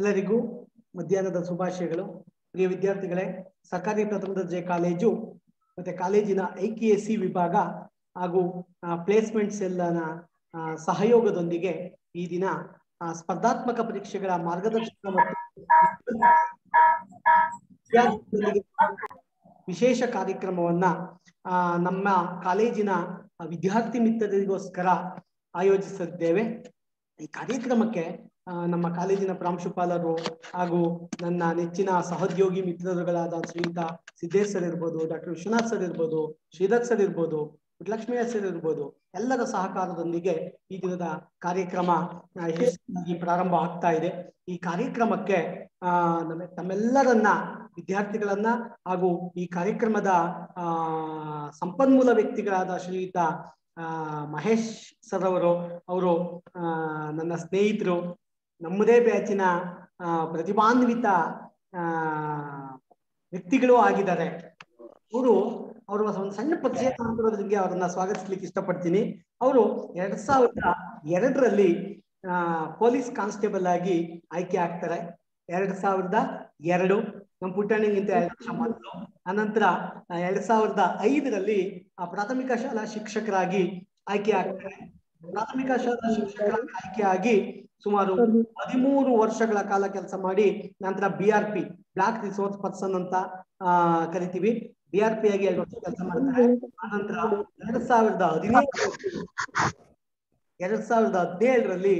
ಎಲ್ಲರಿಗೂ ಮಧ್ಯಾಹ್ನದ ಶುಭಾಶಯಗಳು ಪ್ರಿಯ ವಿದ್ಯಾರ್ಥಿಗಳೇ ಸರ್ಕಾರಿ ಪ್ರಥಮ ದರ್ಜೆ ಕಾಲೇಜು ಮತ್ತೆ ಕಾಲೇಜಿನ ಐಕೆ ಸಿ ವಿಭಾಗ ಹಾಗೂ ಪ್ಲೇಸ್ಮೆಂಟ್ ಸೆಲ್ನ ಸಹಯೋಗದೊಂದಿಗೆ ಈ ದಿನ ಸ್ಪರ್ಧಾತ್ಮಕ ಪರೀಕ್ಷೆಗಳ ಮಾರ್ಗದರ್ಶನ ಮತ್ತು ವಿಶೇಷ ಕಾರ್ಯಕ್ರಮವನ್ನ ನಮ್ಮ ಕಾಲೇಜಿನ ವಿದ್ಯಾರ್ಥಿ ಮಿತ್ರರಿಗೋಸ್ಕರ ಆಯೋಜಿಸಿದ್ದೇವೆ ಈ ಕಾರ್ಯಕ್ರಮಕ್ಕೆ ನಮ್ಮ ಕಾಲೇಜಿನ ಪ್ರಾಂಶುಪಾಲರು ಹಾಗೂ ನನ್ನ ನೆಚ್ಚಿನ ಸಹೋದ್ಯೋಗಿ ಮಿತ್ರರುಗಳಾದ ಶ್ರೀಯುತ ಸಿದ್ದೇಶ್ ಸರ್ ಇರ್ಬೋದು ಡಾಕ್ಟರ್ ವಿಶ್ವನಾಥ್ ಸರ್ ಇರ್ಬೋದು ಶ್ರೀಧರ್ ಸರ್ ಇರ್ಬೋದು ಲಕ್ಷ್ಮೀ ಸರ್ ಇರ್ಬೋದು ಎಲ್ಲರ ಸಹಕಾರದೊಂದಿಗೆ ಈ ದಿನದ ಕಾರ್ಯಕ್ರಮ ಯಶಸ್ವಿಯಾಗಿ ಪ್ರಾರಂಭ ಆಗ್ತಾ ಇದೆ ಈ ಕಾರ್ಯಕ್ರಮಕ್ಕೆ ಆ ನಮ್ಮ ತಮ್ಮೆಲ್ಲರನ್ನ ವಿದ್ಯಾರ್ಥಿಗಳನ್ನ ಹಾಗೂ ಈ ಕಾರ್ಯಕ್ರಮದ ಆ ಸಂಪನ್ಮೂಲ ವ್ಯಕ್ತಿಗಳಾದ ಶ್ರೀಯುತ ಆ ಮಹೇಶ್ ಸರ್ ಅವರು ಅವರು ನನ್ನ ಸ್ನೇಹಿತರು ನಮ್ಮದೇ ಬ್ಯಾಚಿನ ಪ್ರತಿಭಾನ್ವಿತ ವ್ಯಕ್ತಿಗಳು ಆಗಿದ್ದಾರೆ ಅವರು ಅವರು ಒಂದು ಸಣ್ಣ ಪರಿಚಯ ಬಗ್ಗೆ ಅವರನ್ನ ಸ್ವಾಗತಿಸ್ಲಿಕ್ಕೆ ಇಷ್ಟಪಡ್ತೀನಿ ಅವರು ಎರಡ್ ಸಾವಿರದ ಎರಡರಲ್ಲಿ ಪೊಲೀಸ್ ಕಾನ್ಸ್ಟೇಬಲ್ ಆಗಿ ಆಯ್ಕೆ ಆಗ್ತಾರೆ ಎರಡ್ ಸಾವಿರದ ಎರಡು ನಮ್ಮ ಪುಟ್ಟಣ್ಣಗಿಂತ ಎರಡು ವರ್ಷ ಮೊದಲು ಅನಂತರ ಎರಡ್ ಸಾವಿರದ ಐದರಲ್ಲಿ ಪ್ರಾಥಮಿಕ ಶಾಲಾ ಶಿಕ್ಷಕರಾಗಿ ಆಯ್ಕೆ ಆಗ್ತಾರೆ ಪ್ರಾಥಮಿಕ ಶಿಕ್ಷಕರ ಆಯ್ಕೆಯಾಗಿ ಸುಮಾರು ಹದಿಮೂರು ವರ್ಷಗಳ ಕಾಲ ಕೆಲಸ ಮಾಡಿ ನಂತರ B R P block resource person ಅಂತ ಕರಿತೀವಿ ಬಿ ಆರ್ ಪಿ ಆಗಿ ಎರಡು ವರ್ಷ ಕೆಲಸ ಮಾಡ್ತಾರೆ ಆನಂತರ ಎರಡ್ ಸಾವಿರದ ಹದಿನೇಳು ಎರಡ್ ಸಾವಿರದ ಹದಿನೇಳರಲ್ಲಿ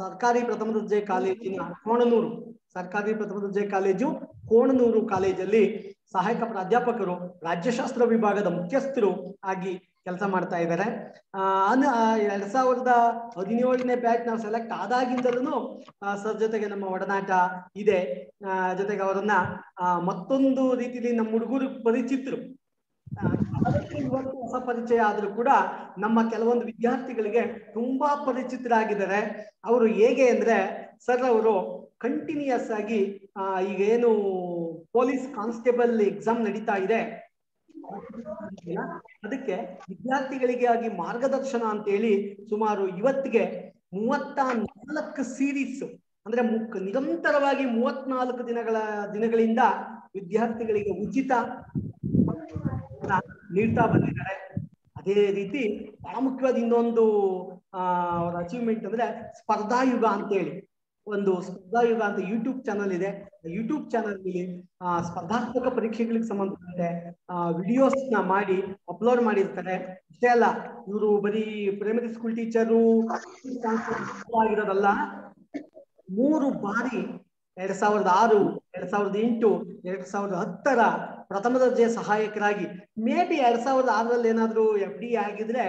ಸರ್ಕಾರಿ ಪ್ರಥಮ ದರ್ಜೆ ಕಾಲೇಜಿನ ಕೋಣನೂರು ಸರ್ಕಾರಿ ಪ್ರಥಮ ದರ್ಜೆ ಕಾಲೇಜು ಕೋಣನೂರು ಕಾಲೇಜಲ್ಲಿ ಸಹಾಯಕ ಪ್ರಾಧ್ಯಾಪಕರು ರಾಜ್ಯಶಾಸ್ತ್ರ ವಿಭಾಗದ ಮುಖ್ಯಸ್ಥರು ಆಗಿ ಕೆಲಸ ಮಾಡ್ತಾ ಇದ್ದಾರೆ ಅನ್ ಎರಡ್ ಸಾವಿರದ ಹದಿನೇಳನೇ ಬ್ಯಾಚ್ ನಾವು ಸೆಲೆಕ್ಟ್ ಆದಾಗಿಂದಲೂ ಸರ್ ಜೊತೆಗೆ ನಮ್ಮ ಒಡನಾಟ ಇದೆ ಜೊತೆಗೆ ಅವರನ್ನ ಮತ್ತೊಂದು ರೀತಿಯಲ್ಲಿ ನಮ್ಮ ಹುಡುಗರು ಪರಿಚಿತರು ಹೊಸ ಪರಿಚಯ ಆದ್ರೂ ಕೂಡ ನಮ್ಮ ಕೆಲವೊಂದು ವಿದ್ಯಾರ್ಥಿಗಳಿಗೆ ತುಂಬಾ ಪರಿಚಿತರಾಗಿದ್ದಾರೆ ಅವರು ಹೇಗೆ ಅಂದ್ರೆ ಸರ್ ಅವರು ಕಂಟಿನ್ಯೂಸ್ ಆಗಿ ಈಗ ಏನು ಪೊಲೀಸ್ ಕಾನ್ಸ್ಟೇಬಲ್ ಎಕ್ಸಾಮ್ ನಡೀತಾ ಇದೆ ಅದಕ್ಕೆ ವಿದ್ಯಾರ್ಥಿಗಳಿಗೆ ಆಗಿ ಮಾರ್ಗದರ್ಶನ ಅಂತ ಹೇಳಿ ಸುಮಾರು ಇವತ್ತಿಗೆ ಮೂವತ್ತ ನಾಲ್ಕು ಸೀರೀಸ್ ಅಂದ್ರೆ ಮುಕ್ ನಿರಂತರವಾಗಿ ಮೂವತ್ನಾಲ್ಕು ದಿನಗಳ ದಿನಗಳಿಂದ ವಿದ್ಯಾರ್ಥಿಗಳಿಗೆ ಉಚಿತ ನೀಡ್ತಾ ಬಂದಿದ್ದಾರೆ ಅದೇ ರೀತಿ ಪ್ರಾಮುಖ್ಯವಾದ ಇನ್ನೊಂದು ಆ ಅಚೀವ್ಮೆಂಟ್ ಅಂದ್ರೆ ಸ್ಪರ್ಧಾಯುಗ ಅಂತ ಹೇಳಿ ಒಂದು ಸ್ಪರ್ಧಾಯುಗ ಅಂತ ಯೂಟ್ಯೂಬ್ ಚಾನಲ್ ಇದೆ ಯೂಟ್ಯೂಬ್ ಚಾನಲ್ ನಲ್ಲಿ ಸ್ಪರ್ಧಾತ್ಮಕ ಪರೀಕ್ಷೆಗಳಿಗೆ ಸಂಬಂಧಪಟ್ಟಂತೆ ವಿಡಿಯೋಸ್ ನ ಮಾಡಿ ಅಪ್ಲೋಡ್ ಮಾಡಿರ್ತಾರೆ ಅಷ್ಟೇ ಅಲ್ಲ ಇವರು ಬರೀ ಪ್ರೈಮರಿ ಸ್ಕೂಲ್ ಟೀಚರು ಆಗಿರೋದಲ್ಲ ಮೂರು ಬಾರಿ ಎರಡ್ ಸಾವಿರದ ಆರು ಎರಡ್ ಸಾವಿರದ ಎಂಟು ಎರಡ್ ಸಾವಿರದ ಹತ್ತರ ಪ್ರಥಮ ದರ್ಜೆಯ ಸಹಾಯಕರಾಗಿ ಮೇ ಬಿ ಎರಡ್ ಸಾವಿರದ ಆರರಲ್ಲಿ ಏನಾದ್ರು ಎಫ್ ಡಿ ಆಗಿದ್ರೆ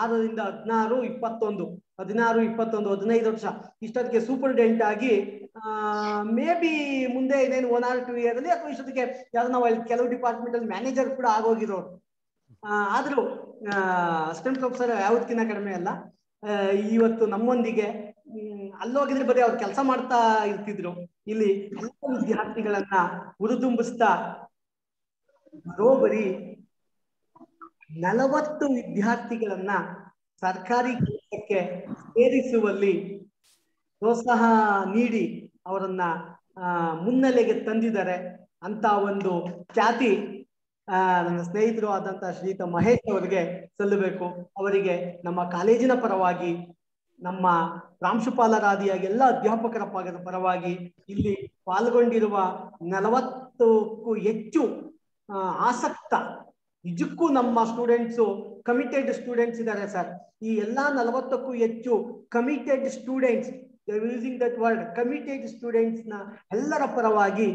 ಆರರಿಂದ ಹದಿನಾರು ಇಪ್ಪತ್ತೊಂದು ಹದಿನಾರು ಇಪ್ಪತ್ತೊಂದು ಹದಿನೈದು ವರ್ಷ ಇಷ್ಟೊತ್ತಿಗೆ ಡೆಂಟ್ ಆಗಿ ಮೇ ಬಿ ಮುಂದೆ ಇನ್ನೇನು ಒನ್ ಆರ್ ಟೂ ಇಯರ್ ಅಲ್ಲಿ ಅಥವಾ ಇಷ್ಟೊತ್ತಿಗೆ ಯಾವ್ದು ನಾವು ಅಲ್ಲಿ ಕೆಲವು ಡಿಪಾರ್ಟ್ಮೆಂಟ್ ಅಲ್ಲಿ ಮ್ಯಾನೇಜರ್ ಕೂಡ ಆಗೋಗಿರೋ ಆದ್ರೂ ಅಸಿಸ್ಟೆಂಟ್ ಪ್ರೊಫೆಸರ್ ಯಾವ್ದಕ್ಕಿಂತ ಕಡಿಮೆ ಅಲ್ಲ ಇವತ್ತು ನಮ್ಮೊಂದಿಗೆ ಅಲ್ಲೋಗಿದ್ರೆ ಬರೀ ಅವ್ರು ಕೆಲಸ ಮಾಡ್ತಾ ಇರ್ತಿದ್ರು ಇಲ್ಲಿ ಎಲ್ಲ ವಿದ್ಯಾರ್ಥಿಗಳನ್ನ ಹುರಿದುಂಬಿಸ್ತಾ ಬರೋಬರಿ ನಲವತ್ತು ವಿದ್ಯಾರ್ಥಿಗಳನ್ನ ಸರ್ಕಾರಿ ಕೆಲಸಕ್ಕೆ ಸೇರಿಸುವಲ್ಲಿ ಪ್ರೋತ್ಸಾಹ ನೀಡಿ ಅವರನ್ನ ಮುನ್ನೆಲೆಗೆ ತಂದಿದ್ದಾರೆ ಅಂತ ಒಂದು ಖ್ಯಾತಿ ನನ್ನ ಸ್ನೇಹಿತರು ಆದಂತಹ ಶ್ರೀತ ಮಹೇಶ್ ಅವರಿಗೆ ಸಲ್ಲಬೇಕು ಅವರಿಗೆ ನಮ್ಮ ಕಾಲೇಜಿನ ಪರವಾಗಿ ನಮ್ಮ ಪ್ರಾಂಶುಪಾಲರಾದಿಯಾಗಿ ಎಲ್ಲ ಅಧ್ಯಾಪಕರ ಪರವಾಗಿ ಇಲ್ಲಿ ಪಾಲ್ಗೊಂಡಿರುವ ನಲವತ್ತಕ್ಕೂ ಹೆಚ್ಚು ಆಸಕ್ತ ನಿಜಕ್ಕೂ ನಮ್ಮ ಸ್ಟೂಡೆಂಟ್ಸು ಕಮಿಟೆಡ್ ಸ್ಟೂಡೆಂಟ್ಸ್ ಇದ್ದಾರೆ ಸರ್ ಈ ಎಲ್ಲ ನಲವತ್ತಕ್ಕೂ ಹೆಚ್ಚು committed students using that word committed ಸ್ಟೂಡೆಂಟ್ಸ್ ನ ಎಲ್ಲರ ಪರವಾಗಿ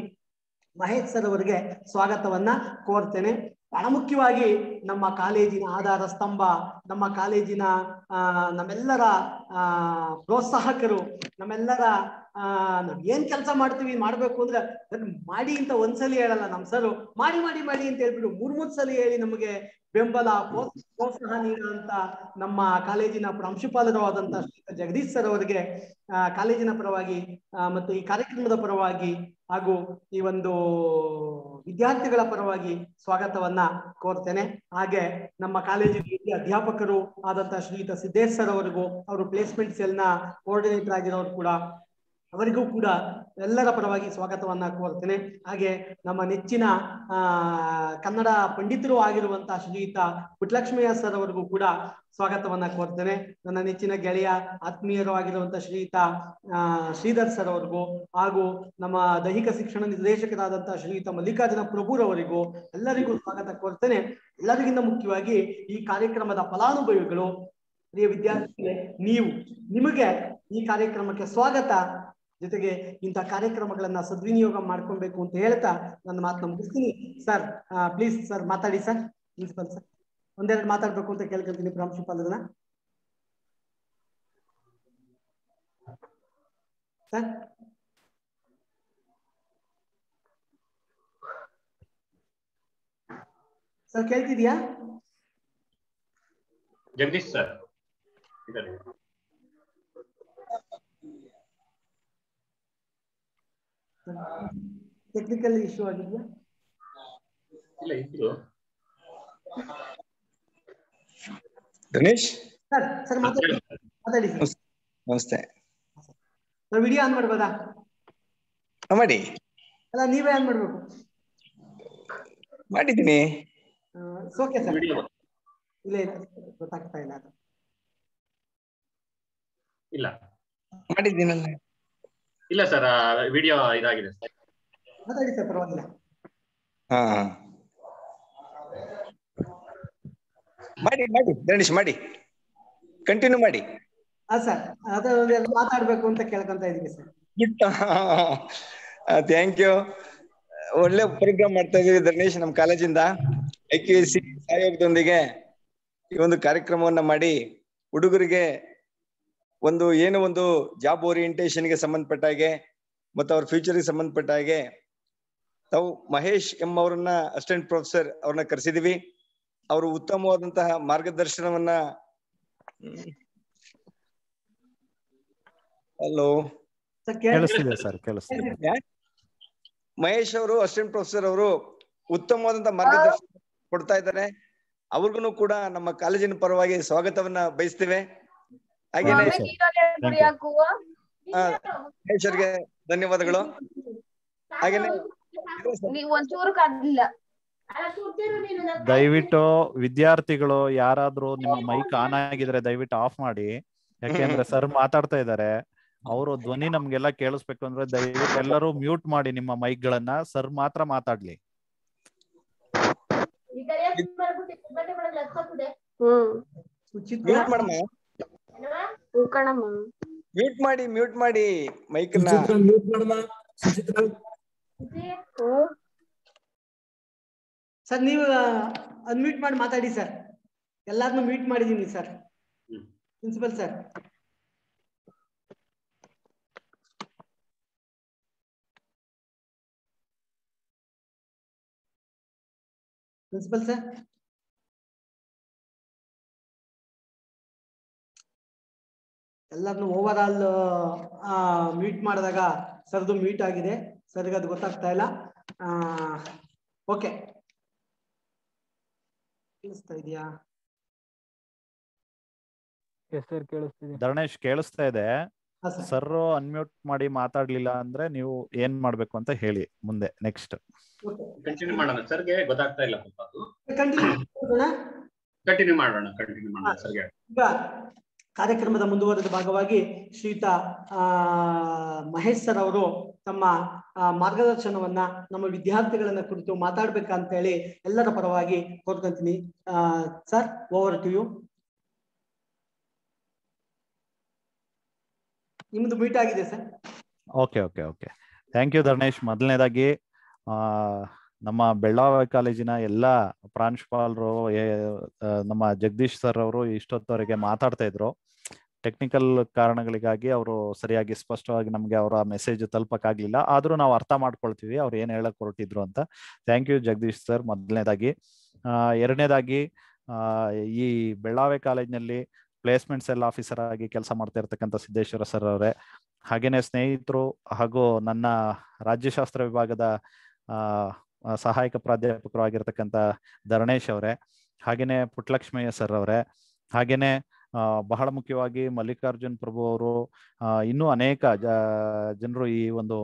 ಮಹೇಶ್ ಸರ್ ಅವರಿಗೆ ಸ್ವಾಗತವನ್ನ ಕೋರ್ತೇನೆ ಬಹಳ ಮುಖ್ಯವಾಗಿ ನಮ್ಮ ಕಾಲೇಜಿನ ಆಧಾರ ಸ್ತಂಭ ನಮ್ಮ ಕಾಲೇಜಿನ ನಮ್ಮೆಲ್ಲರ ಪ್ರೋತ್ಸಾಹಕರು ನಮ್ಮೆಲ್ಲರ ನಾವ್ ಏನ್ ಕೆಲಸ ಮಾಡ್ತೀವಿ ಮಾಡ್ಬೇಕು ಅಂದ್ರೆ ಮಾಡಿ ಅಂತ ಒಂದ್ಸಲಿ ಹೇಳಲ್ಲ ನಮ್ ಸರ್ ಮಾಡಿ ಮಾಡಿ ಮಾಡಿ ಅಂತ ಹೇಳ್ಬಿಟ್ಟು ಮೂರ್ ಮೂರ್ ಸಲ ಹೇಳಿ ನಮಗೆ ಬೆಂಬಲ ಪ್ರೋತ್ಸಾಹ ನೀಡುವಂತ ನಮ್ಮ ಕಾಲೇಜಿನ ಪ್ರಾಂಶುಪಾಲರು ಆದಂತ ಜಗದೀಶ್ ಸರ್ ಅವರಿಗೆ ಕಾಲೇಜಿನ ಪರವಾಗಿ ಮತ್ತು ಈ ಕಾರ್ಯಕ್ರಮದ ಪರವಾಗಿ ಹಾಗೂ ಈ ಒಂದು ವಿದ್ಯಾರ್ಥಿಗಳ ಪರವಾಗಿ ಸ್ವಾಗತವನ್ನ ಕೋರ್ತೇನೆ ಹಾಗೆ ನಮ್ಮ ಕಾಲೇಜಿನ ಇಲ್ಲಿ ಅಧ್ಯಾಪಕರು ಆದಂತ ಶ್ರೀಯುತ ಸಿದ್ದೇಶ್ ಸರ್ ಅವರಿಗೂ ಅವರು ಪ್ಲೇಸ್ಮೆಂಟ್ ಸೆಲ್ನ ಕೋಆರ್ಡಿನೇಟರ್ ಆಗಿರೋರು ಕೂಡ ಅವರಿಗೂ ಕೂಡ ಎಲ್ಲರ ಪರವಾಗಿ ಸ್ವಾಗತವನ್ನ ಕೋರ್ತೇನೆ ಹಾಗೆ ನಮ್ಮ ನೆಚ್ಚಿನ ಕನ್ನಡ ಪಂಡಿತರು ಆಗಿರುವಂತಹ ಶ್ರೀಯುತ ಪುಟ್ಟಲಕ್ಷ್ಮಯ್ಯ ಸರ್ ಅವರಿಗೂ ಕೂಡ ಸ್ವಾಗತವನ್ನ ಕೋರ್ತೇನೆ ನನ್ನ ನೆಚ್ಚಿನ ಗೆಳೆಯ ಆತ್ಮೀಯರು ಆಗಿರುವಂತಹ ಶ್ರೀಯುತ ಶ್ರೀಧರ್ ಸರ್ ಅವರಿಗೂ ಹಾಗೂ ನಮ್ಮ ದೈಹಿಕ ಶಿಕ್ಷಣ ನಿರ್ದೇಶಕರಾದಂತಹ ಶ್ರೀಯುತ ಮಲ್ಲಿಕಾರ್ಜುನ ಪ್ರಭುರವರಿಗೂ ಎಲ್ಲರಿಗೂ ಸ್ವಾಗತ ಕೋರ್ತೇನೆ ಎಲ್ಲರಿಗಿಂತ ಮುಖ್ಯವಾಗಿ ಈ ಕಾರ್ಯಕ್ರಮದ ಫಲಾನುಭವಿಗಳು ಪ್ರಿಯ ವಿದ್ಯಾರ್ಥಿಗಳೇ ನೀವು ನಿಮಗೆ ಈ ಕಾರ್ಯಕ್ರಮಕ್ಕೆ ಸ್ವಾಗತ ಜೊತೆಗೆ ಇಂಥ ಕಾರ್ಯಕ್ರಮಗಳನ್ನ ಸದ್ವಿನಿಯೋಗ ಮಾಡ್ಕೊಬೇಕು ಅಂತ ಹೇಳ್ತಾ ನನ್ನ ಮಾತನ್ನ ಮುಗಿಸ್ತೀನಿ ಸರ್ ಪ್ಲೀಸ್ ಸರ್ ಮಾತಾಡಿ ಸರ್ ಪ್ರಿನ್ಸಿಪಲ್ ಸರ್ ಒಂದೆರಡು ಮಾತಾಡ್ಬೇಕು ಅಂತ ಕೇಳ್ಕೊಳ್ತೀನಿ ಪ್ರಾಂಶುಪಾಲ್ ಸರ್ ಸರ್ ಕೇಳ್ತಿದ್ಯಾ ಜಗದೀಶ್ ಸರ್ ಟೆಕ್ನಿಕಲ್ ಇಶ್ಯೂ ಆಗಿದೆಯಾ ಇಲ್ಲ ಇತ್ತು ಗಣೇಶ್ ಸರ್ ಸರ್ ಮಾತಾಡಿ ಮಾತಾಡಿ ನಮಸ್ತೆ ಸರ್ ವಿಡಿಯೋ ಆನ್ ಮಾಡ್ಬೋದಾ ಮಾಡಿ ಅಲ್ಲ ನೀವೇ ಆನ್ ಮಾಡ್ಬೇಕು ಮಾಡಿದ್ದೀನಿ ಓಕೆ ಸರ್ ಇಲ್ಲ ಇಲ್ಲ ಗೊತ್ತಾಗ್ತಾ ಇಲ್ಲ ಅದು ಇಲ್ಲ ಮಾಡಿದ್ದೀನಲ್ಲ ಇಲ್ಲ ಸರ್ ವಿಡಿಯೋ ಇದಾಗಿದೆ ಸರ್ ಮಾತಾಡಿ ಸರ್ ಪರವಾಗಿಲ್ಲ ಮಾಡಿ ಮಾಡಿ ಗಣೇಶ್ ಮಾಡಿ ಕಂಟಿನ್ಯೂ ಮಾಡಿ ಸರ್ ಅದು ಮಾತಾಡ್ಬೇಕು ಅಂತ ಕೇಳ್ಕೊಂತ ಇದೀನಿ ಸರ್ ಥ್ಯಾಂಕ್ ಯು ಒಳ್ಳೆ ಪ್ರೋಗ್ರಾಮ್ ಮಾಡ್ತಾ ಇದೀವಿ ಧರ್ಮೇಶ್ ನಮ್ಮ ಕಾಲೇಜಿಂದ ಐ ಕ್ಯೂ ಸಿ ಸಹಯೋಗದೊಂದಿಗೆ ಈ ಒಂದು ಕಾರ್ಯಕ್ರಮವನ್ನ ಮಾಡಿ ಹುಡುಗರಿಗೆ ಒಂದು ಏನು ಒಂದು ಜಾಬ್ ಗೆ ಸಂಬಂಧಪಟ್ಟ ಹಾಗೆ ಮತ್ತು ಅವ್ರ ಫ್ಯೂಚರ್ಗೆ ಸಂಬಂಧಪಟ್ಟ ಹಾಗೆ ತಾವು ಮಹೇಶ್ ಎಂಬವರನ್ನ ಅಸಿಸ್ಟೆಂಟ್ ಪ್ರೊಫೆಸರ್ ಅವ್ರನ್ನ ಕರೆಸಿದೀವಿ ಅವರು ಉತ್ತಮವಾದಂತಹ ಮಾರ್ಗದರ್ಶನವನ್ನ ಹಲೋ ಮಹೇಶ್ ಅವರು ಅಸಿಸ್ಟೆಂಟ್ ಪ್ರೊಫೆಸರ್ ಅವರು ಉತ್ತಮವಾದಂತಹ ಮಾರ್ಗದರ್ಶನ ಕೊಡ್ತಾ ಇದ್ದಾರೆ ಅವ್ರಿಗೂ ಕೂಡ ನಮ್ಮ ಕಾಲೇಜಿನ ಪರವಾಗಿ ಸ್ವಾಗತವನ್ನ ಬಯಸ್ತೇವೆ ಧನ್ಯವಾದಗಳು ದಯವಿಟ್ಟು ವಿದ್ಯಾರ್ಥಿಗಳು ಯಾರಾದ್ರೂ ನಿಮ್ಮ ಮೈಕ್ ಆನ್ ಆಗಿದ್ರೆ ದಯವಿಟ್ಟು ಆಫ್ ಮಾಡಿ ಯಾಕೆಂದ್ರೆ ಸರ್ ಮಾತಾಡ್ತಾ ಇದ್ದಾರೆ ಅವರು ಧ್ವನಿ ನಮ್ಗೆಲ್ಲ ಕೇಳಿಸ್ಬೇಕು ಅಂದ್ರೆ ದಯವಿಟ್ಟು ಎಲ್ಲರೂ ಮ್ಯೂಟ್ ಮಾಡಿ ನಿಮ್ಮ ಮೈಕ್ ಗಳನ್ನ ಸರ್ ಮಾತ್ರ ಮಾತಾಡ್ಲಿ ಹ್ಮ್ ಮ್ಯೂಟ್ ಮಾಡಿ ಮ್ಯೂಟ್ ಮಾಡಿ ಮೈಕ್ ಮ್ಯೂಟ್ ಮಾಡಮ್ಮ ಸರ್ ನೀವು ಅನ್ಮ್ಯೂಟ್ ಮಾಡಿ ಮಾತಾಡಿ ಸರ್ ಎಲ್ಲಾರನ್ನು ಮ್ಯೂಟ್ ಮಾಡಿದೀನಿ sir principal sir principal sir ಎಲ್ಲರನ್ನು ಓವರ್ ಆಲ್ ಮ್ಯೂಟ್ ಮಾಡಿದಾಗ ಸರ್ದು ಮೀಟ್ ಆಗಿದೆ ಸರ್ಗೆ ಅದು ಗೊತ್ತಾಗ್ತಾ ಇಲ್ಲ ಓಕೆ ಕೇಳಿಸ್ತಾ ಇದೆಯಾ ಧರಣೇಶ್ ಕೇಳಿಸ್ತಾ ಇದೆ ಸರ್ ಅನ್ಮ್ಯೂಟ್ ಮಾಡಿ ಮಾತಾಡ್ಲಿಲ್ಲ ಅಂದ್ರೆ ನೀವು ಏನ್ ಮಾಡ್ಬೇಕು ಅಂತ ಹೇಳಿ ಮುಂದೆ ನೆಕ್ಸ್ಟ್ ಮಾಡೋಣ ಗೊತ್ತಾಗ್ತಾ ಇಲ್ಲ ಕಾರ್ಯಕ್ರಮದ ಮುಂದುವರೆದ ಭಾಗವಾಗಿ ಶ್ರೀಯುತ ಮಹೇಶ್ ಸರ್ ಅವರು ತಮ್ಮ ಮಾರ್ಗದರ್ಶನವನ್ನ ನಮ್ಮ ವಿದ್ಯಾರ್ಥಿಗಳನ್ನ ಕುರಿತು ಮಾತಾಡ್ಬೇಕಂತ ಹೇಳಿ ಎಲ್ಲರ ಪರವಾಗಿ ಕೋರ್ಕೊಂತೀನಿ ಸರ್ ಓವರ್ ಟು ಯು ನಿಮ್ದು ಮೀಟ್ ಆಗಿದೆ sir okay okay okay thank you Dharmesh ಮೊದಲನೇದಾಗಿ ನಮ್ಮ ಬೆಳ್ಳಾವಿ ಕಾಲೇಜಿನ ಎಲ್ಲ ಪ್ರಾಂಶುಪಾಲರು ನಮ್ಮ ಜಗದೀಶ್ ಸರ್ ಅವರು ಇಷ್ಟೊತ್ತವರೆಗೆ ಮಾತಾಡ್ತಾ ಇದ್ರು ಟೆಕ್ನಿಕಲ್ ಕಾರಣಗಳಿಗಾಗಿ ಅವರು ಸರಿಯಾಗಿ ಸ್ಪಷ್ಟವಾಗಿ ನಮಗೆ ಅವರ ಮೆಸೇಜ್ ತಲುಪಕ್ಕಾಗಲಿಲ್ಲ ಆದರೂ ನಾವು ಅರ್ಥ ಮಾಡ್ಕೊಳ್ತೀವಿ ಅವ್ರು ಏನು ಹೇಳಕ್ ಹೊರಟಿದ್ರು ಅಂತ ಥ್ಯಾಂಕ್ ಯು ಜಗದೀಶ್ ಸರ್ ಮೊದಲನೇದಾಗಿ ಎರಡನೇದಾಗಿ ಈ ಬೆಳ್ಳಾವೆ ಕಾಲೇಜ್ನಲ್ಲಿ ಪ್ಲೇಸ್ಮೆಂಟ್ ಸೆಲ್ ಆಫೀಸರ್ ಆಗಿ ಕೆಲಸ ಮಾಡ್ತಾ ಇರ್ತಕ್ಕಂಥ ಸಿದ್ದೇಶ್ವರ ಸರ್ ಅವರೇ ಹಾಗೆಯೇ ಸ್ನೇಹಿತರು ಹಾಗೂ ನನ್ನ ರಾಜ್ಯಶಾಸ್ತ್ರ ವಿಭಾಗದ ಸಹಾಯಕ ಪ್ರಾಧ್ಯಾಪಕರು ಆಗಿರ್ತಕ್ಕಂಥ ಧರಣೇಶ್ ಅವರೇ ಹಾಗೇನೆ ಪುಟ್ಟಲಕ್ಷ್ಮಯ್ಯ ಸರ್ ಅವರೇ ಹಾಗೇನೆ ಬಹಳ ಮುಖ್ಯವಾಗಿ ಮಲ್ಲಿಕಾರ್ಜುನ್ ಪ್ರಭು ಅವರು ಇನ್ನೂ ಅನೇಕ ಜನರು ಈ ಒಂದು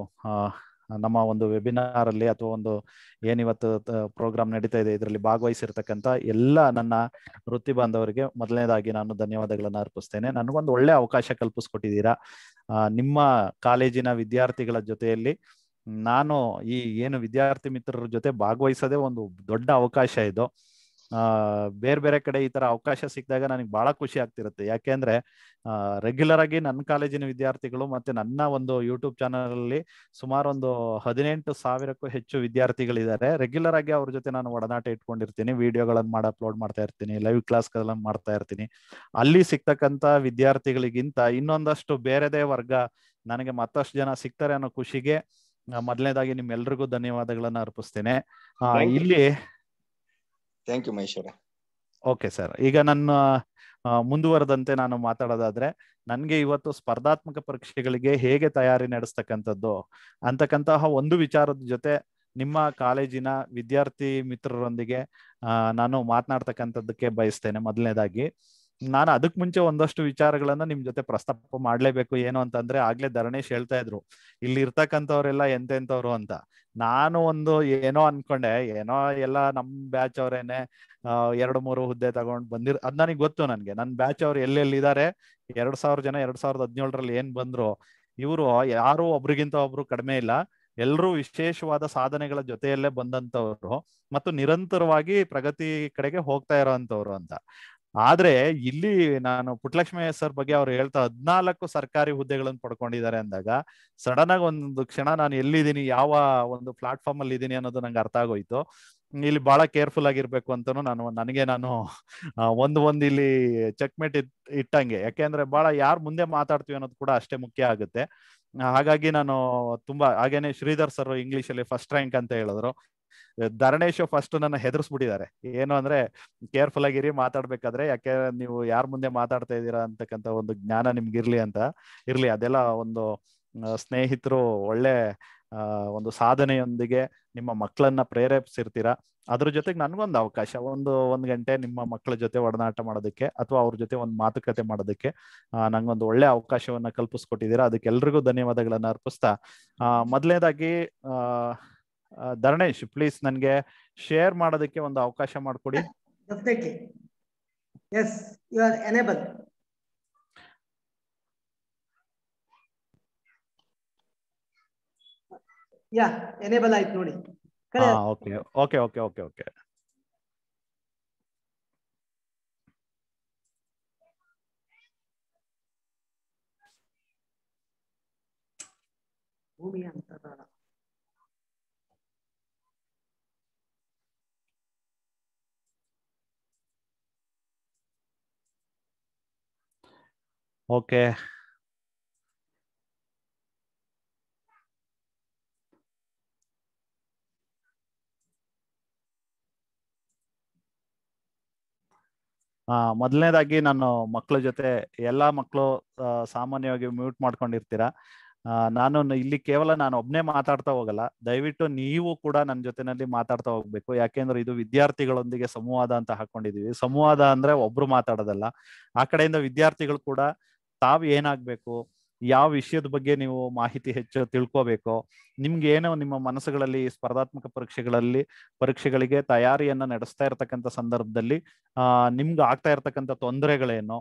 ನಮ್ಮ ಒಂದು ವೆಬಿನಾರ್ ಅಲ್ಲಿ ಅಥವಾ ಒಂದು ಏನಿವತ್ತು ಪ್ರೋಗ್ರಾಮ್ ನಡೀತಾ ಇದೆ ಇದರಲ್ಲಿ ಭಾಗವಹಿಸಿರ್ತಕ್ಕಂಥ ಎಲ್ಲ ನನ್ನ ವೃತ್ತಿ ಬಾಂಧವರಿಗೆ ಮೊದಲನೇದಾಗಿ ನಾನು ಧನ್ಯವಾದಗಳನ್ನು ಅರ್ಪಿಸ್ತೇನೆ ನನಗೊಂದು ಒಳ್ಳೆ ಅವಕಾಶ ಕಲ್ಪಿಸ್ಕೊಟ್ಟಿದ್ದೀರಾ ನಿಮ್ಮ ಕಾಲೇಜಿನ ವಿದ್ಯಾರ್ಥಿಗಳ ಜೊತೆಯಲ್ಲಿ ನಾನು ಈ ಏನು ವಿದ್ಯಾರ್ಥಿ ಮಿತ್ರರ ಜೊತೆ ಭಾಗವಹಿಸೋದೇ ಒಂದು ದೊಡ್ಡ ಅವಕಾಶ ಇದು ಆ ಬೇರೆ ಬೇರೆ ಕಡೆ ಈ ತರ ಅವಕಾಶ ಸಿಕ್ಕಿದಾಗ ನನಗೆ ಬಹಳ ಖುಷಿ ಆಗ್ತಿರುತ್ತೆ ಯಾಕೆಂದ್ರೆ ರೆಗ್ಯುಲರ್ ಆಗಿ ನನ್ನ ಕಾಲೇಜಿನ ವಿದ್ಯಾರ್ಥಿಗಳು ಮತ್ತೆ ನನ್ನ ಒಂದು ಯೂಟ್ಯೂಬ್ ಚಾನಲ್ ಅಲ್ಲಿ ಸುಮಾರು ಒಂದು ಹದಿನೆಂಟು ಸಾವಿರಕ್ಕೂ ಹೆಚ್ಚು ವಿದ್ಯಾರ್ಥಿಗಳಿದ್ದಾರೆ ರೆಗ್ಯುಲರ್ ಆಗಿ ಅವ್ರ ಜೊತೆ ನಾನು ಒಡನಾಟ ಇಟ್ಕೊಂಡಿರ್ತೀನಿ ವಿಡಿಯೋಗಳನ್ನು ಮಾಡಿ ಅಪ್ಲೋಡ್ ಮಾಡ್ತಾ ಇರ್ತೀನಿ ಲೈವ್ ಕ್ಲಾಸ್ಗಳನ್ನು ಮಾಡ್ತಾ ಇರ್ತೀನಿ ಅಲ್ಲಿ ಸಿಗ್ತಕ್ಕಂತ ವಿದ್ಯಾರ್ಥಿಗಳಿಗಿಂತ ಇನ್ನೊಂದಷ್ಟು ಬೇರೆದೇ ವರ್ಗ ನನಗೆ ಮತ್ತಷ್ಟು ಜನ ಸಿಗ್ತಾರೆ ಅನ್ನೋ ಖುಷಿಗೆ ಮೊದಲನೇದಾಗಿ ನಿಮ್ಮೆಲ್ರಿಗೂ ಧನ್ಯವಾದಗಳನ್ನ ಅರ್ಪಿಸ್ತೇನೆ ಇಲ್ಲಿ thank you Maheshwara okay sir ಈಗ ನನ್ನ ಮುಂದುವರೆದಂತೆ ನಾನು ಮಾತಾಡೋದಾದ್ರೆ ನನಗೆ ಇವತ್ತು ಸ್ಪರ್ಧಾತ್ಮಕ ಪರೀಕ್ಷೆಗಳಿಗೆ ಹೇಗೆ ತಯಾರಿ ನಡೆಸ್ತಕ್ಕಂಥದ್ದು ಅಂತಕ್ಕಂತಹ ಒಂದು ವಿಚಾರದ ಜೊತೆ ನಿಮ್ಮ ಕಾಲೇಜಿನ ವಿದ್ಯಾರ್ಥಿ ಮಿತ್ರರೊಂದಿಗೆ ನಾನು ಮಾತನಾಡ್ತಕ್ಕಂಥದ್ದಕ್ಕೆ ಬಯಸ್ತೇನೆ ಮೊದಲನೇದಾಗಿ ನಾನು ಅದಕ್ ಮುಂಚೆ ಒಂದಷ್ಟು ವಿಚಾರಗಳನ್ನ ನಿಮ್ ಜೊತೆ ಪ್ರಸ್ತಾಪ ಮಾಡ್ಲೇಬೇಕು ಏನು ಅಂತಂದ್ರೆ ಆಗ್ಲೇ ಧರಣೇಶ್ ಹೇಳ್ತಾ ಇದ್ರು ಇಲ್ಲಿ ಇರ್ತಕ್ಕಂಥವ್ರೆಲ್ಲ ಎಂತೆಂತವ್ರು ಅಂತ ನಾನು ಒಂದು ಏನೋ ಅನ್ಕೊಂಡೆ ಏನೋ ಎಲ್ಲ ನಮ್ ಬ್ಯಾಚ್ ಅವ್ರೇನೆ ಎರಡು ಮೂರು ಹುದ್ದೆ ತಗೊಂಡ್ ಬಂದಿರ್ ಅದ್ ನನಗೆ ಗೊತ್ತು ನನ್ಗೆ ನನ್ ಬ್ಯಾಚ್ ಅವ್ರು ಎಲ್ಲೆಲ್ಲಿದ್ದಾರೆ ಎರಡ್ ಸಾವಿರ ಜನ ಎರಡ್ ಸಾವಿರದ ಹದಿನೇಳರಲ್ಲಿ ಏನ್ ಬಂದ್ರು ಇವರು ಯಾರು ಒಬ್ರಿಗಿಂತ ಒಬ್ರು ಕಡಿಮೆ ಇಲ್ಲ ಎಲ್ಲರೂ ವಿಶೇಷವಾದ ಸಾಧನೆಗಳ ಜೊತೆಯಲ್ಲೇ ಬಂದಂತವ್ರು ಮತ್ತು ನಿರಂತರವಾಗಿ ಪ್ರಗತಿ ಕಡೆಗೆ ಹೋಗ್ತಾ ಇರೋಂತವ್ರು ಅಂತ ಆದ್ರೆ ಇಲ್ಲಿ ನಾನು ಪುಟ್ಟಲಕ್ಷ್ಮಿ ಸರ್ ಬಗ್ಗೆ ಅವ್ರು ಹೇಳ್ತಾ ಹದ್ನಾಲ್ಕು ಸರ್ಕಾರಿ ಹುದ್ದೆಗಳನ್ನು ಪಡ್ಕೊಂಡಿದ್ದಾರೆ ಅಂದಾಗ ಸಡನ್ ಆಗಿ ಒಂದು ಕ್ಷಣ ನಾನು ಎಲ್ಲಿದ್ದೀನಿ ಯಾವ ಒಂದು ಪ್ಲಾಟ್ಫಾರ್ಮ್ ಅಲ್ಲಿ ಇದ್ದೀನಿ ಅನ್ನೋದು ನಂಗೆ ಅರ್ಥ ಆಗೋಯ್ತು ಇಲ್ಲಿ ಬಹಳ ಕೇರ್ಫುಲ್ ಆಗಿರ್ಬೇಕು ಅಂತಾನು ನಾನು ನನಗೆ ನಾನು ಒಂದು ಒಂದ್ ಇಲ್ಲಿ ಚೆಕ್ಮೇಟ್ ಇಟ್ಟಂಗೆ ಯಾಕೆಂದ್ರೆ ಬಹಳ ಯಾರ್ ಮುಂದೆ ಮಾತಾಡ್ತೀವಿ ಅನ್ನೋದು ಕೂಡ ಅಷ್ಟೇ ಮುಖ್ಯ ಆಗುತ್ತೆ ಹಾಗಾಗಿ ನಾನು ತುಂಬಾ ಹಾಗೇನೆ ಶ್ರೀಧರ್ ಸರ್ ಇಂಗ್ಲಿಷ್ ಅಲ್ಲಿ ಫಸ್ಟ್ ರ್ಯಾಂಕ್ ಅಂತ ಹೇಳಿದ್ರು ಧರಣೇಶ್ ಫಸ್ಟ್ ನನ್ನ ಹೆದರ್ಸ್ಬಿಟ್ಟಿದ್ದಾರೆ ಏನು ಅಂದ್ರೆ ಕೇರ್ಫುಲ್ ಆಗಿರಿ ಮಾತಾಡ್ಬೇಕಾದ್ರೆ ಯಾಕೆ ನೀವು ಯಾರ ಮುಂದೆ ಮಾತಾಡ್ತಾ ಇದ್ದೀರಾ ಅಂತಕ್ಕಂತ ಒಂದು ಜ್ಞಾನ ಇರ್ಲಿ ಅಂತ ಇರ್ಲಿ ಅದೆಲ್ಲ ಒಂದು ಸ್ನೇಹಿತರು ಒಳ್ಳೆ ಒಂದು ಸಾಧನೆಯೊಂದಿಗೆ ನಿಮ್ಮ ಮಕ್ಕಳನ್ನ ಪ್ರೇರೇಪಿಸಿರ್ತೀರಾ ಅದ್ರ ಜೊತೆಗೆ ನನ್ಗೊಂದು ಅವಕಾಶ ಒಂದು ಒಂದ್ ಗಂಟೆ ನಿಮ್ಮ ಮಕ್ಕಳ ಜೊತೆ ಒಡನಾಟ ಮಾಡೋದಕ್ಕೆ ಅಥವಾ ಅವ್ರ ಜೊತೆ ಒಂದು ಮಾತುಕತೆ ಮಾಡೋದಕ್ಕೆ ನಂಗೊಂದು ಒಳ್ಳೆ ಅವಕಾಶವನ್ನ ಕಲ್ಪಿಸ್ಕೊಟ್ಟಿದ್ದೀರಾ ಅದಕ್ಕೆಲ್ರಿಗೂ ಧನ್ಯವಾದಗಳನ್ನ ಅರ್ಪಿಸ್ತಾ ಮೊದಲನೇದಾಗಿ ಧರಣೇಶ್ ಪ್ಲೀಸ್ ನನಗೆ ಶೇರ್ ಮಾಡೋದಕ್ಕೆ ಒಂದು ಅವಕಾಶ ಮಾಡಿಕೊಡಿ yes you are enable yeah enable ಆಯ್ತು ನೋಡಿ okay okay okay okay okay ಭೂಮಿಯ ಅಂತರಾಳ ಓಕೆ ಮೊದಲನೇದಾಗಿ ನಾನು ಮಕ್ಕಳ ಜೊತೆ ಎಲ್ಲಾ ಮಕ್ಕಳು ಸಾಮಾನ್ಯವಾಗಿ ಮ್ಯೂಟ್ ಮಾಡ್ಕೊಂಡಿರ್ತೀರಾ ನಾನು ಇಲ್ಲಿ ಕೇವಲ ನಾನು ಒಬ್ನೇ ಮಾತಾಡ್ತಾ ಹೋಗಲ್ಲ ದಯವಿಟ್ಟು ನೀವು ಕೂಡ ನನ್ನ ಜೊತೆನಲ್ಲಿ ಮಾತಾಡ್ತಾ ಹೋಗ್ಬೇಕು ಯಾಕೆಂದ್ರೆ ಇದು ವಿದ್ಯಾರ್ಥಿಗಳೊಂದಿಗೆ ಸಂವಾದ ಅಂತ ಹಾಕೊಂಡಿದೀವಿ ಸಂವಾದ ಅಂದ್ರೆ ಒಬ್ರು ಮಾತಾಡೋದಲ್ಲ ಆ ಕಡೆಯಿಂದ ವಿದ್ಯಾರ್ಥಿಗಳು ಕೂಡ ತಾವ್ ಏನಾಗ್ಬೇಕು ಯಾವ ವಿಷಯದ ಬಗ್ಗೆ ನೀವು ಮಾಹಿತಿ ಹೆಚ್ಚು ತಿಳ್ಕೋಬೇಕು ನಿಮ್ಗೆ ಏನೋ ನಿಮ್ಮ ಮನಸ್ಸುಗಳಲ್ಲಿ ಸ್ಪರ್ಧಾತ್ಮಕ ಪರೀಕ್ಷೆಗಳಲ್ಲಿ ಪರೀಕ್ಷೆಗಳಿಗೆ ತಯಾರಿಯನ್ನ ನಡೆಸ್ತಾ ಇರ್ತಕ್ಕಂಥ ಸಂದರ್ಭದಲ್ಲಿ ಆ ನಿಮ್ಗೆ ಆಗ್ತಾ ಇರ್ತಕ್ಕಂಥ ತೊಂದರೆಗಳೇನು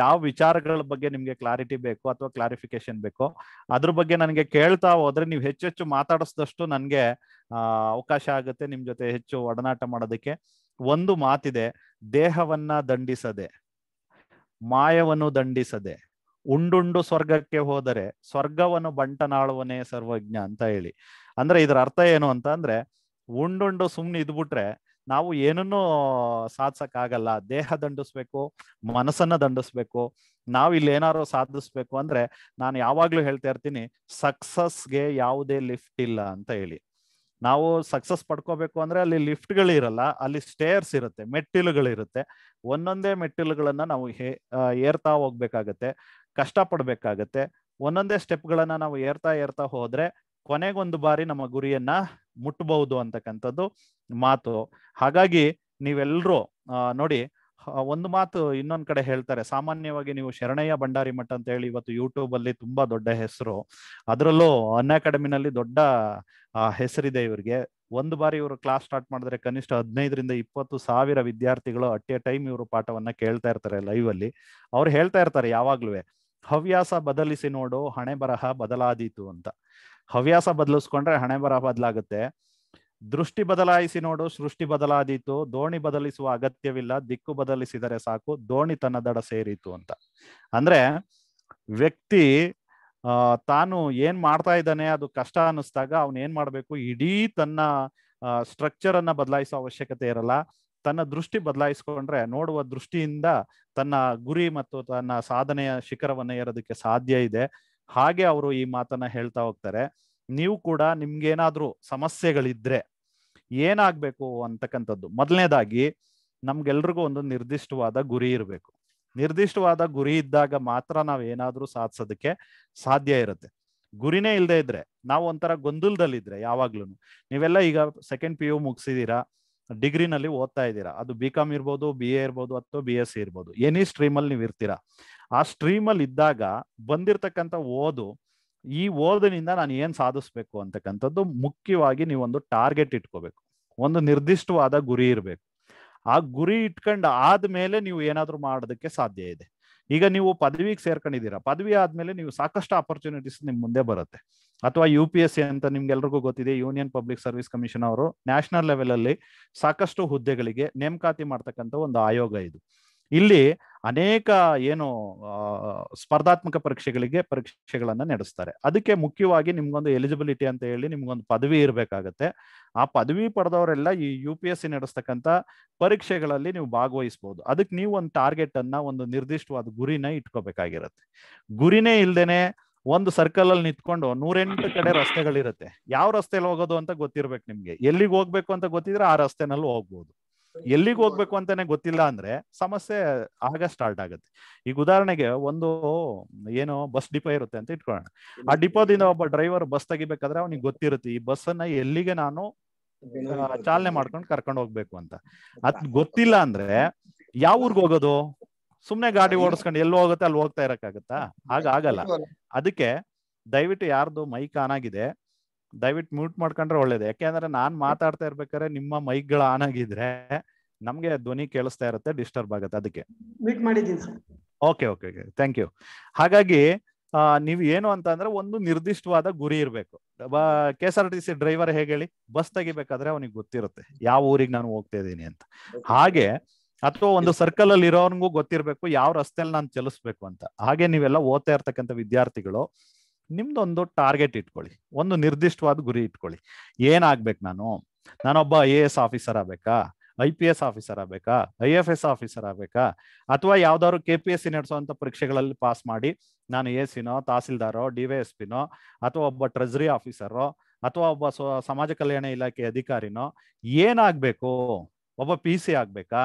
ಯಾವ ವಿಚಾರಗಳ ಬಗ್ಗೆ ನಿಮ್ಗೆ ಕ್ಲಾರಿಟಿ ಬೇಕು ಅಥವಾ ಕ್ಲಾರಿಫಿಕೇಶನ್ ಬೇಕು ಅದ್ರ ಬಗ್ಗೆ ನನಗೆ ಕೇಳ್ತಾ ಹೋದ್ರೆ ನೀವು ಹೆಚ್ಚೆಚ್ಚು ಮಾತಾಡಿಸಿದಷ್ಟು ನನಗೆ ಅವಕಾಶ ಆಗುತ್ತೆ ನಿಮ್ ಜೊತೆ ಹೆಚ್ಚು ಒಡನಾಟ ಮಾಡೋದಕ್ಕೆ ಒಂದು ಮಾತಿದೆ ದೇಹವನ್ನ ದಂಡಿಸದೆ ಮಾಯವನ್ನು ದಂಡಿಸದೆ ಉಂಡುಂಡು ಸ್ವರ್ಗಕ್ಕೆ ಹೋದರೆ ಸ್ವರ್ಗವನ್ನು ಬಂಟನಾಳುವನೇ ಸರ್ವಜ್ಞ ಅಂತ ಹೇಳಿ ಅಂದ್ರೆ ಇದರ ಅರ್ಥ ಏನು ಅಂತ ಅಂದ್ರೆ ಉಂಡುಂಡು ಸುಮ್ನೆ ಇದ್ಬಿಟ್ರೆ ನಾವು ಏನನ್ನೂ ಸಾಧಿಸಕ್ ಆಗಲ್ಲ ದೇಹ ದಂಡಿಸ್ಬೇಕು ಮನಸ್ಸನ್ನ ದಂಡಿಸ್ಬೇಕು ನಾವ್ ಇಲ್ಲಿ ಏನಾರು ಸಾಧಿಸ್ಬೇಕು ಅಂದ್ರೆ ನಾನು ಯಾವಾಗ್ಲೂ ಹೇಳ್ತಾ ಇರ್ತೀನಿ ಸಕ್ಸಸ್ಗೆ ಯಾವುದೇ ಲಿಫ್ಟ್ ಇಲ್ಲ ಅಂತ ಹೇಳಿ ನಾವು ಸಕ್ಸಸ್ ಪಡ್ಕೋಬೇಕು ಅಂದ್ರೆ ಅಲ್ಲಿ ಲಿಫ್ಟ್ಗಳು ಇರಲ್ಲ ಅಲ್ಲಿ ಸ್ಟೇರ್ಸ್ ಇರುತ್ತೆ ಮೆಟ್ಟಿಲುಗಳಿರುತ್ತೆ ಒಂದೊಂದೇ ಮೆಟ್ಟಿಲುಗಳನ್ನ ನಾವು ಹೇ ಏರ್ತಾ ಹೋಗ್ಬೇಕಾಗತ್ತೆ ಪಡ್ಬೇಕಾಗತ್ತೆ ಒಂದೊಂದೇ ಸ್ಟೆಪ್ಗಳನ್ನ ನಾವು ಏರ್ತಾ ಏರ್ತಾ ಹೋದ್ರೆ ಕೊನೆಗೊಂದು ಬಾರಿ ನಮ್ಮ ಗುರಿಯನ್ನ ಮುಟ್ಟಬಹುದು ಅಂತಕ್ಕಂಥದ್ದು ಮಾತು ಹಾಗಾಗಿ ನೀವೆಲ್ರೂ ನೋಡಿ ಒಂದು ಮಾತು ಇನ್ನೊಂದ್ ಕಡೆ ಹೇಳ್ತಾರೆ ಸಾಮಾನ್ಯವಾಗಿ ನೀವು ಶರಣಯ್ಯ ಭಂಡಾರಿ ಮಠ ಅಂತ ಹೇಳಿ ಇವತ್ತು ಯೂಟ್ಯೂಬ್ ಅಲ್ಲಿ ತುಂಬಾ ದೊಡ್ಡ ಹೆಸರು ಅದರಲ್ಲೂ ಅನ್ಅಕಾಡೆಮಿನಲ್ಲಿ ದೊಡ್ಡ ಹೆಸರಿದೆ ಇವ್ರಿಗೆ ಒಂದು ಬಾರಿ ಇವರು ಕ್ಲಾಸ್ ಸ್ಟಾರ್ಟ್ ಮಾಡಿದ್ರೆ ಕನಿಷ್ಠ ಹದಿನೈದರಿಂದ ಇಪ್ಪತ್ತು ಸಾವಿರ ವಿದ್ಯಾರ್ಥಿಗಳು ಅಟ್ ಎ ಟೈಮ್ ಇವರು ಪಾಠವನ್ನ ಕೇಳ್ತಾ ಇರ್ತಾರೆ ಲೈವ್ ಅಲ್ಲಿ ಅವ್ರು ಹೇಳ್ತಾ ಇರ್ತಾರೆ ಯಾವಾಗ್ಲೂ ಹವ್ಯಾಸ ಬದಲಿಸಿ ನೋಡು ಹಣೆ ಬರಹ ಬದಲಾದೀತು ಅಂತ ಹವ್ಯಾಸ ಬದಲಿಸ್ಕೊಂಡ್ರೆ ಹಣೆ ಬರಹ ಬದಲಾಗುತ್ತೆ ದೃಷ್ಟಿ ಬದಲಾಯಿಸಿ ನೋಡು ಸೃಷ್ಟಿ ಬದಲಾದೀತು ದೋಣಿ ಬದಲಿಸುವ ಅಗತ್ಯವಿಲ್ಲ ದಿಕ್ಕು ಬದಲಿಸಿದರೆ ಸಾಕು ದೋಣಿ ತನ್ನ ದಡ ಸೇರಿತು ಅಂತ ಅಂದ್ರೆ ವ್ಯಕ್ತಿ ತಾನು ಏನ್ ಮಾಡ್ತಾ ಇದ್ದಾನೆ ಅದು ಕಷ್ಟ ಅನ್ನಿಸ್ದಾಗ ಅವ್ನ ಏನ್ ಮಾಡ್ಬೇಕು ಇಡೀ ತನ್ನ ಸ್ಟ್ರಕ್ಚರ್ ಅನ್ನ ಬದಲಾಯಿಸೋ ಅವಶ್ಯಕತೆ ಇರಲ್ಲ ತನ್ನ ದೃಷ್ಟಿ ಬದಲಾಯಿಸ್ಕೊಂಡ್ರೆ ನೋಡುವ ದೃಷ್ಟಿಯಿಂದ ತನ್ನ ಗುರಿ ಮತ್ತು ತನ್ನ ಸಾಧನೆಯ ಶಿಖರವನ್ನು ಏರೋದಕ್ಕೆ ಸಾಧ್ಯ ಇದೆ ಹಾಗೆ ಅವರು ಈ ಮಾತನ್ನ ಹೇಳ್ತಾ ಹೋಗ್ತಾರೆ ನೀವು ಕೂಡ ನಿಮ್ಗೇನಾದ್ರೂ ಸಮಸ್ಯೆಗಳಿದ್ರೆ ಏನಾಗ್ಬೇಕು ಅಂತಕ್ಕಂಥದ್ದು ಮೊದಲನೇದಾಗಿ ನಮ್ಗೆಲ್ರಿಗೂ ಒಂದು ನಿರ್ದಿಷ್ಟವಾದ ಗುರಿ ಇರಬೇಕು ನಿರ್ದಿಷ್ಟವಾದ ಗುರಿ ಇದ್ದಾಗ ಮಾತ್ರ ನಾವ್ ಏನಾದ್ರೂ ಸಾಧಿಸೋದಕ್ಕೆ ಸಾಧ್ಯ ಇರುತ್ತೆ ಗುರಿನೇ ಇಲ್ಲದೆ ಇದ್ರೆ ನಾವು ಒಂಥರ ಗೊಂದಲದಲ್ಲಿದ್ರೆ ಯಾವಾಗ್ಲೂ ನೀವೆಲ್ಲ ಈಗ ಸೆಕೆಂಡ್ ಪಿ ಯು ಮುಗಿಸಿದೀರಾ ಡಿಗ್ರಿನಲ್ಲಿ ಓದ್ತಾ ಇದ್ದೀರಾ ಅದು ಬಿ ಕಾಮ್ ಇರ್ಬೋದು ಬಿ ಎ ಇರ್ಬೋದು ಅಥವಾ ಬಿ ಎಸ್ ಸಿ ಇರ್ಬೋದು ಎನಿ ಸ್ಟ್ರೀಮಲ್ಲಿ ನೀವು ಇರ್ತೀರಾ ಆ ಸ್ಟ್ರೀಮಲ್ಲಿ ಇದ್ದಾಗ ಬಂದಿರ್ತಕ್ಕಂಥ ಓದು ಈ ಓದಿನಿಂದ ನಾನು ಏನು ಸಾಧಿಸ್ಬೇಕು ಅಂತಕ್ಕಂಥದ್ದು ಮುಖ್ಯವಾಗಿ ನೀವೊಂದು ಟಾರ್ಗೆಟ್ ಇಟ್ಕೋಬೇಕು ಒಂದು ನಿರ್ದಿಷ್ಟವಾದ ಗುರಿ ಇರಬೇಕು ಆ ಗುರಿ ಇಟ್ಕೊಂಡು ಆದ್ಮೇಲೆ ನೀವು ಏನಾದರೂ ಮಾಡೋದಕ್ಕೆ ಸಾಧ್ಯ ಇದೆ ಈಗ ನೀವು ಪದವಿಗೆ ಸೇರ್ಕೊಂಡಿದ್ದೀರಾ ಪದವಿ ಆದ್ಮೇಲೆ ನೀವು ಸಾಕಷ್ಟು ಆಪರ್ಚುನಿಟೀಸ್ ನಿಮ್ ಮುಂದೆ ಬರುತ್ತೆ ಅಥವಾ ಯು ಪಿ ಎಸ್ ಸಿ ಅಂತ ನಿಮ್ಗೆಲ್ರಿಗೂ ಗೊತ್ತಿದೆ ಯೂನಿಯನ್ ಪಬ್ಲಿಕ್ ಸರ್ವಿಸ್ ಕಮಿಷನ್ ಅವರು ನ್ಯಾಷನಲ್ ಲೆವೆಲ್ ಅಲ್ಲಿ ಸಾಕಷ್ಟು ಹುದ್ದೆಗಳಿಗೆ ನೇಮಕಾತಿ ಮಾಡ್ತಕ್ಕಂಥ ಒಂದು ಆಯೋಗ ಇದು ಇಲ್ಲಿ ಅನೇಕ ಏನು ಸ್ಪರ್ಧಾತ್ಮಕ ಪರೀಕ್ಷೆಗಳಿಗೆ ಪರೀಕ್ಷೆಗಳನ್ನ ನಡೆಸ್ತಾರೆ ಅದಕ್ಕೆ ಮುಖ್ಯವಾಗಿ ನಿಮ್ಗೊಂದು ಎಲಿಜಿಬಿಲಿಟಿ ಅಂತ ಹೇಳಿ ನಿಮ್ಗೊಂದು ಪದವಿ ಇರಬೇಕಾಗತ್ತೆ ಆ ಪದವಿ ಪಡೆದವರೆಲ್ಲ ಈ ಯು ಪಿ ಎಸ್ ಸಿ ನಡೆಸ್ತಕ್ಕಂಥ ಪರೀಕ್ಷೆಗಳಲ್ಲಿ ನೀವು ಭಾಗವಹಿಸಬಹುದು ಅದಕ್ಕೆ ನೀವು ಒಂದು ಟಾರ್ಗೆಟ್ ಅನ್ನ ಒಂದು ನಿರ್ದಿಷ್ಟವಾದ ಗುರಿನ ಇಟ್ಕೋಬೇಕಾಗಿರತ್ತೆ ಗುರಿನೇ ಇಲ್ದೇನೆ ಒಂದು ಸರ್ಕಲ್ ಅಲ್ಲಿ ನಿಂತ್ಕೊಂಡು ನೂರೆಂಟು ಕಡೆ ರಸ್ತೆಗಳಿರುತ್ತೆ ಯಾವ ರಸ್ತೆಯಲ್ಲಿ ಹೋಗೋದು ಅಂತ ಗೊತ್ತಿರ್ಬೇಕು ನಿಮ್ಗೆ ಎಲ್ಲಿಗೆ ಹೋಗ್ಬೇಕು ಅಂತ ಗೊತ್ತಿದ್ರೆ ಆ ರಸ್ತೆನಲ್ಲಿ ಹೋಗ್ಬೋದು ಎಲ್ಲಿಗೆ ಹೋಗ್ಬೇಕು ಅಂತಾನೆ ಗೊತ್ತಿಲ್ಲ ಅಂದ್ರೆ ಸಮಸ್ಯೆ ಆಗ ಸ್ಟಾರ್ಟ್ ಆಗುತ್ತೆ ಈಗ ಉದಾಹರಣೆಗೆ ಒಂದು ಏನು ಬಸ್ ಡಿಪೋ ಇರುತ್ತೆ ಅಂತ ಇಟ್ಕೊಳ್ಳೋಣ ಆ ಡಿಪೋದಿಂದ ಒಬ್ಬ ಡ್ರೈವರ್ ಬಸ್ ತೆಗಿಬೇಕಾದ್ರೆ ಅವ್ನಿಗೆ ಗೊತ್ತಿರುತ್ತೆ ಈ ಬಸ್ ಅನ್ನ ಎಲ್ಲಿಗೆ ನಾನು ಚಾಲನೆ ಮಾಡ್ಕೊಂಡು ಕರ್ಕೊಂಡು ಹೋಗ್ಬೇಕು ಅಂತ ಅದ್ ಗೊತ್ತಿಲ್ಲ ಅಂದ್ರೆ ಯಾವ ಊರ್ಗ್ ಹೋಗೋದು ಸುಮ್ನೆ ಗಾಡಿ ಓಡಿಸ್ಕೊಂಡು ಎಲ್ಲಿ ಹೋಗುತ್ತೆ ಅಲ್ಲಿ ಹೋಗ್ತಾ ಇರಕ್ಕಾಗತ್ತಾ ಹಾಗಾಗಲ್ಲ ಆಗಲ್ಲ ಅದಕ್ಕೆ ದಯವಿಟ್ಟು ಯಾರ್ದು ಮೈಕ್ ಆನ್ ಆಗಿದೆ ದಯವಿಟ್ಟು ಮ್ಯೂಟ್ ಮಾಡ್ಕೊಂಡ್ರೆ ಒಳ್ಳೇದು ಯಾಕೆಂದ್ರೆ ನಾನ್ ಮಾತಾಡ್ತಾ ಇರ್ಬೇಕಾದ್ರೆ ನಿಮ್ಮ ಮೈಕ್ಗಳು ಆನ್ ಆಗಿದ್ರೆ ನಮ್ಗೆ ಧ್ವನಿ ಕೇಳಿಸ್ತಾ ಇರುತ್ತೆ ಡಿಸ್ಟರ್ಬ್ ಆಗುತ್ತೆ ಅದಕ್ಕೆ okay okay okay thank you ಹಾಗಾಗಿ ನೀವು ಏನು ಅಂತ ಅಂದ್ರೆ ಒಂದು ನಿರ್ದಿಷ್ಟವಾದ ಗುರಿ ಇರಬೇಕು K S R T C driver ಹೇಗೆ ಹೇಳಿ ಬಸ್ ತೆಗಿಬೇಕಾದ್ರೆ ಅವನಿಗೆ ಗೊತ್ತಿರುತ್ತೆ ಯಾವ ಊರಿಗೆ ನಾನು ಹೋಗ್ತಾ ಇದ್ದೀನಿ ಅಂತ ಹಾಗೆ ಅಥವಾ ಒಂದು ಸರ್ಕಲ್ ಅಲ್ಲಿ ಇರೋನ್ಗೂ ಗೊತ್ತಿರ್ಬೇಕು ಯಾವ ರಸ್ತೆಯಲ್ಲಿ ನಾನು ಚಲಿಸ್ಬೇಕು ಅಂತ ಹಾಗೆ ನೀವೆಲ್ಲ ಓದ್ತಾ ಇರ್ತಕ್ಕಂಥ ವಿದ್ಯಾರ್ಥಿಗಳು ನಿಮ್ದೊಂದು ಟಾರ್ಗೆಟ್ ಇಟ್ಕೊಳ್ಳಿ ಒಂದು ನಿರ್ದಿಷ್ಟವಾದ ಗುರಿ ಇಟ್ಕೊಳ್ಳಿ ಏನಾಗ್ಬೇಕು ನಾನು ನಾನೊಬ್ಬ ಐ ಎ ಎಸ್ ಆಫೀಸರ್ ಆಗ್ಬೇಕಾ ಐ ಪಿ ಎಸ್ ಆಫೀಸರ್ ಆಗ್ಬೇಕಾ ಐ ಎಫ್ ಎಸ್ ಆಫೀಸರ್ ಆಗ್ಬೇಕಾ ಅಥವಾ ಯಾವ್ದಾದ್ರು ಕೆ ಪಿ ಎಸ್ ಸಿ ನಡೆಸುವಂತ ಪರೀಕ್ಷೆಗಳಲ್ಲಿ ಪಾಸ್ ಮಾಡಿ ನಾನು ಎ ಸಿನೋ ತಹಸೀಲ್ದಾರೋ ಡಿ ವೈ ಎಸ್ ಪಿನೋ ಅಥವಾ ಒಬ್ಬ ಟ್ರೆಜರಿ ಆಫೀಸರೋ ಅಥವಾ ಒಬ್ಬ ಸಮಾಜ ಕಲ್ಯಾಣ ಇಲಾಖೆ ಅಧಿಕಾರಿನೋ ಏನಾಗ್ಬೇಕು ಒಬ್ಬ ಪಿ ಸಿ ಆಗ್ಬೇಕಾ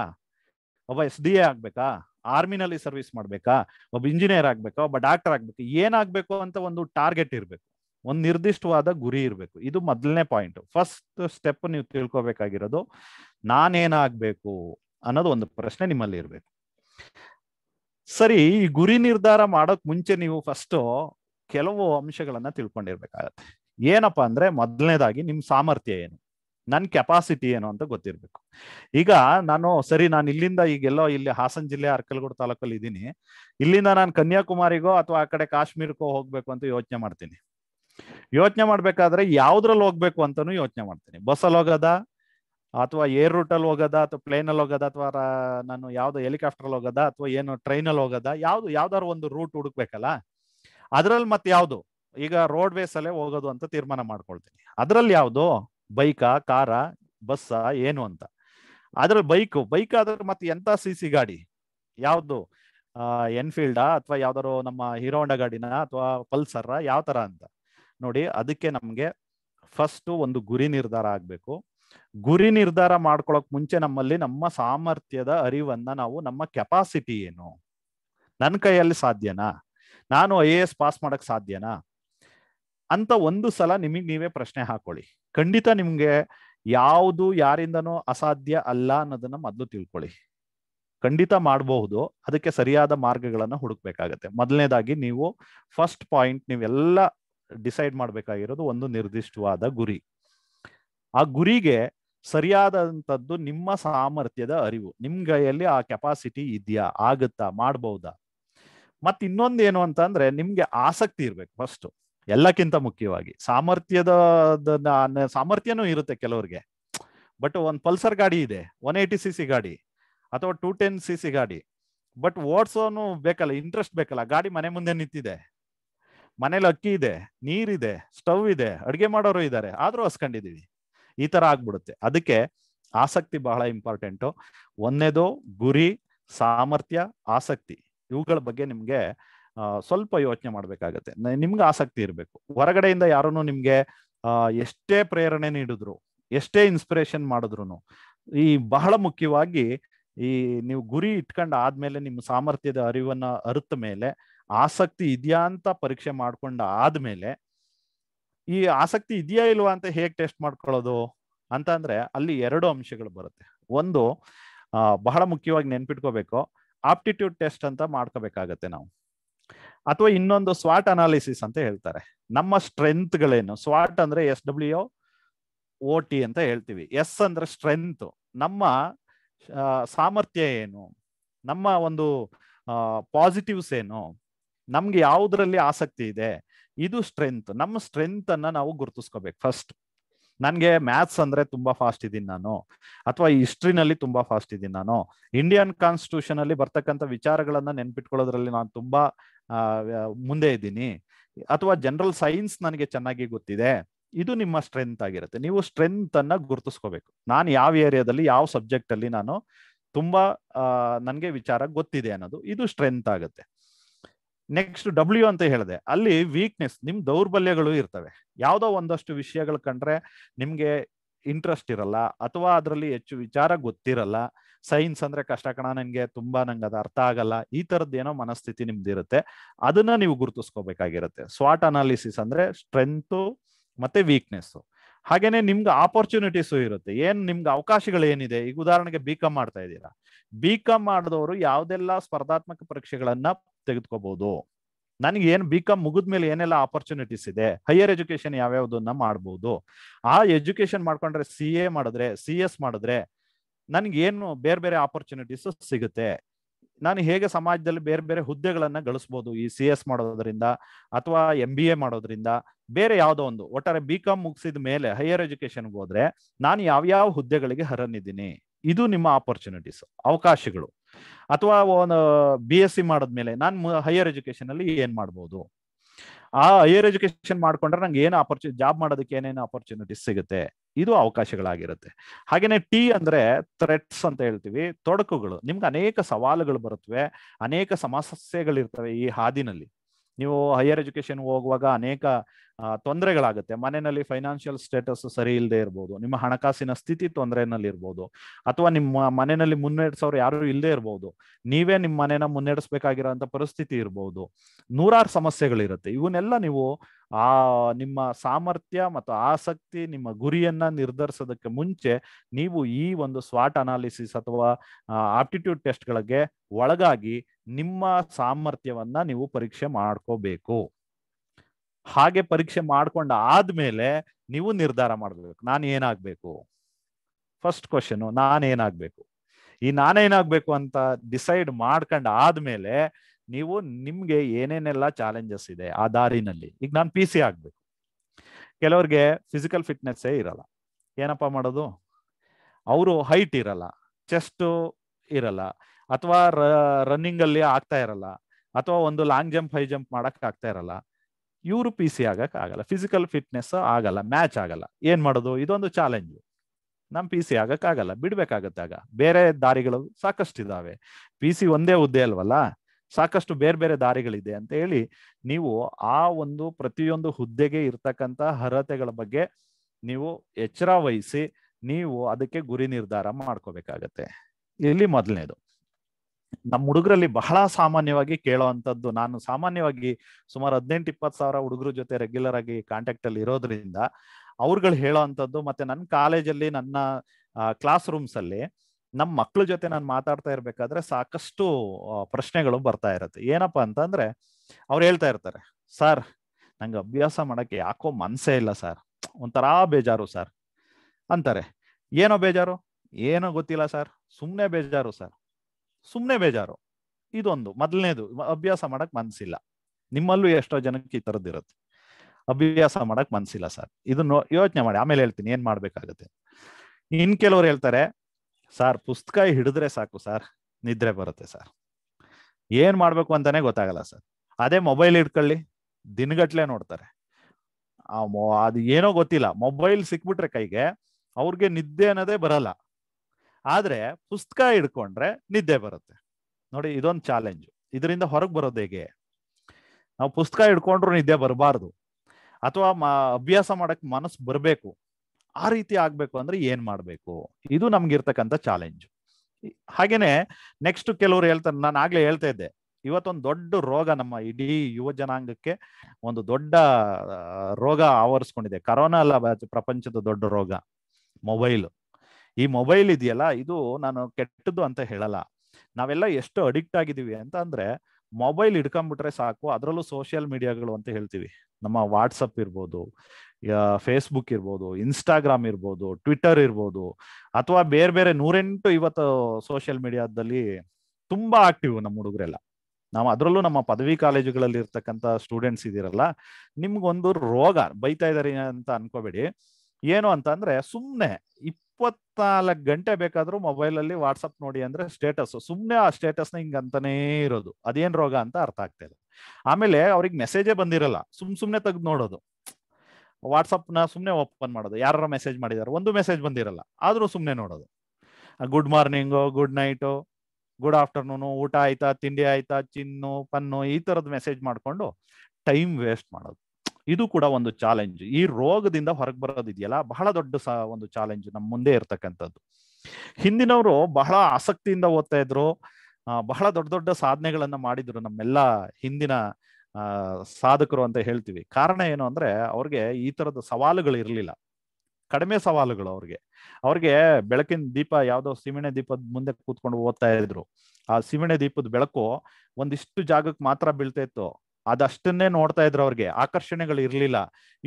ಒಬ್ಬ ಎಸ್ ಡಿ ಎ ಆಗ್ಬೇಕಾ ಆರ್ಮಿನಲ್ಲಿ ಸರ್ವಿಸ್ ಮಾಡ್ಬೇಕಾ ಒಬ್ಬ ಇಂಜಿನಿಯರ್ ಆಗ್ಬೇಕಾ ಒಬ್ಬ ಡಾಕ್ಟರ್ ಆಗ್ಬೇಕು ಏನಾಗ್ಬೇಕು ಅಂತ ಒಂದು ಟಾರ್ಗೆಟ್ ಇರಬೇಕು ಒಂದು ನಿರ್ದಿಷ್ಟವಾದ ಗುರಿ ಇರಬೇಕು ಇದು ಮೊದಲನೇ ಪಾಯಿಂಟ್ ಫಸ್ಟ್ ಸ್ಟೆಪ್ ನೀವು ತಿಳ್ಕೊಬೇಕಾಗಿರೋದು ನಾನೇನಾಗ್ಬೇಕು ಅನ್ನೋದು ಒಂದು ಪ್ರಶ್ನೆ ನಿಮ್ಮಲ್ಲಿ ಇರಬೇಕು ಸರಿ ಈ ಗುರಿ ನಿರ್ಧಾರ ಮಾಡೋಕ್ ಮುಂಚೆ ನೀವು ಫಸ್ಟ್ ಕೆಲವು ಅಂಶಗಳನ್ನ ತಿಳ್ಕೊಂಡಿರ್ಬೇಕಾಗತ್ತೆ ಏನಪ್ಪಾ ಅಂದ್ರೆ ಮೊದಲನೇದಾಗಿ ನಿಮ್ ಸಾಮರ್ಥ್ಯ ಏನು ನನ್ನ ಕೆಪಾಸಿಟಿ ಏನು ಅಂತ ಗೊತ್ತಿರಬೇಕು ಈಗ ನಾನು ಸರಿ ನಾನು ಇಲ್ಲಿಂದ ಈಗೆಲ್ಲೋ ಇಲ್ಲಿ ಹಾಸನ ಜಿಲ್ಲೆ ಅರ್ಕಲ್ಗೂಡು ತಾಲೂಕಲ್ಲಿ ಇದ್ದೀನಿ ಇಲ್ಲಿಂದ ನಾನು ಕನ್ಯಾಕುಮಾರಿಗೋ ಅಥವಾ ಆ ಕಡೆ ಕಾಶ್ಮೀರಕ್ಕೋ ಹೋಗ್ಬೇಕು ಅಂತ ಯೋಚನೆ ಮಾಡ್ತೀನಿ ಯೋಚನೆ ಮಾಡ್ಬೇಕಾದ್ರೆ ಯಾವ್ದ್ರಲ್ಲಿ ಹೋಗ್ಬೇಕು ಅಂತಾನು ಯೋಚನೆ ಮಾಡ್ತೀನಿ ಬಸ್ಸಲ್ಲಿ ಹೋಗೋದಾ ಅಥವಾ ಏರ್ ರೂಟಲ್ಲಿ ಹೋಗೋದಾ ಅಥವಾ ಪ್ಲೇನಲ್ಲಿ ಹೋಗೋದಾ ಅಥವಾ ನಾನು ಯಾವ್ದು ಅಲ್ಲಿ ಹೋಗೋದಾ ಅಥವಾ ಏನು ಟ್ರೈನಲ್ಲಿ ಹೋಗದ ಯಾವ್ದು ಯಾವ್ದಾದ್ರು ಒಂದು ರೂಟ್ ಹುಡುಕ್ಬೇಕಲ್ಲ ಅದ್ರಲ್ಲಿ ಮತ್ತೆ ಯಾವುದು ಈಗ ರೋಡ್ ಅಲ್ಲೇ ಹೋಗೋದು ಅಂತ ತೀರ್ಮಾನ ಮಾಡ್ಕೊಳ್ತೀನಿ ಅದ್ರಲ್ಲಿ ಯಾವ್ದು ಬೈಕಾ ಕಾರಾ ಬಸ್ಸಾ ಏನು ಅಂತ ಅದ್ರ ಬೈಕ್ ಬೈಕ್ ಆದ್ರೆ ಮತ್ತೆ ಎಂತ ಸಿ ಸಿ ಗಾಡಿ ಯಾವ್ದು ಎನ್ಫೀಲ್ಡಾ ಅಥವಾ ಯಾವ್ದಾರು ನಮ್ಮ ಹೀರೋ ಗಾಡಿನ ಅಥವಾ ಪಲ್ಸರ್ ಯಾವ ತರ ಅಂತ ನೋಡಿ ಅದಕ್ಕೆ ನಮ್ಗೆ ಫಸ್ಟ್ ಒಂದು ಗುರಿ ನಿರ್ಧಾರ ಆಗ್ಬೇಕು ಗುರಿ ನಿರ್ಧಾರ ಮಾಡ್ಕೊಳಕ್ ಮುಂಚೆ ನಮ್ಮಲ್ಲಿ ನಮ್ಮ ಸಾಮರ್ಥ್ಯದ ಅರಿವನ್ನ ನಾವು ನಮ್ಮ ಕೆಪಾಸಿಟಿ ಏನು ನನ್ನ ಕೈಯಲ್ಲಿ ಸಾಧ್ಯನಾ ನಾನು ಐ ಎ ಎಸ್ ಪಾಸ್ ಮಾಡಕ್ ಸಾಧ್ಯನಾ ಅಂತ ಒಂದು ಸಲ ನಿಮಗ್ ನೀವೇ ಪ್ರಶ್ನೆ ಹಾಕೊಳ್ಳಿ ಖಂಡಿತ ನಿಮ್ಗೆ ಯಾವುದು ಯಾರಿಂದನೂ ಅಸಾಧ್ಯ ಅಲ್ಲ ಅನ್ನೋದನ್ನ ಮೊದಲು ತಿಳ್ಕೊಳ್ಳಿ ಖಂಡಿತ ಮಾಡಬಹುದು ಅದಕ್ಕೆ ಸರಿಯಾದ ಮಾರ್ಗಗಳನ್ನ ಹುಡುಕ್ಬೇಕಾಗತ್ತೆ ಮೊದಲನೇದಾಗಿ ನೀವು ಫಸ್ಟ್ ಪಾಯಿಂಟ್ ನೀವೆಲ್ಲ ಡಿಸೈಡ್ ಮಾಡ್ಬೇಕಾಗಿರೋದು ಒಂದು ನಿರ್ದಿಷ್ಟವಾದ ಗುರಿ ಆ ಗುರಿಗೆ ಸರಿಯಾದಂಥದ್ದು ನಿಮ್ಮ ಸಾಮರ್ಥ್ಯದ ಅರಿವು ನಿಮ್ ಕೈಯಲ್ಲಿ ಆ ಕೆಪಾಸಿಟಿ ಇದೆಯಾ ಆಗುತ್ತಾ ಮಾಡಬಹುದಾ ಮತ್ ಇನ್ನೊಂದೇನು ಅಂತ ಅಂದ್ರೆ ನಿಮ್ಗೆ ಆಸಕ್ತಿ ಇರ್ಬೇಕು ಫಸ್ಟ್ ಎಲ್ಲಕ್ಕಿಂತ ಮುಖ್ಯವಾಗಿ ಸಾಮರ್ಥ್ಯದ ಸಾಮರ್ಥ್ಯನೂ ಇರುತ್ತೆ ಕೆಲವ್ರಿಗೆ ಬಟ್ ಒಂದು ಪಲ್ಸರ್ ಗಾಡಿ ಇದೆ ಒನ್ ಏಯ್ಟಿ ಸಿ ಸಿ ಗಾಡಿ ಅಥವಾ ಟೂ ಟೆನ್ ಸಿ ಸಿ ಗಾಡಿ ಬಟ್ ಓಡ್ಸೋನು ಬೇಕಲ್ಲ ಇಂಟ್ರೆಸ್ಟ್ ಬೇಕಲ್ಲ ಗಾಡಿ ಮನೆ ಮುಂದೆ ನಿಂತಿದೆ ಮನೇಲಿ ಅಕ್ಕಿ ಇದೆ ನೀರಿದೆ ಸ್ಟವ್ ಇದೆ ಅಡುಗೆ ಮಾಡೋರು ಇದ್ದಾರೆ ಆದ್ರೂ ಹಸ್ಕೊಂಡಿದೀವಿ ಈ ಥರ ಆಗ್ಬಿಡುತ್ತೆ ಅದಕ್ಕೆ ಆಸಕ್ತಿ ಬಹಳ ಇಂಪಾರ್ಟೆಂಟು ಒಂದೇದು ಗುರಿ ಸಾಮರ್ಥ್ಯ ಆಸಕ್ತಿ ಇವುಗಳ ಬಗ್ಗೆ ನಿಮಗೆ ಸ್ವಲ್ಪ ಯೋಚನೆ ಮಾಡಬೇಕಾಗತ್ತೆ ನಿಮ್ಗೆ ಆಸಕ್ತಿ ಇರಬೇಕು ಹೊರಗಡೆಯಿಂದ ಯಾರೂ ನಿಮ್ಗೆ ಎಷ್ಟೇ ಪ್ರೇರಣೆ ನೀಡಿದ್ರು ಎಷ್ಟೇ ಇನ್ಸ್ಪಿರೇಷನ್ ಮಾಡಿದ್ರು ಈ ಬಹಳ ಮುಖ್ಯವಾಗಿ ಈ ನೀವು ಗುರಿ ಇಟ್ಕೊಂಡು ಆದ್ಮೇಲೆ ನಿಮ್ಮ ಸಾಮರ್ಥ್ಯದ ಅರಿವನ್ನ ಅರಿತ ಮೇಲೆ ಆಸಕ್ತಿ ಇದೆಯಾ ಅಂತ ಪರೀಕ್ಷೆ ಮಾಡ್ಕೊಂಡ ಆದ್ಮೇಲೆ ಈ ಆಸಕ್ತಿ ಇದೆಯಾ ಇಲ್ವಾ ಅಂತ ಹೇಗೆ ಟೆಸ್ಟ್ ಮಾಡ್ಕೊಳ್ಳೋದು ಅಂತ ಅಂದ್ರೆ ಅಲ್ಲಿ ಎರಡು ಅಂಶಗಳು ಬರುತ್ತೆ ಒಂದು ಬಹಳ ಮುಖ್ಯವಾಗಿ ನೆನ್ಪಿಟ್ಕೋಬೇಕು ಆಪ್ಟಿಟ್ಯೂಡ್ ಟೆಸ್ಟ್ ಅಂತ ಮಾಡ್ಕೋಬೇಕಾಗತ್ತೆ ನಾವು ಅಥವಾ ಇನ್ನೊಂದು ಸ್ವಾಟ್ ಅನಾಲಿಸಿಸ್ ಅಂತ ಹೇಳ್ತಾರೆ ನಮ್ಮ ಸ್ಟ್ರೆಂತ್ ಗಳೇನು ಸ್ವಾಟ್ ಅಂದ್ರೆ ಎಸ್ ಡಬ್ಲ್ಯೂ ಓ ಟಿ ಅಂತ ಹೇಳ್ತೀವಿ ಎಸ್ ಅಂದ್ರೆ ಸ್ಟ್ರೆಂತ್ ನಮ್ಮ ಸಾಮರ್ಥ್ಯ ಏನು ನಮ್ಮ ಒಂದು ಪಾಸಿಟಿವ್ಸ್ ಏನು ನಮ್ಗೆ ಯಾವುದ್ರಲ್ಲಿ ಆಸಕ್ತಿ ಇದೆ ಇದು ಸ್ಟ್ರೆಂತ್ ನಮ್ಮ ಸ್ಟ್ರೆಂತ್ ಅನ್ನ ನಾವು ಗುರುತಿಸ್ಕೋಬೇಕು ಫಸ್ಟ್ ನನ್ಗೆ ಮ್ಯಾಥ್ಸ್ ಅಂದ್ರೆ ತುಂಬಾ ಫಾಸ್ಟ್ ಇದ್ದೀನಿ ನಾನು ಅಥವಾ ಹಿಸ್ಟ್ರಿನಲ್ಲಿ ತುಂಬಾ ಫಾಸ್ಟ್ ಇದ್ದೀನಿ ನಾನು ಇಂಡಿಯನ್ ಕಾನ್ಸ್ಟಿಟ್ಯೂಷನ್ ಅಲ್ಲಿ ಬರ್ತಕ್ಕಂಥ ವಿಚಾರಗಳನ್ನ ನೆನ್ಪಿಟ್ಕೊಳ್ಳೋದ್ರಲ್ಲಿ ನಾನು ತುಂಬಾ ಮುಂದೆ ಇದ್ದೀನಿ ಅಥವಾ ಜನರಲ್ ಸೈನ್ಸ್ ನನಗೆ ಚೆನ್ನಾಗಿ ಗೊತ್ತಿದೆ ಇದು ನಿಮ್ಮ ಸ್ಟ್ರೆಂತ್ ಆಗಿರುತ್ತೆ ನೀವು ಸ್ಟ್ರೆಂತ್ ಅನ್ನ ಗುರುತಿಸ್ಕೋಬೇಕು ನಾನು ಯಾವ ಏರಿಯಾದಲ್ಲಿ ಯಾವ ಸಬ್ಜೆಕ್ಟ್ ಅಲ್ಲಿ ನಾನು ತುಂಬಾ ನನಗೆ ವಿಚಾರ ಗೊತ್ತಿದೆ ಅನ್ನೋದು ಇದು ಸ್ಟ್ರೆಂತ್ ಆಗುತ್ತೆ ನೆಕ್ಸ್ಟ್ ಡಬ್ಲ್ಯೂ ಅಂತ ಹೇಳಿದೆ ಅಲ್ಲಿ ವೀಕ್ನೆಸ್ ನಿಮ್ ದೌರ್ಬಲ್ಯಗಳು ಇರ್ತವೆ ಯಾವುದೋ ಒಂದಷ್ಟು ವಿಷಯಗಳು ಕಂಡ್ರೆ ನಿಮ್ಗೆ ಇಂಟ್ರೆಸ್ಟ್ ಇರಲ್ಲ ಅಥವಾ ಅದರಲ್ಲಿ ಹೆಚ್ಚು ವಿಚಾರ ಗೊತ್ತಿರಲ್ಲ ಸೈನ್ಸ್ ಅಂದ್ರೆ ಕಷ್ಟ ಕಣ ನನಗೆ ತುಂಬಾ ನಂಗೆ ಅದು ಅರ್ಥ ಆಗಲ್ಲ ಈ ತರದ್ ಏನೋ ಮನಸ್ಥಿತಿ ನಿಮ್ದಿರುತ್ತೆ ಅದನ್ನ ನೀವು ಗುರುತಿಸ್ಕೋಬೇಕಾಗಿರುತ್ತೆ ಸ್ವಾಟ್ ಅನಾಲಿಸಿಸ್ ಅಂದ್ರೆ ಸ್ಟ್ರೆಂತ್ ಮತ್ತೆ ವೀಕ್ನೆಸ್ಸು ಹಾಗೇನೆ ನಿಮ್ಗೆ ಆಪರ್ಚುನಿಟೀಸು ಇರುತ್ತೆ ಏನ್ ನಿಮ್ಗೆ ಅವಕಾಶಗಳು ಏನಿದೆ ಈಗ ಉದಾಹರಣೆಗೆ ಬಿ ಕಾಮ್ ಮಾಡ್ತಾ ಇದ್ದೀರಾ ಬಿ ಕಾಮ್ ಮಾಡಿದವರು ಯಾವ್ದೆಲ್ಲ ಸ್ಪರ್ಧಾತ್ಮಕ ಪರೀಕ್ಷೆಗಳನ್ನ ತೆಗೆದುಕೋಬಹುದು ನನಗೆ ಏನು ಬಿ ಕಾಮ್ ಮುಗಿದ್ಮೇಲೆ ಏನೆಲ್ಲ ಆಪರ್ಚುನಿಟೀಸ್ ಇದೆ ಹೈಯರ್ ಎಜುಕೇಶನ್ ಯಾವ್ಯಾವ್ದನ್ನ ಮಾಡ್ಬೋದು ಆ ಎಜುಕೇಶನ್ ಮಾಡ್ಕೊಂಡ್ರೆ ಸಿ ಎ ಮಾಡಿದ್ರೆ ಸಿ ಎಸ್ ಮಾಡಿದ್ರೆ ನನಗೆ ಏನು ಬೇರೆ ಬೇರೆ ಆಪರ್ಚುನಿಟೀಸ್ ಸಿಗುತ್ತೆ ನಾನು ಹೇಗೆ ಸಮಾಜದಲ್ಲಿ ಬೇರೆ ಬೇರೆ ಹುದ್ದೆಗಳನ್ನ ಗಳಿಸ್ಬೋದು ಈ ಸಿ ಎಸ್ ಮಾಡೋದ್ರಿಂದ ಅಥವಾ ಎಂ ಬಿ ಎ ಮಾಡೋದ್ರಿಂದ ಬೇರೆ ಯಾವುದೋ ಒಂದು ಒಟ್ಟಾರೆ ಬಿ ಕಾಮ್ ಮುಗಿಸಿದ ಮೇಲೆ ಹೈಯರ್ ಎಜುಕೇಶನ್ಗೆ ಹೋದ್ರೆ ನಾನು ಯಾವ್ಯಾವ ಹುದ್ದೆಗಳಿಗೆ ಹರನಿದ್ದೀನಿ ಇದು ನಿಮ್ಮ ಆಪರ್ಚುನಿಟೀಸ್ ಅವಕಾಶಗಳು ಅಥವಾ ಒಂದು ಬಿ ಎಸ್ ಸಿ ಮಾಡಿದ್ಮೇಲೆ ನಾನು ಹೈಯರ್ ಎಜುಕೇಶನ್ ಅಲ್ಲಿ ಏನ್ ಮಾಡ್ಬೋದು ಆ ಹೈಯರ್ ಎಜುಕೇಶನ್ ಮಾಡ್ಕೊಂಡ್ರೆ ನಂಗೆ ಏನು ಅಪರ್ಚು ಜಾಬ್ ಮಾಡೋದಕ್ಕೆ ಏನೇನು ಅಪರ್ಚುನಿಟೀಸ್ ಸಿಗುತ್ತೆ ಇದು ಅವಕಾಶಗಳಾಗಿರುತ್ತೆ ಹಾಗೇನೆ ಟಿ ಅಂದ್ರೆ ಥ್ರೆಟ್ಸ್ ಅಂತ ಹೇಳ್ತೀವಿ ತೊಡಕುಗಳು ನಿಮ್ಗೆ ಅನೇಕ ಸವಾಲುಗಳು ಬರುತ್ತವೆ ಅನೇಕ ಸಮಸ್ಯೆಗಳಿರ್ತವೆ ಈ ಹಾದಿನಲ್ಲಿ ನೀವು ಹೈಯರ್ ಎಜುಕೇಶನ್ ಹೋಗುವಾಗ ಅನೇಕ ತೊಂದರೆಗಳಾಗುತ್ತೆ ಮನೆಯಲ್ಲಿ ಫೈನಾನ್ಷಿಯಲ್ ಸ್ಟೇಟಸ್ ಸರಿ ಇಲ್ಲದೆ ಇರ್ಬೋದು ನಿಮ್ಮ ಹಣಕಾಸಿನ ಸ್ಥಿತಿ ತೊಂದರೆನಲ್ಲಿ ಇರ್ಬೋದು ಅಥವಾ ನಿಮ್ಮ ಮನೆಯಲ್ಲಿ ಮುನ್ನಡೆಸೋರು ಯಾರು ಇಲ್ಲದೆ ಇರ್ಬೋದು ನೀವೇ ನಿಮ್ಮ ಮನೆನ ಮುನ್ನಡೆಸಬೇಕಾಗಿರೋಂಥ ಪರಿಸ್ಥಿತಿ ಇರ್ಬೋದು ನೂರಾರು ಸಮಸ್ಯೆಗಳಿರುತ್ತೆ ಇವನ್ನೆಲ್ಲ ನೀವು ಆ ನಿಮ್ಮ ಸಾಮರ್ಥ್ಯ ಮತ್ತು ಆಸಕ್ತಿ ನಿಮ್ಮ ಗುರಿಯನ್ನ ನಿರ್ಧರಿಸೋದಕ್ಕೆ ಮುಂಚೆ ನೀವು ಈ ಒಂದು ಸ್ವಾಟ್ ಅನಾಲಿಸಿಸ್ ಅಥವಾ ಆಪ್ಟಿಟ್ಯೂಡ್ ಟೆಸ್ಟ್ಗಳಿಗೆ ಒಳಗಾಗಿ ನಿಮ್ಮ ಸಾಮರ್ಥ್ಯವನ್ನ ನೀವು ಪರೀಕ್ಷೆ ಮಾಡ್ಕೋಬೇಕು ಹಾಗೆ ಪರೀಕ್ಷೆ ಮಾಡ್ಕೊಂಡ ಆದ್ಮೇಲೆ ನೀವು ನಿರ್ಧಾರ ಮಾಡ್ಬೇಕು ನಾನು ಏನಾಗ್ಬೇಕು ಫಸ್ಟ್ ಕ್ವಶನ್ ನಾನೇನಾಗ್ಬೇಕು ಈ ನಾನೇನಾಗ್ಬೇಕು ಅಂತ ಡಿಸೈಡ್ ಮಾಡ್ಕೊಂಡ ಆದ್ಮೇಲೆ ನೀವು ನಿಮ್ಗೆ ಏನೇನೆಲ್ಲ ಚಾಲೆಂಜಸ್ ಇದೆ ಆ ದಾರಿನಲ್ಲಿ ಈಗ ನಾನು ಪಿ ಸಿ ಆಗ್ಬೇಕು ಕೆಲವ್ರಿಗೆ ಫಿಸಿಕಲ್ ಫಿಟ್ನೆಸ್ಸೇ ಇರಲ್ಲ ಏನಪ್ಪ ಮಾಡೋದು ಅವರು ಹೈಟ್ ಇರಲ್ಲ ಚೆಸ್ಟ್ ಇರಲ್ಲ ಅಥವಾ ರನ್ನಿಂಗ್ ಅಲ್ಲಿ ಆಗ್ತಾ ಇರಲ್ಲ ಅಥವಾ ಒಂದು ಲಾಂಗ್ ಜಂಪ್ ಹೈ ಜಂಪ್ ಮಾಡಕ್ ಆಗ್ತಾ ಇರಲ್ಲ ಇವರು ಪಿ ಸಿ ಆಗಕ್ಕೆ ಆಗಲ್ಲ ಫಿಸಿಕಲ್ ಫಿಟ್ನೆಸ್ ಆಗಲ್ಲ ಮ್ಯಾಚ್ ಆಗಲ್ಲ ಏನ್ ಮಾಡೋದು ಇದೊಂದು ಚಾಲೆಂಜು ನಮ್ ಪಿ ಸಿ ಆಗಕ್ಕಾಗಲ್ಲ ಬಿಡ್ಬೇಕಾಗತ್ತೆ ಆಗ ಬೇರೆ ದಾರಿಗಳು ಸಾಕಷ್ಟು ಇದ್ದಾವೆ ಪಿ ಸಿ ಒಂದೇ ಹುದ್ದೆ ಅಲ್ವಲ್ಲ ಸಾಕಷ್ಟು ಬೇರೆ ಬೇರೆ ದಾರಿಗಳಿದೆ ಅಂತ ಹೇಳಿ ನೀವು ಆ ಒಂದು ಪ್ರತಿಯೊಂದು ಹುದ್ದೆಗೆ ಇರ್ತಕ್ಕಂತ ಅರ್ಹತೆಗಳ ಬಗ್ಗೆ ನೀವು ಎಚ್ಚರ ವಹಿಸಿ ನೀವು ಅದಕ್ಕೆ ಗುರಿ ನಿರ್ಧಾರ ಮಾಡ್ಕೋಬೇಕಾಗತ್ತೆ ಇಲ್ಲಿ ಮೊದಲನೇದು ನಮ್ಮ ಹುಡುಗರಲ್ಲಿ ಬಹಳ ಸಾಮಾನ್ಯವಾಗಿ ಕೇಳೋ ಅಂಥದ್ದು ನಾನು ಸಾಮಾನ್ಯವಾಗಿ ಸುಮಾರು ಹದಿನೆಂಟು ಇಪ್ಪತ್ತು ಸಾವಿರ ಹುಡುಗರ ಜೊತೆ ರೆಗ್ಯುಲರ್ ಆಗಿ ಕಾಂಟ್ಯಾಕ್ಟ್ ಅಲ್ಲಿ ಇರೋದ್ರಿಂದ ಅವ್ರುಗಳು ಹೇಳೋ ಅಂಥದ್ದು ಮತ್ತೆ ನನ್ನ ಕಾಲೇಜಲ್ಲಿ ನನ್ನ ಕ್ಲಾಸ್ ರೂಮ್ಸ್ ಅಲ್ಲಿ ನಮ್ಮ ಮಕ್ಳ ಜೊತೆ ನಾನು ಮಾತಾಡ್ತಾ ಇರ್ಬೇಕಾದ್ರೆ ಸಾಕಷ್ಟು ಪ್ರಶ್ನೆಗಳು ಬರ್ತಾ ಇರುತ್ತೆ ಏನಪ್ಪಾ ಅಂತಂದ್ರೆ ಅವ್ರು ಹೇಳ್ತಾ ಇರ್ತಾರೆ ಸರ್ ನಂಗೆ ಅಭ್ಯಾಸ ಮಾಡಕ್ಕೆ ಯಾಕೋ ಮನ್ಸೇ ಇಲ್ಲ ಸರ್ ಒಂಥರಾ ಬೇಜಾರು ಸರ್ ಅಂತಾರೆ ಏನೋ ಬೇಜಾರು ಏನೋ ಗೊತ್ತಿಲ್ಲ ಸರ್ ಸುಮ್ಮನೆ ಬೇಜಾರು ಸರ್ ಸುಮ್ಮನೆ ಬೇಜಾರು ಇದೊಂದು ಮೊದಲನೇದು ಅಭ್ಯಾಸ ಮಾಡಕ್ ಮನ್ಸಿಲ್ಲ ನಿಮ್ಮಲ್ಲೂ ಎಷ್ಟೋ ಜನಕ್ಕೆ ಈ ಇರುತ್ತೆ ಅಭ್ಯಾಸ ಮಾಡಕ್ ಮನ್ಸಿಲ್ಲ ಸರ್ ಇದನ್ನು ಯೋಚನೆ ಮಾಡಿ ಆಮೇಲೆ ಹೇಳ್ತೀನಿ ಏನ್ ಮಾಡ್ಬೇಕಾಗತ್ತೆ ಇನ್ ಕೆಲವ್ರು ಹೇಳ್ತಾರೆ ಸರ್ ಪುಸ್ತಕ ಹಿಡಿದ್ರೆ ಸಾಕು ಸರ್ ನಿದ್ರೆ ಬರುತ್ತೆ ಸರ್ ಏನ್ ಮಾಡ್ಬೇಕು ಅಂತಾನೆ ಗೊತ್ತಾಗಲ್ಲ ಸರ್ ಅದೇ ಮೊಬೈಲ್ ಹಿಡ್ಕೊಳ್ಳಿ ದಿನಗಟ್ಲೆ ನೋಡ್ತಾರೆ ಅದು ಏನೋ ಗೊತ್ತಿಲ್ಲ ಮೊಬೈಲ್ ಸಿಕ್ಬಿಟ್ರೆ ಕೈಗೆ ಅವ್ರಿಗೆ ನಿದ್ದೆ ಅನ್ನೋದೇ ಬರಲ್ಲ ಆದ್ರೆ ಪುಸ್ತಕ ಹಿಡ್ಕೊಂಡ್ರೆ ನಿದ್ದೆ ಬರುತ್ತೆ ನೋಡಿ ಇದೊಂದು ಚಾಲೆಂಜ್ ಇದರಿಂದ ಹೊರಗೆ ಬರೋದು ಹೇಗೆ ನಾವು ಪುಸ್ತಕ ಹಿಡ್ಕೊಂಡ್ರು ನಿದ್ದೆ ಬರಬಾರ್ದು ಅಥವಾ ಅಭ್ಯಾಸ ಮಾಡಕ್ ಮನಸ್ಸು ಬರಬೇಕು ಆ ರೀತಿ ಆಗ್ಬೇಕು ಅಂದ್ರೆ ಏನ್ ಮಾಡ್ಬೇಕು ಇದು ನಮ್ಗಿರ್ತಕ್ಕಂಥ ಚಾಲೆಂಜ್ ಹಾಗೇನೆ ನೆಕ್ಸ್ಟ್ ಕೆಲವರು ಹೇಳ್ತಾರೆ ನಾನು ಆಗ್ಲೇ ಹೇಳ್ತಾ ಇದ್ದೆ ಇವತ್ತೊಂದು ದೊಡ್ಡ ರೋಗ ನಮ್ಮ ಇಡೀ ಯುವ ಜನಾಂಗಕ್ಕೆ ಒಂದು ದೊಡ್ಡ ರೋಗ ಆವರಿಸ್ಕೊಂಡಿದೆ ಕರೋನಾ ಅಲ್ಲ ಪ್ರಪಂಚದ ದೊಡ್ಡ ರೋಗ ಮೊಬೈಲ್ ಈ ಮೊಬೈಲ್ ಇದೆಯಲ್ಲ ಇದು ನಾನು ಕೆಟ್ಟದ್ದು ಅಂತ ಹೇಳಲ್ಲ ನಾವೆಲ್ಲ ಎಷ್ಟು ಅಡಿಕ್ಟ್ ಆಗಿದ್ದೀವಿ ಅಂತ ಅಂದ್ರೆ ಮೊಬೈಲ್ ಇಟ್ಕೊಂಡ್ಬಿಟ್ರೆ ಸಾಕು ಅದರಲ್ಲೂ ಸೋಷಿಯಲ್ ಮೀಡಿಯಾಗಳು ಅಂತ ಹೇಳ್ತೀವಿ ನಮ್ಮ ವಾಟ್ಸಪ್ ಇರ್ಬೋದು ಫೇಸ್ಬುಕ್ ಇರ್ಬೋದು ಇನ್ಸ್ಟಾಗ್ರಾಮ್ ಇರ್ಬೋದು ಟ್ವಿಟರ್ ಇರ್ಬೋದು ಅಥವಾ ಬೇರೆ ಬೇರೆ ನೂರೆಂಟು ಇವತ್ತು ಸೋಷಿಯಲ್ ಮೀಡಿಯಾದಲ್ಲಿ ತುಂಬಾ ಆಕ್ಟಿವ್ ನಮ್ಮ ಹುಡುಗರೆಲ್ಲ ನಾವು ಅದರಲ್ಲೂ ನಮ್ಮ ಪದವಿ ಕಾಲೇಜುಗಳಲ್ಲಿ ಇರ್ತಕ್ಕಂಥ ಸ್ಟೂಡೆಂಟ್ಸ್ ಇದಿರಲ್ಲ ನಿಮ್ಗೊಂದು ರೋಗ ಬೈತಾ ಇದಾರೆ ಅಂತ ಅನ್ಕೋಬೇಡಿ ಏನು ಅಂತ ಅಂದ್ರೆ ಸುಮ್ನೆ ಇಪ್ಪತ್ನಾಲ್ಕು ಗಂಟೆ ಬೇಕಾದ್ರೂ ಮೊಬೈಲಲ್ಲಿ ವಾಟ್ಸಪ್ ನೋಡಿ ಅಂದ್ರೆ ಸ್ಟೇಟಸ್ ಸುಮ್ಮನೆ ಆ ಸ್ಟೇಟಸ್ನ ಹಿಂಗಂತಾನೇ ಇರೋದು ಅದೇನ್ ರೋಗ ಅಂತ ಅರ್ಥ ಆಗ್ತಾ ಆಮೇಲೆ ಅವ್ರಿಗೆ ಮೆಸೇಜೇ ಬಂದಿರಲ್ಲ ಸುಮ್ ಸುಮ್ಮನೆ ತೆಗ್ದು ನೋಡೋದು ವಾಟ್ಸಪ್ನ ಸುಮ್ಮನೆ ಓಪನ್ ಮಾಡೋದು ಯಾರ ಮೆಸೇಜ್ ಮಾಡಿದ್ದಾರೆ ಒಂದು ಮೆಸೇಜ್ ಬಂದಿರಲ್ಲ ಆದ್ರೂ ಸುಮ್ಮನೆ ನೋಡೋದು good morning good night good afternoon ಊಟ ಆಯ್ತಾ ತಿಂಡಿ ಆಯ್ತಾ ಚಿನ್ನು ಪನ್ನು ಈ ಥರದ ಮೆಸೇಜ್ ಮಾಡ್ಕೊಂಡು ಟೈಮ್ ವೇಸ್ಟ್ ಮಾಡೋದು ಇದು ಕೂಡ ಒಂದು ಚಾಲೆಂಜ್ ಈ ರೋಗದಿಂದ ಹೊರಗೆ ಬರೋದಿದೆಯಲ್ಲ ಬಹಳ ದೊಡ್ಡ ಒಂದು ಚಾಲೆಂಜ್ ನಮ್ಮ ಮುಂದೆ ಇರತಕ್ಕಂಥದ್ದು ಹಿಂದಿನವರು ಬಹಳ ಆಸಕ್ತಿಯಿಂದ ಓದ್ತಾ ಇದ್ರು ಬಹಳ ದೊಡ್ಡ ದೊಡ್ಡ ಸಾಧನೆಗಳನ್ನ ಮಾಡಿದ್ರು ನಮ್ಮೆಲ್ಲ ಹಿಂದಿನ ಸಾಧಕರು ಅಂತ ಹೇಳ್ತೀವಿ ಕಾರಣ ಏನು ಅಂದ್ರೆ ಅವ್ರಿಗೆ ಈ ತರದ ಸವಾಲುಗಳು ಇರಲಿಲ್ಲ ಕಡಿಮೆ ಸವಾಲುಗಳು ಅವ್ರಿಗೆ ಅವ್ರಿಗೆ ಬೆಳಕಿನ ದೀಪ ಯಾವುದೋ ಸಿಮೆಣೆ ದೀಪದ ಮುಂದೆ ಕೂತ್ಕೊಂಡು ಓದ್ತಾ ಇದ್ರು ಆ ಸಿಮೆಣೆ ದೀಪದ ಬೆಳಕು ಒಂದಿಷ್ಟು ಜಾಗಕ್ಕೆ ಮಾತ್ರ ಬೀಳ್ತಾ ಇತ್ತು ಅದಷ್ಟನ್ನೇ ನೋಡ್ತಾ ಇದ್ರು ಅವ್ರಿಗೆ ಆಕರ್ಷಣೆಗಳು ಇರ್ಲಿಲ್ಲ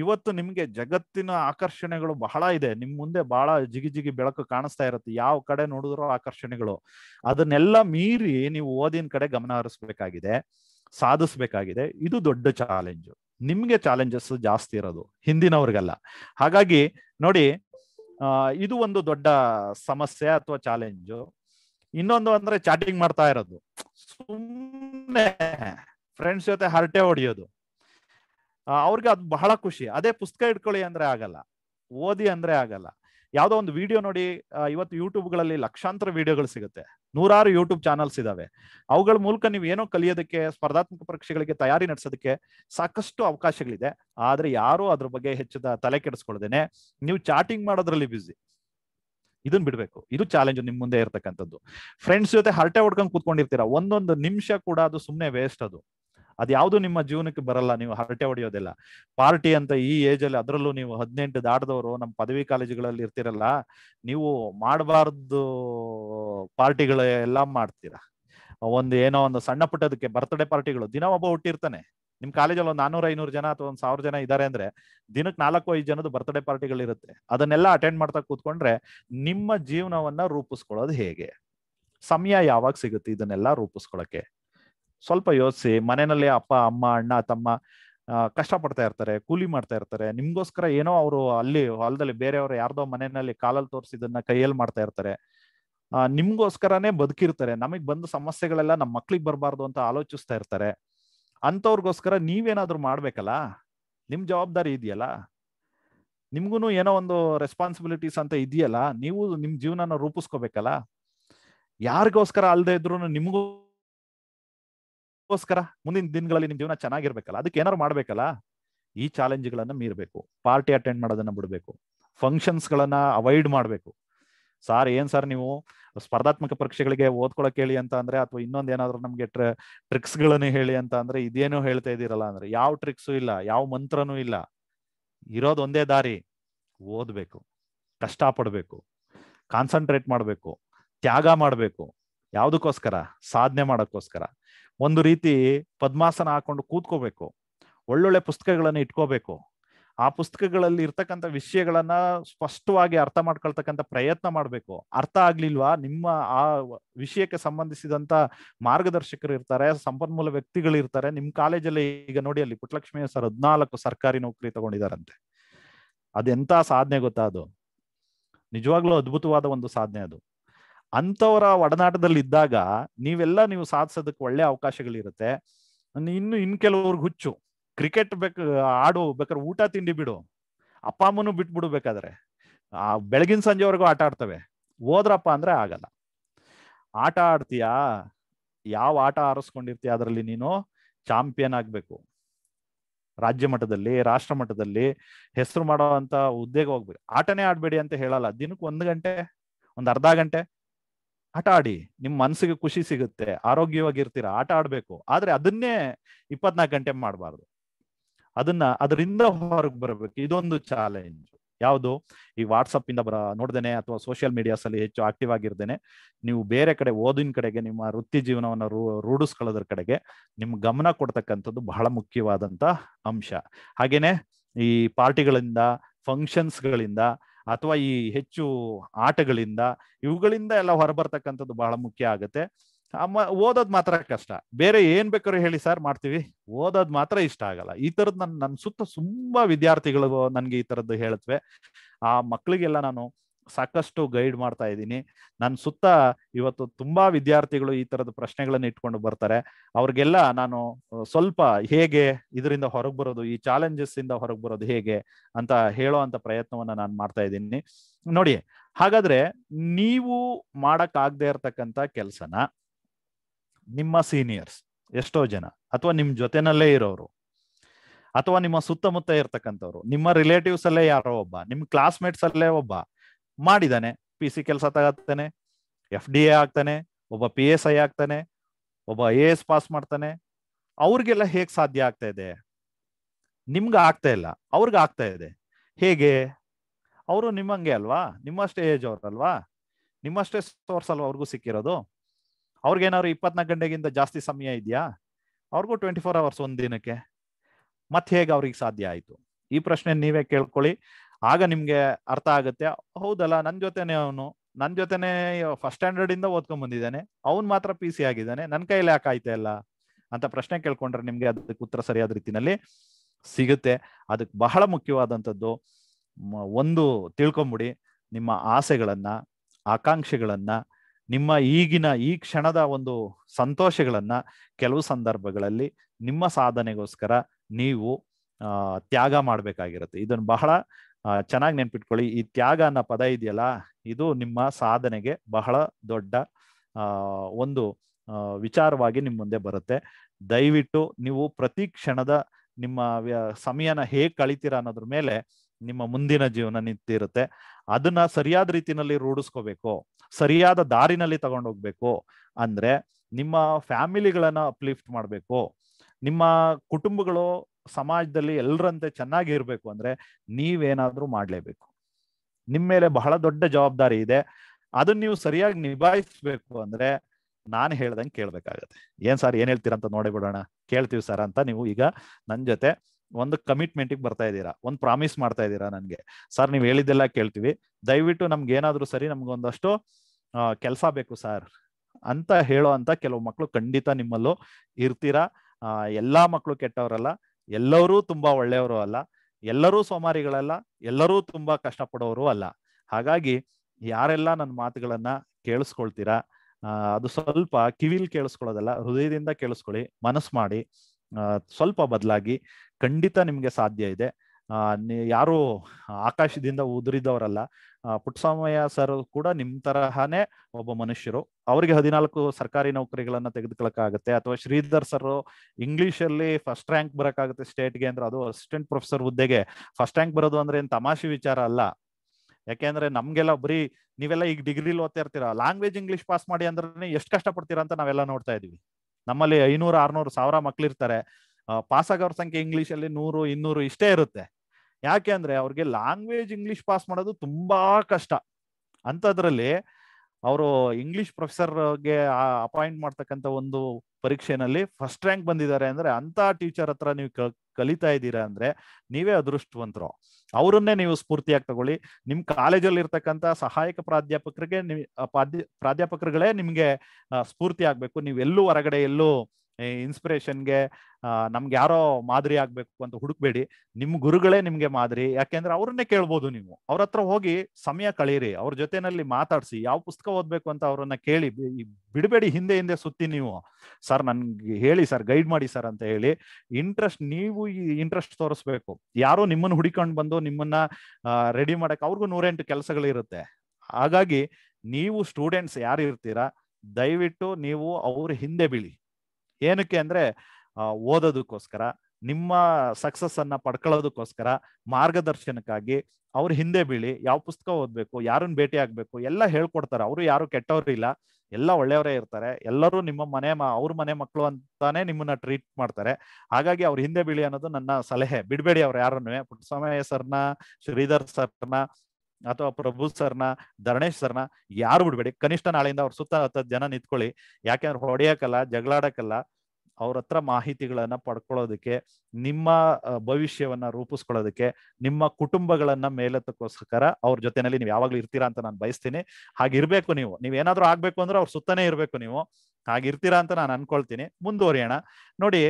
ಇವತ್ತು ನಿಮ್ಗೆ ಜಗತ್ತಿನ ಆಕರ್ಷಣೆಗಳು ಬಹಳ ಇದೆ ನಿಮ್ ಮುಂದೆ ಬಹಳ ಜಿಗಿ ಜಿಗಿ ಬೆಳಕು ಕಾಣಿಸ್ತಾ ಇರುತ್ತೆ ಯಾವ ಕಡೆ ನೋಡಿದ್ರು ಆಕರ್ಷಣೆಗಳು ಅದನ್ನೆಲ್ಲ ಮೀರಿ ನೀವು ಓದಿನ ಕಡೆ ಗಮನ ಹರಿಸ್ಬೇಕಾಗಿದೆ ಸಾಧಿಸ್ಬೇಕಾಗಿದೆ ಇದು ದೊಡ್ಡ ಚಾಲೆಂಜ್ ನಿಮ್ಗೆ ಚಾಲೆಂಜಸ್ ಜಾಸ್ತಿ ಇರೋದು ಹಿಂದಿನವ್ರಿಗೆಲ್ಲ ಹಾಗಾಗಿ ನೋಡಿ ಇದು ಒಂದು ದೊಡ್ಡ ಸಮಸ್ಯೆ ಅಥವಾ ಚಾಲೆಂಜು ಇನ್ನೊಂದು ಅಂದ್ರೆ ಚಾಟಿಂಗ್ ಮಾಡ್ತಾ ಇರೋದು ಸುಮ್ಮನೆ ಫ್ರೆಂಡ್ಸ್ ಜೊತೆ ಹರಟೆ ಹೊಡೆಯೋದು ಅವ್ರಿಗೆ ಅದು ಬಹಳ ಖುಷಿ ಅದೇ ಪುಸ್ತಕ ಇಟ್ಕೊಳ್ಳಿ ಅಂದ್ರೆ ಆಗಲ್ಲ ಓದಿ ಅಂದ್ರೆ ಆಗಲ್ಲ ಯಾವ್ದೋ ಒಂದು ವಿಡಿಯೋ ನೋಡಿ ಇವತ್ತು ಯೂಟ್ಯೂಬ್ಗಳಲ್ಲಿ ಲಕ್ಷಾಂತರ ವಿಡಿಯೋಗಳು ಸಿಗುತ್ತೆ ನೂರಾರು ಯೂಟ್ಯೂಬ್ ಚಾನಲ್ಸ್ ಇದಾವೆ ಅವುಗಳ ಮೂಲಕ ನೀವು ಏನೋ ಕಲಿಯೋದಕ್ಕೆ ಸ್ಪರ್ಧಾತ್ಮಕ ಪರೀಕ್ಷೆಗಳಿಗೆ ತಯಾರಿ ನಡೆಸೋದಕ್ಕೆ ಸಾಕಷ್ಟು ಅವಕಾಶಗಳಿದೆ ಆದ್ರೆ ಯಾರು ಅದ್ರ ಬಗ್ಗೆ ಹೆಚ್ಚು ತಲೆ ಕೆಡಿಸ್ಕೊಳ್ದೇನೆ ನೀವು ಚಾಟಿಂಗ್ ಮಾಡೋದ್ರಲ್ಲಿ ಬ್ಯುಸಿ ಇದನ್ ಬಿಡ್ಬೇಕು ಇದು ಚಾಲೆಂಜ್ ನಿಮ್ ಮುಂದೆ ಇರತಕ್ಕಂಥದ್ದು ಫ್ರೆಂಡ್ಸ್ ಜೊತೆ ಹರಟೆ ಹೊಡ್ಕೊಂಡು ಕೂತ್ಕೊಂಡಿರ್ತೀರಾ ಒಂದೊಂದು ನಿಮಿಷ ಕೂಡ ಅದು ಸುಮ್ಮನೆ ವೇಸ್ಟ್ ಅದು ಅದ್ಯಾವುದು ನಿಮ್ಮ ಜೀವನಕ್ಕೆ ಬರಲ್ಲ ನೀವು ಹರಟೆ ಹೊಡೆಯೋದಿಲ್ಲ ಪಾರ್ಟಿ ಅಂತ ಈ ಏಜ್ ಅಲ್ಲಿ ಅದರಲ್ಲೂ ನೀವು ಹದಿನೆಂಟು ದಾಟದವರು ನಮ್ಮ ಪದವಿ ಕಾಲೇಜುಗಳಲ್ಲಿ ಇರ್ತಿರಲ್ಲ ನೀವು ಮಾಡಬಾರ್ದು ಪಾರ್ಟಿಗಳು ಎಲ್ಲ ಮಾಡ್ತೀರಾ ಒಂದು ಏನೋ ಒಂದು ಸಣ್ಣ ಪುಟ್ಟದಕ್ಕೆ ಬರ್ತ್ಡೇ ಪಾರ್ಟಿಗಳು ದಿನ ಒಬ್ಬ ಹುಟ್ಟಿರ್ತಾನೆ ನಿಮ್ ಕಾಲೇಜಲ್ಲಿ ಒಂದು ನಾನೂರ ಐನೂರು ಜನ ಅಥವಾ ಒಂದು ಸಾವಿರ ಜನ ಇದ್ದಾರೆ ಅಂದ್ರೆ ದಿನಕ್ಕೆ ನಾಲ್ಕು ಐದು ಜನದ ಬರ್ತ್ಡೇ ಪಾರ್ಟಿಗಳು ಇರುತ್ತೆ ಅದನ್ನೆಲ್ಲ ಅಟೆಂಡ್ ಮಾಡ್ತಾ ಕೂತ್ಕೊಂಡ್ರೆ ನಿಮ್ಮ ಜೀವನವನ್ನ ರೂಪಿಸ್ಕೊಳ್ಳೋದು ಹೇಗೆ ಸಮಯ ಯಾವಾಗ ಸಿಗುತ್ತೆ ಇದನ್ನೆಲ್ಲ ರೂಪಿಸ್ಕೊಳಕ್ಕೆ ಸ್ವಲ್ಪ ಯೋಚಿಸಿ ಮನೆಯಲ್ಲಿ ಅಪ್ಪ ಅಮ್ಮ ಅಣ್ಣ ತಮ್ಮ ಕಷ್ಟ ಪಡ್ತಾ ಇರ್ತಾರೆ ಕೂಲಿ ಮಾಡ್ತಾ ಇರ್ತಾರೆ ನಿಮ್ಗೋಸ್ಕರ ಏನೋ ಅವರು ಅಲ್ಲಿ ಹೊಲದಲ್ಲಿ ಬೇರೆಯವರು ಯಾರ್ದೋ ಮನೆಯಲ್ಲಿ ಕಾಲಲ್ಲಿ ತೋರಿಸಿದನ್ನ ಕೈಯಲ್ಲಿ ಮಾಡ್ತಾ ಇರ್ತಾರೆ ನಿಮ್ಗೋಸ್ಕರನೇ ಬದುಕಿರ್ತಾರೆ ನಮಗ್ ಬಂದ ಸಮಸ್ಯೆಗಳೆಲ್ಲ ನಮ್ಮ ಮಕ್ಳಿಗೆ ಬರಬಾರ್ದು ಅಂತ ಆಲೋಚಿಸ್ತಾ ಇರ್ತಾರೆ ಅಂಥವ್ರಿಗೋಸ್ಕರ ನೀವೇನಾದ್ರೂ ಮಾಡ್ಬೇಕಲ್ಲ ನಿಮ್ ಜವಾಬ್ದಾರಿ ಇದೆಯಲ್ಲ ನಿಮ್ಗೂ ಏನೋ ಒಂದು ರೆಸ್ಪಾನ್ಸಿಬಿಲಿಟೀಸ್ ಅಂತ ಇದೆಯಲ್ಲ ನೀವು ನಿಮ್ ಜೀವನನ ರೂಪಿಸ್ಕೋಬೇಕಲ್ಲ ಯಾರಿಗೋಸ್ಕರ ಅಲ್ಲದೆ ಇದ್ರು ನಿಮ್ಗೂ ಅದಕ್ಕೋಸ್ಕರ ಮುಂದಿನ ದಿನಗಳಲ್ಲಿ ನಿಮ್ ಜೀವನ ಚೆನ್ನಾಗಿರ್ಬೇಕಲ್ಲ ಅದಕ್ಕೆ ಏನಾರು ಮಾಡ್ಬೇಕಲ್ಲ ಈ ಚಾಲೆಂಜ್ಗಳನ್ನ ಮೀರಬೇಕು ಪಾರ್ಟಿ ಅಟೆಂಡ್ ಮಾಡೋದನ್ನ ಬಿಡ್ಬೇಕು ಫಂಕ್ಷನ್ಸ್ ಗಳನ್ನ ಅವಾಯ್ಡ್ ಮಾಡ್ಬೇಕು ಸಾರ್ ಏನ್ ಸರ್ ನೀವು ಸ್ಪರ್ಧಾತ್ಮಕ ಪರೀಕ್ಷೆಗಳಿಗೆ ಓದ್ಕೊಳಕ್ ಹೇಳಿ ಅಂತ ಅಂದ್ರೆ ಅಥವಾ ಇನ್ನೊಂದ್ ಏನಾದ್ರು ನಮ್ಗೆ ಟ್ರಿಕ್ಸ್ ಗಳನ್ನು ಹೇಳಿ ಅಂತ ಅಂದ್ರೆ ಇದೇನು ಹೇಳ್ತಾ ಇದ್ದೀರಲ್ಲ ಅಂದ್ರೆ ಯಾವ ಟ್ರಿಕ್ಸು ಇಲ್ಲ ಯಾವ ಮಂತ್ರನೂ ಇಲ್ಲ ಇರೋದು ಒಂದೇ ದಾರಿ ಓದ್ಬೇಕು ಕಷ್ಟ ಪಡ್ಬೇಕು ಕಾನ್ಸಂಟ್ರೇಟ್ ಮಾಡ್ಬೇಕು ತ್ಯಾಗ ಮಾಡ್ಬೇಕು ಯಾವ್ದಕ್ಕೋಸ್ಕರ ಸಾಧನೆ ಮಾಡೋಕ್ಕೋಸ್ಕರ ಒಂದು ರೀತಿ ಪದ್ಮಾಸನ ಹಾಕೊಂಡು ಕೂತ್ಕೋಬೇಕು ಒಳ್ಳೊಳ್ಳೆ ಪುಸ್ತಕಗಳನ್ನು ಇಟ್ಕೋಬೇಕು ಆ ಪುಸ್ತಕಗಳಲ್ಲಿ ಇರ್ತಕ್ಕಂಥ ವಿಷಯಗಳನ್ನ ಸ್ಪಷ್ಟವಾಗಿ ಅರ್ಥ ಮಾಡ್ಕೊಳ್ತಕ್ಕಂಥ ಪ್ರಯತ್ನ ಮಾಡಬೇಕು ಅರ್ಥ ಆಗ್ಲಿಲ್ವಾ ನಿಮ್ಮ ಆ ವಿಷಯಕ್ಕೆ ಸಂಬಂಧಿಸಿದಂತ ಮಾರ್ಗದರ್ಶಕರು ಇರ್ತಾರೆ ಸಂಪನ್ಮೂಲ ವ್ಯಕ್ತಿಗಳು ಇರ್ತಾರೆ ನಿಮ್ಮ ಕಾಲೇಜಲ್ಲಿ ಈಗ ನೋಡಿ ಅಲ್ಲಿ ಪುಟ್ಟಲಕ್ಷ್ಮಿ ಸರ್ ಹದಿನಾಲ್ಕು ಸರ್ಕಾರಿ ನೌಕರಿ ತಗೊಂಡಿದಾರಂತೆ ಅದೆಂತ ಸಾಧನೆ ಗೊತ್ತಾ ಅದು ನಿಜವಾಗ್ಲೂ ಅದ್ಭುತವಾದ ಒಂದು ಸಾಧನೆ ಅದು ಅಂತವರ ಒಡನಾಟದಲ್ಲಿ ಇದ್ದಾಗ ನೀವೆಲ್ಲ ನೀವು ಸಾಧಿಸೋದಕ್ಕೆ ಒಳ್ಳೆ ಅವಕಾಶಗಳಿರುತ್ತೆ ಇನ್ನು ಇನ್ ಕೆಲವ್ರಿಗೆ ಹುಚ್ಚು ಕ್ರಿಕೆಟ್ ಬೇಕು ಆಡು ಬೇಕಾದ್ರೆ ಊಟ ತಿಂಡಿ ಬಿಡು ಅಪ್ಪ ಅಮ್ಮನೂ ಬಿಟ್ಬಿಡು ಬೇಕಾದ್ರೆ ಆ ಬೆಳಗಿನ ಸಂಜೆವರೆಗೂ ಆಟ ಆಡ್ತವೆ ಹೋದ್ರಪ್ಪ ಅಂದ್ರೆ ಆಗಲ್ಲ ಆಟ ಆಡ್ತೀಯ ಯಾವ ಆಟ ಆರಿಸ್ಕೊಂಡಿರ್ತೀಯ ಅದರಲ್ಲಿ ನೀನು ಚಾಂಪಿಯನ್ ಆಗ್ಬೇಕು ರಾಜ್ಯ ಮಟ್ಟದಲ್ಲಿ ರಾಷ್ಟ್ರ ಮಟ್ಟದಲ್ಲಿ ಹೆಸರು ಮಾಡೋ ಅಂತ ಉದ್ಯೋಗ ಹೋಗ್ಬೇಕು ಆಟನೇ ಆಡ್ಬೇಡಿ ಅಂತ ಹೇಳಲ್ಲ ದಿನಕ್ಕೆ ಒಂದು ಗಂಟೆ ಒಂದು ಅರ್ಧ ಗಂಟೆ ಆಟ ಆಡಿ ನಿಮ್ ಮನ್ಸಿಗೆ ಖುಷಿ ಸಿಗುತ್ತೆ ಆರೋಗ್ಯವಾಗಿರ್ತೀರ ಆಟ ಆಡ್ಬೇಕು ಆದ್ರೆ ಅದನ್ನೇ ಇಪ್ಪತ್ನಾಲ್ಕು ಗಂಟೆ ಮಾಡಬಾರ್ದು ಅದನ್ನ ಅದರಿಂದ ಹೊರಗೆ ಬರಬೇಕು ಇದೊಂದು ಚಾಲೆಂಜ್ ಯಾವುದು ಈ ವಾಟ್ಸಪ್ ಇಂದ ಬರ ನೋಡ್ದೇನೆ ಅಥವಾ ಸೋಷಿಯಲ್ ಮೀಡಿಯಾಸ್ ಅಲ್ಲಿ ಹೆಚ್ಚು ಆಕ್ಟಿವ್ ಆಗಿರ್ದೇನೆ ನೀವು ಬೇರೆ ಕಡೆ ಓದಿನ ಕಡೆಗೆ ನಿಮ್ಮ ವೃತ್ತಿ ಜೀವನವನ್ನು ರೂಢಿಸ್ಕೊಳ್ಳೋದ್ರ ಕಡೆಗೆ ನಿಮ್ ಗಮನ ಕೊಡ್ತಕ್ಕಂಥದ್ದು ಬಹಳ ಮುಖ್ಯವಾದಂತ ಅಂಶ ಹಾಗೇನೆ ಈ ಪಾರ್ಟಿಗಳಿಂದ ಫಂಕ್ಷನ್ಸ್ಗಳಿಂದ ಅಥವಾ ಈ ಹೆಚ್ಚು ಆಟಗಳಿಂದ ಇವುಗಳಿಂದ ಎಲ್ಲ ಹೊರಬರ್ತಕ್ಕಂಥದ್ದು ಬಹಳ ಮುಖ್ಯ ಆಗುತ್ತೆ ಅಮ್ಮ ಓದೋದ್ ಮಾತ್ರ ಕಷ್ಟ ಬೇರೆ ಏನ್ ಬೇಕಾದ್ರು ಹೇಳಿ ಸರ್ ಮಾಡ್ತೀವಿ ಓದೋದ್ ಮಾತ್ರ ಇಷ್ಟ ಆಗಲ್ಲ ಈ ತರದ್ ನನ್ ನನ್ ಸುತ್ತ ತುಂಬಾ ವಿದ್ಯಾರ್ಥಿಗಳು ನನ್ಗೆ ಈ ತರದ್ದು ಹೇಳತ್ವೆ ಆ ಮಕ್ಕಳಿಗೆಲ್ಲ ನಾನು ಸಾಕಷ್ಟು ಗೈಡ್ ಮಾಡ್ತಾ ಇದ್ದೀನಿ ನನ್ನ ಸುತ್ತ ಇವತ್ತು ತುಂಬಾ ವಿದ್ಯಾರ್ಥಿಗಳು ಈ ತರದ ಪ್ರಶ್ನೆಗಳನ್ನ ಇಟ್ಕೊಂಡು ಬರ್ತಾರೆ ಅವ್ರಿಗೆಲ್ಲ ನಾನು ಸ್ವಲ್ಪ ಹೇಗೆ ಇದರಿಂದ ಹೊರಗೆ ಬರೋದು ಈ ಚಾಲೆಂಜಸ್ ಇಂದ ಹೊರಗೆ ಬರೋದು ಹೇಗೆ ಅಂತ ಹೇಳೋ ಅಂತ ಪ್ರಯತ್ನವನ್ನ ನಾನು ಮಾಡ್ತಾ ಇದ್ದೀನಿ ನೋಡಿ ಹಾಗಾದ್ರೆ ನೀವು ಮಾಡಕ್ ಆಗದೆ ಇರ್ತಕ್ಕಂತ ಕೆಲಸನ ನಿಮ್ಮ ಸೀನಿಯರ್ಸ್ ಎಷ್ಟೋ ಜನ ಅಥವಾ ನಿಮ್ ಜೊತೆನಲ್ಲೇ ಇರೋರು ಅಥವಾ ನಿಮ್ಮ ಸುತ್ತಮುತ್ತ ಇರ್ತಕ್ಕಂಥವ್ರು ನಿಮ್ಮ ರಿಲೇಟಿವ್ಸ್ ಅಲ್ಲೇ ಯಾರೋ ಒಬ್ಬ ನಿಮ್ ಕ್ಲಾಸ್ಮೇಟ್ಸ್ ಅಲ್ಲೇ ಒಬ್ಬ ಮಾಡಿದಾನೆ ಪಿ ಸಿ ಕೆಲಸ ತಗತ್ತಾನೆ ಎಫ್ ಡಿ ಎ ಆಗ್ತಾನೆ ಒಬ್ಬ ಪಿ ಎಸ್ ಐ ಆಗ್ತಾನೆ ಒಬ್ಬ ಎ ಎಸ್ ಪಾಸ್ ಮಾಡ್ತಾನೆ ಅವ್ರಿಗೆಲ್ಲ ಹೇಗೆ ಸಾಧ್ಯ ಆಗ್ತಾ ಇದೆ ನಿಮ್ಗೆ ಆಗ್ತಾ ಇಲ್ಲ ಅವ್ರಿಗೆ ಆಗ್ತಾ ಇದೆ ಹೇಗೆ ಅವರು ನಿಮ್ಮಂಗೆ ಅಲ್ವಾ ನಿಮ್ಮಷ್ಟೇ ಏಜ್ ಅವ್ರಲ್ವಾ ನಿಮ್ಮಷ್ಟೇ ಸೋರ್ಸ್ ಅಲ್ವಾ ಅವ್ರಿಗೂ ಸಿಕ್ಕಿರೋದು ಅವ್ರಿಗೇನಾದ್ರು ಇಪ್ಪತ್ನಾಲ್ಕು ಗಂಟೆಗಿಂತ ಜಾಸ್ತಿ ಸಮಯ ಇದೆಯಾ ಅವ್ರಿಗೂ ಟ್ವೆಂಟಿ ಫೋರ್ ಅವರ್ಸ್ ಒಂದು ದಿನಕ್ಕೆ ಮತ್ತೆ ಹೇಗೆ ಅವ್ರಿಗೆ ಸಾಧ್ಯ ಆಯ್ತು ಈ ಪ್ರಶ್ನೆ ನೀವೇ ಕೇಳ್ಕೊಳ್ಳಿ ಆಗ ನಿಮ್ಗೆ ಅರ್ಥ ಆಗುತ್ತೆ ಹೌದಲ್ಲ ನನ್ ಜೊತೆನೆ ಅವನು ನನ್ ಜೊತೆನೆ ಫಸ್ಟ್ ಸ್ಟ್ಯಾಂಡರ್ಡ್ ಇಂದ ಓದ್ಕೊಂಡ್ ಬಂದಿದ್ದಾನೆ ಅವನ್ ಮಾತ್ರ ಪಿ ಸಿ ಆಗಿದ್ದಾನೆ ನನ್ ಕೈಲಿ ಯಾಕೆ ಇಲ್ಲ ಅಂತ ಪ್ರಶ್ನೆ ಕೇಳ್ಕೊಂಡ್ರೆ ನಿಮ್ಗೆ ಅದಕ್ಕೆ ಉತ್ತರ ಸರಿಯಾದ ರೀತಿನಲ್ಲಿ ಸಿಗುತ್ತೆ ಅದಕ್ಕೆ ಬಹಳ ಮುಖ್ಯವಾದಂಥದ್ದು ಒಂದು ತಿಳ್ಕೊಂಬಿಡಿ ನಿಮ್ಮ ಆಸೆಗಳನ್ನ ಆಕಾಂಕ್ಷೆಗಳನ್ನ ನಿಮ್ಮ ಈಗಿನ ಈ ಕ್ಷಣದ ಒಂದು ಸಂತೋಷಗಳನ್ನ ಕೆಲವು ಸಂದರ್ಭಗಳಲ್ಲಿ ನಿಮ್ಮ ಸಾಧನೆಗೋಸ್ಕರ ನೀವು ತ್ಯಾಗ ಮಾಡಬೇಕಾಗಿರುತ್ತೆ ಇದನ್ನು ಬಹಳ ಚೆನ್ನಾಗಿ ನೆನ್ಪಿಟ್ಕೊಳ್ಳಿ ಈ ತ್ಯಾಗ ಅನ್ನೋ ಪದ ಇದೆಯಲ್ಲ ಇದು ನಿಮ್ಮ ಸಾಧನೆಗೆ ಬಹಳ ದೊಡ್ಡ ಒಂದು ವಿಚಾರವಾಗಿ ನಿಮ್ಮ ಮುಂದೆ ಬರುತ್ತೆ ದಯವಿಟ್ಟು ನೀವು ಪ್ರತಿ ಕ್ಷಣದ ನಿಮ್ಮ ಸಮಯನ ಹೇಗೆ ಕಳಿತೀರಾ ಅನ್ನೋದ್ರ ಮೇಲೆ ನಿಮ್ಮ ಮುಂದಿನ ಜೀವನ ನಿಂತಿರುತ್ತೆ ಅದನ್ನ ಸರಿಯಾದ ರೀತಿನಲ್ಲಿ ರೂಢಿಸ್ಕೋಬೇಕು ಸರಿಯಾದ ದಾರಿನಲ್ಲಿ ತಗೊಂಡೋಗ್ಬೇಕು ಅಂದ್ರೆ ನಿಮ್ಮ ಫ್ಯಾಮಿಲಿಗಳನ್ನ ಅಪ್ಲಿಫ್ಟ್ ಮಾಡಬೇಕು ನಿಮ್ಮ ಕುಟುಂಬಗಳು ಸಮಾಜದಲ್ಲಿ ಎಲ್ಲರಂತೆ ಚೆನ್ನಾಗಿ ಇರಬೇಕು ಅಂದ್ರೆ ನೀವೇನಾದ್ರೂ ಮಾಡ್ಲೇಬೇಕು ನಿಮ್ಮ ಮೇಲೆ ಬಹಳ ದೊಡ್ಡ ಜವಾಬ್ದಾರಿ ಇದೆ ಅದನ್ನ ನೀವು ಸರಿಯಾಗಿ ನಿಭಾಯಿಸ್ಬೇಕು ಅಂದ್ರೆ ನಾನು ಹೇಳ್ದಂಗೆ ಕೇಳ್ಬೇಕಾಗತ್ತೆ ಏನ್ ಸರ್ ಏನ್ ಹೇಳ್ತೀರಂತ ಅಂತ ನೋಡಿಬಿಡೋಣ ಕೇಳ್ತೀವಿ ಸರ್ ಅಂತ ನೀವು ಈಗ ನನ್ ಜೊತೆ ಒಂದು ಕಮಿಟ್ಮೆಂಟಿಗೆ ಬರ್ತಾ ಇದ್ದೀರಾ ಒಂದ್ ಪ್ರಾಮಿಸ್ ಮಾಡ್ತಾ ಇದ್ದೀರಾ ನನ್ಗೆ ಸರ್ ನೀವು ಹೇಳಿದ್ದೆಲ್ಲ ಕೇಳ್ತೀವಿ ದಯವಿಟ್ಟು ನಮ್ಗೆ ಏನಾದರೂ ಸರಿ ನಮ್ಗೊಂದಷ್ಟು ಕೆಲಸ ಬೇಕು ಸರ್ ಅಂತ ಹೇಳೋ ಅಂತ ಕೆಲವು ಮಕ್ಕಳು ಖಂಡಿತ ನಿಮ್ಮಲ್ಲೂ ಇರ್ತೀರಾ ಎಲ್ಲಾ ಮಕ್ಕಳು ಕೆಟ್ಟವರಲ್ಲ ಎಲ್ಲರೂ ತುಂಬಾ ಒಳ್ಳೆಯವರು ಅಲ್ಲ ಎಲ್ಲರೂ ಸೋಮಾರಿಗಳಲ್ಲ ಎಲ್ಲರೂ ತುಂಬಾ ಕಷ್ಟಪಡೋರು ಅಲ್ಲ ಹಾಗಾಗಿ ಯಾರೆಲ್ಲ ನನ್ನ ಮಾತುಗಳನ್ನ ಕೇಳಿಸ್ಕೊಳ್ತೀರಾ ಅದು ಸ್ವಲ್ಪ ಕಿವಿಲ್ ಕೇಳಿಸ್ಕೊಳ್ಳೋದಲ್ಲ ಹೃದಯದಿಂದ ಕೇಳಿಸ್ಕೊಳ್ಳಿ ಮನಸ್ ಮಾಡಿ ಸ್ವಲ್ಪ ಬದಲಾಗಿ ಖಂಡಿತ ನಿಮ್ಗೆ ಸಾಧ್ಯ ಇದೆ ಯಾರು ಆಕಾಶದಿಂದ ಉದುರಿದವರಲ್ಲ ಪುಟ್ಟಸ್ವಾಮಯ್ಯ ಸರ್ ಕೂಡ ನಿಮ್ ತರಹನೇ ಒಬ್ಬ ಮನುಷ್ಯರು ಅವರಿಗೆ ಹದಿನಾಲ್ಕು ಸರ್ಕಾರಿ ನೌಕರಿಗಳನ್ನ ಆಗುತ್ತೆ ಅಥವಾ ಶ್ರೀಧರ್ ಸರ್ ಇಂಗ್ಲಿಷ್ ಅಲ್ಲಿ ಫಸ್ಟ್ ರ್ಯಾಂಕ್ ಬರಕ್ಕಾಗುತ್ತೆ ಸ್ಟೇಟ್ಗೆ ಅಂದ್ರೆ ಅದು ಅಸಿಸ್ಟೆಂಟ್ ಪ್ರೊಫೆಸರ್ ಹುದ್ದೆಗೆ ಫಸ್ಟ್ ರ್ಯಾಂಕ್ ಬರೋದು ಅಂದ್ರೆ ಏನ್ ತಮಾಷೆ ವಿಚಾರ ಅಲ್ಲ ಯಾಕೆಂದ್ರೆ ನಮ್ಗೆಲ್ಲ ಬರೀ ನೀವೆಲ್ಲ ಈಗ ಡಿಗ್ರಿ ಓದ್ತಾ ಇರ್ತೀರಾ ಲ್ಯಾಂಗ್ವೇಜ್ ಇಂಗ್ಲಿಷ್ ಪಾಸ್ ಮಾಡಿ ಅಂದ್ರೆ ಎಷ್ಟು ಕಷ್ಟ ಪಡ್ತೀರಾ ಅಂತ ನಾವೆಲ್ಲ ನೋಡ್ತಾ ಇದೀವಿ ನಮ್ಮಲ್ಲಿ ಐನೂರು ಆರ್ನೂರು ಸಾವಿರ ಮಕ್ಳಿರ್ತಾರೆ ಪಾಸ್ ಆಗೋರ ಸಂಖ್ಯೆ ಇಂಗ್ಲಿಷ್ ಅಲ್ಲಿ ನೂರು ಇನ್ನೂರು ಇಷ್ಟೇ ಇರುತ್ತೆ ಯಾಕೆ ಅಂದ್ರೆ ಅವ್ರಿಗೆ ಲ್ಯಾಂಗ್ವೇಜ್ ಇಂಗ್ಲಿಷ್ ಪಾಸ್ ಮಾಡೋದು ತುಂಬಾ ಕಷ್ಟ ಅಂತದ್ರಲ್ಲಿ ಅವರು ಇಂಗ್ಲಿಷ್ ಪ್ರೊಫೆಸರ್ಗೆ ಅಪಾಯಿಂಟ್ ಮಾಡ್ತಕ್ಕಂಥ ಒಂದು ಪರೀಕ್ಷೆನಲ್ಲಿ ಫಸ್ಟ್ ರ್ಯಾಂಕ್ ಬಂದಿದ್ದಾರೆ ಅಂದ್ರೆ ಅಂತ ಟೀಚರ್ ಹತ್ರ ನೀವು ಕಲಿತಾ ಇದ್ದೀರಾ ಅಂದ್ರೆ ನೀವೇ ಅದೃಷ್ಟವಂತರು ಅವರನ್ನೇ ನೀವು ಸ್ಫೂರ್ತಿಯಾಗಿ ತಗೊಳ್ಳಿ ನಿಮ್ ಕಾಲೇಜಲ್ಲಿ ಇರ್ತಕ್ಕಂಥ ಸಹಾಯಕ ಪ್ರಾಧ್ಯಾಪಕರಿಗೆ ನಿಮ್ ಪ್ರಾಧ್ಯಾಪಕರುಗಳೇ ನಿಮ್ಗೆ ಸ್ಫೂರ್ತಿ ಆಗ್ಬೇಕು ನೀವೆಲ್ಲೂ ಹೊರಗಡೆ ಎಲ್ಲೂ ಇನ್ಸ್ಪಿರೇಷನ್ಗೆ ನಮ್ಗೆ ಯಾರೋ ಮಾದರಿ ಆಗ್ಬೇಕು ಅಂತ ಹುಡುಕ್ಬೇಡಿ ನಿಮ್ ಗುರುಗಳೇ ನಿಮ್ಗೆ ಮಾದರಿ ಯಾಕೆಂದ್ರೆ ಅವ್ರನ್ನೇ ಕೇಳ್ಬೋದು ನೀವು ಅವ್ರ ಹತ್ರ ಹೋಗಿ ಸಮಯ ಕಳೀರಿ ಅವ್ರ ಜೊತೆನಲ್ಲಿ ಮಾತಾಡ್ಸಿ ಯಾವ ಪುಸ್ತಕ ಓದ್ಬೇಕು ಅಂತ ಅವ್ರನ್ನ ಕೇಳಿ ಬಿಡಬೇಡಿ ಹಿಂದೆ ಹಿಂದೆ ಸುತ್ತಿ ನೀವು ಸರ್ ನನ್ಗೆ ಹೇಳಿ ಸರ್ ಗೈಡ್ ಮಾಡಿ ಸರ್ ಅಂತ ಹೇಳಿ ಇಂಟ್ರೆಸ್ಟ್ ನೀವು ಈ ಇಂಟ್ರೆಸ್ಟ್ ತೋರಿಸ್ಬೇಕು ಯಾರೋ ನಿಮ್ಮನ್ನ ಹುಡಿಕೊಂಡು ಬಂದು ನಿಮ್ಮನ್ನ ರೆಡಿ ಮಾಡಕ್ ಅವ್ರಿಗೂ ನೂರೆಂಟು ಕೆಲಸಗಳಿರುತ್ತೆ ಹಾಗಾಗಿ ನೀವು ಸ್ಟೂಡೆಂಟ್ಸ್ ಯಾರು ಇರ್ತೀರಾ ದಯವಿಟ್ಟು ನೀವು ಅವ್ರ ಹಿಂದೆ ಬಿಳಿ ಏನಕ್ಕೆ ಅಂದ್ರೆ ಓದೋದಕ್ಕೋಸ್ಕರ ನಿಮ್ಮ ಸಕ್ಸಸ್ ಅನ್ನ ಪಡ್ಕೊಳ್ಳೋದಕ್ಕೋಸ್ಕರ ಮಾರ್ಗದರ್ಶನಕ್ಕಾಗಿ ಅವ್ರ ಹಿಂದೆ ಬೀಳಿ ಯಾವ ಪುಸ್ತಕ ಓದ್ಬೇಕು ಯಾರನ್ನ ಭೇಟಿ ಆಗ್ಬೇಕು ಎಲ್ಲ ಹೇಳ್ಕೊಡ್ತಾರೆ ಅವರು ಯಾರು ಇಲ್ಲ ಎಲ್ಲ ಒಳ್ಳೆಯವರೇ ಇರ್ತಾರೆ ಎಲ್ಲರೂ ನಿಮ್ಮ ಮನೆ ಅವ್ರ ಮನೆ ಮಕ್ಕಳು ಅಂತಾನೆ ನಿಮ್ಮನ್ನ ಟ್ರೀಟ್ ಮಾಡ್ತಾರೆ ಹಾಗಾಗಿ ಅವ್ರ ಹಿಂದೆ ಬೀಳಿ ಅನ್ನೋದು ನನ್ನ ಸಲಹೆ ಬಿಡ್ಬೇಡಿ ಅವ್ರು ಯಾರನ್ನು ಪುಟ್ಟಸ್ವಾಮಯ್ಯ ಸರ್ನ ಶ್ರೀಧರ್ ಸರ್ನ ಅಥವಾ ಪ್ರಭು ಸರ್ನ ಧರಣೇಶ್ ಸರ್ನ ಯಾರು ಬಿಡ್ಬೇಡಿ ಕನಿಷ್ಠ ನಾಳೆಯಿಂದ ಅವ್ರ ಸುತ್ತ ಹತ್ತು ಜನ ನಿಂತ್ಕೊಳ್ಳಿ ಯಾಕೆಂದ್ರೆ ಹೊಡೆಯಕ್ಕಲ್ಲ ಜಗಳಾಡಕ್ಕಲ್ಲ ಅವ್ರ ಹತ್ರ ಮಾಹಿತಿಗಳನ್ನ ಪಡ್ಕೊಳ್ಳೋದಕ್ಕೆ ನಿಮ್ಮ ಭವಿಷ್ಯವನ್ನ ರೂಪಿಸ್ಕೊಳ್ಳೋದಕ್ಕೆ ನಿಮ್ಮ ಕುಟುಂಬಗಳನ್ನ ಮೇಲೆತ್ತಕ್ಕೋಸ್ಕರ ಅವ್ರ ಜೊತೆನಲ್ಲಿ ನೀವು ಯಾವಾಗ್ಲೂ ಇರ್ತೀರಾ ಅಂತ ನಾನು ಬಯಸ್ತೀನಿ ಹಾಗಿರ್ಬೇಕು ನೀವು ಏನಾದ್ರೂ ಆಗ್ಬೇಕು ಅಂದ್ರೆ ಅವ್ರ ಸುತ್ತನೇ ಇರ್ಬೇಕು ನೀವು ಹಾಗೆ ಇರ್ತೀರಾ ಅಂತ ನಾನು ಅನ್ಕೊಳ್ತೀನಿ ಮುಂದುವರಿಯೋಣ ನೋಡಿ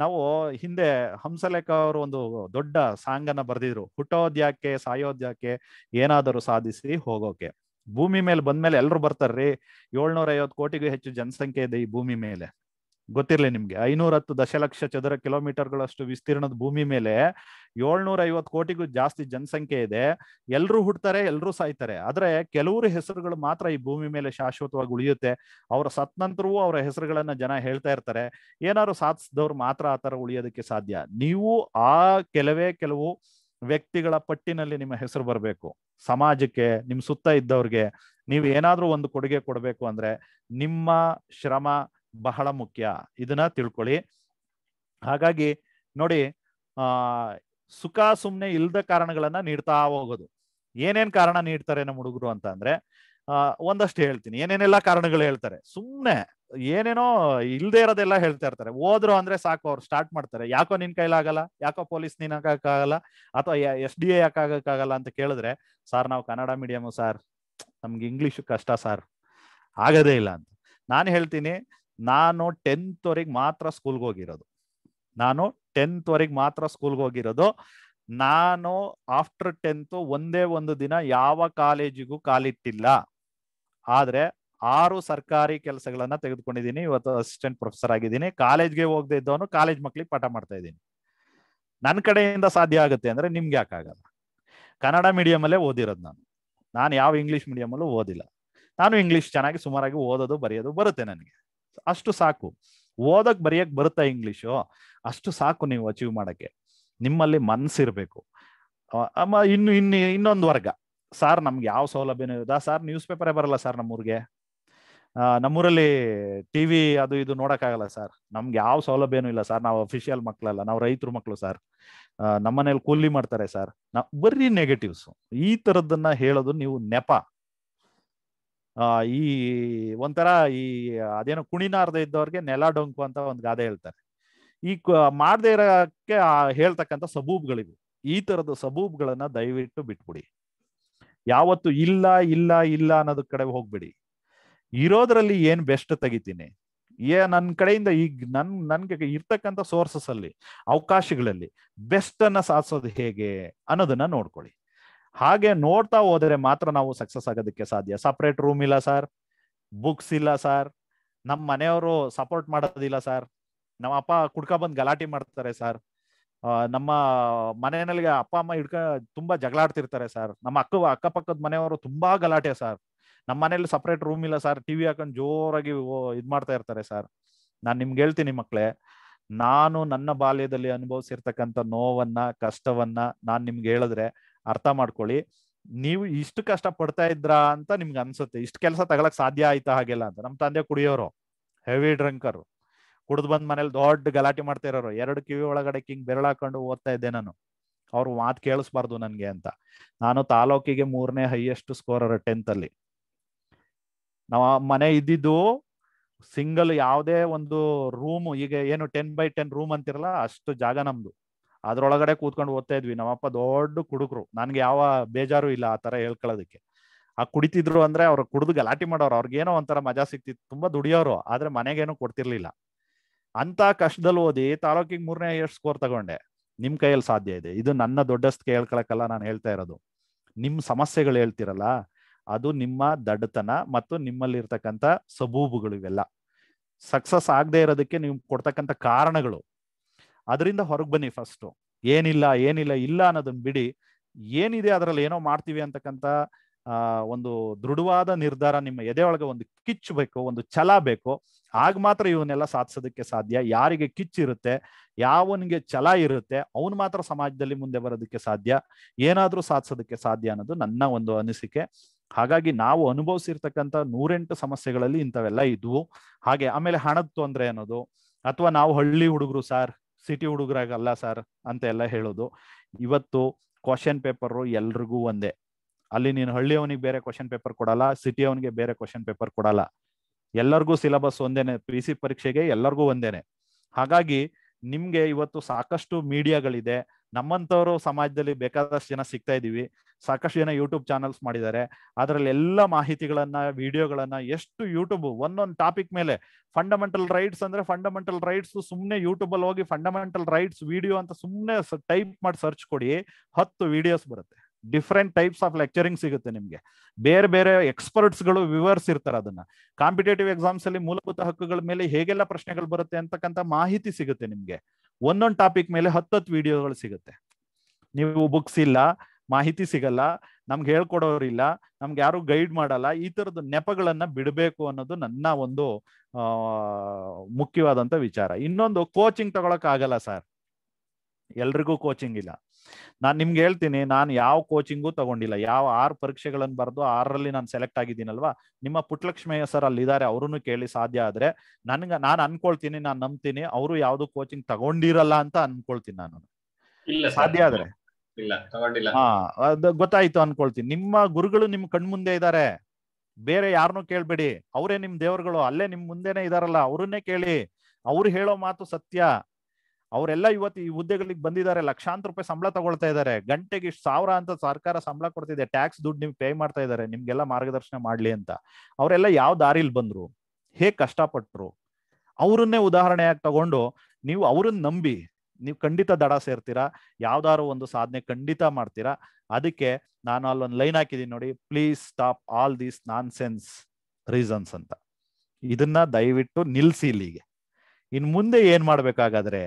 ನಾವು ಹಿಂದೆ ಹಂಸಲೇಖ ಅವರು ಒಂದು ದೊಡ್ಡ ಸಾಂಗನ್ನ ಅನ್ನ ಬರ್ದಿದ್ರು ಹುಟ್ಟೋದ್ಯಾಕೆ ಸಾಯೋದ್ಯಾಕೆ ಏನಾದರೂ ಸಾಧಿಸಿ ಹೋಗೋಕೆ ಭೂಮಿ ಮೇಲೆ ಬಂದ್ಮೇಲೆ ಎಲ್ರು ಬರ್ತಾರ್ರಿ ಏಳ್ನೂರ ಐವತ್ತು ಕೋಟಿಗೂ ಹೆಚ್ಚು ಜನಸಂಖ್ಯೆ ಇದೆ ಈ ಭೂಮಿ ಮೇಲೆ ಗೊತ್ತಿರಲಿ ನಿಮ್ಗೆ ಐನೂರ ಹತ್ತು ದಶಲಕ್ಷ ಚದರ ಕಿಲೋಮೀಟರ್ಗಳಷ್ಟು ವಿಸ್ತೀರ್ಣದ ಭೂಮಿ ಮೇಲೆ ಏಳ್ನೂರ ಐವತ್ತು ಕೋಟಿಗೂ ಜಾಸ್ತಿ ಜನಸಂಖ್ಯೆ ಇದೆ ಎಲ್ಲರೂ ಹುಡ್ತಾರೆ ಎಲ್ಲರೂ ಸಾಯ್ತಾರೆ ಆದ್ರೆ ಕೆಲವರು ಹೆಸರುಗಳು ಮಾತ್ರ ಈ ಭೂಮಿ ಮೇಲೆ ಶಾಶ್ವತವಾಗಿ ಉಳಿಯುತ್ತೆ ಅವರ ಸತ್ ನಂತರವೂ ಅವರ ಹೆಸರುಗಳನ್ನ ಜನ ಹೇಳ್ತಾ ಇರ್ತಾರೆ ಏನಾದ್ರು ಸಾಧಿಸಿದವ್ರು ಮಾತ್ರ ಆ ತರ ಉಳಿಯೋದಕ್ಕೆ ಸಾಧ್ಯ ನೀವು ಆ ಕೆಲವೇ ಕೆಲವು ವ್ಯಕ್ತಿಗಳ ಪಟ್ಟಿನಲ್ಲಿ ನಿಮ್ಮ ಹೆಸರು ಬರಬೇಕು ಸಮಾಜಕ್ಕೆ ನಿಮ್ ಸುತ್ತ ಇದ್ದವ್ರಿಗೆ ನೀವು ಏನಾದ್ರೂ ಒಂದು ಕೊಡುಗೆ ಕೊಡಬೇಕು ಅಂದ್ರೆ ನಿಮ್ಮ ಶ್ರಮ ಬಹಳ ಮುಖ್ಯ ಇದನ್ನ ತಿಳ್ಕೊಳ್ಳಿ ಹಾಗಾಗಿ ನೋಡಿ ಆ ಸುಖ ಸುಮ್ನೆ ಇಲ್ದ ಕಾರಣಗಳನ್ನ ನೀಡ್ತಾ ಹೋಗೋದು ಏನೇನ್ ಕಾರಣ ನೀಡ್ತಾರೆ ನಮ್ಮ ಹುಡುಗರು ಅಂತ ಅಂದ್ರೆ ಒಂದಷ್ಟು ಹೇಳ್ತೀನಿ ಏನೇನೆಲ್ಲಾ ಕಾರಣಗಳು ಹೇಳ್ತಾರೆ ಸುಮ್ನೆ ಏನೇನೋ ಇಲ್ದೇ ಇರೋದೆಲ್ಲ ಹೇಳ್ತಾ ಇರ್ತಾರೆ ಹೋದ್ರು ಅಂದ್ರೆ ಸಾಕು ಅವ್ರು ಸ್ಟಾರ್ಟ್ ಮಾಡ್ತಾರೆ ಯಾಕೋ ನಿನ್ ಕೈಲಾಗಲ್ಲ ಯಾಕೋ ಪೊಲೀಸ್ ನೀನ್ ಹಾಕಕ್ಕಾಗಲ್ಲ ಅಥವಾ ಎಸ್ ಡಿ ಎ ಯಾಕಾಗಕ್ಕಾಗಲ್ಲ ಅಂತ ಕೇಳಿದ್ರೆ ಸಾರ್ ನಾವು ಕನ್ನಡ ಮೀಡಿಯಮು ಸಾರ್ ನಮ್ಗೆ ಇಂಗ್ಲಿಷ್ ಕಷ್ಟ ಸಾರ್ ಆಗದೇ ಇಲ್ಲ ಅಂತ ನಾನು ಹೇಳ್ತೀನಿ ನಾನು ಟೆಂತ್ ವರೆಗೆ ಮಾತ್ರ ಸ್ಕೂಲ್ಗೆ ಹೋಗಿರೋದು ನಾನು ಟೆಂತ್ ವರೆಗೆ ಮಾತ್ರ ಸ್ಕೂಲ್ಗೆ ಹೋಗಿರೋದು ನಾನು ಆಫ್ಟರ್ ಟೆಂತ್ ಒಂದೇ ಒಂದು ದಿನ ಯಾವ ಕಾಲೇಜಿಗೂ ಕಾಲಿಟ್ಟಿಲ್ಲ ಆದ್ರೆ ಆರು ಸರ್ಕಾರಿ ಕೆಲಸಗಳನ್ನ ತೆಗೆದುಕೊಂಡಿದ್ದೀನಿ ಇವತ್ತು ಅಸಿಸ್ಟೆಂಟ್ ಪ್ರೊಫೆಸರ್ ಆಗಿದ್ದೀನಿ ಕಾಲೇಜ್ಗೆ ಹೋಗದೆ ಇದ್ದವನು ಕಾಲೇಜ್ ಮಕ್ಳಿಗೆ ಪಾಠ ಮಾಡ್ತಾ ಇದ್ದೀನಿ ನನ್ನ ಕಡೆಯಿಂದ ಸಾಧ್ಯ ಆಗುತ್ತೆ ಅಂದ್ರೆ ನಿಮ್ಗೆ ಯಾಕಾಗಲ್ಲ ಕನ್ನಡ ಮೀಡಿಯಮಲ್ಲೇ ಓದಿರೋದು ನಾನು ನಾನು ಯಾವ ಇಂಗ್ಲೀಷ್ ಮೀಡಿಯಮಲ್ಲೂ ಓದಿಲ್ಲ ನಾನು ಇಂಗ್ಲೀಷ್ ಚೆನ್ನಾಗಿ ಸುಮಾರಾಗಿ ಓದೋದು ಬರೆಯೋದು ಬರುತ್ತೆ ನನಗೆ ಅಷ್ಟು ಸಾಕು ಓದಕ್ ಬರೆಯಕ್ ಬರುತ್ತಾ ಇಂಗ್ಲಿಷು ಅಷ್ಟು ಸಾಕು ನೀವು ಅಚೀವ್ ಮಾಡಕ್ಕೆ ನಿಮ್ಮಲ್ಲಿ ಮನ್ಸಿರ್ಬೇಕು ಇನ್ನು ಇನ್ನು ಇನ್ನೊಂದು ವರ್ಗ ಸಾರ್ ನಮ್ಗೆ ಯಾವ ಸೌಲಭ್ಯನೂ ಇದೆ ಸರ್ ನ್ಯೂಸ್ ಪೇಪರೇ ಬರಲ್ಲ ಸರ್ ನಮ್ಮೂರಿಗೆ ನಮ್ಮೂರಲ್ಲಿ ಟಿವಿ ಅದು ಇದು ಆಗಲ್ಲ ಸರ್ ನಮ್ಗೆ ಯಾವ ಸೌಲಭ್ಯನೂ ಇಲ್ಲ ಸರ್ ನಾವು ಅಫಿಷಿಯಲ್ ಮಕ್ಕಳಲ್ಲ ನಾವು ರೈತರು ಮಕ್ಕಳು ಸರ್ ನಮ್ಮನೇಲಿ ಕೂಲಿ ಮಾಡ್ತಾರೆ ಸರ್ ನಾವು ಬರೀ ನೆಗೆಟಿವ್ಸ್ ಈ ತರದ್ದನ್ನ ಹೇಳೋದು ನೀವು ನೆಪ ಈ ಒಂಥರ ಈ ಅದೇನೋ ಕುಣಿನಾರ್ದ ಇದ್ದವ್ರಿಗೆ ನೆಲ ಡೊಂಕು ಅಂತ ಒಂದು ಗಾದೆ ಹೇಳ್ತಾರೆ ಈ ಮಾಡದೇ ಇರೋಕ್ಕೆ ಹೇಳ್ತಕ್ಕಂಥ ಸಬೂಬ್ಗಳಿವೆ ಈ ತರದ ಸಬೂಬ್ಗಳನ್ನ ದಯವಿಟ್ಟು ಬಿಟ್ಬಿಡಿ ಯಾವತ್ತು ಇಲ್ಲ ಇಲ್ಲ ಇಲ್ಲ ಅನ್ನೋದ್ ಕಡೆ ಹೋಗ್ಬಿಡಿ ಇರೋದ್ರಲ್ಲಿ ಏನ್ ಬೆಸ್ಟ್ ತೆಗಿತೀನಿ ಏ ನನ್ನ ಕಡೆಯಿಂದ ಈಗ ನನ್ ನನ್ಗೆ ಇರ್ತಕ್ಕಂಥ ಸೋರ್ಸಸ್ ಅಲ್ಲಿ ಅವಕಾಶಗಳಲ್ಲಿ ಬೆಸ್ಟ್ ಅನ್ನ ಸಾಧಿಸೋದು ಹೇಗೆ ಅನ್ನೋದನ್ನ ನೋಡ್ಕೊಳ್ಳಿ ಹಾಗೆ ನೋಡ್ತಾ ಹೋದರೆ ಮಾತ್ರ ನಾವು ಸಕ್ಸಸ್ ಆಗೋದಕ್ಕೆ ಸಾಧ್ಯ ಸಪ್ರೇಟ್ ರೂಮ್ ಇಲ್ಲ ಸರ್ ಬುಕ್ಸ್ ಇಲ್ಲ ಸರ್ ನಮ್ಮ ಮನೆಯವರು ಸಪೋರ್ಟ್ ಮಾಡೋದಿಲ್ಲ ಸರ್ ನಮ್ಮ ಅಪ್ಪ ಕುಡ್ಕ ಬಂದು ಗಲಾಟೆ ಮಾಡ್ತಾರೆ ಸರ್ ನಮ್ಮ ಮನೆಯಲ್ಲಿ ಅಪ್ಪ ಅಮ್ಮ ಹಿಡ್ಕ ತುಂಬಾ ಜಗಳಾಡ್ತಿರ್ತಾರೆ ಸರ್ ನಮ್ಮ ಅಕ್ಕ ಅಕ್ಕಪಕ್ಕದ ಮನೆಯವರು ತುಂಬಾ ಗಲಾಟೆ ಸರ್ ನಮ್ಮ ಮನೇಲಿ ಸಪ್ರೇಟ್ ರೂಮ್ ಇಲ್ಲ ಸರ್ ಟಿವಿ ಹಾಕೊಂಡು ಜೋರಾಗಿ ಇದ್ ಮಾಡ್ತಾ ಇರ್ತಾರೆ ಸರ್ ನಾನು ನಿಮ್ಗೆ ಹೇಳ್ತೀನಿ ಮಕ್ಳೆ ನಾನು ನನ್ನ ಬಾಲ್ಯದಲ್ಲಿ ಅನುಭವಿಸಿರ್ತಕ್ಕಂಥ ನೋವನ್ನ ಕಷ್ಟವನ್ನ ನಾನ್ ನಿಮ್ಗೆ ಹೇಳಿದ್ರೆ ಅರ್ಥ ಮಾಡ್ಕೊಳ್ಳಿ ನೀವು ಇಷ್ಟು ಕಷ್ಟ ಪಡ್ತಾ ಇದ್ರಾ ಅಂತ ನಿಮ್ಗೆ ಅನ್ಸುತ್ತೆ ಇಷ್ಟು ಕೆಲಸ ತಗೊಳಕ್ ಸಾಧ್ಯ ಆಯ್ತಾ ಹಾಗೆಲ್ಲ ಅಂತ ನಮ್ಮ ತಂದೆ ಕುಡಿಯೋರು ಹೆವಿ ಡ್ರಂಕರ್ ಕುಡ್ದು ಬಂದ್ ಮನೇಲಿ ದೊಡ್ಡ ಗಲಾಟೆ ಮಾಡ್ತಾ ಇರೋರು ಎರಡು ಕಿವಿ ಒಳಗಡೆ ಕಿಂಗ್ ಬೆರಳಾಕೊಂಡು ಓದ್ತಾ ಇದ್ದೆ ನಾನು ಅವ್ರು ಮಾತು ಕೇಳಿಸ್ಬಾರ್ದು ನನ್ಗೆ ಅಂತ ನಾನು ತಾಲೂಕಿಗೆ ಮೂರನೇ ಹೈಯೆಸ್ಟ್ ಸ್ಕೋರರ್ ಟೆಂತ್ ಅಲ್ಲಿ ನಾವ್ ಮನೆ ಇದ್ದಿದ್ದು ಸಿಂಗಲ್ ಯಾವುದೇ ಒಂದು ರೂಮ್ ಈಗ ಏನು ಟೆನ್ ಬೈ ಟೆನ್ ರೂಮ್ ಅಂತಿರಲ್ಲ ಅಷ್ಟು ಜಾಗ ನಮ್ದು ಅದ್ರೊಳಗಡೆ ಕೂತ್ಕೊಂಡು ಓದ್ತಾ ಇದ್ವಿ ನಮ್ಮಪ್ಪ ದೊಡ್ಡ ಕುಡುಕರು ನನ್ಗೆ ಯಾವ ಬೇಜಾರು ಇಲ್ಲ ಆ ತರ ಹೇಳ್ಕೊಳ್ಳೋದಕ್ಕೆ ಆ ಕುಡಿತಿದ್ರು ಅಂದ್ರೆ ಅವ್ರು ಕುಡಿದು ಗಲಾಟಿ ಮಾಡೋರು ಅವ್ರಿಗೇನೋ ಒಂಥರ ಮಜಾ ಸಿಕ್ತಿತ್ತು ತುಂಬಾ ದುಡಿಯೋರು ಆದ್ರೆ ಮನೆಗೇನು ಕೊಡ್ತಿರ್ಲಿಲ್ಲ ಅಂತ ಕಷ್ಟದಲ್ಲಿ ಓದಿ ತಾಲೂಕಿಗೆ ಮೂರನೇ ಇಯರ್ ಸ್ಕೋರ್ ತಗೊಂಡೆ ನಿಮ್ ಕೈಯಲ್ಲಿ ಸಾಧ್ಯ ಇದೆ ಇದು ನನ್ನ ದೊಡ್ಡಸ್ತಿಗೆ ಹೇಳ್ಕೊಳಕಲ್ಲ ನಾನು ಹೇಳ್ತಾ ಇರೋದು ನಿಮ್ ಸಮಸ್ಯೆಗಳು ಹೇಳ್ತಿರಲ್ಲ ಅದು ನಿಮ್ಮ ದಡ್ಡತನ ಮತ್ತು ನಿಮ್ಮಲ್ಲಿ ಸಬೂಬುಗಳು ಇವೆಲ್ಲ ಸಕ್ಸಸ್ ಆಗದೆ ಇರೋದಕ್ಕೆ ನೀವು ಕೊಡ್ತಕ್ಕಂಥ ಕಾರಣಗಳು ಅದರಿಂದ ಹೊರಗೆ ಬನ್ನಿ ಫಸ್ಟು ಏನಿಲ್ಲ ಏನಿಲ್ಲ ಇಲ್ಲ ಅನ್ನೋದನ್ನ ಬಿಡಿ ಏನಿದೆ ಅದರಲ್ಲಿ ಏನೋ ಮಾಡ್ತೀವಿ ಅಂತಕ್ಕಂಥ ಒಂದು ದೃಢವಾದ ನಿರ್ಧಾರ ನಿಮ್ಮ ಎದೆ ಒಳಗೆ ಒಂದು ಕಿಚ್ಚು ಬೇಕು ಒಂದು ಛಲ ಬೇಕು ಆಗ ಮಾತ್ರ ಇವನ್ನೆಲ್ಲ ಸಾಧಿಸೋದಕ್ಕೆ ಸಾಧ್ಯ ಯಾರಿಗೆ ಕಿಚ್ಚಿರುತ್ತೆ ಯಾವನಿಗೆ ಛಲ ಇರುತ್ತೆ ಅವನು ಮಾತ್ರ ಸಮಾಜದಲ್ಲಿ ಮುಂದೆ ಬರೋದಕ್ಕೆ ಸಾಧ್ಯ ಏನಾದರೂ ಸಾಧಿಸೋದಕ್ಕೆ ಸಾಧ್ಯ ಅನ್ನೋದು ನನ್ನ ಒಂದು ಅನಿಸಿಕೆ ಹಾಗಾಗಿ ನಾವು ಅನುಭವಿಸಿರ್ತಕ್ಕಂಥ ನೂರೆಂಟು ಸಮಸ್ಯೆಗಳಲ್ಲಿ ಇಂಥವೆಲ್ಲ ಇದ್ವು ಹಾಗೆ ಆಮೇಲೆ ಹಣದ ತೊಂದರೆ ಅನ್ನೋದು ಅಥವಾ ನಾವು ಹಳ್ಳಿ ಹುಡುಗರು ಸಾರ್ ಸಿಟಿ ಹುಡುಗರಾಗಲ್ಲ ಸರ್ ಅಂತ ಎಲ್ಲ ಹೇಳೋದು ಇವತ್ತು ಕ್ವಶನ್ ಪೇಪರ್ ಎಲ್ರಿಗೂ ಒಂದೇ ಅಲ್ಲಿ ನೀನು ಹಳ್ಳಿಯವನಿಗೆ ಬೇರೆ ಕ್ವಶನ್ ಪೇಪರ್ ಕೊಡಲ್ಲ ಸಿಟಿ ಅವನಿಗೆ ಬೇರೆ ಕ್ವಶನ್ ಪೇಪರ್ ಕೊಡಲ್ಲ ಎಲ್ಲರಿಗೂ ಸಿಲೆಬಸ್ ಒಂದೇನೆ ಪಿ ಸಿ ಪರೀಕ್ಷೆಗೆ ಎಲ್ಲರಿಗೂ ಒಂದೇನೆ ಹಾಗಾಗಿ ನಿಮ್ಗೆ ಇವತ್ತು ಸಾಕಷ್ಟು ಮೀಡಿಯಾಗಳಿದೆ ನಮ್ಮಂತವ್ರು ಸಮಾಜದಲ್ಲಿ ಬೇಕಾದಷ್ಟು ಜನ ಸಿಗ್ತಾ ಇದೀವಿ ಸಾಕಷ್ಟು ಜನ ಯೂಟ್ಯೂಬ್ ಚಾನಲ್ಸ್ ಮಾಡಿದ್ದಾರೆ ಅದರಲ್ಲಿ ಎಲ್ಲ ಮಾಹಿತಿಗಳನ್ನ ವಿಡಿಯೋಗಳನ್ನ ಎಷ್ಟು ಯೂಟ್ಯೂಬ್ ಒಂದೊಂದು ಟಾಪಿಕ್ ಮೇಲೆ ಫಂಡಮೆಂಟಲ್ ರೈಟ್ಸ್ ಅಂದ್ರೆ ಫಂಡಮೆಂಟಲ್ ರೈಟ್ಸ್ ಸುಮ್ಮನೆ ಯೂಟ್ಯೂಬ್ ಅಲ್ಲಿ ಹೋಗಿ ಫಂಡಮೆಂಟಲ್ ರೈಟ್ಸ್ ವಿಡಿಯೋ ಅಂತ ಸುಮ್ಮನೆ ಟೈಪ್ ಮಾಡಿ ಸರ್ಚ್ ಕೊಡಿ ಹತ್ತು ವಿಡಿಯೋಸ್ ಬರುತ್ತೆ ಡಿಫ್ರೆಂಟ್ ಟೈಪ್ಸ್ ಆಫ್ ಲೆಕ್ಚರಿಂಗ್ ಸಿಗುತ್ತೆ ನಿಮಗೆ ಬೇರೆ ಬೇರೆ ಎಕ್ಸ್ಪರ್ಟ್ಸ್ ಗಳು ವಿವರ್ಸ್ ಇರ್ತಾರೆ ಅದನ್ನ ಕಾಂಪಿಟೇಟಿವ್ ಎಕ್ಸಾಮ್ಸ್ ಅಲ್ಲಿ ಮೂಲಭೂತ ಹಕ್ಕುಗಳ ಮೇಲೆ ಹೇಗೆಲ್ಲ ಪ್ರಶ್ನೆಗಳು ಬರುತ್ತೆ ಅಂತಕ್ಕಂಥ ಮಾಹಿತಿ ಸಿಗುತ್ತೆ ನಿಮ್ಗೆ ಒಂದೊಂದು ಟಾಪಿಕ್ ಮೇಲೆ ಹತ್ತತ್ತು ವಿಡಿಯೋಗಳು ಸಿಗುತ್ತೆ ನೀವು ಬುಕ್ಸ್ ಇಲ್ಲ ಮಾಹಿತಿ ಸಿಗಲ್ಲ ನಮ್ಗೆ ಹೇಳ್ಕೊಡೋರಿಲ್ಲ ನಮ್ಗೆ ಯಾರು ಗೈಡ್ ಮಾಡಲ್ಲ ಈ ತರದ ನೆಪಗಳನ್ನ ಬಿಡಬೇಕು ಅನ್ನೋದು ನನ್ನ ಒಂದು ಮುಖ್ಯವಾದಂತ ವಿಚಾರ ಇನ್ನೊಂದು ಕೋಚಿಂಗ್ ತಗೊಳಕ್ ಆಗಲ್ಲ ಸರ್ ಎಲ್ರಿಗೂ ಕೋಚಿಂಗ್ ಇಲ್ಲ ನಾನು ನಿಮ್ಗೆ ಹೇಳ್ತೀನಿ ನಾನು ಯಾವ ಕೋಚಿಂಗು ತಗೊಂಡಿಲ್ಲ ಯಾವ ಆರು ಪರೀಕ್ಷೆಗಳನ್ನು ಬರೆದು ಆರಲ್ಲಿ ನಾನು ಸೆಲೆಕ್ಟ್ ಆಗಿದ್ದೀನಲ್ವಾ ನಿಮ್ಮ ಪುಟ್ಟಲಕ್ಷ್ಮಯ್ಯ ಸರ್ ಅಲ್ಲಿದ್ದಾರೆ ಅವರನ್ನು ಕೇಳಿ ಸಾಧ್ಯ ಆದ್ರೆ ನನ್ಗೆ ನಾನು ಅನ್ಕೊಳ್ತೀನಿ ನಾನು ನಂಬ್ತೀನಿ ಅವರು ಯಾವ್ದು ಕೋಚಿಂಗ್ ತಗೊಂಡಿರಲ್ಲ ಅಂತ ಅನ್ಕೊಳ್ತೀನಿ ನಾನು ಸಾಧ್ಯ ಆದ್ರೆ ಹಾ ಗೊತ್ತಾಯ್ತು ಅನ್ಕೊಳ್ತೀನಿ ನಿಮ್ಮ ಗುರುಗಳು ನಿಮ್ ಕಣ್ ಮುಂದೆ ಇದ್ದಾರೆ ಬೇರೆ ಯಾರನ್ನೂ ಕೇಳ್ಬೇಡಿ ಅವರೇ ನಿಮ್ ದೇವರುಗಳು ಅಲ್ಲೇ ನಿಮ್ ಮುಂದೆನೆ ಇದಾರಲ್ಲ ಅವ್ರನ್ನೇ ಕೇಳಿ ಅವ್ರು ಹೇಳೋ ಮಾತು ಸತ್ಯ ಅವರೆಲ್ಲ ಇವತ್ತು ಈ ಹುದ್ದೆಗಳಿಗೆ ಬಂದಿದ್ದಾರೆ ಲಕ್ಷಾಂತರ ರೂಪಾಯಿ ಸಂಬಳ ತಗೊಳ್ತಾ ಇದ್ದಾರೆ ಗಂಟೆಗೆ ಇಷ್ಟು ಸಾವಿರ ಅಂತ ಸರ್ಕಾರ ಸಂಬಳ ಕೊಡ್ತಿದೆ ಟ್ಯಾಕ್ಸ್ ದುಡ್ಡು ನಿಮ್ಗೆ ಪೇ ಮಾಡ್ತಾ ಇದ್ದಾರೆ ನಿಮ್ಗೆಲ್ಲ ಮಾರ್ಗದರ್ಶನ ಮಾಡ್ಲಿ ಅಂತ ಅವರೆಲ್ಲ ಯಾವ ದಾರಿಲಿ ಬಂದ್ರು ಹೇಗ್ ಕಷ್ಟಪಟ್ರು ಅವರನ್ನೇ ಉದಾಹರಣೆಯಾಗಿ ತಗೊಂಡು ನೀವು ಅವ್ರನ್ನ ನಂಬಿ ನೀವು ಖಂಡಿತ ದಡ ಸೇರ್ತೀರಾ ಯಾವ್ದಾದ್ರು ಒಂದು ಸಾಧನೆ ಖಂಡಿತ ಮಾಡ್ತೀರಾ ಅದಕ್ಕೆ ನಾನು ಅಲ್ಲೊಂದು ಲೈನ್ ಹಾಕಿದ್ದೀನಿ ನೋಡಿ please stop all these nonsense reasons ಅಂತ ಇದನ್ನ ದಯವಿಟ್ಟು ನಿಲ್ಸಿ ಇಲ್ಲಿಗೆ ಇನ್ ಮುಂದೆ ಏನ್ ಮಾಡ್ಬೇಕಾಗಾದ್ರೆ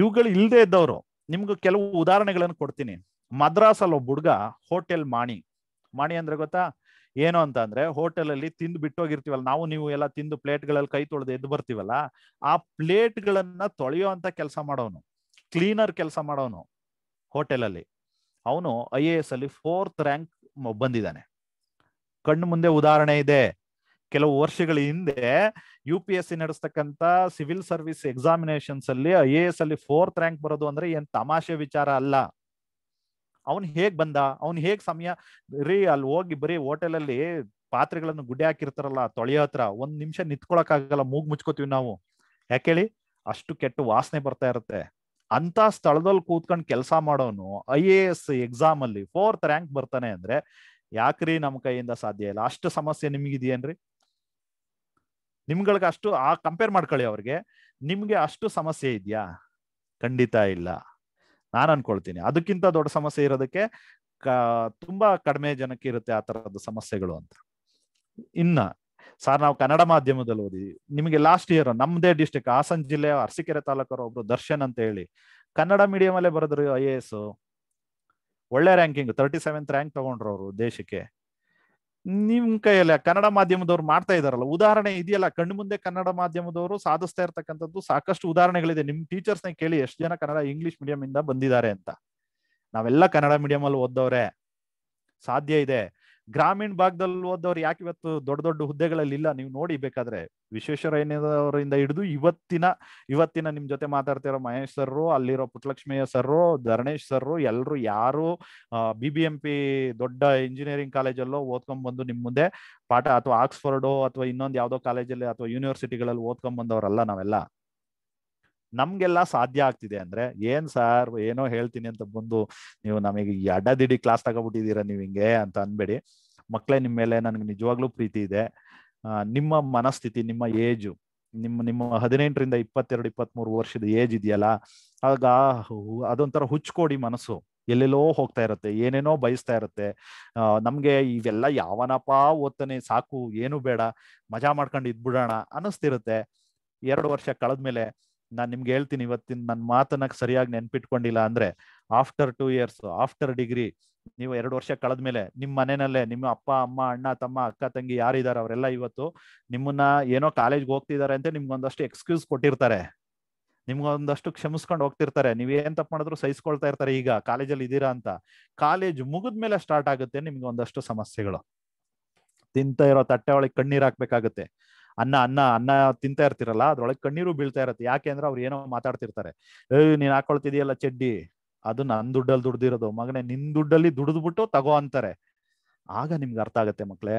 ಇವುಗಳು ಇಲ್ಲದೆ ಇದ್ದವರು ನಿಮ್ಗೆ ಕೆಲವು ಉದಾಹರಣೆಗಳನ್ನು ಕೊಡ್ತೀನಿ ಮದ್ರಾಸಲ್ಲಿ ಒಬ್ಬ ಹುಡ್ಗ ಹೋಟೆಲ್ ಮಾಣಿ ಮಾಣಿ ಅಂದ್ರೆ ಗೊತ್ತಾ ಏನು ಅಂತ ಅಂದ್ರೆ ಹೋಟೆಲ್ ಅಲ್ಲಿ ತಿಂದು ಬಿಟ್ಟೋಗಿರ್ತೀವಲ್ಲ ನಾವು ನೀವು ಎಲ್ಲ ತಿಂದು ಪ್ಲೇಟ್ಗಳಲ್ಲಿ ಕೈ ತೊಳೆದು ಎದ್ದು ಬರ್ತೀವಲ್ಲ ಆ ಪ್ಲೇಟ್ಗಳನ್ನ ತೊಳೆಯೋ ಅಂತ ಕೆಲಸ ಮಾಡೋನು ಕ್ಲೀನರ್ ಕೆಲಸ ಮಾಡೋನು ಹೋಟೆಲಲ್ಲಿ ಅವನು ಐ ಎ ಎಸ್ ಅಲ್ಲಿ ಫೋರ್ತ್ ರ್ಯಾಂಕ್ ಬಂದಿದ್ದಾನೆ ಕಣ್ಣು ಮುಂದೆ ಉದಾಹರಣೆ ಇದೆ ಕೆಲವು ವರ್ಷಗಳ ಹಿಂದೆ ಯು ಪಿ ಎಸ್ ಸಿ ನಡೆಸ್ತಕ್ಕಂತ ಸಿವಿಲ್ ಸರ್ವಿಸ್ ಎಕ್ಸಾಮಿನೇಷನ್ಸ್ ಅಲ್ಲಿ ಐ ಎ ಎಸ್ ಅಲ್ಲಿ ಫೋರ್ತ್ ರ್ಯಾಂಕ್ ಬರೋದು ಅಂದ್ರೆ ಏನ್ ತಮಾಷೆ ವಿಚಾರ ಅಲ್ಲ ಅವನ್ ಹೇಗ್ ಬಂದ ಅವ್ನ್ ಹೇಗ್ ಸಮಯ ರೀ ಅಲ್ಲಿ ಹೋಗಿ ಬರೀ ಹೋಟೆಲ್ ಅಲ್ಲಿ ಪಾತ್ರೆಗಳನ್ನು ಗುಡ್ಡೆ ಹಾಕಿರ್ತಾರಲ್ಲ ತೊಳೆಯೋ ಹತ್ರ ಒಂದ್ ನಿಮಿಷ ನಿತ್ಕೊಳಕ್ ಆಗಲ್ಲ ಮೂಗ್ ಮುಚ್ಕೋತೀವಿ ನಾವು ಯಾಕೇಳಿ ಅಷ್ಟು ಕೆಟ್ಟ ವಾಸನೆ ಬರ್ತಾ ಇರುತ್ತೆ ಅಂತ ಸ್ಥಳದಲ್ಲಿ ಕೂತ್ಕೊಂಡು ಕೆಲಸ ಮಾಡೋನು ಐ ಎ ಎಸ್ ಎಕ್ಸಾಮ್ ಅಲ್ಲಿ ಫೋರ್ತ್ ರ್ಯಾಂಕ್ ಬರ್ತಾನೆ ಅಂದ್ರೆ ಯಾಕ್ರಿ ನಮ್ಮ ಕೈಯಿಂದ ಸಾಧ್ಯ ಇಲ್ಲ ಅಷ್ಟು ಸಮಸ್ಯೆ ನಿಮಗಿದೆಯೇನ್ರಿ ನಿಮ್ಗಳಿಗೆ ಅಷ್ಟು ಆ ಕಂಪೇರ್ ಮಾಡ್ಕೊಳ್ಳಿ ಅವ್ರಿಗೆ ನಿಮ್ಗೆ ಅಷ್ಟು ಸಮಸ್ಯೆ ಇದೆಯಾ ಖಂಡಿತ ಇಲ್ಲ ನಾನು ಅನ್ಕೊಳ್ತೀನಿ ಅದಕ್ಕಿಂತ ದೊಡ್ಡ ಸಮಸ್ಯೆ ಇರೋದಕ್ಕೆ ತುಂಬಾ ಕಡಿಮೆ ಜನಕ್ಕೆ ಇರುತ್ತೆ ಆ ತರದ ಸಮಸ್ಯೆಗಳು ಅಂತ ಇನ್ನ ಸರ್ ನಾವು ಕನ್ನಡ ಮಾಧ್ಯಮದಲ್ಲಿ ಓದಿ ನಿಮಗೆ ಲಾಸ್ಟ್ ಇಯರ್ ನಮ್ದೇ ಡಿಸ್ಟಿಕ್ ಹಾಸನ್ ಜಿಲ್ಲೆ ಅರಸೀಕೆರೆ ತಾಲೂಕರು ಒಬ್ರು ದರ್ಶನ್ ಅಂತ ಹೇಳಿ ಕನ್ನಡ ಮೀಡಿಯಂ ಅಲ್ಲೇ ಬರೆದ್ರು ಐ ಎ ಎಸ್ ಒಳ್ಳೆ ರ್ಯಾಂಕಿಂಗ್ ತರ್ಟಿ ಸೆವೆಂತ್ ರ್ಯಾಂಕ್ ತಗೊಂಡ್ರು ಅವರು ದೇಶಕ್ಕೆ ನಿಮ್ ಕೈಯಲ್ಲ ಕನ್ನಡ ಮಾಧ್ಯಮದವ್ರು ಮಾಡ್ತಾ ಇದಾರಲ್ಲ ಉದಾಹರಣೆ ಇದೆಯಲ್ಲ ಕಣ್ಣು ಮುಂದೆ ಕನ್ನಡ ಮಾಧ್ಯಮದವರು ಸಾಧಿಸ್ತಾ ಇರ್ತಕ್ಕಂಥದ್ದು ಸಾಕಷ್ಟು ಉದಾಹರಣೆಗಳಿದೆ ನಿಮ್ ಟೀಚರ್ಸ್ ಕೇಳಿ ಎಷ್ಟು ಜನ ಕನ್ನಡ ಇಂಗ್ಲಿಷ್ ಮೀಡಿಯಂ ಇಂದ ಬಂದಿದ್ದಾರೆ ಅಂತ ನಾವೆಲ್ಲ ಕನ್ನಡ ಮೀಡಿಯಂ ಅಲ್ಲಿ ಓದ್ದವ್ರೆ ಸಾಧ್ಯ ಇದೆ ಗ್ರಾಮೀಣ ಭಾಗದಲ್ಲಿ ಓದವ್ರು ಯಾಕೆ ಇವತ್ತು ದೊಡ್ಡ ದೊಡ್ಡ ಹುದ್ದೆಗಳಲ್ಲಿ ಇಲ್ಲ ನೀವು ನೋಡಿ ಬೇಕಾದ್ರೆ ವಿಶ್ವೇಶ್ವರಯ್ಯನವರಿಂದ ಹಿಡಿದು ಇವತ್ತಿನ ಇವತ್ತಿನ ನಿಮ್ ಜೊತೆ ಮಾತಾಡ್ತಿರೋ ಮಹೇಶ್ ಸರ್ರು ಅಲ್ಲಿರೋ ಪುಟ್ಟಲಕ್ಷ್ಮಯ್ಯ ಸರ್ರು ಧರಣೇಶ್ ಸರ್ರು ಎಲ್ಲರೂ ಯಾರು ಬಿ ಬಿ ಎಂ ಪಿ ದೊಡ್ಡ ಇಂಜಿನಿಯರಿಂಗ್ ಕಾಲೇಜಲ್ಲೋ ಓದ್ಕೊಂಡ್ ಬಂದು ನಿಮ್ ಮುಂದೆ ಪಾಠ ಅಥವಾ ಆಕ್ಸ್ಫರ್ಡು ಅಥವಾ ಇನ್ನೊಂದು ಯಾವ್ದೋ ಕಾಲೇಜಲ್ಲಿ ಅಥವಾ ಯೂನಿವರ್ಸಿಟಿಗಳಲ್ಲಿ ಓದ್ಕೊಂಡ್ ಬಂದವರಲ್ಲ ನಾವೆಲ್ಲ ನಮ್ಗೆಲ್ಲ ಸಾಧ್ಯ ಆಗ್ತಿದೆ ಅಂದ್ರೆ ಏನ್ ಸಾರ್ ಏನೋ ಹೇಳ್ತೀನಿ ಅಂತ ಬಂದು ನೀವು ನಮಗೆ ಅಡ್ಡದಿಡಿ ಕ್ಲಾಸ್ ತಗೊಬಿಟ್ಟಿದ್ದೀರಾ ನೀವು ಹಿಂಗೆ ಅಂತ ಅನ್ಬೇಡಿ ಮಕ್ಕಳೇ ನಿಮ್ಮ ಮೇಲೆ ನನ್ಗೆ ನಿಜವಾಗ್ಲೂ ಪ್ರೀತಿ ಇದೆ ನಿಮ್ಮ ಮನಸ್ಥಿತಿ ನಿಮ್ಮ ಏಜು ನಿಮ್ಮ ನಿಮ್ಮ ಹದಿನೆಂಟರಿಂದ ಇಪ್ಪತ್ತೆರಡು ಮೂರು ವರ್ಷದ ಏಜ್ ಇದೆಯಲ್ಲ ಆಗ ಅದೊಂಥರ ಹುಚ್ಕೊಡಿ ಮನಸ್ಸು ಎಲ್ಲೆಲ್ಲೋ ಹೋಗ್ತಾ ಇರುತ್ತೆ ಏನೇನೋ ಬಯಸ್ತಾ ಇರುತ್ತೆ ನಮ್ಗೆ ಇವೆಲ್ಲ ಯಾವನಪ್ಪ ಓದ್ತಾನೆ ಸಾಕು ಏನು ಬೇಡ ಮಜಾ ಮಾಡ್ಕೊಂಡು ಇದ್ಬಿಡೋಣ ಅನ್ನಿಸ್ತಿರುತ್ತೆ ಎರಡು ವರ್ಷ ಕಳೆದ್ಮೇಲೆ ನಾನ್ ನಿಮ್ಗೆ ಹೇಳ್ತೀನಿ ಇವತ್ತಿನ ನನ್ನ ಮಾತನ್ನ ಸರಿಯಾಗಿ ನೆನ್ಪಿಟ್ಕೊಂಡಿಲ್ಲ ಅಂದ್ರೆ after two years after degree ನೀವು ಎರಡು ವರ್ಷ ಕಳೆದ್ಮೇಲೆ ನಿಮ್ಮ ಮನೆಯಲ್ಲೇ ನಿಮ್ಮ ಅಪ್ಪ ಅಮ್ಮ ಅಣ್ಣ ತಮ್ಮ ಅಕ್ಕ ತಂಗಿ ಯಾರಿದ್ದಾರೆ ಅವರೆಲ್ಲ ಇವತ್ತು ನಿಮ್ಮನ್ನ ಏನೋ ಕಾಲೇಜ್ಗೆ ಹೋಗ್ತಿದ್ದಾರೆ ಅಂತ ನಿಮ್ಗೆ ಒಂದಷ್ಟು ಎಕ್ಸ್ಕ್ಯೂಸ್ ಕೊಟ್ಟಿರ್ತಾರೆ ಒಂದಷ್ಟು ಕ್ಷಮಿಸ್ಕೊಂಡು ಹೋಗ್ತಿರ್ತಾರೆ ಏನ್ ತಪ್ಪು ಮಾಡಿದ್ರು ಸಹಿಸ್ಕೊಳ್ತಾ ಇರ್ತಾರೆ ಈಗ ಕಾಲೇಜಲ್ಲಿ ಇದ್ದೀರಾ ಅಂತ ಕಾಲೇಜ್ ಮುಗಿದ್ಮೇಲೆ ಸ್ಟಾರ್ಟ್ ಆಗುತ್ತೆ ನಿಮ್ಗೆ ಒಂದಷ್ಟು ಸಮಸ್ಯೆಗಳು ತಿಂತ ಇರೋ ತಟ್ಟೆ ಒಳಗೆ ಕಣ್ಣೀರ್ ಹಾಕ್ಬೇಕಾಗತ್ತೆ ಅನ್ನ ಅನ್ನ ಅನ್ನ ತಿಂತಾ ಇರ್ತಿರಲ್ಲ ಅದ್ರೊಳಗೆ ಕಣ್ಣೀರು ಬೀಳ್ತಾ ಇರತ್ತೆ ಯಾಕೆ ಅಂದ್ರೆ ಅವ್ರು ಏನೋ ಮಾತಾಡ್ತಿರ್ತಾರೆ ಏ ನೀನ್ ಹಾಕೊಳ್ತಿದೀಯಲ್ಲ ಚೆಡ್ಡಿ ಅದು ನನ್ ದುಡ್ಡಲ್ಲಿ ದುಡ್ದಿರೋದು ಮಗನೇ ನಿನ್ ದುಡ್ಡಲ್ಲಿ ದುಡಿದ್ಬಿಟ್ಟು ತಗೋ ಅಂತಾರೆ ಆಗ ನಿಮ್ಗೆ ಅರ್ಥ ಆಗತ್ತೆ ಮಕ್ಳೆ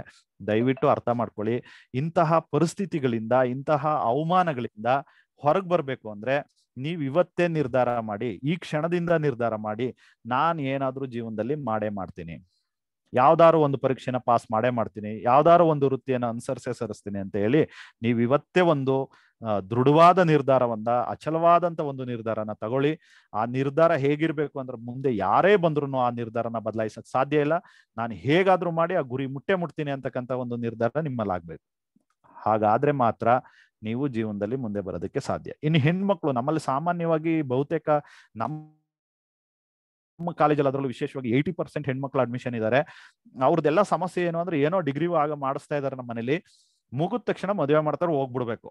ದಯವಿಟ್ಟು ಅರ್ಥ ಮಾಡ್ಕೊಳ್ಳಿ ಇಂತಹ ಪರಿಸ್ಥಿತಿಗಳಿಂದ ಇಂತಹ ಅವಮಾನಗಳಿಂದ ಹೊರಗೆ ಬರ್ಬೇಕು ಅಂದ್ರೆ ನೀವ್ ಇವತ್ತೇ ನಿರ್ಧಾರ ಮಾಡಿ ಈ ಕ್ಷಣದಿಂದ ನಿರ್ಧಾರ ಮಾಡಿ ನಾನ್ ಏನಾದ್ರೂ ಜೀವನದಲ್ಲಿ ಮಾಡೇ ಮಾಡ್ತೀನಿ ಯಾವ್ದಾರು ಒಂದು ಪರೀಕ್ಷೆನ ಪಾಸ್ ಮಾಡೇ ಮಾಡ್ತೀನಿ ಯಾವ್ದಾರು ಒಂದು ವೃತ್ತಿಯನ್ನು ಅನುಸರಿಸೇ ಸರಿಸ್ತೀನಿ ಅಂತ ಹೇಳಿ ನೀವು ಇವತ್ತೇ ಒಂದು ದೃಢವಾದ ನಿರ್ಧಾರವನ್ನ ಅಚಲವಾದಂತ ಒಂದು ನಿರ್ಧಾರನ ತಗೊಳ್ಳಿ ಆ ನಿರ್ಧಾರ ಹೇಗಿರ್ಬೇಕು ಅಂದ್ರೆ ಮುಂದೆ ಯಾರೇ ಬಂದ್ರು ಆ ನಿರ್ಧಾರನ ಬದಲಾಯಿಸಕ್ ಸಾಧ್ಯ ಇಲ್ಲ ನಾನು ಹೇಗಾದ್ರೂ ಮಾಡಿ ಆ ಗುರಿ ಮುಟ್ಟೆ ಮುಟ್ತೀನಿ ಅಂತಕ್ಕಂಥ ಒಂದು ನಿರ್ಧಾರ ನಿಮ್ಮಲ್ಲಿ ಆಗ್ಬೇಕು ಹಾಗಾದ್ರೆ ಮಾತ್ರ ನೀವು ಜೀವನದಲ್ಲಿ ಮುಂದೆ ಬರೋದಕ್ಕೆ ಸಾಧ್ಯ ಇನ್ನು ಹೆಣ್ಮಕ್ಳು ನಮ್ಮಲ್ಲಿ ಸಾಮಾನ್ಯವಾಗಿ ಬಹುತೇಕ ನಮ್ಮ ನಮ್ಮ ಕಾಲೇಜಲ್ಲಿ ಅದರಲ್ಲೂ ವಿಶೇಷವಾಗಿ ಏಯ್ಟಿ ಪರ್ಸೆಂಟ್ ಹೆಣ್ಮಕ್ಳು ಅಡ್ಮಿಷನ್ ಇದ್ದಾರೆ ಅವ್ರದ್ದೆಲ್ಲ ಸಮಸ್ಯೆ ಏನು ಅಂದ್ರೆ ಏನೋ ಡಿಗ್ರಿ ಆಗ ಮಾಡಿಸ್ತಾ ಇದಾರೆ ನಮ್ಮ ಮನೇಲಿ ಮುಗಿದ ತಕ್ಷಣ ಮದುವೆ ಮಾಡ್ತಾರೆ ಹೋಗ್ಬಿಡ್ಬೇಕು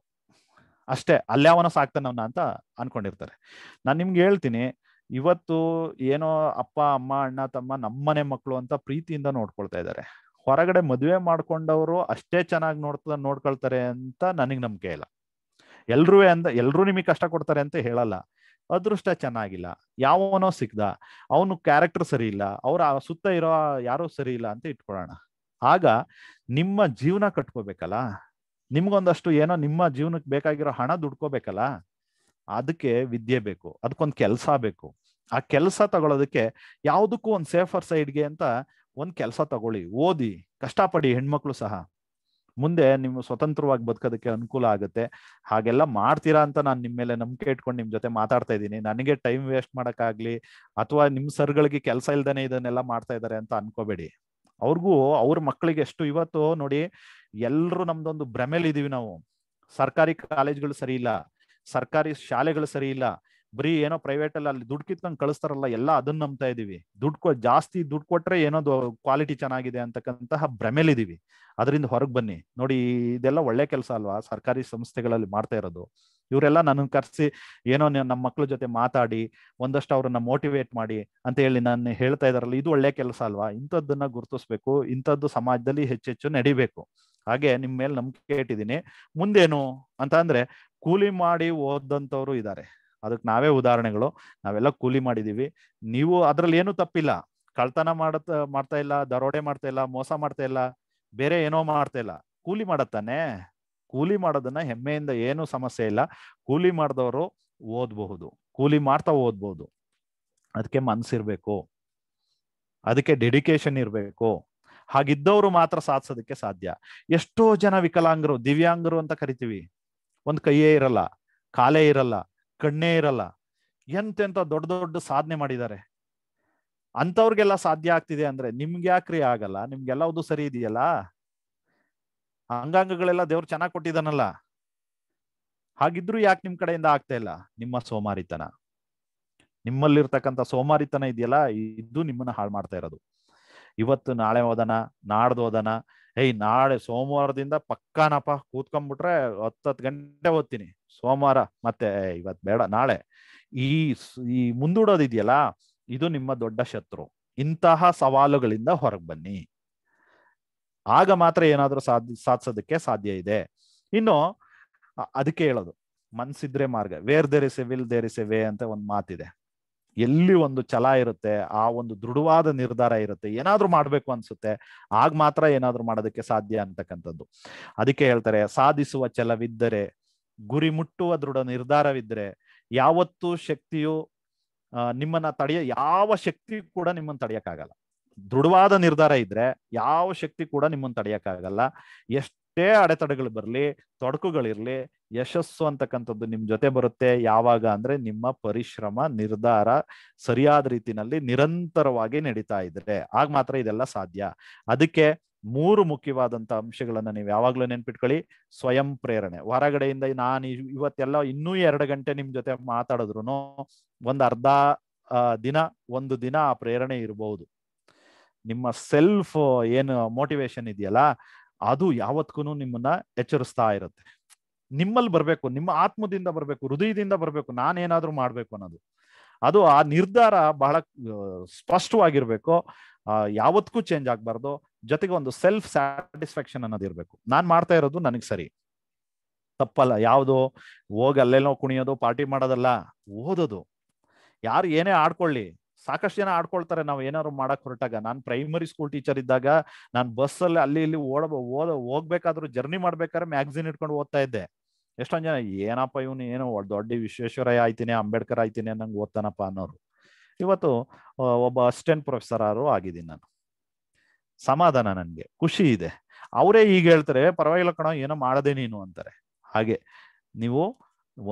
ಅಷ್ಟೇ ಅಲ್ಯಾವನ ಸಾಕ್ತಾನವನ್ನ ಅಂತ ಅನ್ಕೊಂಡಿರ್ತಾರೆ ನಾನು ನಿಮ್ಗೆ ಹೇಳ್ತೀನಿ ಇವತ್ತು ಏನೋ ಅಪ್ಪ ಅಮ್ಮ ಅಣ್ಣ ತಮ್ಮ ನಮ್ಮನೆ ಮಕ್ಕಳು ಅಂತ ಪ್ರೀತಿಯಿಂದ ನೋಡ್ಕೊಳ್ತಾ ಇದ್ದಾರೆ ಹೊರಗಡೆ ಮದುವೆ ಮಾಡ್ಕೊಂಡವರು ಅಷ್ಟೇ ಚೆನ್ನಾಗಿ ನೋಡ್ತಾ ನೋಡ್ಕೊಳ್ತಾರೆ ಅಂತ ನನಗೆ ನಂಬಿಕೆ ಇಲ್ಲ ಎಲ್ರೂ ಅಂದ ಎಲ್ರೂ ನಿಮಗೆ ಕಷ್ಟ ಕೊಡ್ತಾರೆ ಅಂತ ಹೇಳಲ್ಲ ಅದೃಷ್ಟ ಚೆನ್ನಾಗಿಲ್ಲ ಯಾವನೋ ಸಿಕ್ದ ಅವನು ಕ್ಯಾರೆಕ್ಟರ್ ಸರಿ ಇಲ್ಲ ಅವ್ರ ಸುತ್ತ ಇರೋ ಯಾರೋ ಸರಿ ಇಲ್ಲ ಅಂತ ಇಟ್ಕೊಳ್ಳೋಣ ಆಗ ನಿಮ್ಮ ಜೀವನ ಕಟ್ಕೋಬೇಕಲ್ಲ ನಿಮ್ಗೊಂದಷ್ಟು ಏನೋ ನಿಮ್ಮ ಜೀವನಕ್ಕೆ ಬೇಕಾಗಿರೋ ಹಣ ದುಡ್ಕೋಬೇಕಲ್ಲ ಅದಕ್ಕೆ ವಿದ್ಯೆ ಬೇಕು ಅದಕ್ಕೊಂದು ಕೆಲಸ ಬೇಕು ಆ ಕೆಲಸ ತಗೊಳ್ಳೋದಕ್ಕೆ ಯಾವುದಕ್ಕೂ ಒಂದು ಸೇಫರ್ ಸೈಡ್ಗೆ ಅಂತ ಒಂದು ಕೆಲಸ ತಗೊಳ್ಳಿ ಓದಿ ಕಷ್ಟಪಡಿ ಹೆಣ್ಮಕ್ಳು ಸಹ ಮುಂದೆ ನಿಮ್ಮ ಸ್ವತಂತ್ರವಾಗಿ ಬದುಕೋದಕ್ಕೆ ಅನುಕೂಲ ಆಗುತ್ತೆ ಹಾಗೆಲ್ಲ ಮಾಡ್ತೀರಾ ಅಂತ ನಾನು ನಿಮ್ಮ ಮೇಲೆ ನಂಬಿಕೆ ಇಟ್ಕೊಂಡು ನಿಮ್ ಜೊತೆ ಮಾತಾಡ್ತಾ ಇದ್ದೀನಿ ನನಗೆ ಟೈಮ್ ವೇಸ್ಟ್ ಮಾಡೋಕ್ಕಾಗ್ಲಿ ಅಥವಾ ನಿಮ್ಮ ಸರ್ಗಳಿಗೆ ಕೆಲಸ ಇಲ್ದೇನೆ ಇದನ್ನೆಲ್ಲ ಮಾಡ್ತಾ ಇದ್ದಾರೆ ಅಂತ ಅನ್ಕೋಬೇಡಿ ಅವ್ರಿಗೂ ಅವ್ರ ಮಕ್ಕಳಿಗೆ ಎಷ್ಟು ಇವತ್ತು ನೋಡಿ ಎಲ್ಲರೂ ನಮ್ದೊಂದು ಭ್ರಮೆಲಿ ಇದೀವಿ ನಾವು ಸರ್ಕಾರಿ ಕಾಲೇಜ್ಗಳು ಸರಿ ಇಲ್ಲ ಸರ್ಕಾರಿ ಶಾಲೆಗಳು ಸರಿ ಇಲ್ಲ ಬರೀ ಏನೋ ಪ್ರೈವೇಟ್ ಅಲ್ಲಿ ಅಲ್ಲಿ ದುಡ್ಡು ಕಿತ್ಕೊಂಡು ಕಳಿಸ್ತಾರಲ್ಲ ಎಲ್ಲ ಅದನ್ನ ನಂಬ್ತಾ ಇದೀವಿ ದುಡ್ಡು ಜಾಸ್ತಿ ದುಡ್ಡು ಕೊಟ್ರೆ ಏನೋ ಕ್ವಾಲಿಟಿ ಚೆನ್ನಾಗಿದೆ ಅಂತಕ್ಕಂತಹ ಭ್ರಮೆಲಿದೀವಿ ಅದರಿಂದ ಹೊರಗೆ ಬನ್ನಿ ನೋಡಿ ಇದೆಲ್ಲ ಒಳ್ಳೆ ಕೆಲಸ ಅಲ್ವಾ ಸರ್ಕಾರಿ ಸಂಸ್ಥೆಗಳಲ್ಲಿ ಮಾಡ್ತಾ ಇರೋದು ಇವರೆಲ್ಲ ನನ್ನ ಕರೆಸಿ ಏನೋ ನಮ್ಮ ಮಕ್ಕಳ ಜೊತೆ ಮಾತಾಡಿ ಒಂದಷ್ಟು ಅವ್ರನ್ನ ಮೋಟಿವೇಟ್ ಮಾಡಿ ಅಂತ ಹೇಳಿ ನಾನು ಹೇಳ್ತಾ ಇದಾರಲ್ಲ ಇದು ಒಳ್ಳೆ ಕೆಲಸ ಅಲ್ವಾ ಇಂಥದ್ದನ್ನ ಗುರುತಿಸ್ಬೇಕು ಇಂಥದ್ದು ಸಮಾಜದಲ್ಲಿ ಹೆಚ್ಚೆಚ್ಚು ನಡಿಬೇಕು ಹಾಗೆ ನಿಮ್ಮ ಮೇಲೆ ನಂಬಿಕೆ ಇಟ್ಟಿದ್ದೀನಿ ಮುಂದೇನು ಅಂತ ಅಂದ್ರೆ ಕೂಲಿ ಮಾಡಿ ಓದಂತವ್ರು ಇದ್ದಾರೆ ಅದಕ್ಕೆ ನಾವೇ ಉದಾಹರಣೆಗಳು ನಾವೆಲ್ಲ ಕೂಲಿ ಮಾಡಿದೀವಿ ನೀವು ಅದ್ರಲ್ಲಿ ಏನು ತಪ್ಪಿಲ್ಲ ಕಳ್ತನ ಮಾಡತ್ ಮಾಡ್ತಾ ಇಲ್ಲ ದರೋಡೆ ಮಾಡ್ತಾ ಇಲ್ಲ ಮೋಸ ಮಾಡ್ತಾ ಇಲ್ಲ ಬೇರೆ ಏನೋ ಮಾಡ್ತಾ ಇಲ್ಲ ಕೂಲಿ ಮಾಡತ್ತಾನೆ ಕೂಲಿ ಮಾಡೋದನ್ನ ಹೆಮ್ಮೆಯಿಂದ ಏನು ಸಮಸ್ಯೆ ಇಲ್ಲ ಕೂಲಿ ಮಾಡಿದವರು ಓದ್ಬಹುದು ಕೂಲಿ ಮಾಡ್ತಾ ಓದ್ಬಹುದು ಅದಕ್ಕೆ ಮನ್ಸಿರ್ಬೇಕು ಅದಕ್ಕೆ ಡೆಡಿಕೇಶನ್ ಇರಬೇಕು ಹಾಗಿದ್ದವರು ಮಾತ್ರ ಸಾಧಿಸೋದಕ್ಕೆ ಸಾಧ್ಯ ಎಷ್ಟೋ ಜನ ವಿಕಲಾಂಗರು ದಿವ್ಯಾಂಗರು ಅಂತ ಕರಿತೀವಿ ಒಂದು ಕೈಯೇ ಇರಲ್ಲ ಕಾಲೇ ಇರಲ್ಲ ಕಣ್ಣೇ ಇರಲ್ಲ ಎಂತೆಂತ ದೊಡ್ಡ ದೊಡ್ಡ ಸಾಧನೆ ಮಾಡಿದ್ದಾರೆ ಅಂತವ್ರಿಗೆಲ್ಲ ಸಾಧ್ಯ ಆಗ್ತಿದೆ ಅಂದ್ರೆ ನಿಮ್ಗೆ ಯಾಕ್ರಿ ಆಗಲ್ಲ ನಿಮ್ಗೆಲ್ಲ ಅದು ಸರಿ ಇದೆಯಲ್ಲ ಅಂಗಾಂಗಗಳೆಲ್ಲ ದೇವ್ರು ಚೆನ್ನಾಗ್ ಕೊಟ್ಟಿದ್ದಾನಲ್ಲ ಹಾಗಿದ್ರು ಯಾಕೆ ನಿಮ್ ಕಡೆಯಿಂದ ಆಗ್ತಾ ಇಲ್ಲ ನಿಮ್ಮ ಸೋಮಾರಿತನ ನಿಮ್ಮಲ್ಲಿರ್ತಕ್ಕಂತ ಸೋಮಾರಿತನ ಇದೆಯಲ್ಲ ಇದು ನಿಮ್ಮನ್ನ ಹಾಳು ಮಾಡ್ತಾ ಇರೋದು ಇವತ್ತು ನಾಳೆ ಹೋದನ ನಾಡ್ದು ಹೋದನ ಏಯ್ ನಾಳೆ ಸೋಮವಾರದಿಂದ ಪಕ್ಕಾನಪ್ಪ ಕೂತ್ಕೊಂಡ್ಬಿಟ್ರೆ ಹತ್ತತ್ತು ಗಂಟೆ ಓದ್ತೀನಿ ಸೋಮವಾರ ಮತ್ತೆ ಇವತ್ ಬೇಡ ನಾಳೆ ಈ ಈ ಮುಂದೂಡೋದಿದೆಯಲ್ಲ ಇದು ನಿಮ್ಮ ದೊಡ್ಡ ಶತ್ರು ಇಂತಹ ಸವಾಲುಗಳಿಂದ ಹೊರಗೆ ಬನ್ನಿ ಆಗ ಮಾತ್ರ ಏನಾದ್ರೂ ಸಾಧ್ ಸಾಧಿಸೋದಕ್ಕೆ ಸಾಧ್ಯ ಇದೆ ಇನ್ನು ಅದಕ್ಕೆ ಹೇಳೋದು ಮನ್ಸಿದ್ರೆ ಮಾರ್ಗ where there is will there is way ಅಂತ ಒಂದು ಮಾತಿದೆ ಎಲ್ಲಿ ಒಂದು ಛಲ ಇರುತ್ತೆ ಆ ಒಂದು ದೃಢವಾದ ನಿರ್ಧಾರ ಇರುತ್ತೆ ಏನಾದ್ರೂ ಮಾಡ್ಬೇಕು ಅನ್ಸುತ್ತೆ ಆಗ ಮಾತ್ರ ಏನಾದ್ರೂ ಮಾಡೋದಕ್ಕೆ ಸಾಧ್ಯ ಅಂತಕ್ಕಂಥದ್ದು ಅದಕ್ಕೆ ಹೇಳ್ತಾರೆ ಸಾಧಿಸುವ ಛಲವಿದ್ದರೆ ಗುರಿ ಮುಟ್ಟುವ ದೃಢ ನಿರ್ಧಾರವಿದ್ರೆ ಯಾವತ್ತೂ ಶಕ್ತಿಯು ನಿಮ್ಮನ್ನ ತಡೆಯ ಯಾವ ಶಕ್ತಿ ಕೂಡ ನಿಮ್ಮನ್ನ ತಡೆಯಕ್ಕಾಗಲ್ಲ ದೃಢವಾದ ನಿರ್ಧಾರ ಇದ್ರೆ ಯಾವ ಶಕ್ತಿ ಕೂಡ ನಿಮ್ಮನ್ನ ತಡೆಯಕ್ಕಾಗಲ್ಲ ಎಷ್ಟು ಎಷ್ಟೇ ಅಡೆತಡೆಗಳು ಬರಲಿ ತೊಡಕುಗಳಿರ್ಲಿ ಯಶಸ್ಸು ಅಂತಕ್ಕಂಥದ್ದು ನಿಮ್ ಜೊತೆ ಬರುತ್ತೆ ಯಾವಾಗ ಅಂದ್ರೆ ನಿಮ್ಮ ಪರಿಶ್ರಮ ನಿರ್ಧಾರ ಸರಿಯಾದ ರೀತಿನಲ್ಲಿ ನಿರಂತರವಾಗಿ ನಡೀತಾ ಇದ್ರೆ ಆಗ ಮಾತ್ರ ಇದೆಲ್ಲ ಸಾಧ್ಯ ಅದಕ್ಕೆ ಮೂರು ಮುಖ್ಯವಾದಂತ ಅಂಶಗಳನ್ನ ನೀವು ಯಾವಾಗ್ಲೂ ನೆನ್ಪಿಟ್ಕೊಳ್ಳಿ ಸ್ವಯಂ ಪ್ರೇರಣೆ ಹೊರಗಡೆಯಿಂದ ನಾನು ಇವತ್ತೆಲ್ಲ ಇನ್ನೂ ಎರಡು ಗಂಟೆ ನಿಮ್ ಜೊತೆ ಮಾತಾಡಿದ್ರು ಒಂದ್ ಅರ್ಧ ದಿನ ಒಂದು ದಿನ ಆ ಪ್ರೇರಣೆ ಇರಬಹುದು ನಿಮ್ಮ ಸೆಲ್ಫ್ ಏನು ಮೋಟಿವೇಶನ್ ಇದೆಯಲ್ಲ ಅದು ಯಾವತ್ಗೂ ನಿಮ್ಮನ್ನ ಎಚ್ಚರಿಸ್ತಾ ಇರುತ್ತೆ ನಿಮ್ಮಲ್ಲಿ ಬರಬೇಕು ನಿಮ್ಮ ಆತ್ಮದಿಂದ ಬರಬೇಕು ಹೃದಯದಿಂದ ಬರಬೇಕು ನಾನೇನಾದ್ರೂ ಮಾಡಬೇಕು ಅನ್ನೋದು ಅದು ಆ ನಿರ್ಧಾರ ಬಹಳ ಸ್ಪಷ್ಟವಾಗಿರ್ಬೇಕು ಯಾವತ್ತಕ್ಕೂ ಚೇಂಜ್ ಆಗಬಾರ್ದು ಜೊತೆಗೆ ಒಂದು ಸೆಲ್ಫ್ ಸ್ಯಾಟಿಸ್ಫ್ಯಾಕ್ಷನ್ ಅನ್ನೋದು ಇರಬೇಕು ನಾನು ಮಾಡ್ತಾ ಇರೋದು ನನಗೆ ಸರಿ ತಪ್ಪಲ್ಲ ಯಾವುದು ಹೋಗಿ ಅಲ್ಲೆಲ್ಲೋ ಕುಣಿಯೋದು ಪಾರ್ಟಿ ಮಾಡೋದಲ್ಲ ಓದೋದು ಯಾರು ಏನೇ ಆಡ್ಕೊಳ್ಳಿ ಸಾಕಷ್ಟು ಜನ ಆಡ್ಕೊಳ್ತಾರೆ ನಾವು ಏನಾದ್ರು ಮಾಡಕ್ ಹೊರಟಾಗ ನಾನು ಪ್ರೈಮರಿ ಸ್ಕೂಲ್ ಟೀಚರ್ ಇದ್ದಾಗ ನಾನು ಬಸ್ ಅಲ್ಲಿ ಅಲ್ಲಿ ಇಲ್ಲಿ ಓಡ ಓದ ಹೋಗ್ಬೇಕಾದ್ರೂ ಜರ್ನಿ ಮಾಡ್ಬೇಕಾದ್ರೆ ಮ್ಯಾಗ್ಝಿನ್ ಇಟ್ಕೊಂಡು ಓದ್ತಾ ಇದ್ದೆ ಎಷ್ಟೊಂದ್ ಜನ ಏನಪ್ಪ ಇವನು ಏನೋ ದೊಡ್ಡ ವಿಶ್ವೇಶ್ವರಯ್ಯ ಆಯ್ತೀನಿ ಅಂಬೇಡ್ಕರ್ ಆಯ್ತೀನಿ ಅನ್ನಂಗೆ ಓದ್ತಾನಪ್ಪ ಅನ್ನೋರು ಇವತ್ತು ಒಬ್ಬ ಅಸಿಸ್ಟೆಂಟ್ ಪ್ರೊಫೆಸರ್ ಆರು ಆಗಿದ್ದೀನಿ ನಾನು ಸಮಾಧಾನ ನನಗೆ ಖುಷಿ ಇದೆ ಅವರೇ ಈಗ ಹೇಳ್ತಾರೆ ಪರವಾಗಿಲ್ಲ ಕಣೋ ಏನೋ ಮಾಡದೆ ನೀನು ಅಂತಾರೆ ಹಾಗೆ ನೀವು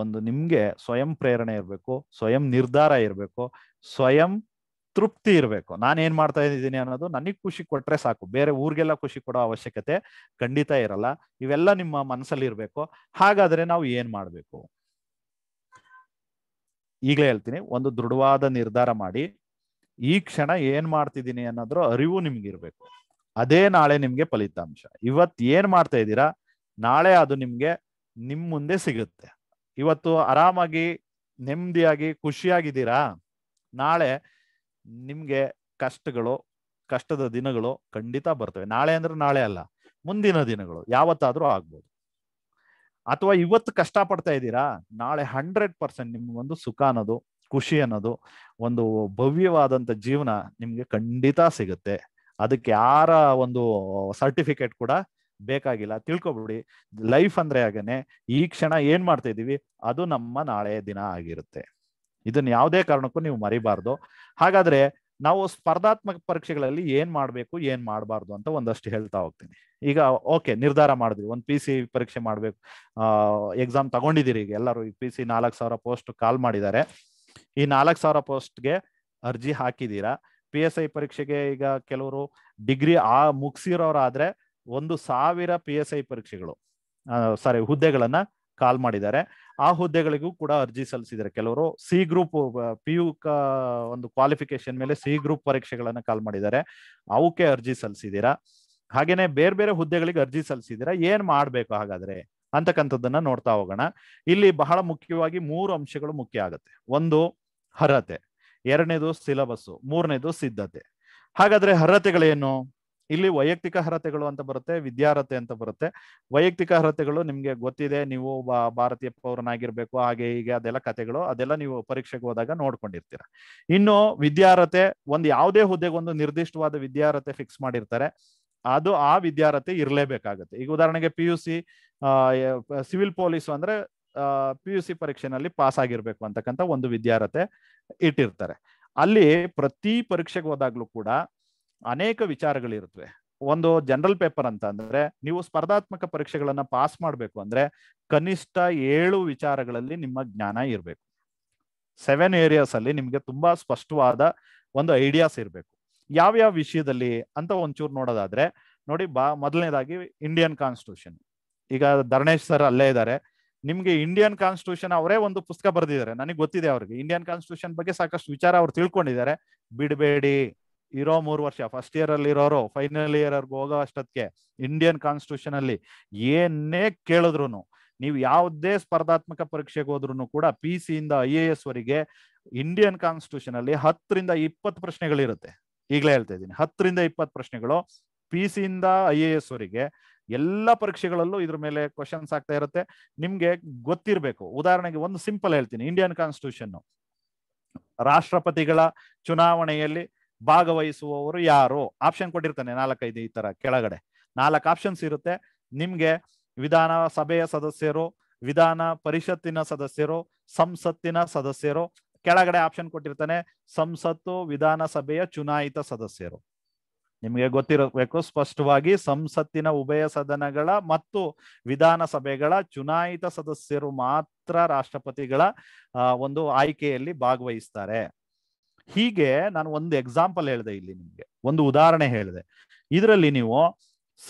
ಒಂದು ನಿಮ್ಗೆ ಸ್ವಯಂ ಪ್ರೇರಣೆ ಇರಬೇಕು ಸ್ವಯಂ ನಿರ್ಧಾರ ಇರಬೇಕು ಸ್ವಯಂ ತೃಪ್ತಿ ಇರಬೇಕು ನಾನು ಏನ್ ಮಾಡ್ತಾ ಇದ್ದೀನಿ ಅನ್ನೋದು ನನಗ್ ಖುಷಿ ಕೊಟ್ರೆ ಸಾಕು ಬೇರೆ ಊರಿಗೆಲ್ಲ ಖುಷಿ ಕೊಡೋ ಅವಶ್ಯಕತೆ ಖಂಡಿತ ಇರಲ್ಲ ಇವೆಲ್ಲ ನಿಮ್ಮ ಮನಸ್ಸಲ್ಲಿ ಇರಬೇಕು ಹಾಗಾದ್ರೆ ನಾವು ಏನ್ ಮಾಡ್ಬೇಕು ಈಗಲೇ ಹೇಳ್ತೀನಿ ಒಂದು ದೃಢವಾದ ನಿರ್ಧಾರ ಮಾಡಿ ಈ ಕ್ಷಣ ಏನ್ ಮಾಡ್ತಿದ್ದೀನಿ ಅನ್ನೋದ್ರ ಅರಿವು ನಿಮ್ಗೆ ಇರ್ಬೇಕು ಅದೇ ನಾಳೆ ನಿಮ್ಗೆ ಫಲಿತಾಂಶ ಇವತ್ ಏನ್ ಮಾಡ್ತಾ ಇದ್ದೀರಾ ನಾಳೆ ಅದು ನಿಮ್ಗೆ ನಿಮ್ ಮುಂದೆ ಸಿಗುತ್ತೆ ಇವತ್ತು ಆರಾಮಾಗಿ ನೆಮ್ಮದಿಯಾಗಿ ಖುಷಿಯಾಗಿದ್ದೀರಾ ನಾಳೆ ನಿಮ್ಗೆ ಕಷ್ಟಗಳು ಕಷ್ಟದ ದಿನಗಳು ಖಂಡಿತ ಬರ್ತವೆ ನಾಳೆ ಅಂದ್ರೆ ನಾಳೆ ಅಲ್ಲ ಮುಂದಿನ ದಿನಗಳು ಯಾವತ್ತಾದ್ರೂ ಆಗ್ಬೋದು ಅಥವಾ ಇವತ್ತು ಕಷ್ಟ ಪಡ್ತಾ ಇದ್ದೀರಾ ನಾಳೆ ಹಂಡ್ರೆಡ್ ಪರ್ಸೆಂಟ್ ನಿಮ್ಗೊಂದು ಸುಖ ಅನ್ನೋದು ಖುಷಿ ಅನ್ನೋದು ಒಂದು ಭವ್ಯವಾದಂತ ಜೀವನ ನಿಮ್ಗೆ ಖಂಡಿತ ಸಿಗುತ್ತೆ ಅದಕ್ಕೆ ಯಾರ ಒಂದು ಸರ್ಟಿಫಿಕೇಟ್ ಕೂಡ ಬೇಕಾಗಿಲ್ಲ ತಿಳ್ಕೊಬಿಡಿ ಲೈಫ್ ಅಂದ್ರೆ ಹಾಗೇನೆ ಈ ಕ್ಷಣ ಏನ್ ಮಾಡ್ತಾ ಇದೀವಿ ಅದು ನಮ್ಮ ನಾಳೆ ದಿನ ಆಗಿರುತ್ತೆ ಇದನ್ನ ಯಾವುದೇ ಕಾರಣಕ್ಕೂ ನೀವು ಮರಿಬಾರ್ದು ಹಾಗಾದ್ರೆ ನಾವು ಸ್ಪರ್ಧಾತ್ಮಕ ಪರೀಕ್ಷೆಗಳಲ್ಲಿ ಏನ್ ಮಾಡ್ಬೇಕು ಏನ್ ಮಾಡಬಾರ್ದು ಅಂತ ಒಂದಷ್ಟು ಹೇಳ್ತಾ ಹೋಗ್ತೀನಿ ಈಗ ಓಕೆ ನಿರ್ಧಾರ ಮಾಡಿದ್ವಿ ಒಂದು ಪಿ ಸಿ ಪರೀಕ್ಷೆ ಮಾಡ್ಬೇಕು ಆ ಎಕ್ಸಾಮ್ ತಗೊಂಡಿದ್ದೀರಿ ಈಗ ಎಲ್ಲರೂ ಈ ಪಿ ಸಿ ನಾಲ್ಕ್ ಸಾವಿರ ಪೋಸ್ಟ್ ಕಾಲ್ ಮಾಡಿದ್ದಾರೆ ಈ ನಾಲ್ಕು ಸಾವಿರ ಪೋಸ್ಟ್ಗೆ ಅರ್ಜಿ ಹಾಕಿದ್ದೀರಾ ಪಿ ಎಸ್ ಐ ಪರೀಕ್ಷೆಗೆ ಈಗ ಕೆಲವರು ಡಿಗ್ರಿ ಆ ಮುಗಿಸಿರೋರಾದ್ರೆ ಒಂದು ಸಾವಿರ ಪಿ ಎಸ್ ಐ ಪರೀಕ್ಷೆಗಳು ಸಾರಿ ಹುದ್ದೆಗಳನ್ನ ಕಾಲ್ ಮಾಡಿದ್ದಾರೆ ಆ ಹುದ್ದೆಗಳಿಗೂ ಕೂಡ ಅರ್ಜಿ ಸಲ್ಲಿಸಿದ್ದಾರೆ ಕೆಲವರು ಸಿ ಗ್ರೂಪ್ ಪಿ ಯು ಒಂದು ಕ್ವಾಲಿಫಿಕೇಶನ್ ಮೇಲೆ ಸಿ ಗ್ರೂಪ್ ಪರೀಕ್ಷೆಗಳನ್ನ ಕಾಲ್ ಮಾಡಿದ್ದಾರೆ ಅವಕ್ಕೆ ಅರ್ಜಿ ಸಲ್ಲಿಸಿದ್ದೀರಾ ಹಾಗೇನೆ ಬೇರೆ ಬೇರೆ ಹುದ್ದೆಗಳಿಗೆ ಅರ್ಜಿ ಸಲ್ಲಿಸಿದೀರಾ ಏನ್ ಮಾಡ್ಬೇಕು ಹಾಗಾದ್ರೆ ಅಂತಕ್ಕಂಥದ್ದನ್ನ ನೋಡ್ತಾ ಹೋಗೋಣ ಇಲ್ಲಿ ಬಹಳ ಮುಖ್ಯವಾಗಿ ಮೂರು ಅಂಶಗಳು ಮುಖ್ಯ ಆಗುತ್ತೆ ಒಂದು ಅರ್ಹತೆ ಎರಡನೇದು ಸಿಲಬಸ್ ಮೂರನೇದು ಸಿದ್ಧತೆ ಹಾಗಾದ್ರೆ ಅರ್ಹತೆಗಳೇನು ಇಲ್ಲಿ ವೈಯಕ್ತಿಕ ಅರ್ಹತೆಗಳು ಅಂತ ಬರುತ್ತೆ ವಿದ್ಯಾರ್ಹತೆ ಅಂತ ಬರುತ್ತೆ ವೈಯಕ್ತಿಕ ಅರ್ಹತೆಗಳು ನಿಮ್ಗೆ ಗೊತ್ತಿದೆ ನೀವು ಭಾರತೀಯ ಪೌರನಾಗಿರ್ಬೇಕು ಹಾಗೆ ಹೀಗೆ ಅದೆಲ್ಲ ಕತೆಗಳು ಅದೆಲ್ಲ ನೀವು ಪರೀಕ್ಷೆಗೆ ಹೋದಾಗ ನೋಡ್ಕೊಂಡಿರ್ತೀರ ಇನ್ನು ವಿದ್ಯಾರ್ಹತೆ ಒಂದು ಯಾವುದೇ ಹುದ್ದೆಗೆ ಒಂದು ನಿರ್ದಿಷ್ಟವಾದ ವಿದ್ಯಾರ್ಹತೆ ಫಿಕ್ಸ್ ಮಾಡಿರ್ತಾರೆ ಅದು ಆ ವಿದ್ಯಾರ್ಹತೆ ಇರಲೇಬೇಕಾಗುತ್ತೆ ಈಗ ಉದಾಹರಣೆಗೆ P U C civil police ಅಂದ್ರೆ ಪಿ ಯು ಸಿ ಪರೀಕ್ಷೆನಲ್ಲಿ ಪಾಸ್ ಆಗಿರ್ಬೇಕು ಅಂತಕ್ಕಂಥ ಒಂದು ವಿದ್ಯಾರ್ಹತೆ ಇಟ್ಟಿರ್ತಾರೆ ಅಲ್ಲಿ ಪ್ರತಿ ಪರೀಕ್ಷೆಗೆ ಹೋದಾಗ್ಲೂ ಕೂಡ ಅನೇಕ ವಿಚಾರಗಳಿರುತ್ತವೆ ಒಂದು ಜನರಲ್ ಪೇಪರ್ ಅಂತ ಅಂದ್ರೆ ನೀವು ಸ್ಪರ್ಧಾತ್ಮಕ ಪರೀಕ್ಷೆಗಳನ್ನ ಪಾಸ್ ಮಾಡಬೇಕು ಅಂದ್ರೆ ಕನಿಷ್ಠ ಏಳು ವಿಚಾರಗಳಲ್ಲಿ ನಿಮ್ಮ ಜ್ಞಾನ ಇರಬೇಕು ಸೆವೆನ್ ಏರಿಯಾಸ್ ಅಲ್ಲಿ ನಿಮ್ಗೆ ತುಂಬಾ ಸ್ಪಷ್ಟವಾದ ಒಂದು ಐಡಿಯಾಸ್ ಇರಬೇಕು ಯಾವ್ಯಾವ ವಿಷಯದಲ್ಲಿ ಅಂತ ಒಂಚೂರು ನೋಡೋದಾದ್ರೆ ನೋಡಿ ಬಾ ಮೊದಲನೇದಾಗಿ ಇಂಡಿಯನ್ ಕಾನ್ಸ್ಟಿಟ್ಯೂಷನ್ ಈಗ ಧರಣೇಶ್ ಸರ್ ಅಲ್ಲೇ ಇದ್ದಾರೆ ನಿಮ್ಗೆ ಇಂಡಿಯನ್ ಕಾನ್ಸ್ಟಿಟ್ಯೂಷನ್ ಅವರೇ ಒಂದು ಪುಸ್ತಕ ಬರೆದಿದ್ದಾರೆ ನನಗೆ ಗೊತ್ತಿದೆ ಅವ್ರಿಗೆ ಇಂಡಿಯನ್ ಕಾನ್ಸ್ಟಿಟ್ಯೂಷನ್ ಬಗ್ಗೆ ಸಾಕಷ್ಟು ವಿಚಾರ ಅವ್ರು ತಿಳ್ಕೊಂಡಿದ್ದಾರೆ ಬಿಡಬೇಡಿ ಇರೋ ಮೂರು ವರ್ಷ ಫಸ್ಟ್ ಇಯರ್ ಅಲ್ಲಿ ಇರೋರು ಫೈನಲ್ ಇಯರ್ ಅವ್ರಿಗೆ ಹೋಗೋ ಅಷ್ಟೊತ್ತಿಗೆ ಇಂಡಿಯನ್ ಕಾನ್ಸ್ಟಿಟ್ಯೂಷನ್ ಅಲ್ಲಿ ಏನೇ ಕೇಳಿದ್ರು ನೀವು ಯಾವುದೇ ಸ್ಪರ್ಧಾತ್ಮಕ ಪರೀಕ್ಷೆಗೆ ಹೋದ್ರು ಕೂಡ ಪಿ ಸಿಯಿಂದ ಐ ಎ ಎಸ್ ವರೆಗೆ ಇಂಡಿಯನ್ ಕಾನ್ಸ್ಟಿಟ್ಯೂಷನ್ ಅಲ್ಲಿ ಹತ್ತರಿಂದ ಇಪ್ಪತ್ತು ಪ್ರಶ್ನೆಗಳಿರುತ್ತೆ ಈಗಲೇ ಹೇಳ್ತಾ ಇದ್ದೀನಿ ಹತ್ತರಿಂದ ಇಪ್ಪತ್ತು ಪ್ರಶ್ನೆಗಳು ಪಿ ಸಿಯಿಂದ ಐ ಎ ಎಸ್ ವರೆಗೆ ಎಲ್ಲ ಪರೀಕ್ಷೆಗಳಲ್ಲೂ ಇದ್ರ ಮೇಲೆ ಕ್ವಶನ್ಸ್ ಆಗ್ತಾ ಇರುತ್ತೆ ನಿಮ್ಗೆ ಗೊತ್ತಿರಬೇಕು ಉದಾಹರಣೆಗೆ ಒಂದು ಸಿಂಪಲ್ ಹೇಳ್ತೀನಿ ಇಂಡಿಯನ್ ಕಾನ್ಸ್ಟಿಟ್ಯೂಷನ್ ರಾಷ್ಟ್ರಪತಿಗಳ ಚುನಾವಣೆಯಲ್ಲಿ ಭಾಗವಹಿಸುವವರು ಯಾರು ಆಪ್ಷನ್ ಕೊಟ್ಟಿರ್ತಾನೆ ನಾಲ್ಕೈದು ಈ ತರ ಕೆಳಗಡೆ ನಾಲ್ಕು ಆಪ್ಷನ್ಸ್ ಇರುತ್ತೆ ನಿಮ್ಗೆ ವಿಧಾನ ಸಭೆಯ ಸದಸ್ಯರು ವಿಧಾನ ಪರಿಷತ್ತಿನ ಸದಸ್ಯರು ಸಂಸತ್ತಿನ ಸದಸ್ಯರು ಕೆಳಗಡೆ ಆಪ್ಷನ್ ಕೊಟ್ಟಿರ್ತಾನೆ ಸಂಸತ್ತು ವಿಧಾನಸಭೆಯ ಚುನಾಯಿತ ಸದಸ್ಯರು ನಿಮಗೆ ಗೊತ್ತಿರಬೇಕು ಸ್ಪಷ್ಟವಾಗಿ ಸಂಸತ್ತಿನ ಉಭಯ ಸದನಗಳ ಮತ್ತು ವಿಧಾನಸಭೆಗಳ ಚುನಾಯಿತ ಸದಸ್ಯರು ಮಾತ್ರ ರಾಷ್ಟ್ರಪತಿಗಳ ಒಂದು ಆಯ್ಕೆಯಲ್ಲಿ ಭಾಗವಹಿಸ್ತಾರೆ ಹೀಗೆ ನಾನು ಒಂದು ಎಕ್ಸಾಂಪಲ್ ಹೇಳಿದೆ ಇಲ್ಲಿ ನಿಮ್ಗೆ ಒಂದು ಉದಾಹರಣೆ ಹೇಳಿದೆ ಇದರಲ್ಲಿ ನೀವು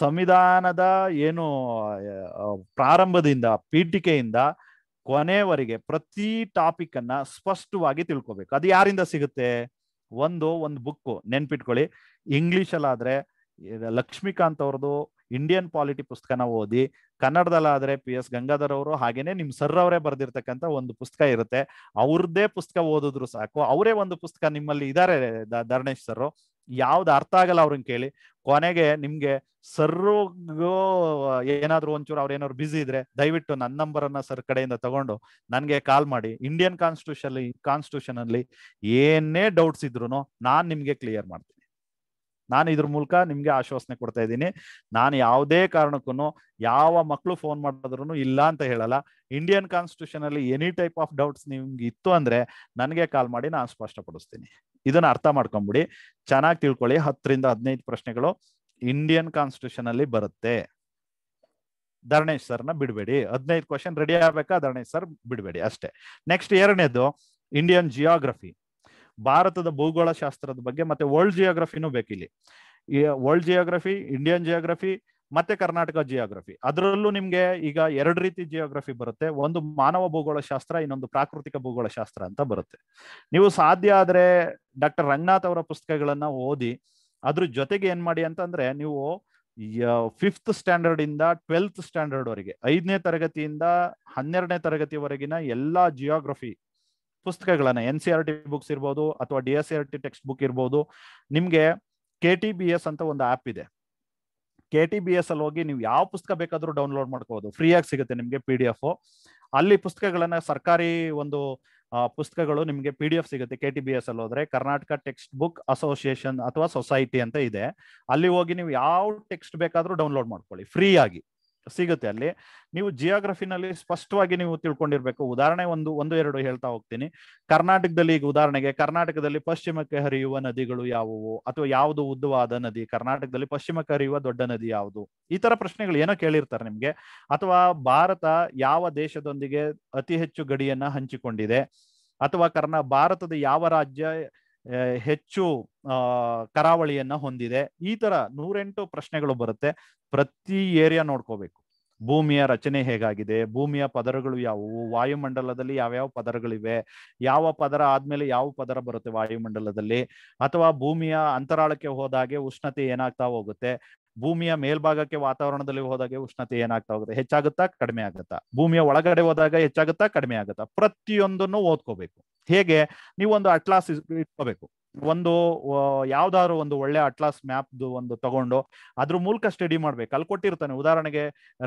ಸಂವಿಧಾನದ ಏನು ಪ್ರಾರಂಭದಿಂದ ಪೀಠಿಕೆಯಿಂದ ಕೊನೆವರೆಗೆ ಪ್ರತಿ ಟಾಪಿಕ್ ಅನ್ನ ಸ್ಪಷ್ಟವಾಗಿ ತಿಳ್ಕೊಬೇಕು ಅದು ಯಾರಿಂದ ಸಿಗುತ್ತೆ ಒಂದು ಒಂದು ಬುಕ್ ನೆನ್ಪಿಟ್ಕೊಳ್ಳಿ ಇಂಗ್ಲಿಷ್ ಅಲ್ಲಾದ್ರೆ ಲಕ್ಷ್ಮೀಕಾಂತ್ ಅವ್ರದ್ದು ಇಂಡಿಯನ್ ಪಾಲಿಟಿ ಪುಸ್ತಕನ ಓದಿ ಕನ್ನಡದಲ್ಲಾದ್ರೆ ಪಿ ಎಸ್ ಗಂಗಾಧರ್ ಅವರು ಹಾಗೇನೆ ನಿಮ್ ಸರ್ ಅವರೇ ಬರ್ದಿರ್ತಕ್ಕಂಥ ಒಂದು ಪುಸ್ತಕ ಇರುತ್ತೆ ಅವ್ರದ್ದೇ ಪುಸ್ತಕ ಓದಿದ್ರು ಸಾಕು ಅವರೇ ಒಂದು ಪುಸ್ತಕ ನಿಮ್ಮಲ್ಲಿ ಇದಾರೆ ಧರ್ಣೇಶ್ ಸರ್ ಯಾವ್ದು ಅರ್ಥ ಆಗಲ್ಲ ಅವ್ರನ್ನ ಕೇಳಿ ಕೊನೆಗೆ ನಿಮ್ಗೆ ಸರ್ಗೂ ಏನಾದ್ರು ಒಂಚೂರು ಅವ್ರ ಏನಾದ್ರು ಬ್ಯುಸಿ ಇದ್ರೆ ದಯವಿಟ್ಟು ನನ್ನ ನಂಬರ್ ಅನ್ನ ಸರ್ ಕಡೆಯಿಂದ ತಗೊಂಡು ನನ್ಗೆ ಕಾಲ್ ಮಾಡಿ ಇಂಡಿಯನ್ ಕಾನ್ಸ್ಟಿಟ್ಯೂಷನ್ ಕಾನ್ಸ್ಟಿಟ್ಯೂಷನ್ ಅಲ್ಲಿ ಏನೇ ಡೌಟ್ಸ್ ಇದ್ರು ನಾನ್ ನಿಮ್ಗೆ ಕ್ಲಿಯರ್ ಮಾಡ್ತೀನಿ ನಾನು ಇದ್ರ ಮೂಲಕ ನಿಮ್ಗೆ ಆಶ್ವಾಸನೆ ಕೊಡ್ತಾ ಇದ್ದೀನಿ ನಾನು ಯಾವುದೇ ಕಾರಣಕ್ಕೂ ಯಾವ ಮಕ್ಕಳು ಫೋನ್ ಮಾಡಿದ್ರು ಇಲ್ಲ ಅಂತ ಹೇಳಲ್ಲ ಇಂಡಿಯನ್ ಕಾನ್ಸ್ಟಿಟ್ಯೂಷನ್ ಅಲ್ಲಿ ಎನಿ ಟೈಪ್ ಆಫ್ ಡೌಟ್ಸ್ ನಿಮ್ಗೆ ಇತ್ತು ಅಂದ್ರೆ ನನಗೆ ಕಾಲ್ ಮಾಡಿ ನಾನು ಸ್ಪಷ್ಟಪಡಿಸ್ತೀನಿ ಇದನ್ನ ಅರ್ಥ ಮಾಡ್ಕೊಂಬಿಡಿ ಚೆನ್ನಾಗಿ ತಿಳ್ಕೊಳ್ಳಿ ಹತ್ತರಿಂದ ಹದಿನೈದು ಪ್ರಶ್ನೆಗಳು ಇಂಡಿಯನ್ ಕಾನ್ಸ್ಟಿಟ್ಯೂಷನ್ ಅಲ್ಲಿ ಬರುತ್ತೆ ಧರಣೇಶ್ ಸರ್ನ ಬಿಡಬೇಡಿ ಹದಿನೈದು ಕ್ವಶನ್ ರೆಡಿ ಆಗ್ಬೇಕಾ ಧರಣೇಶ್ ಸರ್ ಬಿಡಬೇಡಿ ಅಷ್ಟೇ ನೆಕ್ಸ್ಟ್ ಎರಡನೇದು ಇಂಡಿಯನ್ ಜಿಯೋಗ್ರಫಿ ಭಾರತದ ಭೂಗೋಳ ಶಾಸ್ತ್ರದ ಬಗ್ಗೆ ಮತ್ತೆ ವರ್ಲ್ಡ್ ಜಿಯೋಗ್ರಫಿನೂ ಬೇಕಿಲ್ಲಿ ವರ್ಲ್ಡ್ ಜಿಯೋಗ್ರಫಿ ಇಂಡಿಯನ್ ಜಿಯೋಗ್ರಫಿ ಮತ್ತೆ ಕರ್ನಾಟಕ ಜಿಯೋಗ್ರಫಿ ಅದರಲ್ಲೂ ನಿಮ್ಗೆ ಈಗ ಎರಡು ರೀತಿ ಜಿಯೋಗ್ರಫಿ ಬರುತ್ತೆ ಒಂದು ಮಾನವ ಭೂಗೋಳ ಶಾಸ್ತ್ರ ಇನ್ನೊಂದು ಪ್ರಾಕೃತಿಕ ಶಾಸ್ತ್ರ ಅಂತ ಬರುತ್ತೆ ನೀವು ಸಾಧ್ಯ ಆದ್ರೆ ಡಾಕ್ಟರ್ ರಂಗನಾಥ್ ಅವರ ಪುಸ್ತಕಗಳನ್ನ ಓದಿ ಅದ್ರ ಜೊತೆಗೆ ಏನ್ ಮಾಡಿ ಅಂತಂದ್ರೆ ನೀವು ಫಿಫ್ತ್ ಸ್ಟ್ಯಾಂಡರ್ಡ್ ಇಂದ ಟ್ವೆಲ್ತ್ ಸ್ಟ್ಯಾಂಡರ್ಡ್ ವರೆಗೆ ಐದನೇ ತರಗತಿಯಿಂದ ಹನ್ನೆರಡನೇ ತರಗತಿವರೆಗಿನ ಎಲ್ಲಾ ಜಿಯೋಗ್ರಫಿ ಪುಸ್ತಕಗಳನ್ನ N C R T books ಇರ್ಬೋದು ಅಥವಾ D S R T text book ಇರ್ಬೋದು ನಿಮ್ಗೆ ಕೆ ಟಿ ಬಿ ಎಸ್ ಅಂತ ಒಂದು ಆ್ಯಪ್ ಇದೆ ಕೆ ಟಿ ಬಿ ಎಸ್ ಅಲ್ಲಿ ಹೋಗಿ ನೀವು ಯಾವ ಪುಸ್ತಕ ಬೇಕಾದರೂ ಡೌನ್ಲೋಡ್ ಮಾಡ್ಕೋಬಹುದು ಫ್ರೀಯಾಗಿ ಸಿಗುತ್ತೆ ನಿಮಗೆ ಪಿ ಡಿ ಎಫ್ ಅಲ್ಲಿ ಪುಸ್ತಕಗಳನ್ನ ಸರ್ಕಾರಿ ಒಂದು ಪುಸ್ತಕಗಳು ನಿಮಗೆ ಪಿ ಡಿ ಎಫ್ ಸಿಗುತ್ತೆ ಕೆ ಟಿ ಬಿ ಎಸ್ ಅಲ್ಲಿ ಹೋದ್ರೆ ಕರ್ನಾಟಕ ಟೆಕ್ಸ್ಟ್ ಬುಕ್ ಅಸೋಸಿಯೇಷನ್ ಅಥವಾ ಸೊಸೈಟಿ ಅಂತ ಇದೆ ಅಲ್ಲಿ ಹೋಗಿ ನೀವು ಯಾವ ಟೆಕ್ಸ್ಟ್ ಬೇಕಾದರೂ ಡೌನ್ಲೋಡ್ ಮಾಡ್ಕೊಳ್ಳಿ ಫ್ರೀಯಾಗಿ ಸಿಗುತ್ತೆ ಅಲ್ಲಿ ನೀವು ಜಿಯೋಗ್ರಫಿನಲ್ಲಿ ಸ್ಪಷ್ಟವಾಗಿ ನೀವು ತಿಳ್ಕೊಂಡಿರ್ಬೇಕು ಉದಾಹರಣೆ ಒಂದು ಒಂದು ಎರಡು ಹೇಳ್ತಾ ಹೋಗ್ತೀನಿ ಕರ್ನಾಟಕದಲ್ಲಿ ಈಗ ಉದಾಹರಣೆಗೆ ಕರ್ನಾಟಕದಲ್ಲಿ ಪಶ್ಚಿಮಕ್ಕೆ ಹರಿಯುವ ನದಿಗಳು ಯಾವುವು ಅಥವಾ ಯಾವುದು ಉದ್ದವಾದ ನದಿ ಕರ್ನಾಟಕದಲ್ಲಿ ಪಶ್ಚಿಮಕ್ಕೆ ಹರಿಯುವ ದೊಡ್ಡ ನದಿ ಯಾವುದು ಈ ತರ ಪ್ರಶ್ನೆಗಳು ಏನೋ ಕೇಳಿರ್ತಾರೆ ನಿಮ್ಗೆ ಅಥವಾ ಭಾರತ ಯಾವ ದೇಶದೊಂದಿಗೆ ಅತಿ ಹೆಚ್ಚು ಗಡಿಯನ್ನ ಹಂಚಿಕೊಂಡಿದೆ ಅಥವಾ ಕರ್ನಾ ಭಾರತದ ಯಾವ ರಾಜ್ಯ ಹೆಚ್ಚು ಕರಾವಳಿಯನ್ನ ಹೊಂದಿದೆ ಈ ತರ ನೂರೆಂಟು ಪ್ರಶ್ನೆಗಳು ಬರುತ್ತೆ ಪ್ರತಿ ಏರಿಯಾ ನೋಡ್ಕೋಬೇಕು ಭೂಮಿಯ ರಚನೆ ಹೇಗಾಗಿದೆ ಭೂಮಿಯ ಪದರಗಳು ಯಾವುವು ವಾಯುಮಂಡಲದಲ್ಲಿ ಯಾವ್ಯಾವ ಪದರಗಳಿವೆ ಯಾವ ಪದರ ಆದ್ಮೇಲೆ ಯಾವ ಪದರ ಬರುತ್ತೆ ವಾಯುಮಂಡಲದಲ್ಲಿ ಅಥವಾ ಭೂಮಿಯ ಅಂತರಾಳಕ್ಕೆ ಹೋದಾಗೆ ಉಷ್ಣತೆ ಏನಾಗ್ತಾ ಹೋಗುತ್ತೆ ಭೂಮಿಯ ಮೇಲ್ಭಾಗಕ್ಕೆ ವಾತಾವರಣದಲ್ಲಿ ಹೋದಾಗೆ ಉಷ್ಣತೆ ಏನಾಗ್ತಾ ಹೋಗುತ್ತೆ ಹೆಚ್ಚಾಗುತ್ತಾ ಕಡಿಮೆ ಆಗುತ್ತಾ ಭೂಮಿಯ ಒಳಗಡೆ ಹೋದಾಗ ಹೆಚ್ಚಾಗುತ್ತಾ ಕಡಿಮೆ ಆಗುತ್ತಾ ಪ್ರತಿಯೊಂದನ್ನು ಓದ್ಕೋಬೇಕು ಹೇಗೆ ನೀವೊಂದು ಅಟ್ಲಾಸ್ ಇಟ್ಕೋಬೇಕು ಒಂದು ಯಾವ್ದಾದ್ರು ಒಂದು ಒಳ್ಳೆ ಅಟ್ಲಾಸ್ ಮ್ಯಾಪ್ದು ಒಂದು ತಗೊಂಡು ಅದ್ರ ಮೂಲಕ ಸ್ಟಡಿ ಮಾಡ್ಬೇಕು ಅಲ್ಲಿ ಕೊಟ್ಟಿರ್ತಾನೆ ಉದಾಹರಣೆಗೆ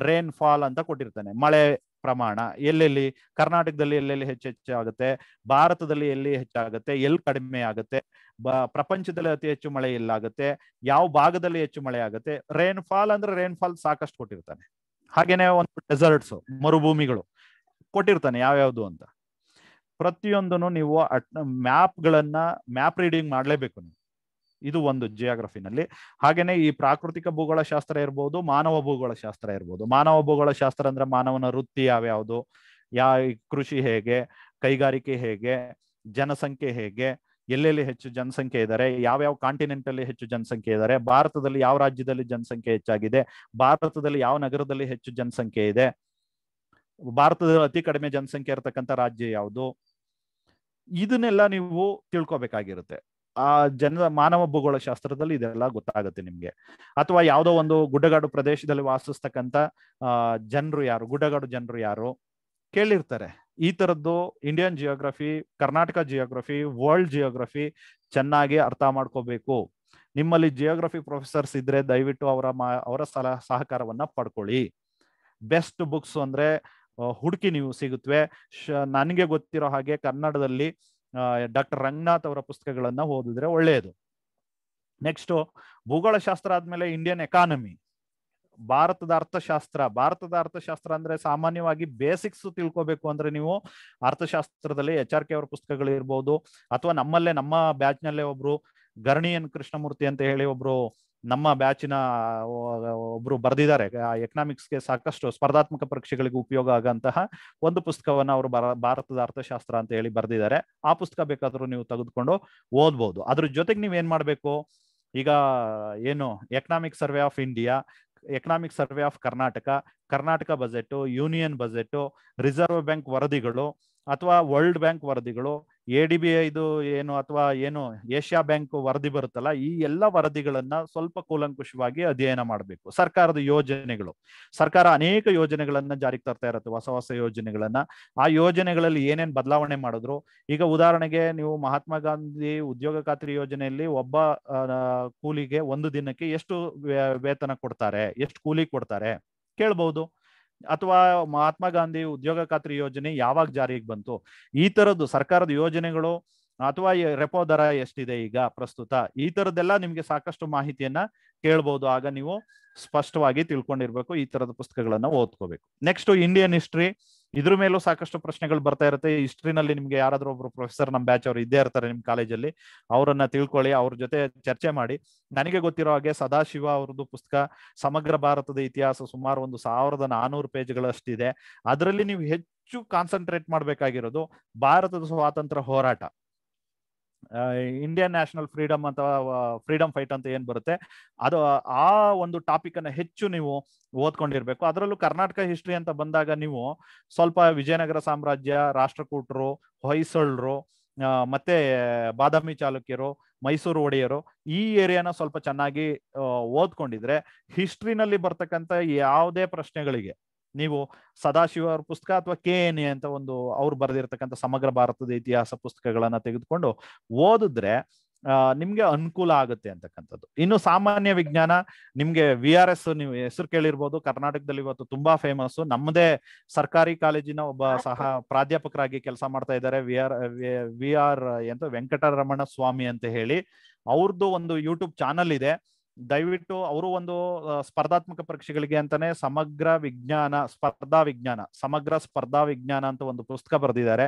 ರೇನ್ ಫಾಲ್ ಅಂತ ಕೊಟ್ಟಿರ್ತಾನೆ ಮಳೆ ಪ್ರಮಾಣ ಎಲ್ಲೆಲ್ಲಿ ಕರ್ನಾಟಕದಲ್ಲಿ ಎಲ್ಲೆಲ್ಲಿ ಹೆಚ್ಚು ಆಗುತ್ತೆ ಭಾರತದಲ್ಲಿ ಎಲ್ಲಿ ಹೆಚ್ಚಾಗುತ್ತೆ ಎಲ್ಲಿ ಕಡಿಮೆ ಆಗುತ್ತೆ ಬ ಪ್ರಪಂಚದಲ್ಲಿ ಅತಿ ಹೆಚ್ಚು ಮಳೆ ಎಲ್ಲಾಗುತ್ತೆ ಯಾವ ಭಾಗದಲ್ಲಿ ಹೆಚ್ಚು ಮಳೆ ಆಗುತ್ತೆ ರೇನ್ ಫಾಲ್ ಅಂದ್ರೆ ರೇನ್ ಫಾಲ್ ಸಾಕಷ್ಟು ಕೊಟ್ಟಿರ್ತಾನೆ ಹಾಗೇನೆ ಒಂದು ಡೆಸರ್ಟ್ಸ್ ಮರುಭೂಮಿಗಳು ಕೊಟ್ಟಿರ್ತಾನೆ ಯಾವ್ಯಾವ್ದು ಅಂತ ಪ್ರತಿಯೊಂದನ್ನು ನೀವು ಅಟ್ ಮ್ಯಾಪ್ಗಳನ್ನ ಮ್ಯಾಪ್ ರೀಡಿಂಗ್ ಮಾಡಲೇಬೇಕು ನೀವು ಇದು ಒಂದು ಜಿಯೋಗ್ರಫಿನಲ್ಲಿ ಹಾಗೇನೆ ಈ ಪ್ರಾಕೃತಿಕ ಭೂಗೋಳ ಶಾಸ್ತ್ರ ಇರ್ಬೋದು ಮಾನವ ಭೂಗೋಳ ಶಾಸ್ತ್ರ ಇರ್ಬೋದು ಮಾನವ ಭೂಗೋಳ ಶಾಸ್ತ್ರ ಅಂದ್ರೆ ಮಾನವನ ವೃತ್ತಿ ಯಾವ್ಯಾವುದು ಯಾ ಕೃಷಿ ಹೇಗೆ ಕೈಗಾರಿಕೆ ಹೇಗೆ ಜನಸಂಖ್ಯೆ ಹೇಗೆ ಎಲ್ಲೆಲ್ಲಿ ಹೆಚ್ಚು ಜನಸಂಖ್ಯೆ ಇದ್ದಾರೆ ಯಾವ್ಯಾವ ಕಾಂಟಿನೆಂಟ್ ಅಲ್ಲಿ ಹೆಚ್ಚು ಜನಸಂಖ್ಯೆ ಇದ್ದಾರೆ ಭಾರತದಲ್ಲಿ ಯಾವ ರಾಜ್ಯದಲ್ಲಿ ಜನಸಂಖ್ಯೆ ಹೆಚ್ಚಾಗಿದೆ ಭಾರತದಲ್ಲಿ ಯಾವ ನಗರದಲ್ಲಿ ಹೆಚ್ಚು ಜನಸಂಖ್ಯೆ ಇದೆ ಭಾರತದಲ್ಲಿ ಅತಿ ಕಡಿಮೆ ಜನಸಂಖ್ಯೆ ಇರತಕ್ಕಂಥ ರಾಜ್ಯ ಯಾವುದು ಇದನ್ನೆಲ್ಲ ನೀವು ತಿಳ್ಕೊಬೇಕಾಗಿರುತ್ತೆ ಆ ಜನ ಮಾನವ ಭೂಗೋಳ ಶಾಸ್ತ್ರದಲ್ಲಿ ಇದೆಲ್ಲ ಗೊತ್ತಾಗುತ್ತೆ ನಿಮ್ಗೆ ಅಥವಾ ಯಾವುದೋ ಒಂದು ಗುಡ್ಡಗಾಡು ಪ್ರದೇಶದಲ್ಲಿ ವಾಸಿಸ್ತಕ್ಕಂಥ ಜನರು ಯಾರು ಗುಡ್ಡಗಾಡು ಜನರು ಯಾರು ಕೇಳಿರ್ತಾರೆ ಈ ತರದ್ದು Indian geography Karnataka geography world geography ಚೆನ್ನಾಗಿ ಅರ್ಥ ಮಾಡ್ಕೋಬೇಕು ನಿಮ್ಮಲ್ಲಿ ಜಿಯೋಗ್ರಫಿ ಪ್ರೊಫೆಸರ್ಸ್ ಇದ್ರೆ ದಯವಿಟ್ಟು ಅವರ ಮಾ ಅವರ ಸಲ ಸಹಕಾರವನ್ನ ಪಡ್ಕೊಳ್ಳಿ ಬೆಸ್ಟ್ ಬುಕ್ಸ್ ಅಂದ್ರೆ ಹುಡುಕಿ ನೀವು ಸಿಗುತ್ತವೆ ನನಗೆ ಗೊತ್ತಿರೋ ಹಾಗೆ ಕನ್ನಡದಲ್ಲಿ ಡಾಕ್ಟರ್ ರಂಗನಾಥ್ ಅವರ ಪುಸ್ತಕಗಳನ್ನ ಓದಿದ್ರೆ ಒಳ್ಳೆಯದು ನೆಕ್ಸ್ಟ್ ಭೂಗೋಳಶಾಸ್ತ್ರ ಆದ್ಮೇಲೆ ಇಂಡಿಯನ್ ಎಕಾನಮಿ ಭಾರತದ ಅರ್ಥಶಾಸ್ತ್ರ ಭಾರತದ ಅರ್ಥಶಾಸ್ತ್ರ ಅಂದ್ರೆ ಸಾಮಾನ್ಯವಾಗಿ ಬೇಸಿಕ್ಸ್ ತಿಳ್ಕೋಬೇಕು ಅಂದ್ರೆ ನೀವು ಅರ್ಥಶಾಸ್ತ್ರದಲ್ಲಿ ಎಚ್ ಆರ್ ಕೆ ಅವರ ಪುಸ್ತಕಗಳು ಇರ್ಬೋದು ಅಥವಾ ನಮ್ಮಲ್ಲೇ ನಮ್ಮ ಬ್ಯಾಚ್ ನಲ್ಲೇ ಒಬ್ರು ಗರ್ಣಿಯನ್ ಕೃಷ್ಣಮೂರ್ತಿ ಅಂತ ಹೇಳಿ ಒಬ್ರು ನಮ್ಮ ಬ್ಯಾಚಿನ ಒಬ್ರು ಬರೆದಿದ್ದಾರೆ ಎಕನಾಮಿಕ್ಸ್ಗೆ ಸಾಕಷ್ಟು ಸ್ಪರ್ಧಾತ್ಮಕ ಪರೀಕ್ಷೆಗಳಿಗೆ ಉಪಯೋಗ ಆಗಂತಹ ಒಂದು ಪುಸ್ತಕವನ್ನ ಅವರು ಭಾರತದ ಅರ್ಥಶಾಸ್ತ್ರ ಅಂತ ಹೇಳಿ ಬರೆದಿದ್ದಾರೆ ಆ ಪುಸ್ತಕ ಬೇಕಾದರೂ ನೀವು ತೆಗೆದುಕೊಂಡು ಓದ್ಬೋದು ಅದ್ರ ಜೊತೆಗೆ ನೀವ್ ಏನ್ ಮಾಡ್ಬೇಕು ಈಗ ಏನು economic survey of India economic survey of Karnataka Karnataka budget union budget reserve bank ವರದಿಗಳು ಅಥವಾ ವರ್ಲ್ಡ್ ಬ್ಯಾಂಕ್ ವರದಿಗಳು ಎ ಡಿ ಬಿ ಐದು ಏನು ಅಥವಾ ಏನು ಏಷ್ಯಾ ಬ್ಯಾಂಕ್ ವರದಿ ಬರುತ್ತಲ್ಲ ಈ ಎಲ್ಲ ವರದಿಗಳನ್ನ ಸ್ವಲ್ಪ ಕೂಲಂಕುಷವಾಗಿ ಅಧ್ಯಯನ ಮಾಡಬೇಕು ಸರ್ಕಾರದ ಯೋಜನೆಗಳು ಸರ್ಕಾರ ಅನೇಕ ಯೋಜನೆಗಳನ್ನ ಜಾರಿಗೆ ತರ್ತಾ ಇರುತ್ತೆ ಹೊಸ ಹೊಸ ಯೋಜನೆಗಳನ್ನ ಆ ಯೋಜನೆಗಳಲ್ಲಿ ಏನೇನ್ ಬದಲಾವಣೆ ಮಾಡಿದ್ರು ಈಗ ಉದಾಹರಣೆಗೆ ನೀವು ಮಹಾತ್ಮ ಗಾಂಧಿ ಉದ್ಯೋಗ ಖಾತ್ರಿ ಯೋಜನೆಯಲ್ಲಿ ಒಬ್ಬ ಕೂಲಿಗೆ ಒಂದು ದಿನಕ್ಕೆ ಎಷ್ಟು ವೇತನ ಕೊಡ್ತಾರೆ ಎಷ್ಟು ಕೂಲಿ ಕೊಡ್ತಾರೆ ಕೇಳ್ಬಹುದು ಅಥವಾ ಮಹಾತ್ಮ ಗಾಂಧಿ ಉದ್ಯೋಗ ಖಾತ್ರಿ ಯೋಜನೆ ಯಾವಾಗ ಜಾರಿಗೆ ಬಂತು ಈ ತರದ್ದು ಸರ್ಕಾರದ ಯೋಜನೆಗಳು ಅಥವಾ ರೆಪೋ ದರ ಎಷ್ಟಿದೆ ಈಗ ಪ್ರಸ್ತುತ ಈ ತರದ್ದೆಲ್ಲ ನಿಮ್ಗೆ ಸಾಕಷ್ಟು ಮಾಹಿತಿಯನ್ನ ಕೇಳ್ಬಹುದು ಆಗ ನೀವು ಸ್ಪಷ್ಟವಾಗಿ ತಿಳ್ಕೊಂಡಿರ್ಬೇಕು ಈ ತರದ ಪುಸ್ತಕಗಳನ್ನ ಓದ್ಕೋಬೇಕು ನೆಕ್ಸ್ಟ್ ಇಂಡಿಯನ್ ಹಿಸ್ಟ್ರಿ ಇದ್ರ ಮೇಲೂ ಸಾಕಷ್ಟು ಪ್ರಶ್ನೆಗಳು ಬರ್ತಾ ಇರುತ್ತೆ ಹಿಸ್ಟ್ರಿನಲ್ಲಿ ನಿಮ್ಗೆ ಯಾರಾದ್ರೂ ಒಬ್ರು ಪ್ರೊಫೆಸರ್ ನಮ್ಮ ಬ್ಯಾಚ್ ಅವ್ರು ಇದ್ದೇ ಇರ್ತಾರೆ ನಿಮ್ ಕಾಲೇಜಲ್ಲಿ ಅವರನ್ನ ತಿಳ್ಕೊಳ್ಳಿ ಅವ್ರ ಜೊತೆ ಚರ್ಚೆ ಮಾಡಿ ನನಗೆ ಗೊತ್ತಿರೋ ಹಾಗೆ ಸದಾಶಿವ ಅವ್ರದ್ದು ಪುಸ್ತಕ ಸಮಗ್ರ ಭಾರತದ ಇತಿಹಾಸ ಸುಮಾರು ಒಂದು ಸಾವಿರದ ನಾನೂರು ಪೇಜ್ಗಳಷ್ಟಿದೆ ಅದರಲ್ಲಿ ನೀವು ಹೆಚ್ಚು ಕಾನ್ಸಂಟ್ರೇಟ್ ಮಾಡ್ಬೇಕಾಗಿರೋದು ಭಾರತದ ಸ್ವಾತಂತ್ರ್ಯ ಹೋರಾಟ ಇಂಡಿಯನ್ ನ್ಯಾಷನಲ್ ಫ್ರೀಡಮ್ ಅಂತ ಫ್ರೀಡಮ್ ಫೈಟ್ ಅಂತ ಏನ್ ಬರುತ್ತೆ ಅದು ಆ ಒಂದು ಟಾಪಿಕ್ ಅನ್ನ ಹೆಚ್ಚು ನೀವು ಓದ್ಕೊಂಡಿರ್ಬೇಕು ಅದರಲ್ಲೂ ಕರ್ನಾಟಕ ಹಿಸ್ಟ್ರಿ ಅಂತ ಬಂದಾಗ ನೀವು ಸ್ವಲ್ಪ ವಿಜಯನಗರ ಸಾಮ್ರಾಜ್ಯ ರಾಷ್ಟ್ರಕೂಟರು ಹೊಯ್ಸಳರು ಮತ್ತೆ ಬಾದಾಮಿ ಚಾಲುಕ್ಯರು ಮೈಸೂರು ಒಡೆಯರು ಈ ಏರಿಯಾನ ಸ್ವಲ್ಪ ಚೆನ್ನಾಗಿ ಓದ್ಕೊಂಡಿದ್ರೆ ಹಿಸ್ಟ್ರಿನಲ್ಲಿ ಬರ್ತಕ್ಕಂಥ ಯಾವುದೇ ಪ್ರಶ್ನೆಗಳಿಗೆ ನೀವು ಸದಾಶಿವ ಅವ್ರ ಪುಸ್ತಕ ಅಥವಾ ಕೆ ಎನ್ ಎ ಅಂತ ಒಂದು ಅವ್ರು ಬರೆದಿರ್ತಕ್ಕಂಥ ಸಮಗ್ರ ಭಾರತದ ಇತಿಹಾಸ ಪುಸ್ತಕಗಳನ್ನ ತೆಗೆದುಕೊಂಡು ಓದಿದ್ರೆ ನಿಮ್ಗೆ ಅನುಕೂಲ ಆಗುತ್ತೆ ಅಂತಕ್ಕಂಥದ್ದು ಇನ್ನು ಸಾಮಾನ್ಯ ವಿಜ್ಞಾನ ನಿಮ್ಗೆ ವಿ ಆರ್ ಎಸ್ ನೀವು ಹೆಸರು ಕೇಳಿರ್ಬೋದು ಕರ್ನಾಟಕದಲ್ಲಿ ಇವತ್ತು ತುಂಬಾ ಫೇಮಸ್ ನಮ್ಮದೇ ಸರ್ಕಾರಿ ಕಾಲೇಜಿನ ಒಬ್ಬ ಸಹ ಪ್ರಾಧ್ಯಾಪಕರಾಗಿ ಕೆಲಸ ಮಾಡ್ತಾ ಇದ್ದಾರೆ ವಿ ಆರ್ ವಿ ಆರ್ ಎಂತ ವೆಂಕಟರಮಣ ಸ್ವಾಮಿ ಅಂತ ಹೇಳಿ ಅವ್ರದ್ದು ಒಂದು ಯೂಟ್ಯೂಬ್ ಚಾನಲ್ ಇದೆ ದಯವಿಟ್ಟು ಅವರು ಒಂದು ಸ್ಪರ್ಧಾತ್ಮಕ ಪರೀಕ್ಷೆಗಳಿಗೆ ಅಂತಾನೆ ಸಮಗ್ರ ವಿಜ್ಞಾನ ಸ್ಪರ್ಧಾ ವಿಜ್ಞಾನ ಸಮಗ್ರ ಸ್ಪರ್ಧಾ ವಿಜ್ಞಾನ ಅಂತ ಒಂದು ಪುಸ್ತಕ ಬರೆದಿದ್ದಾರೆ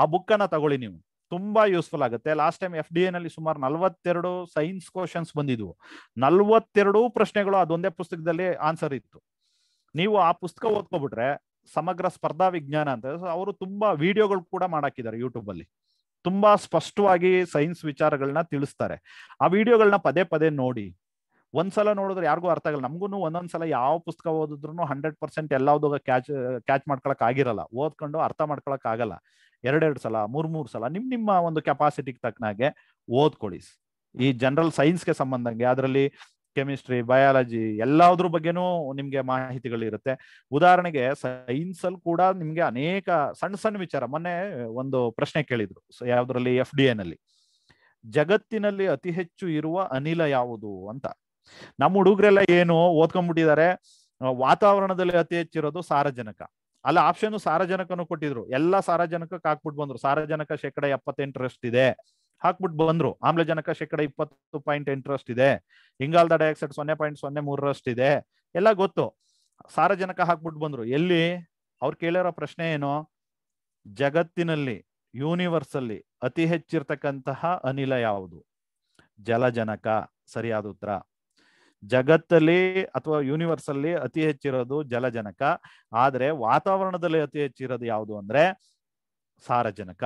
ಆ ಬುಕ್ ಅನ್ನ ತಗೊಳ್ಳಿ ನೀವು ತುಂಬಾ ಯೂಸ್ಫುಲ್ ಆಗುತ್ತೆ ಲಾಸ್ಟ್ ಟೈಮ್ ಎಫ್ ಡಿ ನಲ್ಲಿ ಸುಮಾರು ನಲ್ವತ್ತೆರಡು ಸೈನ್ಸ್ ಕ್ವಶನ್ಸ್ ಬಂದಿದ್ವು ನಲ್ವತ್ತೆರಡು ಪ್ರಶ್ನೆಗಳು ಅದೊಂದೇ ಪುಸ್ತಕದಲ್ಲಿ ಆನ್ಸರ್ ಇತ್ತು ನೀವು ಆ ಪುಸ್ತಕ ಓದ್ಕೋಬಿಟ್ರೆ ಸಮಗ್ರ ಸ್ಪರ್ಧಾ ವಿಜ್ಞಾನ ಅಂತ ಅವರು ತುಂಬಾ ವಿಡಿಯೋಗಳು ಕೂಡ ಮಾಡಾಕಿದ್ದಾರೆ ಯೂಟ್ಯೂಬ್ ಅಲ್ಲಿ ತುಂಬಾ ಸ್ಪಷ್ಟವಾಗಿ ಸೈನ್ಸ್ ವಿಚಾರಗಳನ್ನ ತಿಳಿಸ್ತಾರೆ ಆ ವಿಡಿಯೋಗಳನ್ನ ಪದೇ ಪದೇ ನೋಡಿ ಒಂದ್ಸಲ ನೋಡಿದ್ರೆ ಯಾರಿಗೂ ಅರ್ಥ ಆಗಲ್ಲ ನಮಗೂ ಒಂದೊಂದ್ಸಲ ಯಾವ ಪುಸ್ತಕ ಓದಿದ್ರು ಹಂಡ್ರೆಡ್ ಪರ್ಸೆಂಟ್ ಎಲ್ಲದಾಗ ಕ್ಯಾಚ್ ಕ್ಯಾಚ್ ಮಾಡ್ಕೊಳಕ್ ಆಗಿರಲ್ಲ ಓದ್ಕೊಂಡು ಅರ್ಥ ಮಾಡ್ಕೊಳಕ್ ಆಗಲ್ಲ ಎರಡೆರಡು ಸಲ ಮೂರ್ ಮೂರ್ ಸಲ ನಿಮ್ ನಿಮ್ಮ ಒಂದು ಕೆಪಾಸಿಟಿಗೆ ತಕ್ಕನಾಗೆ ಓದ್ಕೊಳ್ಳಿ ಈ ಜನರಲ್ ಸೈನ್ಸ್ಗೆ ಸಂಬಂಧಂಗೆ ಅದರಲ್ಲಿ ಕೆಮಿಸ್ಟ್ರಿ ಬಯಾಲಜಿ ಎಲ್ಲಾದ್ರ ಬಗ್ಗೆನೂ ನಿಮ್ಗೆ ಮಾಹಿತಿಗಳಿರುತ್ತೆ ಉದಾಹರಣೆಗೆ ಸೈನ್ಸ್ ಅಲ್ಲಿ ಕೂಡ ನಿಮ್ಗೆ ಅನೇಕ ಸಣ್ಣ ಸಣ್ಣ ವಿಚಾರ ಮೊನ್ನೆ ಒಂದು ಪ್ರಶ್ನೆ ಕೇಳಿದ್ರು ಯಾವ್ದ್ರಲ್ಲಿ ಎಫ್ ಡಿ ಎನಲ್ಲಿ ಜಗತ್ತಿನಲ್ಲಿ ಅತಿ ಹೆಚ್ಚು ಇರುವ ಅನಿಲ ಯಾವುದು ಅಂತ ನಮ್ಮ ಹುಡುಗರೆಲ್ಲ ಏನು ಓದ್ಕೊಂಡ್ಬಿಟ್ಟಿದ್ದಾರೆ ವಾತಾವರಣದಲ್ಲಿ ಅತಿ ಹೆಚ್ಚಿರೋದು ಸಾರಜನಕ ಅಲ್ಲ ಆಪ್ಷನ್ ಸಾರಜನಕನು ಕೊಟ್ಟಿದ್ರು ಎಲ್ಲಾ ಸಾರಜನಕಕ್ಕೆ ಹಾಕ್ಬಿಟ್ಟು ಬಂದ್ರು ಸಾರಜನಕ ಶೇಕಡ ಎಪ್ಪತ್ತೆಂಟರಷ್ಟು ಇದೆ ಹಾಕ್ಬಿಟ್ಟು ಬಂದ್ರು ಆಮ್ಲಜನಕ ಶೇಕಡ ಇಪ್ಪತ್ತು ಪಾಯಿಂಟ್ ಎಂಟರಷ್ಟು ಇದೆ ಇಂಗಾಲದ ಡೈಆಕ್ಸೈಡ್ ಸೊನ್ನೆ ಪಾಯಿಂಟ್ ಸೊನ್ನೆ ಮೂರರಷ್ಟು ಇದೆ ಎಲ್ಲ ಗೊತ್ತು ಸಾರಜನಕ ಹಾಕ್ಬಿಟ್ಟು ಬಂದ್ರು ಎಲ್ಲಿ ಅವ್ರು ಕೇಳಿರೋ ಪ್ರಶ್ನೆ ಏನು ಜಗತ್ತಿನಲ್ಲಿ ಯೂನಿವರ್ಸ್ ಅಲ್ಲಿ ಅತಿ ಹೆಚ್ಚಿರ್ತಕ್ಕಂತಹ ಅನಿಲ ಯಾವುದು ಜಲಜನಕ ಸರಿಯಾದ ಉತ್ತರ ಜಗತ್ತಲ್ಲಿ ಅಥವಾ ಯೂನಿವರ್ಸ್ ಅಲ್ಲಿ ಅತಿ ಹೆಚ್ಚಿರೋದು ಜಲಜನಕ ಆದ್ರೆ ವಾತಾವರಣದಲ್ಲಿ ಅತಿ ಹೆಚ್ಚಿರೋದು ಯಾವುದು ಅಂದ್ರೆ ಸಾರಜನಕ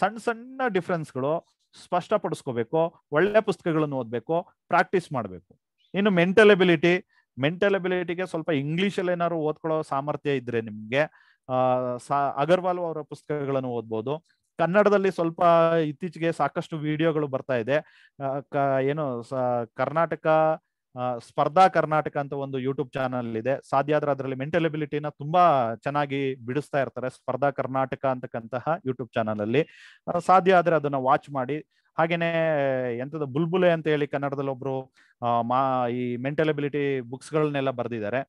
ಸಣ್ಣ ಸಣ್ಣ ಡಿಫ್ರೆನ್ಸ್ಗಳು ಸ್ಪಷ್ಟಪಡಿಸ್ಕೋಬೇಕು ಒಳ್ಳೆ ಪುಸ್ತಕಗಳನ್ನು ಓದ್ಬೇಕು ಪ್ರಾಕ್ಟೀಸ್ ಮಾಡಬೇಕು ಇನ್ನು ಮೆಂಟಲ್ ಎಬಿಲಿಟಿ ಮೆಂಟಲ್ ಎಬಿಲಿಟಿಗೆ ಸ್ವಲ್ಪ ಇಂಗ್ಲಿಷ್ ಅಲ್ಲಿ ಏನಾದ್ರು ಓದ್ಕೊಳ್ಳೋ ಸಾಮರ್ಥ್ಯ ಇದ್ರೆ ನಿಮ್ಗೆ ಅಗರ್ವಾಲ್ ಅವರ ಪುಸ್ತಕಗಳನ್ನು ಓದ್ಬೋದು ಕನ್ನಡದಲ್ಲಿ ಸ್ವಲ್ಪ ಇತ್ತೀಚೆಗೆ ಸಾಕಷ್ಟು ವಿಡಿಯೋಗಳು ಬರ್ತಾ ಇದೆ ಏನು ಕರ್ನಾಟಕ ಸ್ಪರ್ಧಾ ಕರ್ನಾಟಕ ಅಂತ ಒಂದು ಯೂಟ್ಯೂಬ್ ಚಾನಲ್ ಇದೆ ಸಾಧ್ಯ ಆದ್ರೆ ಅದರಲ್ಲಿ ಮೆಂಟಲ್ ಎಬಿಲಿಟಿನ ತುಂಬಾ ಚೆನ್ನಾಗಿ ಬಿಡಿಸ್ತಾ ಇರ್ತಾರೆ ಸ್ಪರ್ಧಾ ಕರ್ನಾಟಕ ಅಂತಕ್ಕಂತಹ ಯೂಟ್ಯೂಬ್ ಚಾನಲ್ ಅಲ್ಲಿ ಸಾಧ್ಯ ಆದ್ರೆ ಅದನ್ನ ವಾಚ್ ಮಾಡಿ ಹಾಗೇನೆ ಎಂತದ ಬುಲ್ಬುಲೆ ಅಂತ ಹೇಳಿ ಕನ್ನಡದಲ್ಲಿ ಒಬ್ರು ಮಾ ಈ ಮೆಂಟಲ್ ಎಬಿಲಿಟಿ ಬುಕ್ಸ್ ಗಳನ್ನೆಲ್ಲ ಬರೆದಿದ್ದಾರೆ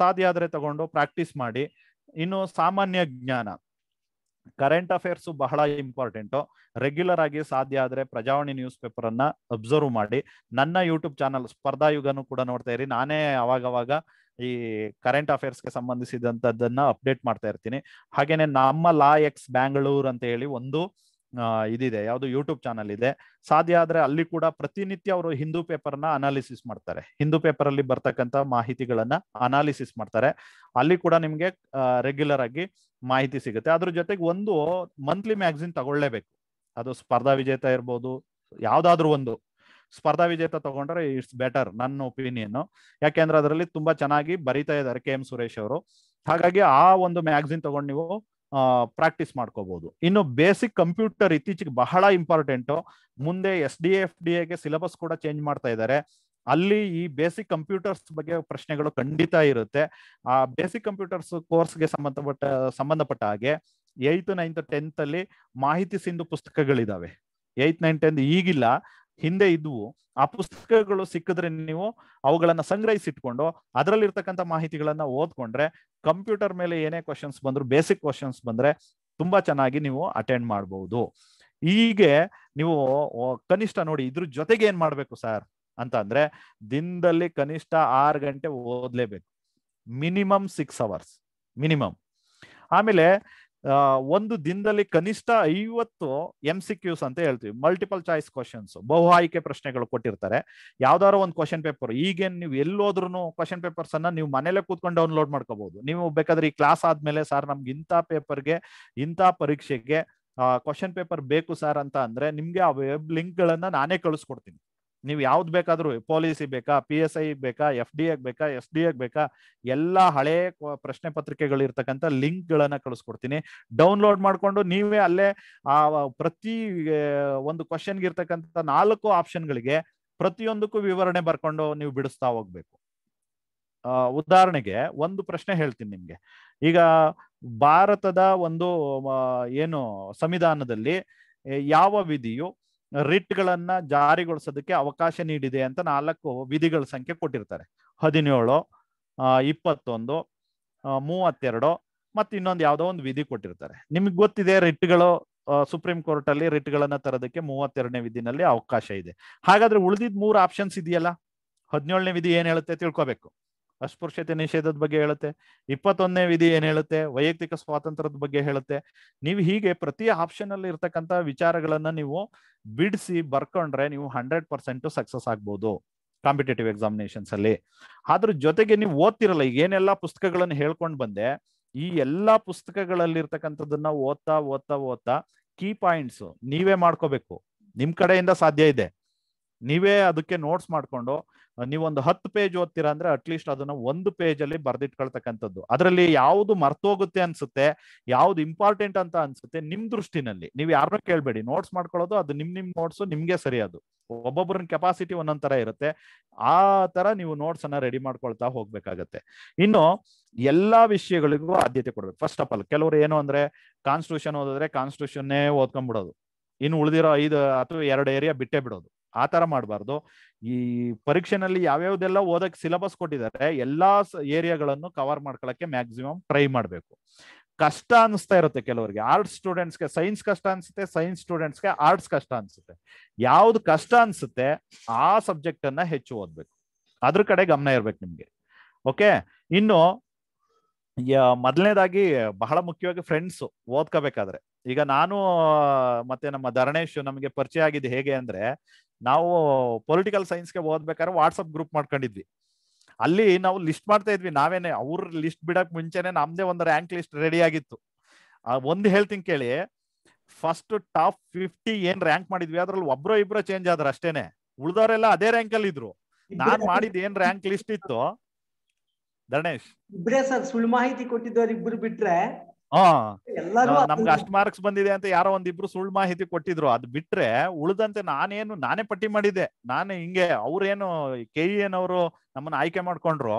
ಸಾಧ್ಯ ಆದ್ರೆ ತಗೊಂಡು ಪ್ರಾಕ್ಟೀಸ್ ಮಾಡಿ ಇನ್ನು ಸಾಮಾನ್ಯ ಜ್ಞಾನ ಕರೆಂಟ್ ಅಫೇರ್ಸು ಬಹಳ ಇಂಪಾರ್ಟೆಂಟ್ ರೆಗ್ಯುಲರ್ ಆಗಿ ಸಾಧ್ಯ ಆದ್ರೆ ಪ್ರಜಾವಾಣಿ ನ್ಯೂಸ್ ಪೇಪರ್ ಅನ್ನ ಅಬ್ಸರ್ವ್ ಮಾಡಿ ನನ್ನ ಯೂಟ್ಯೂಬ್ ಚಾನಲ್ ಸ್ಪರ್ಧಾ ಯುಗನು ಕೂಡ ನೋಡ್ತಾ ಇರಿ ನಾನೇ ಅವಾಗವಾಗ ಈ ಕರೆಂಟ್ ಅಫೇರ್ಸ್ಗೆ ಸಂಬಂಧಿಸಿದಂತದನ್ನ ಅಪ್ಡೇಟ್ ಮಾಡ್ತಾ ಇರ್ತೀನಿ ಹಾಗೇನೆ ನಮ್ಮ ಲಾ ಎಕ್ಸ್ ಬ್ಯಾಂಗ್ಳೂರ್ ಅಂತ ಹೇಳಿ ಒಂದು ಇದಿದೆ ಯಾವುದು ಯೂಟ್ಯೂಬ್ ಚಾನಲ್ ಇದೆ ಸಾಧ್ಯ ಆದ್ರೆ ಅಲ್ಲಿ ಕೂಡ ಪ್ರತಿನಿತ್ಯ ಅವರು ಹಿಂದೂ ಪೇಪರ್ ಅನಾಲಿಸಿಸ್ ಮಾಡ್ತಾರೆ ಹಿಂದೂ ಪೇಪರ್ ಅಲ್ಲಿ ಬರ್ತಕ್ಕಂತ ಮಾಹಿತಿಗಳನ್ನ ಅನಾಲಿಸಿಸ್ ಮಾಡ್ತಾರೆ ಅಲ್ಲಿ ಕೂಡ ನಿಮ್ಗೆ ರೆಗ್ಯುಲರ್ ಆಗಿ ಮಾಹಿತಿ ಸಿಗುತ್ತೆ ಅದ್ರ ಜೊತೆಗೆ ಒಂದು ಮಂತ್ಲಿ ಮ್ಯಾಗ್ಝಿನ್ ತಗೊಳ್ಳೇಬೇಕು ಅದು ಸ್ಪರ್ಧಾ ವಿಜೇತ ಇರ್ಬೋದು ಯಾವ್ದಾದ್ರು ಒಂದು ಸ್ಪರ್ಧಾ ವಿಜೇತ ತಗೊಂಡ್ರೆ ಇಟ್ಸ್ ಬೆಟರ್ ನನ್ನ ಒಪಿನಿಯನ್ ಯಾಕೆಂದ್ರೆ ಅದರಲ್ಲಿ ತುಂಬಾ ಚೆನ್ನಾಗಿ ಬರಿತಾ ಇದ್ದಾರೆ ಕೆ ಎಂ ಸುರೇಶ್ ಅವರು ಹಾಗಾಗಿ ಆ ಒಂದು ಮ್ಯಾಗ್ಝಿನ್ ತಗೊಂಡು ನೀವು ಪ್ರಾಕ್ಟೀಸ್ ಮಾಡ್ಕೋಬಹುದು ಇನ್ನು ಬೇಸಿಕ್ ಕಂಪ್ಯೂಟರ್ ಇತ್ತೀಚೆಗೆ ಬಹಳ ಇಂಪಾರ್ಟೆಂಟ್ ಮುಂದೆ ಎಸ್ ಡಿ ಎಫ್ ಡಿ ಎಗೆ ಸಿಲೆಬಸ್ ಕೂಡ ಚೇಂಜ್ ಮಾಡ್ತಾ ಇದ್ದಾರೆ ಅಲ್ಲಿ ಈ ಬೇಸಿಕ್ ಕಂಪ್ಯೂಟರ್ಸ್ ಬಗ್ಗೆ ಪ್ರಶ್ನೆಗಳು ಖಂಡಿತ ಇರುತ್ತೆ ಆ ಬೇಸಿಕ್ ಕಂಪ್ಯೂಟರ್ಸ್ ಕೋರ್ಸ್ಗೆ ಸಂಬಂಧಪಟ್ಟ ಸಂಬಂಧಪಟ್ಟ ಹಾಗೆ ಏಯ್ತ್ ನೈನ್ತ್ ಟೆಂತ್ ಅಲ್ಲಿ ಮಾಹಿತಿ ಸಿಂಧು ಪುಸ್ತಕಗಳಿದಾವೆ ಏಯ್ತ್ ನೈನ್ ಟೆಂತ್ ಈಗಿಲ್ಲ ಹಿಂದೆ ಇದ್ವು ಆ ಪುಸ್ತಕಗಳು ಸಿಕ್ಕಿದ್ರೆ ನೀವು ಅವುಗಳನ್ನ ಸಂಗ್ರಹಿಸಿಟ್ಕೊಂಡು ಅದರಲ್ಲಿರ್ತಕ್ಕಂಥ ಮಾಹಿತಿಗಳನ್ನ ಓದ್ಕೊಂಡ್ರೆ ಕಂಪ್ಯೂಟರ್ ಮೇಲೆ ಏನೇ ಕ್ವಶನ್ಸ್ ಬಂದ್ರು ಬೇಸಿಕ್ ಕ್ವಶನ್ಸ್ ಬಂದ್ರೆ ತುಂಬಾ ಚೆನ್ನಾಗಿ ನೀವು ಅಟೆಂಡ್ ಮಾಡಬಹುದು ಹೀಗೆ ನೀವು ಕನಿಷ್ಠ ನೋಡಿ ಇದ್ರ ಜೊತೆಗೆ ಏನ್ ಮಾಡ್ಬೇಕು ಸರ್ ಅಂತ ಅಂದ್ರೆ ದಿನದಲ್ಲಿ ಕನಿಷ್ಠ ಆರು ಗಂಟೆ ಓದ್ಲೇಬೇಕು ಮಿನಿಮಮ್ ಸಿಕ್ಸ್ ಅವರ್ಸ್ ಮಿನಿಮಮ್ ಆಮೇಲೆ ಒಂದು ದಿನದಲ್ಲಿ ಕನಿಷ್ಠ ಐವತ್ತು ಎಮ್ ಸಿ ಕ್ಯೂಸ್ ಅಂತ ಹೇಳ್ತೀವಿ ಮಲ್ಟಿಪಲ್ ಚಾಯ್ಸ್ ಕ್ವಶನ್ಸ್ ಬಹು ಆಯ್ಕೆ ಪ್ರಶ್ನೆಗಳು ಕೊಟ್ಟಿರ್ತಾರೆ ಯಾವ್ದಾದ್ರು ಒಂದು ಕ್ವಶನ್ ಪೇಪರ್ ಈಗೇನು ನೀವು ಎಲ್ಲೋದ್ರೂ ಕ್ವಶನ್ ಪೇಪರ್ಸ್ ಅನ್ನ ನೀವು ಮನೇಲೆ ಕೂತ್ಕೊಂಡು ಡೌನ್ಲೋಡ್ ಮಾಡ್ಕೋಬಹುದು ನೀವು ಬೇಕಾದ್ರೆ ಈ ಕ್ಲಾಸ್ ಆದ್ಮೇಲೆ ಸರ್ ನಮ್ಗೆ ಇಂಥ ಪೇಪರ್ಗೆ ಇಂಥ ಪರೀಕ್ಷೆಗೆ ಕ್ವಶನ್ ಪೇಪರ್ ಬೇಕು ಸರ್ ಅಂತ ಅಂದ್ರೆ ನಿಮ್ಗೆ ಆ ವೆಬ್ ಲಿಂಕ್ ಗಳನ್ನ ನಾನೇ ಕಳಿಸ್ಕೊಡ್ತೀನಿ ನೀವು ಯಾವ್ದು ಬೇಕಾದ್ರೂ ಪೊಲೀಸಿ ಬೇಕಾ ಪಿ ಎಸ್ ಐ ಬೇಕಾ ಎಫ್ ಡಿ ಎಗ್ ಬೇಕಾ ಎಸ್ ಡಿ ಎಗ್ ಬೇಕಾ ಎಲ್ಲಾ ಹಳೆ ಪ್ರಶ್ನೆ ಪತ್ರಿಕೆಗಳು ಇರ್ತಕ್ಕಂಥ ಲಿಂಕ್ ಗಳನ್ನ ಕಳಿಸ್ಕೊಡ್ತೀನಿ ಡೌನ್ಲೋಡ್ ಮಾಡಿಕೊಂಡು ನೀವೇ ಅಲ್ಲೇ ಆ ಪ್ರತಿ ಒಂದು ಕ್ವಶನ್ಗೆ ಇರ್ತಕ್ಕಂಥ ನಾಲ್ಕು ಆಪ್ಷನ್ಗಳಿಗೆ ಪ್ರತಿಯೊಂದಕ್ಕೂ ವಿವರಣೆ ಬರ್ಕೊಂಡು ನೀವು ಬಿಡಿಸ್ತಾ ಹೋಗ್ಬೇಕು ಉದಾಹರಣೆಗೆ ಒಂದು ಪ್ರಶ್ನೆ ಹೇಳ್ತೀನಿ ನಿಮ್ಗೆ ಈಗ ಭಾರತದ ಒಂದು ಏನು ಸಂವಿಧಾನದಲ್ಲಿ ಯಾವ ವಿಧಿಯು ರಿಟ್ಗಳನ್ನ ಜಾರಿಗೊಳಿಸೋದಕ್ಕೆ ಅವಕಾಶ ನೀಡಿದೆ ಅಂತ ನಾಲ್ಕು ವಿಧಿಗಳ ಸಂಖ್ಯೆ ಕೊಟ್ಟಿರ್ತಾರೆ ಹದಿನೇಳು ಇಪ್ಪತ್ತೊಂದು ಮೂವತ್ತೆರಡು ಮತ್ತೆ ಇನ್ನೊಂದು ಯಾವುದೋ ಒಂದು ವಿಧಿ ಕೊಟ್ಟಿರ್ತಾರೆ ನಿಮ್ಗೆ ಗೊತ್ತಿದೆ ರಿಟ್ಗಳು ಸುಪ್ರೀಂ ಕೋರ್ಟ್ ಅಲ್ಲಿ ರಿಟ್ಗಳನ್ನ ತರೋದಕ್ಕೆ ಮೂವತ್ತೆರಡನೇ ವಿಧಿನಲ್ಲಿ ಅವಕಾಶ ಇದೆ ಹಾಗಾದ್ರೆ ಉಳಿದಿದ್ ಮೂರು ಆಪ್ಷನ್ಸ್ ಇದೆಯಲ್ಲ ಹದಿನೇಳನೇ ವಿಧಿ ಏನ್ ಹೇಳುತ್ತೆ ತಿಳ್ಕೊಬೇಕು ಅಸ್ಪೃಶ್ಯತೆ ನಿಷೇಧದ ಬಗ್ಗೆ ಹೇಳುತ್ತೆ ಇಪ್ಪತ್ತೊಂದನೇ ವಿಧಿ ಏನ್ ಹೇಳುತ್ತೆ ವೈಯಕ್ತಿಕ ಸ್ವಾತಂತ್ರ್ಯದ ಬಗ್ಗೆ ಹೇಳುತ್ತೆ ನೀವು ಹೀಗೆ ಪ್ರತಿ ಆಪ್ಷನ್ ಅಲ್ಲಿ ಇರ್ತಕ್ಕಂತ ವಿಚಾರಗಳನ್ನ ನೀವು ಬಿಡಿಸಿ ಬರ್ಕೊಂಡ್ರೆ ನೀವು ಹಂಡ್ರೆಡ್ ಪರ್ಸೆಂಟ್ ಸಕ್ಸಸ್ ಆಗ್ಬೋದು ಕಾಂಪಿಟೇಟಿವ್ ಎಕ್ಸಾಮಿನೇಷನ್ಸ್ ಅಲ್ಲಿ ಅದ್ರ ಜೊತೆಗೆ ನೀವು ಓದ್ತಿರಲ್ಲ ಈಗ ಏನೆಲ್ಲ ಪುಸ್ತಕಗಳನ್ನು ಹೇಳ್ಕೊಂಡು ಬಂದೆ ಈ ಎಲ್ಲಾ ಪುಸ್ತಕಗಳಲ್ಲಿ ಇರ್ತಕ್ಕಂಥದ್ದನ್ನ ಓದ್ತಾ ಓದ್ತಾ ಓದ್ತಾ ಕೀ ಪಾಯಿಂಟ್ಸ್ ನೀವೇ ಮಾಡ್ಕೋಬೇಕು ನಿಮ್ ಕಡೆಯಿಂದ ಸಾಧ್ಯ ಇದೆ ನೀವೇ ಅದಕ್ಕೆ ನೋಟ್ಸ್ ಮಾಡ್ಕೊಂಡು ನೀವೊಂದು ಹತ್ತು ಪೇಜ್ ಓದ್ತೀರಾ ಅಂದ್ರೆ ಅಟ್ಲೀಸ್ಟ್ ಅದನ್ನ ಒಂದು ಪೇಜ್ ಅಲ್ಲಿ ಬರ್ದಿಟ್ಕೊಳ್ತಕ್ಕಂಥದ್ದು ಅದರಲ್ಲಿ ಯಾವ್ದು ಮರ್ತೋಗುತ್ತೆ ಅನ್ಸುತ್ತೆ ಯಾವ್ದು ಇಂಪಾರ್ಟೆಂಟ್ ಅಂತ ಅನ್ಸುತ್ತೆ ನಿಮ್ ದೃಷ್ಟಿನಲ್ಲಿ ನೀವು ಯಾರನ್ನೂ ಕೇಳ್ಬೇಡಿ ನೋಟ್ಸ್ ಮಾಡ್ಕೊಳ್ಳೋದು ಅದು ನಿಮ್ ನಿಮ್ ನೋಟ್ಸ್ ನಿಮ್ಗೆ ಸರಿ ಅದು ಒಬ್ಬೊಬ್ಬರನ್ನ ಕೆಪಾಸಿಟಿ ಒಂದೊಂದ್ ತರ ಇರುತ್ತೆ ಆ ತರ ನೀವು ನೋಟ್ಸ್ ಅನ್ನ ರೆಡಿ ಮಾಡ್ಕೊಳ್ತಾ ಹೋಗ್ಬೇಕಾಗತ್ತೆ ಇನ್ನು ಎಲ್ಲಾ ವಿಷಯಗಳಿಗೂ ಆದ್ಯತೆ ಕೊಡ್ಬೇಕು ಫಸ್ಟ್ ಆಫ್ ಆಲ್ ಕೆಲವರು ಏನು ಅಂದ್ರೆ ಕಾನ್ಸ್ಟಿಟ್ಯೂಷನ್ ಓದಿದ್ರೆ ಕಾನ್ಸ್ಟಿಟ್ಯೂಷನ್ನೇ ಓದ್ಕೊಂಡ್ಬಿಡೋದು ಇನ್ನು ಉಳಿದಿರೋ ಐದು ಅಥವಾ ಎರಡು ಏರಿಯಾ ಬಿಟ್ಟೇ ಬಿಡೋದು ಆ ತರ ಮಾಡಬಾರ್ದು ಈ ಪರೀಕ್ಷೆನಲ್ಲಿ ಯಾವ್ಯಾವ್ದೆಲ್ಲ ಓದಕ್ಕೆ ಸಿಲಬಸ್ ಕೊಟ್ಟಿದ್ದಾರೆ ಎಲ್ಲಾ ಏರಿಯಾಗಳನ್ನು ಕವರ್ ಮಾಡ್ಕೊಳಕ್ಕೆ ಮ್ಯಾಕ್ಸಿಮಮ್ ಟ್ರೈ ಮಾಡಬೇಕು ಕಷ್ಟ ಅನಿಸ್ತಾ ಇರುತ್ತೆ ಕೆಲವರಿಗೆ ಆರ್ಟ್ಸ್ ಸ್ಟೂಡೆಂಟ್ಸ್ಗೆ ಸೈನ್ಸ್ ಕಷ್ಟ ಅನ್ಸುತ್ತೆ ಸೈನ್ಸ್ ಸ್ಟೂಡೆಂಟ್ಸ್ಗೆ ಆರ್ಟ್ಸ್ ಕಷ್ಟ ಅನ್ಸುತ್ತೆ ಯಾವ್ದು ಕಷ್ಟ ಅನ್ಸುತ್ತೆ ಆ ಸಬ್ಜೆಕ್ಟ್ ಅನ್ನ ಹೆಚ್ಚು ಓದ್ಬೇಕು ಅದ್ರ ಕಡೆ ಗಮನ ಇರ್ಬೇಕು ನಿಮ್ಗೆ ಓಕೆ ಇನ್ನು ಮೊದಲನೇದಾಗಿ ಬಹಳ ಮುಖ್ಯವಾಗಿ ಫ್ರೆಂಡ್ಸ್ ಓದ್ಕೋಬೇಕಾದ್ರೆ ಈಗ ನಾನು ಮತ್ತೆ ನಮ್ಮ ಧರಣೇಶ್ ನಮಗೆ ಪರಿಚಯ ಆಗಿದ್ದು ಹೇಗೆ ಅಂದ್ರೆ ನಾವು ಪೊಲಿಟಿಕಲ್ ಸೈನ್ಸ್ಗೆ ಓದ್ಬೇಕಾದ್ರೆ ವಾಟ್ಸಪ್ ಗ್ರೂಪ್ ಮಾಡ್ಕೊಂಡಿದ್ವಿ ಅಲ್ಲಿ ನಾವು ಲಿಸ್ಟ್ ಮಾಡ್ತಾ ಇದ್ವಿ ನಾವೇನೆ ಅವ್ರ ಲಿಸ್ಟ್ ಬಿಡಕ್ ಮುಂಚೆನೆ ನಮ್ದೇ ಒಂದು ರ್ಯಾಂಕ್ ಲಿಸ್ಟ್ ರೆಡಿ ಆಗಿತ್ತು ಒಂದ್ ಹೇಳ್ತೀನಿ ಕೇಳಿ ಫಸ್ಟ್ ಟಾಪ್ ಫಿಫ್ಟಿ ಏನ್ ರ್ಯಾಂಕ್ ಮಾಡಿದ್ವಿ ಅದ್ರಲ್ಲಿ ಒಬ್ರೋ ಇಬ್ರು ಚೇಂಜ್ ಆದ್ರ ಅಷ್ಟೇನೆ ಉಳ್ದವರೆಲ್ಲ ಅದೇ ರ್ಯಾಂಕ್ ಅಲ್ಲಿ ಇದ್ರು ನಾನ್ ಮಾಡಿದ ಏನ್ ರ್ಯಾಂಕ್ ಲಿಸ್ಟ್ ಇತ್ತು ಧರಣೇಶ್ ಇಬ್ರೇ ಸರ್ ಸುಳ್ಳು ಮಾಹಿತಿ ಕೊಟ್ಟಿದ್ದವ್ರು ಇಬ್ರು ಬಿಟ್ರೆ ನಮ್ಗೆ ಅಷ್ಟ್ ಮಾರ್ಕ್ಸ್ ಬಂದಿದೆ ಅಂತ ಯಾರೋ ಒಂದಿಬ್ರು ಸುಳ್ಳು ಮಾಹಿತಿ ಕೊಟ್ಟಿದ್ರು ಅದ್ ಬಿಟ್ರೆ ಉಳಿದಂತೆ ನಾನೇನು ನಾನೇ ಪಟ್ಟಿ ಮಾಡಿದೆ ನಾನೇ ಹಿಂಗೆ ಅವ್ರೇನು ಕೆ ಇ ಎನ್ ಅವರು ನಮ್ಮನ್ನ ಆಯ್ಕೆ ಮಾಡ್ಕೊಂಡ್ರು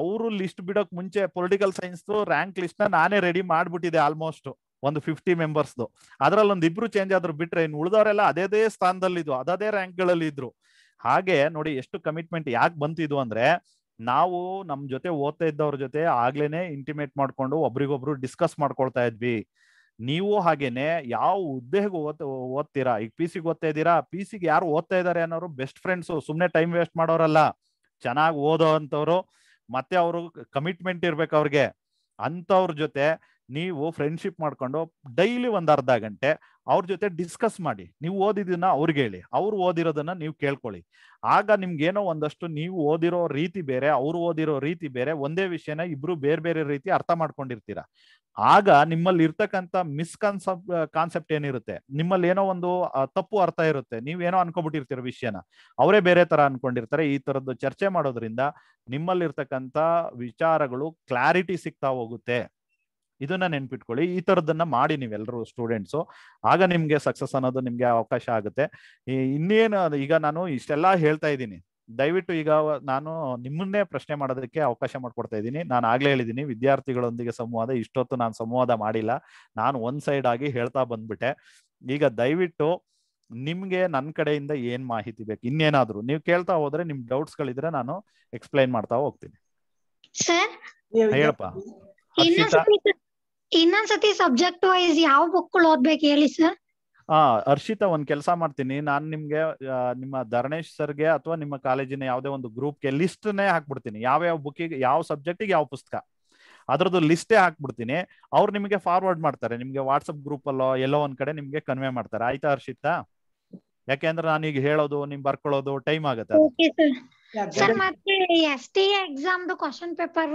ಅವರು ಲಿಸ್ಟ್ ಬಿಡೋಕ್ ಮುಂಚೆ ಪೊಲಿಟಿಕಲ್ ಸೈನ್ಸ್ ರ್ಯಾಂಕ್ ಲಿಸ್ಟ್ ನ ನಾನೇ ರೆಡಿ ಮಾಡ್ಬಿಟ್ಟಿದೆ ಆಲ್ಮೋಸ್ಟ್ ಒಂದು ಫಿಫ್ಟಿ ಮೆಂಬರ್ಸ್ದು ಅದ್ರಲ್ಲಿ ಒಂದ್ ಇಬ್ರು ಚೇಂಜ್ ಆದ್ರು ಬಿಟ್ರೆ ಇನ್ ಉಳಿದವರೆಲ್ಲ ಅದೇ ಸ್ಥಾನದಲ್ಲಿ ಅದೇ ರ್ಯಾಂಕ್ ಗಳಲ್ಲಿ ಇದ್ರು ಹಾಗೆ ನೋಡಿ ಎಷ್ಟು ಕಮಿಟ್ಮೆಂಟ್ ಯಾಕೆ ಬಂತಿದ್ವು ಅಂದ್ರೆ ನಾವು ನಮ್ ಜೊತೆ ಓದ್ತಾ ಇದ್ದವ್ರ ಜೊತೆ ಆಗ್ಲೇನೆ ಇಂಟಿಮೇಟ್ ಮಾಡ್ಕೊಂಡು ಒಬ್ರಿಗೊಬ್ರು ಡಿಸ್ಕಸ್ ಮಾಡ್ಕೊಳ್ತಾ ಇದ್ವಿ ನೀವು ಹಾಗೇನೆ ಯಾವ ಹುದ್ದೆಗೆ ಓದ್ ಓದ್ತೀರಾ ಈಗ ಪಿ ಓದ್ತಾ ಇದ್ದೀರಾ ಪಿ ಸಿಗೆ ಯಾರು ಓದ್ತಾ ಇದಾರೆ ಅನ್ನೋರು ಬೆಸ್ಟ್ ಫ್ರೆಂಡ್ಸ್ ಸುಮ್ನೆ ಟೈಮ್ ವೇಸ್ಟ್ ಮಾಡೋರಲ್ಲ ಚೆನ್ನಾಗಿ ಓದೋ ಅಂತವ್ರು ಮತ್ತೆ ಅವ್ರ ಕಮಿಟ್ಮೆಂಟ್ ಇರ್ಬೇಕು ಅವ್ರಿಗೆ ಅಂತವ್ರ ಜೊತೆ ನೀವು ಫ್ರೆಂಡ್ಶಿಪ್ ಮಾಡ್ಕೊಂಡು ಡೈಲಿ ಒಂದ್ ಅರ್ಧ ಗಂಟೆ ಅವ್ರ ಜೊತೆ ಡಿಸ್ಕಸ್ ಮಾಡಿ ನೀವು ಓದಿದನ್ನ ಅವ್ರಿಗೆ ಹೇಳಿ ಅವ್ರು ಓದಿರೋದನ್ನ ನೀವು ಕೇಳ್ಕೊಳ್ಳಿ ಆಗ ನಿಮ್ಗೇನೋ ಒಂದಷ್ಟು ನೀವು ಓದಿರೋ ರೀತಿ ಬೇರೆ ಅವ್ರು ಓದಿರೋ ರೀತಿ ಬೇರೆ ಒಂದೇ ವಿಷಯನ ಇಬ್ರು ಬೇರೆ ಬೇರೆ ರೀತಿ ಅರ್ಥ ಮಾಡ್ಕೊಂಡಿರ್ತೀರ ಆಗ ನಿಮ್ಮಲ್ಲಿ ಇರ್ತಕ್ಕಂಥ ಮಿಸ್ಕನ್ಸಪ್ ಕಾನ್ಸೆಪ್ಟ್ ಏನಿರುತ್ತೆ ನಿಮ್ಮಲ್ಲಿ ಏನೋ ಒಂದು ತಪ್ಪು ಅರ್ಥ ಇರುತ್ತೆ ನೀವೇನೋ ಅನ್ಕೊಬಿಟ್ಟಿರ್ತೀರ ವಿಷಯನ ಅವರೇ ಬೇರೆ ತರ ಅನ್ಕೊಂಡಿರ್ತಾರೆ ಈ ತರದ್ದು ಚರ್ಚೆ ಮಾಡೋದ್ರಿಂದ ನಿಮ್ಮಲ್ಲಿರ್ತಕ್ಕಂಥ ವಿಚಾರಗಳು ಕ್ಲಾರಿಟಿ ಸಿಗ್ತಾ ಹೋಗುತ್ತೆ ಇದನ್ನ ನೆನ್ಪಿಟ್ಕೊಳ್ಳಿ ಈ ತರದನ್ನ ಮಾಡಿ ನೀವೆಲ್ಲರೂ ಸ್ಟೂಡೆಂಟ್ಸ್ ಆಗ ನಿಮ್ಗೆ ಸಕ್ಸಸ್ ಅನ್ನೋದು ನಿಮ್ಗೆ ಅವಕಾಶ ಆಗುತ್ತೆ ಇನ್ನೇನು ಈಗ ನಾನು ಇಷ್ಟೆಲ್ಲಾ ಹೇಳ್ತಾ ಇದ್ದೀನಿ ದಯವಿಟ್ಟು ಈಗ ನಾನು ನಿಮ್ಮನ್ನೇ ಪ್ರಶ್ನೆ ಮಾಡೋದಕ್ಕೆ ಅವಕಾಶ ಮಾಡ್ಕೊಡ್ತಾ ಇದ್ದೀನಿ ನಾನು ಆಗ್ಲೇ ಹೇಳಿದ್ದೀನಿ ವಿದ್ಯಾರ್ಥಿಗಳೊಂದಿಗೆ ಸಂವಾದ ಇಷ್ಟೊತ್ತು ನಾನು ಸಂವಾದ ಮಾಡಿಲ್ಲ ನಾನು ಒಂದ್ ಸೈಡ್ ಆಗಿ ಹೇಳ್ತಾ ಬಂದ್ಬಿಟ್ಟೆ ಈಗ ದಯವಿಟ್ಟು ನಿಮ್ಗೆ ನನ್ನ ಕಡೆಯಿಂದ ಏನ್ ಮಾಹಿತಿ ಬೇಕು ಇನ್ನೇನಾದ್ರು ನೀವು ಕೇಳ್ತಾ ಹೋದ್ರೆ ನಿಮ್ ಡೌಟ್ಸ್ ಗಳಿದ್ರೆ ನಾನು ಎಕ್ಸ್ಪ್ಲೈನ್ ಮಾಡ್ತಾ ಹೋಗ್ತೀನಿ ಹೇಳಪ್ಪ ಇನ್ನೊಂದ್ಸತಿ ಸಬ್ಜೆಕ್ಟ್ ವೈಸ್ ಯಾವ ಬುಕ್ ಓದ್ಬೇಕು ಹೇಳಿ ಸರ್ ಹಾ ಹರ್ಷಿತಾ ಒಂದ್ ಕೆಲಸ ಮಾಡ್ತೀನಿ ನಾನು ನಿಮ್ಗೆ ನಿಮ್ಮ ಧರಣೇಶ್ ಗೆ ಅಥವಾ ನಿಮ್ಮ ಕಾಲೇಜಿನ ಯಾವುದೇ ಒಂದು ಗ್ರೂಪ್ಗೆ ನೇ ಹಾಕ್ಬಿಡ್ತೀನಿ ಯಾವ ಯಾವ ಬುಕ್ಕಿಗೆ ಯಾವ ಸಬ್ಜೆಕ್ಟಿಗೆ ಯಾವ ಪುಸ್ತಕ ಅದ್ರದ್ದು ಲಿಸ್ಟೇ ಹಾಕ್ಬಿಡ್ತೀನಿ ಅವ್ರು ನಿಮಗೆ ಫಾರ್ವರ್ಡ್ ಮಾಡ್ತಾರೆ ನಿಮಗೆ ವಾಟ್ಸಪ್ ಗ್ರೂಪ್ ಅಲ್ಲೋ ಎಲ್ಲೋ ಒಂದ್ ಕಡೆ ನಿಮ್ಗೆ ಕನ್ವೆ ಮಾಡ್ತಾರೆ ಆಯ್ತಾ ಹರ್ಷಿತಾ ಯಾಕೆಂದ್ರೆ ನಾನು ಈಗ ಹೇಳೋದು ನಿಮ್ ಬರ್ಕೊಳ್ಳೋದು ಟೈಮ್ ಆಗತ್ತೆ ಸರ್ ಮತ್ತೆ ಎಸ್ ಟಿ ಎಕ್ಸಾಮ್ದು ಕ್ವಶನ್ ಪೇಪರ್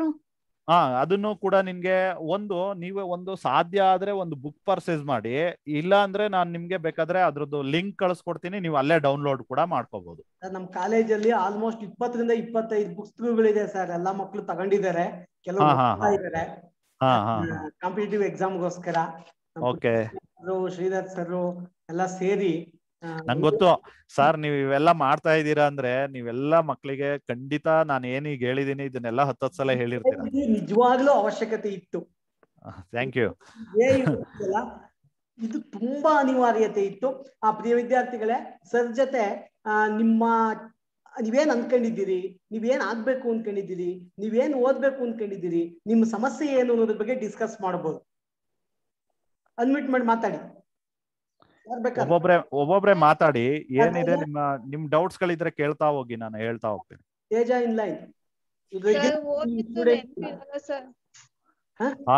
ಹಾ ಅದನ್ನು ಕೂಡ ನಿಮ್ಗೆ ಒಂದು ನೀವೇ ಒಂದು ಸಾಧ್ಯ ಆದ್ರೆ ಒಂದು ಬುಕ್ ಪರ್ಚೇಸ್ ಮಾಡಿ ಇಲ್ಲ ಅಂದ್ರೆ ನಾನು ನಿಮ್ಗೆ ಬೇಕಾದ್ರೆ ಅದ್ರದ್ದು ಲಿಂಕ್ ಕಳಿಸ್ಕೊಡ್ತೀನಿ ನೀವು ಅಲ್ಲೇ ಡೌನ್ಲೋಡ್ ಕೂಡ ಮಾಡ್ಕೋಬಹುದು ನಮ್ ಕಾಲೇಜಲ್ಲಿ ಆಲ್ಮೋಸ್ಟ್ ಇಪ್ಪತ್ತರಿಂದ ಇಪ್ಪತ್ತೈದು ಇದೆ ಸರ್ ಎಲ್ಲಾ ಮಕ್ಕಳು ತಗೊಂಡಿದ್ದಾರೆ ಕಾಂಪಿಟೇಟಿವ್ ಎಕ್ಸಾಮ್ಗೋಸ್ಕರ ಓಕೆ ಶ್ರೀಧರ್ ಸರ್ ಎಲ್ಲ ಸೇರಿ ನಂಗೆ ಗೊತ್ತು ಸರ್ ನೀವ್ ಇವೆಲ್ಲ ಮಾಡ್ತಾ ಇದ್ದೀರಾ ಅಂದ್ರೆ ನೀವೆಲ್ಲಾ ಮಕ್ಳಿಗೆ ಖಂಡಿತ ನಾನು ಈಗ ಹೇಳಿದೀನಿ ಇದನ್ನೆಲ್ಲ ಹತ್ತು ಸಲ ಹೇಳಿರ್ತೀನಿ ನಿಜವಾಗ್ಲೂ ಅವಶ್ಯಕತೆ ಇತ್ತು ಥ್ಯಾಂಕ್ ಯು ಇದು ತುಂಬಾ ಅನಿವಾರ್ಯತೆ ಇತ್ತು ಆ ಪ್ರಿಯ ವಿದ್ಯಾರ್ಥಿಗಳೇ ಸರ್ ಜೊತೆ ನಿಮ್ಮ ನೀವೇನ್ ಅನ್ಕೊಂಡಿದ್ದೀರಿ ನೀವೇನ್ ಆಗ್ಬೇಕು ಅನ್ಕೊಂಡಿದ್ದೀರಿ ನೀವೇನ್ ಓದ್ಬೇಕು ಅನ್ಕೊಂಡಿದ್ದೀರಿ ನಿಮ್ಮ ಸಮಸ್ಯೆ ಏನು ಅನ್ನೋದ್ರ ಬಗ್ಗೆ ಡಿಸ್ಕಸ್ ಮಾಡಬಹುದು ಅನ್ಮಿಟ್ ಮಾಡಿ ಮಾತಾಡಿ ಒಬ್ಬೊಬ್ರೆ ಒಬ್ಬೊಬ್ರೆ ಮಾತಾಡಿ ಏನಿದೆ ನಿಮ್ಮ ನಿಮ್ ಡೌಟ್ಸ್ ಗಳಿದ್ರೆ ಕೇಳ್ತಾ ಹೋಗಿ ನಾನು ಹೇಳ್ತಾ ಹೋಗ್ತೇನೆ ತೇಜ ಹಾ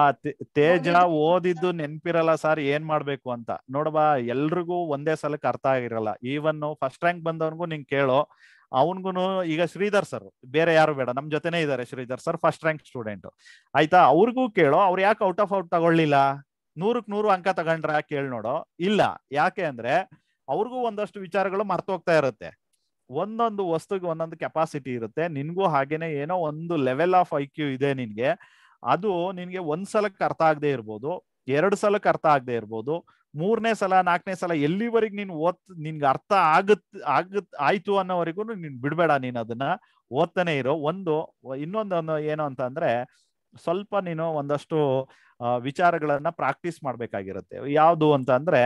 ತೇಜ ಓದಿದ್ದು ನೆನ್ಪಿರಲ್ಲ ಸರ್ ಏನ್ ಮಾಡ್ಬೇಕು ಅಂತ ನೋಡ್ಬಾ ಎಲ್ರಿಗೂ ಒಂದೇ ಸಲಕ್ಕೆ ಅರ್ಥ ಆಗಿರಲ್ಲ ಈವನ್ ಫಸ್ಟ್ ರ್ಯಾಂಕ್ ಬಂದವನ್ಗೂ ನಿಂಗೆ ಕೇಳೋ ಅವನ್ಗುನು ಈಗ ಶ್ರೀಧರ್ ಸರ್ ಬೇರೆ ಯಾರು ಬೇಡ ನಮ್ ಜೊತೆನೆ ಇದಾರೆ Shridhar sir first rank student ಆಯ್ತಾ ಅವ್ರಿಗೂ ಕೇಳೋ ಅವ್ರು ಯಾಕೆ ಔಟ್ ಆಫ್ ಔಟ್ ತಗೊಳ್ಳಿಲ್ಲ ನೂರಕ್ ನೂರು ಅಂಕ ತಗೊಂಡ್ರ ಕೇಳಿ ನೋಡು ಇಲ್ಲ ಯಾಕೆ ಅಂದ್ರೆ ಅವ್ರಿಗೂ ಒಂದಷ್ಟು ವಿಚಾರಗಳು ಮರ್ತೋಗ್ತಾ ಇರುತ್ತೆ ಒಂದೊಂದು ವಸ್ತುಗೆ ಒಂದೊಂದು ಕೆಪಾಸಿಟಿ ಇರುತ್ತೆ ನಿನ್ಗೂ ಹಾಗೇನೆ ಏನೋ ಒಂದು ಲೆವೆಲ್ ಆಫ್ ಐ ಕ್ಯೂ ಇದೆ ನಿನ್ಗೆ ಅದು ನಿನ್ಗೆ ಒಂದ್ ಸಲಕ್ಕೆ ಅರ್ಥ ಆಗದೆ ಇರ್ಬೋದು ಎರಡು ಸಲಕ್ಕೆ ಅರ್ಥ ಆಗದೆ ಇರ್ಬೋದು ಮೂರನೇ ಸಲ ನಾಲ್ಕನೇ ಸಲ ಎಲ್ಲಿವರೆಗೆ ನೀನ್ ಓದ್ ನಿನ್ಗೆ ಅರ್ಥ ಆಗತ್ ಆಗತ್ ಆಯ್ತು ಅನ್ನೋವರೆಗೂ ನೀನ್ ಬಿಡ್ಬೇಡ ನೀನ್ ಅದನ್ನ ಓದ್ತಾನೆ ಇರೋ ಒಂದು ಇನ್ನೊಂದು ಏನು ಅಂತ ಅಂದ್ರೆ ಸ್ವಲ್ಪ ನೀನು ಒಂದಷ್ಟು ವಿಚಾರಗಳನ್ನ ಪ್ರಾಕ್ಟೀಸ್ ಮಾಡ್ಬೇಕಾಗಿರುತ್ತೆ ಯಾವುದು ಅಂತ ಅಂದ್ರೆ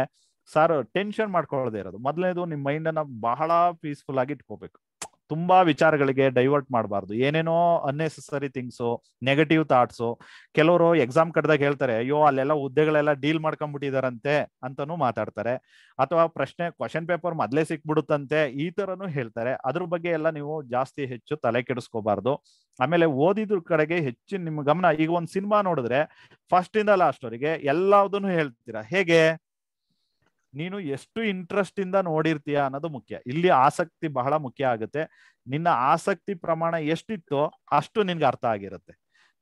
ಸರ್ ಟೆನ್ಷನ್ ಮಾಡ್ಕೊಳ್ಳದೆ ಇರೋದು ಮೊದಲನೇದು ನಿಮ್ಮ ಮೈಂಡನ್ನ ಬಹಳ ಪೀಸ್ಫುಲ್ ಆಗಿ ಇಟ್ಕೋಬೇಕು ತುಂಬಾ ವಿಚಾರಗಳಿಗೆ ಡೈವರ್ಟ್ ಮಾಡಬಾರ್ದು ಏನೇನೋ ಅನ್ನೆಸೆಸರಿ ಥಿಂಗ್ಸು ನೆಗೆಟಿವ್ ಥಾಟ್ಸು ಕೆಲವರು ಎಕ್ಸಾಮ್ ಕಡ್ದಾಗ ಹೇಳ್ತಾರೆ ಅಯ್ಯೋ ಅಲ್ಲೆಲ್ಲ ಹುದ್ದೆಗಳೆಲ್ಲ ಡೀಲ್ ಮಾಡ್ಕೊಂಡ್ಬಿಟ್ಟಿದಾರಂತೆ ಅಂತಾನೂ ಮಾತಾಡ್ತಾರೆ ಅಥವಾ ಪ್ರಶ್ನೆ ಕ್ವಶನ್ ಪೇಪರ್ ಮೊದಲೇ ಸಿಕ್ಬಿಡುತ್ತಂತೆ ಈ ಥರನೂ ಹೇಳ್ತಾರೆ ಅದ್ರ ಬಗ್ಗೆ ಎಲ್ಲ ನೀವು ಜಾಸ್ತಿ ಹೆಚ್ಚು ತಲೆ ಕೆಡಿಸ್ಕೋಬಾರ್ದು ಆಮೇಲೆ ಓದಿದ್ರ ಕಡೆಗೆ ಹೆಚ್ಚು ನಿಮ್ಮ ಗಮನ ಈಗ ಒಂದು ಸಿನಿಮಾ ನೋಡಿದ್ರೆ ಫಸ್ಟ್ ಇಂದ ಲಾಸ್ಟ್ ಅವರಿಗೆ ಎಲ್ಲದನ್ನು ಹೇಳ್ತೀರಾ ಹೇಗೆ ನೀನು ಎಷ್ಟು ಇಂಟ್ರೆಸ್ಟ್ ಇಂದ ನೋಡಿರ್ತೀಯ ಅನ್ನೋದು ಮುಖ್ಯ ಇಲ್ಲಿ ಆಸಕ್ತಿ ಬಹಳ ಮುಖ್ಯ ಆಗುತ್ತೆ ನಿನ್ನ ಆಸಕ್ತಿ ಪ್ರಮಾಣ ಎಷ್ಟಿತ್ತೋ ಅಷ್ಟು ನಿನ್ಗೆ ಅರ್ಥ ಆಗಿರುತ್ತೆ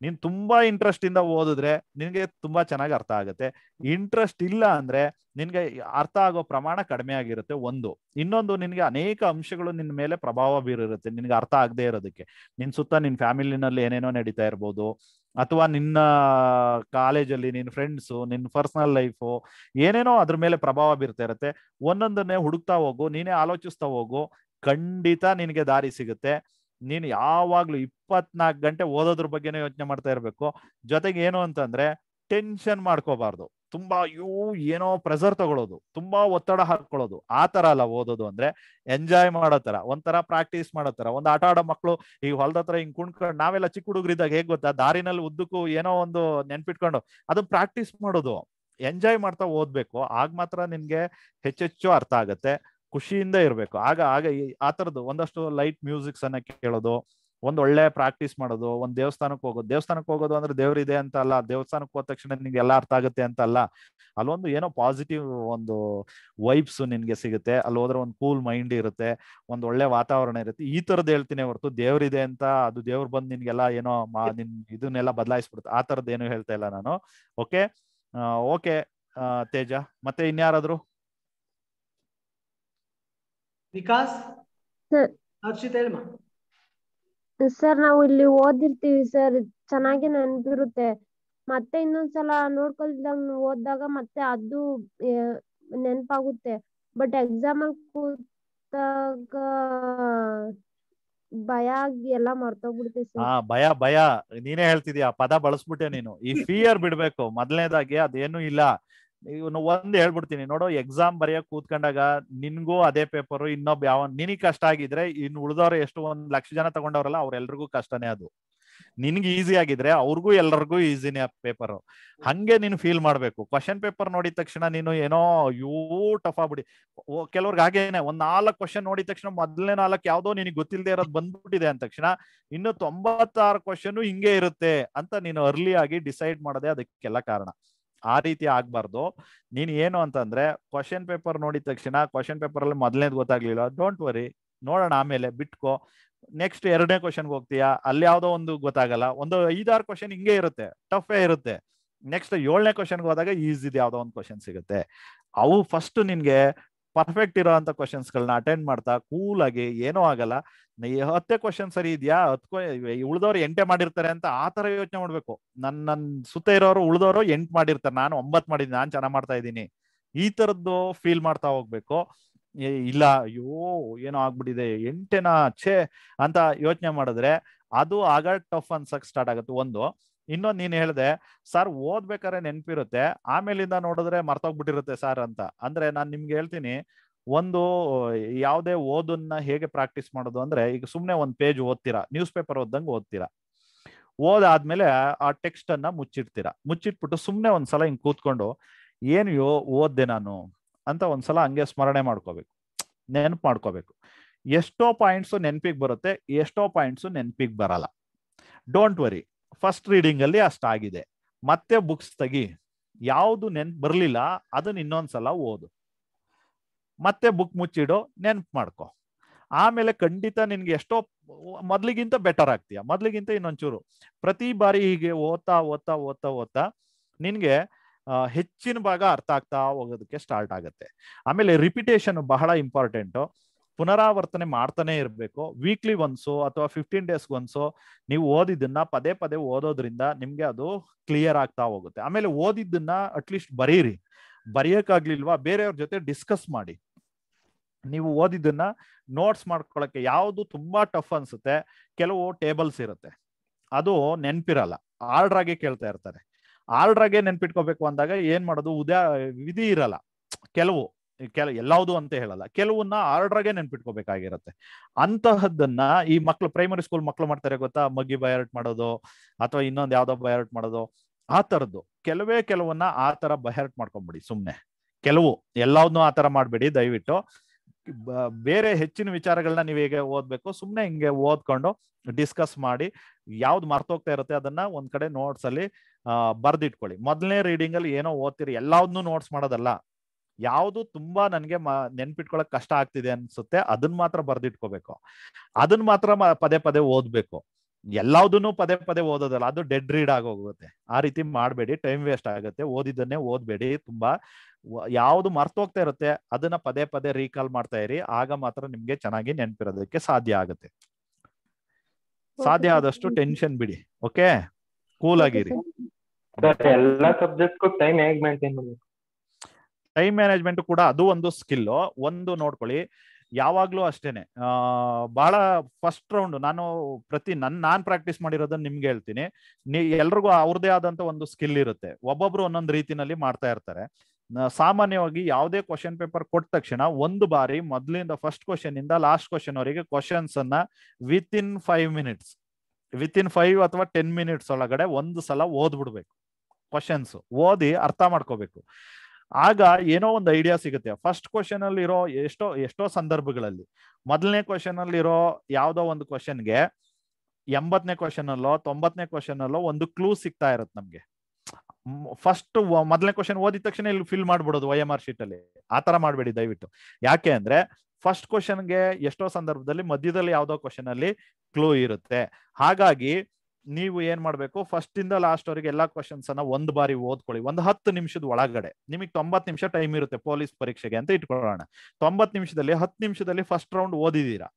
ನೀನ್ ತುಂಬಾ ಇಂಟ್ರೆಸ್ಟ್ ಇಂದ ಓದಿದ್ರೆ ನಿನ್ಗೆ ತುಂಬಾ ಚೆನ್ನಾಗಿ ಅರ್ಥ ಆಗುತ್ತೆ ಇಂಟ್ರೆಸ್ಟ್ ಇಲ್ಲ ಅಂದ್ರೆ ನಿನ್ಗೆ ಅರ್ಥ ಆಗೋ ಪ್ರಮಾಣ ಕಡಿಮೆ ಆಗಿರುತ್ತೆ ಒಂದು ಇನ್ನೊಂದು ನಿನ್ಗೆ ಅನೇಕ ಅಂಶಗಳು ನಿನ್ ಮೇಲೆ ಪ್ರಭಾವ ಬೀರಿರುತ್ತೆ ನಿನ್ಗೆ ಅರ್ಥ ಆಗದೆ ಇರೋದಕ್ಕೆ ನಿನ್ ಸುತ್ತ ನಿನ್ ಫ್ಯಾಮಿಲಿನಲ್ಲಿ ಏನೇನೋ ನಡೀತಾ ಇರ್ಬೋದು ಅಥವಾ ನಿನ್ನ ಕಾಲೇಜಲ್ಲಿ ನಿನ್ನ ಫ್ರೆಂಡ್ಸು ನಿನ್ನ ಪರ್ಸನಲ್ ಲೈಫು ಏನೇನೋ ಅದ್ರ ಮೇಲೆ ಪ್ರಭಾವ ಬೀರ್ತಾ ಇರುತ್ತೆ ಒಂದೊಂದನ್ನೇ ಹುಡುಕ್ತಾ ಹೋಗು ನೀನೇ ಆಲೋಚಿಸ್ತಾ ಹೋಗು ಖಂಡಿತ ನಿನ್ಗೆ ದಾರಿ ಸಿಗುತ್ತೆ ನೀನು ಯಾವಾಗ್ಲೂ ಇಪ್ಪತ್ನಾಲ್ಕು ಗಂಟೆ ಓದೋದ್ರ ಬಗ್ಗೆನೇ ಯೋಚನೆ ಮಾಡ್ತಾ ಇರಬೇಕು ಜೊತೆಗೆ ಏನು ಅಂತಂದ್ರೆ ಟೆನ್ಷನ್ ಮಾಡ್ಕೋಬಾರ್ದು ತುಂಬಾ ಯೂ ಏನೋ ಪ್ರೆಸರ್ ತಗೊಳ್ಳೋದು ತುಂಬಾ ಒತ್ತಡ ಹಾಕೊಳ್ಳೋದು ಆ ತರ ಅಲ್ಲ ಓದೋದು ಅಂದ್ರೆ ಎಂಜಾಯ್ ಮಾಡೋ ತರ ಒಂಥರ ಪ್ರಾಕ್ಟೀಸ್ ಮಾಡೋ ತರ ಒಂದು ಆಟ ಆಡೋ ಮಕ್ಕಳು ಈ ಹೊಲದ ಹತ್ರ ಹಿಂಗ್ ಕುಣ್ಕೊಂಡು ನಾವೆಲ್ಲ ಚಿಕ್ಕ ಹುಡುಗರಿದ್ದಾಗ ಹೇಗ್ ಗೊತ್ತಾ ದಾರಿನಲ್ಲಿ ಉದ್ದಕ್ಕೂ ಏನೋ ಒಂದು ನೆನ್ಪಿಟ್ಕೊಂಡು ಅದು ಪ್ರಾಕ್ಟೀಸ್ ಮಾಡೋದು ಎಂಜಾಯ್ ಮಾಡ್ತಾ ಓದ್ಬೇಕು ಆಗ ಮಾತ್ರ ನಿನ್ಗೆ ಹೆಚ್ಚೆಚ್ಚು ಅರ್ಥ ಆಗತ್ತೆ ಖುಷಿಯಿಂದ ಇರಬೇಕು ಆಗ ಆಗ ಆ ಥರದ್ದು ಒಂದಷ್ಟು ಲೈಟ್ ಮ್ಯೂಸಿಕ್ಸ್ ಅನ್ನ ಕೇಳೋದು ಒಂದ್ ಒಳ್ಳೆ ಪ್ರಾಕ್ಟೀಸ್ ಮಾಡೋದು ಒಂದು ದೇವಸ್ಥಾನಕ್ಕೆ ಹೋಗೋದು ದೇವಸ್ಥಾನಕ್ಕೆ ಹೋಗೋದು ಅಂದ್ರೆ ದೇವ್ರಿದೆ ಅಂತ ಅಲ್ಲ ದೇವಸ್ಥಾನಕ್ಕೆ ಹೋದ ತಕ್ಷಣ ನಿಮ್ಗೆ ಅರ್ಥ ಆಗುತ್ತೆ ಅಂತ ಅಲ್ಲ ಅಲ್ಲೊಂದು ಏನೋ ಪಾಸಿಟಿವ್ ಒಂದು ವೈಬ್ಸ್ ನಿನ್ಗೆ ಸಿಗುತ್ತೆ ಅಲ್ಲಿ ಹೋದ್ರೆ ಒಂದು ಕೂಲ್ ಮೈಂಡ್ ಇರುತ್ತೆ ಒಂದ್ ಒಳ್ಳೆ ವಾತಾವರಣ ಇರುತ್ತೆ ಈ ತರದ್ ಹೇಳ್ತೀನಿ ಹೊರತು ದೇವ್ರಿದೆ ಅಂತ ಅದು ದೇವ್ರು ಬಂದು ನಿನ್ಗೆಲ್ಲ ಏನೋ ನಿನ್ ಇದನ್ನೆಲ್ಲ ಬದಲಾಯಿಸ್ಬಿಡುತ್ತೆ ಆ ತರದ್ ಏನು ಹೇಳ್ತಾ ಇಲ್ಲ ನಾನು ಓಕೆ ಓಕೆ ತೇಜ ಮತ್ತೆ ಇನ್ಯಾರಾದ್ರು ವಿಕಾಸ್ ಸರ್ ನಾವು ಇಲ್ಲಿ ಓದಿರ್ತೀವಿ ಸರ್ ಚೆನ್ನಾಗಿ ನೆನಪಿರುತ್ತೆ ಮತ್ತೆ ಇನ್ನೊಂದ್ಸಲ ನೋಡ್ಕೊಳ್ದಾಗ ಓದಿದಾಗ ಮತ್ತೆ ಅದು ನೆನಪಾಗುತ್ತೆ ಬಟ್ ಎಕ್ಸಾಮ್ ಅಲ್ಲಿ ಕೂತಾಗ ಭಯ ಆಗಿ ಎಲ್ಲ ಮರ್ತೋಗ್ಬಿಡುತ್ತೆ ಭಯ ಭಯ ನೀನೇ ಹೇಳ್ತಿದ್ಯಾ ಪದ ಬಳಸ್ಬಿಟ್ಟೆ ನೀನು ಈ ಫಿಯರ್ ಬಿಡ್ಬೇಕು ಮೊದಲನೇದಾಗಿ ಅದೇನು ಇಲ್ಲ ಇವನು ಒಂದ್ ಹೇಳ್ಬಿಡ್ತೀನಿ ನೋಡೋ ಎಕ್ಸಾಮ್ ಬರೆಯೋಕ್ ಕೂತ್ಕೊಂಡಾಗ ನಿನ್ಗೂ ಅದೇ ಪೇಪರ್ ಇನ್ನೊಬ್ಬ ಯಾವ ನಿನಗ್ ಕಷ್ಟ ಆಗಿದ್ರೆ ಇನ್ ಉಳ್ದವ್ರು ಎಷ್ಟು ಒಂದ್ ಲಕ್ಷ ಜನ ತಗೊಂಡವ್ರಲ್ಲ ಅವ್ರೆಲ್ರಿಗೂ ಕಷ್ಟನೇ ಅದು ನಿನ್ಗೆ ಈಸಿ ಆಗಿದ್ರೆ ಅವ್ರಿಗೂ ಎಲ್ರಿಗೂ ಈಸಿನೇ ಆ ಪೇಪರ್ ಹಂಗೆ ನೀನು ಫೀಲ್ ಮಾಡ್ಬೇಕು ಕ್ವಶನ್ ಪೇಪರ್ ನೋಡಿದ ತಕ್ಷಣ ನೀನು ಏನೋ ಯೂ ಟಫ್ ಆಗ್ಬಿಡಿ ಕೆಲವ್ರಿಗೆ ಹಾಗೇನೆ ಒಂದ್ ನಾಲ್ಕು ಕ್ವಶನ್ ನೋಡಿದ ತಕ್ಷಣ ಮೊದಲನೇ ನಾಲ್ಕು ಯಾವ್ದೋ ನಿನಗೆ ಗೊತ್ತಿಲ್ಲದೆ ಇರೋದು ಬಂದ್ಬಿಟ್ಟಿದೆ ಅಂದ ತಕ್ಷಣ ಇನ್ನು ತೊಂಬತ್ತಾರು ಕ್ವಶನ್ ಹಿಂಗೆ ಇರುತ್ತೆ ಅಂತ ನೀನು ಅರ್ಲಿ ಆಗಿ ಡಿಸೈಡ್ ಮಾಡದೆ ಅದಕ್ಕೆಲ್ಲ ಕಾರಣ ಆ ರೀತಿ ಆಗ್ಬಾರ್ದು ನೀನು ಏನು ಅಂತಂದ್ರೆ ಕ್ವಶನ್ ಪೇಪರ್ ನೋಡಿದ ತಕ್ಷಣ ಕ್ವಶನ್ ಪೇಪರ್ ಅಲ್ಲಿ ಮೊದಲನೇದು ಗೊತ್ತಾಗ್ಲಿಲ್ಲ ಡೋಂಟ್ ವರಿ ನೋಡೋಣ ಆಮೇಲೆ ಬಿಟ್ಕೋ ನೆಕ್ಸ್ಟ್ ಎರಡನೇ ಕ್ವಶನ್ಗೆ ಹೋಗ್ತೀಯಾ ಅಲ್ಲಿ ಯಾವ್ದೋ ಒಂದು ಗೊತ್ತಾಗಲ್ಲ ಒಂದು ಐದಾರು ಕ್ವಶನ್ ಹಿಂಗೆ ಇರುತ್ತೆ ಟಫೇ ಇರುತ್ತೆ ನೆಕ್ಸ್ಟ್ ಏಳನೇ ಕ್ವಶನ್ಗೆ ಹೋದಾಗ ಈಸ್ ಇದು ಯಾವ್ದೋ ಒಂದು ಕ್ವಶನ್ ಸಿಗುತ್ತೆ ಅವು ಫಸ್ಟ್ ನಿನ್ಗೆ ಪರ್ಫೆಕ್ಟ್ ಇರೋಂಥ ಕ್ವಶನ್ಸ್ಗಳನ್ನ ಅಟೆಂಡ್ ಮಾಡ್ತಾ ಕೂಲ್ ಆಗಿ ಏನೂ ಆಗಲ್ಲ ಹತ್ತೆ ಕ್ವಶನ್ ಸರಿ ಇದೆಯಾ ಹತ್ಕೊ ಉಳಿದವ್ರು ಎಂಟೆ ಮಾಡಿರ್ತಾರೆ ಅಂತ ಆ ಥರ ಯೋಚನೆ ಮಾಡಬೇಕು ನನ್ನ ನನ್ನ ಸುತ್ತ ಇರೋರು ಉಳಿದವರು ಎಂಟು ಮಾಡಿರ್ತಾರೆ ನಾನು ಒಂಬತ್ತು ಮಾಡಿದ್ದೀನಿ ನಾನು ಚೆನ್ನಾಗಿ ಮಾಡ್ತಾ ಇದ್ದೀನಿ ಈ ಥರದ್ದು ಫೀಲ್ ಮಾಡ್ತಾ ಹೋಗ್ಬೇಕು ಇಲ್ಲ ಅಯ್ಯೋ ಏನೋ ಆಗ್ಬಿಟ್ಟಿದೆ ಎಂಟೆನಾ ಛೇ ಅಂತ ಯೋಚನೆ ಮಾಡಿದ್ರೆ ಅದು ಆಗ ಟಫ್ ಅನ್ಸಕ್ ಸ್ಟಾರ್ಟ್ ಆಗುತ್ತೆ ಒಂದು ಇನ್ನೊಂದು ನೀನು ಹೇಳಿದೆ ಸರ್ ಓದ್ಬೇಕಾದ್ರೆ ನೆನಪಿರುತ್ತೆ ಆಮೇಲಿಂದ ನೋಡಿದ್ರೆ ಮರ್ತೋಗ್ಬಿಟ್ಟಿರುತ್ತೆ ಸರ್ ಅಂತ ಅಂದ್ರೆ ನಾನು ನಿಮ್ಗೆ ಹೇಳ್ತೀನಿ ಒಂದು ಯಾವುದೇ ಓದನ್ನ ಹೇಗೆ ಪ್ರಾಕ್ಟೀಸ್ ಮಾಡೋದು ಅಂದ್ರೆ ಈಗ ಸುಮ್ಮನೆ ಒಂದು ಪೇಜ್ ಓದ್ತೀರಾ ನ್ಯೂಸ್ ಪೇಪರ್ ಓದ್ದಂಗೆ ಓದ್ತೀರಾ ಓದಾದ್ಮೇಲೆ ಆ ಟೆಕ್ಸ್ಟನ್ನು ಅನ್ನ ಮುಚ್ಚಿಡ್ತೀರಾ ಮುಚ್ಚಿಟ್ಬಿಟ್ಟು ಸುಮ್ಮನೆ ಒಂದ್ಸಲ ಹಿಂಗೆ ಕೂತ್ಕೊಂಡು ಏನು ಓದ್ದೆ ನಾನು ಅಂತ ಒಂದ್ಸಲ ಹಂಗೆ ಸ್ಮರಣೆ ಮಾಡ್ಕೋಬೇಕು ನೆನಪು ಮಾಡ್ಕೋಬೇಕು ಎಷ್ಟೋ ಪಾಯಿಂಟ್ಸು ನೆನಪಿಗೆ ಬರುತ್ತೆ ಎಷ್ಟೋ ಪಾಯಿಂಟ್ಸು ನೆನಪಿಗೆ ಬರಲ್ಲ ಡೋಂಟ್ ವರಿ ಫಸ್ಟ್ ರೀಡಿಂಗ್ ಅಲ್ಲಿ ಅಷ್ಟಾಗಿದೆ ಮತ್ತೆ ಬುಕ್ಸ್ ತೆಗಿ ಯಾವುದು ನೆನ್ಪು ಬರ್ಲಿಲ್ಲ ಅದನ್ನ ಇನ್ನೊಂದ್ಸಲ ಓದು ಮತ್ತೆ ಬುಕ್ ಮುಚ್ಚಿಡು ನೆನ್ಪು ಮಾಡ್ಕೊ ಆಮೇಲೆ ಖಂಡಿತ ನಿನ್ಗೆ ಎಷ್ಟೋ ಮೊದ್ಲಿಗಿಂತ ಬೆಟರ್ ಆಗ್ತೀಯ ಮೊದ್ಲಿಗಿಂತ ಇನ್ನೊಂಚೂರು ಪ್ರತಿ ಬಾರಿ ಹೀಗೆ ಓದ್ತಾ ಓದ್ತಾ ಓದ್ತಾ ಓದ್ತಾ ನಿನ್ಗೆ ಹೆಚ್ಚಿನ ಭಾಗ ಅರ್ಥ ಆಗ್ತಾ ಹೋಗೋದಕ್ಕೆ ಸ್ಟಾರ್ಟ್ ಆಗುತ್ತೆ ಆಮೇಲೆ ರಿಪಿಟೇಷನ್ ಬಹಳ ಇಂಪಾರ್ಟೆಂಟು ಪುನರಾವರ್ತನೆ ಮಾಡ್ತಾನೆ ಇರಬೇಕು ವೀಕ್ಲಿ ಒನ್ಸು ಅಥವಾ ಫಿಫ್ಟೀನ್ ಡೇಸ್ ಒನ್ಸು ನೀವು ಓದಿದ್ದನ್ನ ಪದೇ ಪದೇ ಓದೋದ್ರಿಂದ ನಿಮ್ಗೆ ಅದು ಕ್ಲಿಯರ್ ಆಗ್ತಾ ಹೋಗುತ್ತೆ ಆಮೇಲೆ ಓದಿದ್ದನ್ನ ಅಟ್ಲೀಸ್ಟ್ ಬರೀರಿ ಬರೆಯೋಕ್ಕಾಗ್ಲಿಲ್ವಾ ಬೇರೆಯವ್ರ ಜೊತೆ ಡಿಸ್ಕಸ್ ಮಾಡಿ ನೀವು ಓದಿದ್ದನ್ನ ನೋಟ್ಸ್ ಮಾಡ್ಕೊಳಕ್ಕೆ ಯಾವುದು ತುಂಬಾ ಟಫ್ ಅನ್ಸುತ್ತೆ ಕೆಲವು ಟೇಬಲ್ಸ್ ಇರುತ್ತೆ ಅದು ನೆನ್ಪಿರಲ್ಲ ಆರ್ಡರ್ ಕೇಳ್ತಾ ಇರ್ತಾರೆ ಆರ್ಡ್ರಾಗೆ ನೆನ್ಪಿಟ್ಕೋಬೇಕು ಅಂದಾಗ ಏನ್ ಮಾಡೋದು ಉದಾ ವಿಧಿ ಇರಲ್ಲ ಕೆಲವು ಕೆಲ ಎಲ್ಲಾವುದು ಅಂತ ಹೇಳಲ್ಲ ಕೆಲವನ್ನ ಆರ್ಡ್ರಾಗೆ ನೆನ್ಪಿಟ್ಕೋಬೇಕಾಗಿರತ್ತೆ ಅಂತಹದ್ದನ್ನ ಈ ಮಕ್ಳು ಪ್ರೈಮರಿ ಸ್ಕೂಲ್ ಮಕ್ಳು ಮಾಡ್ತಾರೆ ಗೊತ್ತಾ ಮಗ್ಗಿ ಬಯಾರ್ಟ್ ಮಾಡೋದು ಅಥವಾ ಇನ್ನೊಂದ್ ಯಾವ್ದೋ ಬಯರಟ್ ಮಾಡೋದು ಆ ತರದ್ದು ಕೆಲವೇ ಕೆಲವನ್ನ ಆ ತರ ಬಯಾರ್ಟ್ ಮಾಡ್ಕೊಂಬಿಡಿ ಸುಮ್ನೆ ಕೆಲವು ಎಲ್ಲವನ್ನೂ ಆ ತರ ಮಾಡ್ಬೇಡಿ ದಯವಿಟ್ಟು ಬೇರೆ ಹೆಚ್ಚಿನ ವಿಚಾರಗಳನ್ನ ನೀವು ಹೇಗೆ ಓದ್ಬೇಕು ಸುಮ್ನೆ ಹಿಂಗೆ ಓದ್ಕೊಂಡು ಡಿಸ್ಕಸ್ ಮಾಡಿ ಯಾವ್ದು ಮರ್ತೋಗ್ತಾ ಇರುತ್ತೆ ಅದನ್ನ ಒಂದ್ ಕಡೆ ನೋಟ್ಸ್ ಅಲ್ಲಿ ಬರ್ದಿಟ್ಕೊಳ್ಳಿ ಮೊದಲನೇ ರೀಡಿಂಗ್ ಅಲ್ಲಿ ಏನೋ ಓದ್ತೀರಿ ಎಲ್ಲಾವ್ದನ್ನೂ ನೋಟ್ಸ್ ಮಾಡೋದಲ್ಲ ಯಾವುದು ತುಂಬಾ ನನಗೆ ನೆನ್ಪಿಟ್ಕೊಳಕ್ ಕಷ್ಟ ಆಗ್ತಿದೆ ಅನ್ಸುತ್ತೆ ಅದನ್ನ ಮಾತ್ರ ಬರ್ದಿಟ್ಕೋಬೇಕು ಅದನ್ನ ಮಾತ್ರ ಪದೇ ಪದೇ ಓದ್ಬೇಕು ಎಲ್ಲದನ್ನು ಪದೇ ಪದೇ ಓದೋದಲ್ಲ ಅದು ಡೆಡ್ ರೀಡ್ ಆಗೋಗುತ್ತೆ ಆ ರೀತಿ ಮಾಡಬೇಡಿ ಟೈಮ್ ವೇಸ್ಟ್ ಆಗುತ್ತೆ ಓದಿದ್ದನ್ನೇ ಓದ್ಬೇಡಿ ತುಂಬಾ ಯಾವ್ದು ಮರ್ತೋಗ್ತಾ ಇರುತ್ತೆ ಅದನ್ನ ಪದೇ ಪದೇ ರೀಕಾಲ್ ಮಾಡ್ತಾ ಇರಿ ಆಗ ಮಾತ್ರ ನಿಮ್ಗೆ ಚೆನ್ನಾಗಿ ನೆನಪಿರೋದಕ್ಕೆ ಸಾಧ್ಯ ಆಗುತ್ತೆ ಸಾಧ್ಯ ಆದಷ್ಟು ಟೆನ್ಷನ್ ಬಿಡಿ ಓಕೆ ಕೂಲ್ ಆಗಿರಿ ಎಲ್ಲಾ ಸಬ್ಜೆಕ್ಟ್ ಟೈಮ್ ಹೇಗ್ ಮೇಂಟೈನ್ ಮಾಡ್ಬೇಕು ಟೈಮ್ ಮ್ಯಾನೇಜ್ಮೆಂಟ್ ಕೂಡ ಅದು ಒಂದು ಸ್ಕಿಲ್ ಒಂದು ನೋಡ್ಕೊಳ್ಳಿ ಯಾವಾಗ್ಲೂ ಅಷ್ಟೇನೆ ಬಹಳ ಫಸ್ಟ್ ರೌಂಡ್ ನಾನು ಪ್ರತಿ ನನ್ ನಾನ್ ಪ್ರಾಕ್ಟೀಸ್ ಮಾಡಿರೋದನ್ನ ನಿಮ್ಗೆ ಹೇಳ್ತೀನಿ ನೀ ಎಲ್ರಿಗೂ ಅವ್ರದೇ ಆದಂತ ಒಂದು ಸ್ಕಿಲ್ ಇರುತ್ತೆ ಒಬ್ಬೊಬ್ರು ಒಂದೊಂದು ರೀತಿನಲ್ಲಿ ಮಾಡ್ತಾ ಇರ್ತಾರೆ ಸಾಮಾನ್ಯವಾಗಿ ಯಾವುದೇ ಕ್ವಶನ್ ಪೇಪರ್ ಕೊಟ್ಟ ತಕ್ಷಣ ಒಂದು ಬಾರಿ ಮೊದಲಿಂದ ಫಸ್ಟ್ ಕ್ವಶನ್ ಇಂದ ಲಾಸ್ಟ್ ಕ್ವಶನ್ ವರೆಗೆ ಕ್ವಶನ್ಸ್ ಅನ್ನ within five minutes within five ಅಥವಾ ಟೆನ್ ಮಿನಿಟ್ಸ್ ಒಳಗಡೆ ಒಂದು ಸಲ ಓದ್ಬಿಡ್ಬೇಕು ಕ್ವಶನ್ಸ್ ಓದಿ ಅರ್ಥ ಮಾಡ್ಕೋಬೇಕು ಆಗ ಏನೋ ಒಂದು ಐಡಿಯಾ ಸಿಗುತ್ತೆ ಫಸ್ಟ್ ಕ್ವಶನ್ ಅಲ್ಲಿ ಇರೋ ಎಷ್ಟೋ ಎಷ್ಟೋ ಸಂದರ್ಭಗಳಲ್ಲಿ ಮೊದಲನೇ ಕ್ವಶನ್ ಅಲ್ಲಿ ಇರೋ ಯಾವ್ದೋ ಒಂದು ಕ್ವಶನ್ಗೆ ಎಂಬತ್ತನೇ ಕ್ವಶನ್ ಅಲ್ಲೋ ತೊಂಬತ್ತನೇ ಕ್ವಶನ್ ಅಲ್ಲೋ ಒಂದು ಕ್ಲೂ ಸಿಗ್ತಾ ಇರುತ್ತೆ ನಮ್ಗೆ ಫಸ್ಟ್ ಮೊದಲನೇ ಕ್ವಶನ್ ಓದಿದ ತಕ್ಷಣ ಇಲ್ಲಿ ಫಿಲ್ ಮಾಡ್ಬಿಡೋದು ವೈ ಎಮ್ ಆರ್ ಶೀಟ್ ಅಲ್ಲಿ ಆತರ ಮಾಡಬೇಡಿ ದಯವಿಟ್ಟು ಯಾಕೆ ಅಂದ್ರೆ ಫಸ್ಟ್ ಕ್ವಶನ್ಗೆ ಎಷ್ಟೋ ಸಂದರ್ಭದಲ್ಲಿ ಮಧ್ಯದಲ್ಲಿ ಯಾವ್ದೋ ಕ್ವಶನ್ ಅಲ್ಲಿ ಕ್ಲೂ ಇರುತ್ತೆ ಹಾಗಾಗಿ ನೀವು ಏನ್ ಮಾಡ್ಬೇಕು ಫಸ್ಟ್ ಇಂದ ಲಾಸ್ಟ್ ವರೆಗೆ ಎಲ್ಲಾ ಕ್ವಶನ್ಸ್ ಅನ್ನ ಒಂದ್ ಬಾರಿ ಓದ್ಕೊಳ್ಳಿ ಒಂದ್ ಹತ್ತು ನಿಮಿಷದ ಒಳಗಡೆ ನಿಮಗೆ ತೊಂಬತ್ ನಿಮಿಷ ಟೈಮ್ ಇರುತ್ತೆ ಪೊಲೀಸ್ ಪರೀಕ್ಷೆಗೆ ಅಂತ ಇಟ್ಕೊಳ್ಳೋಣ ತೊಂಬತ್ ನಿಮಿಷದಲ್ಲಿ ಹತ್ತು ನಿಮಿಷದಲ್ಲಿ ಫಸ್ಟ್ ರೌಂಡ್ ಓದಿದೀರಾ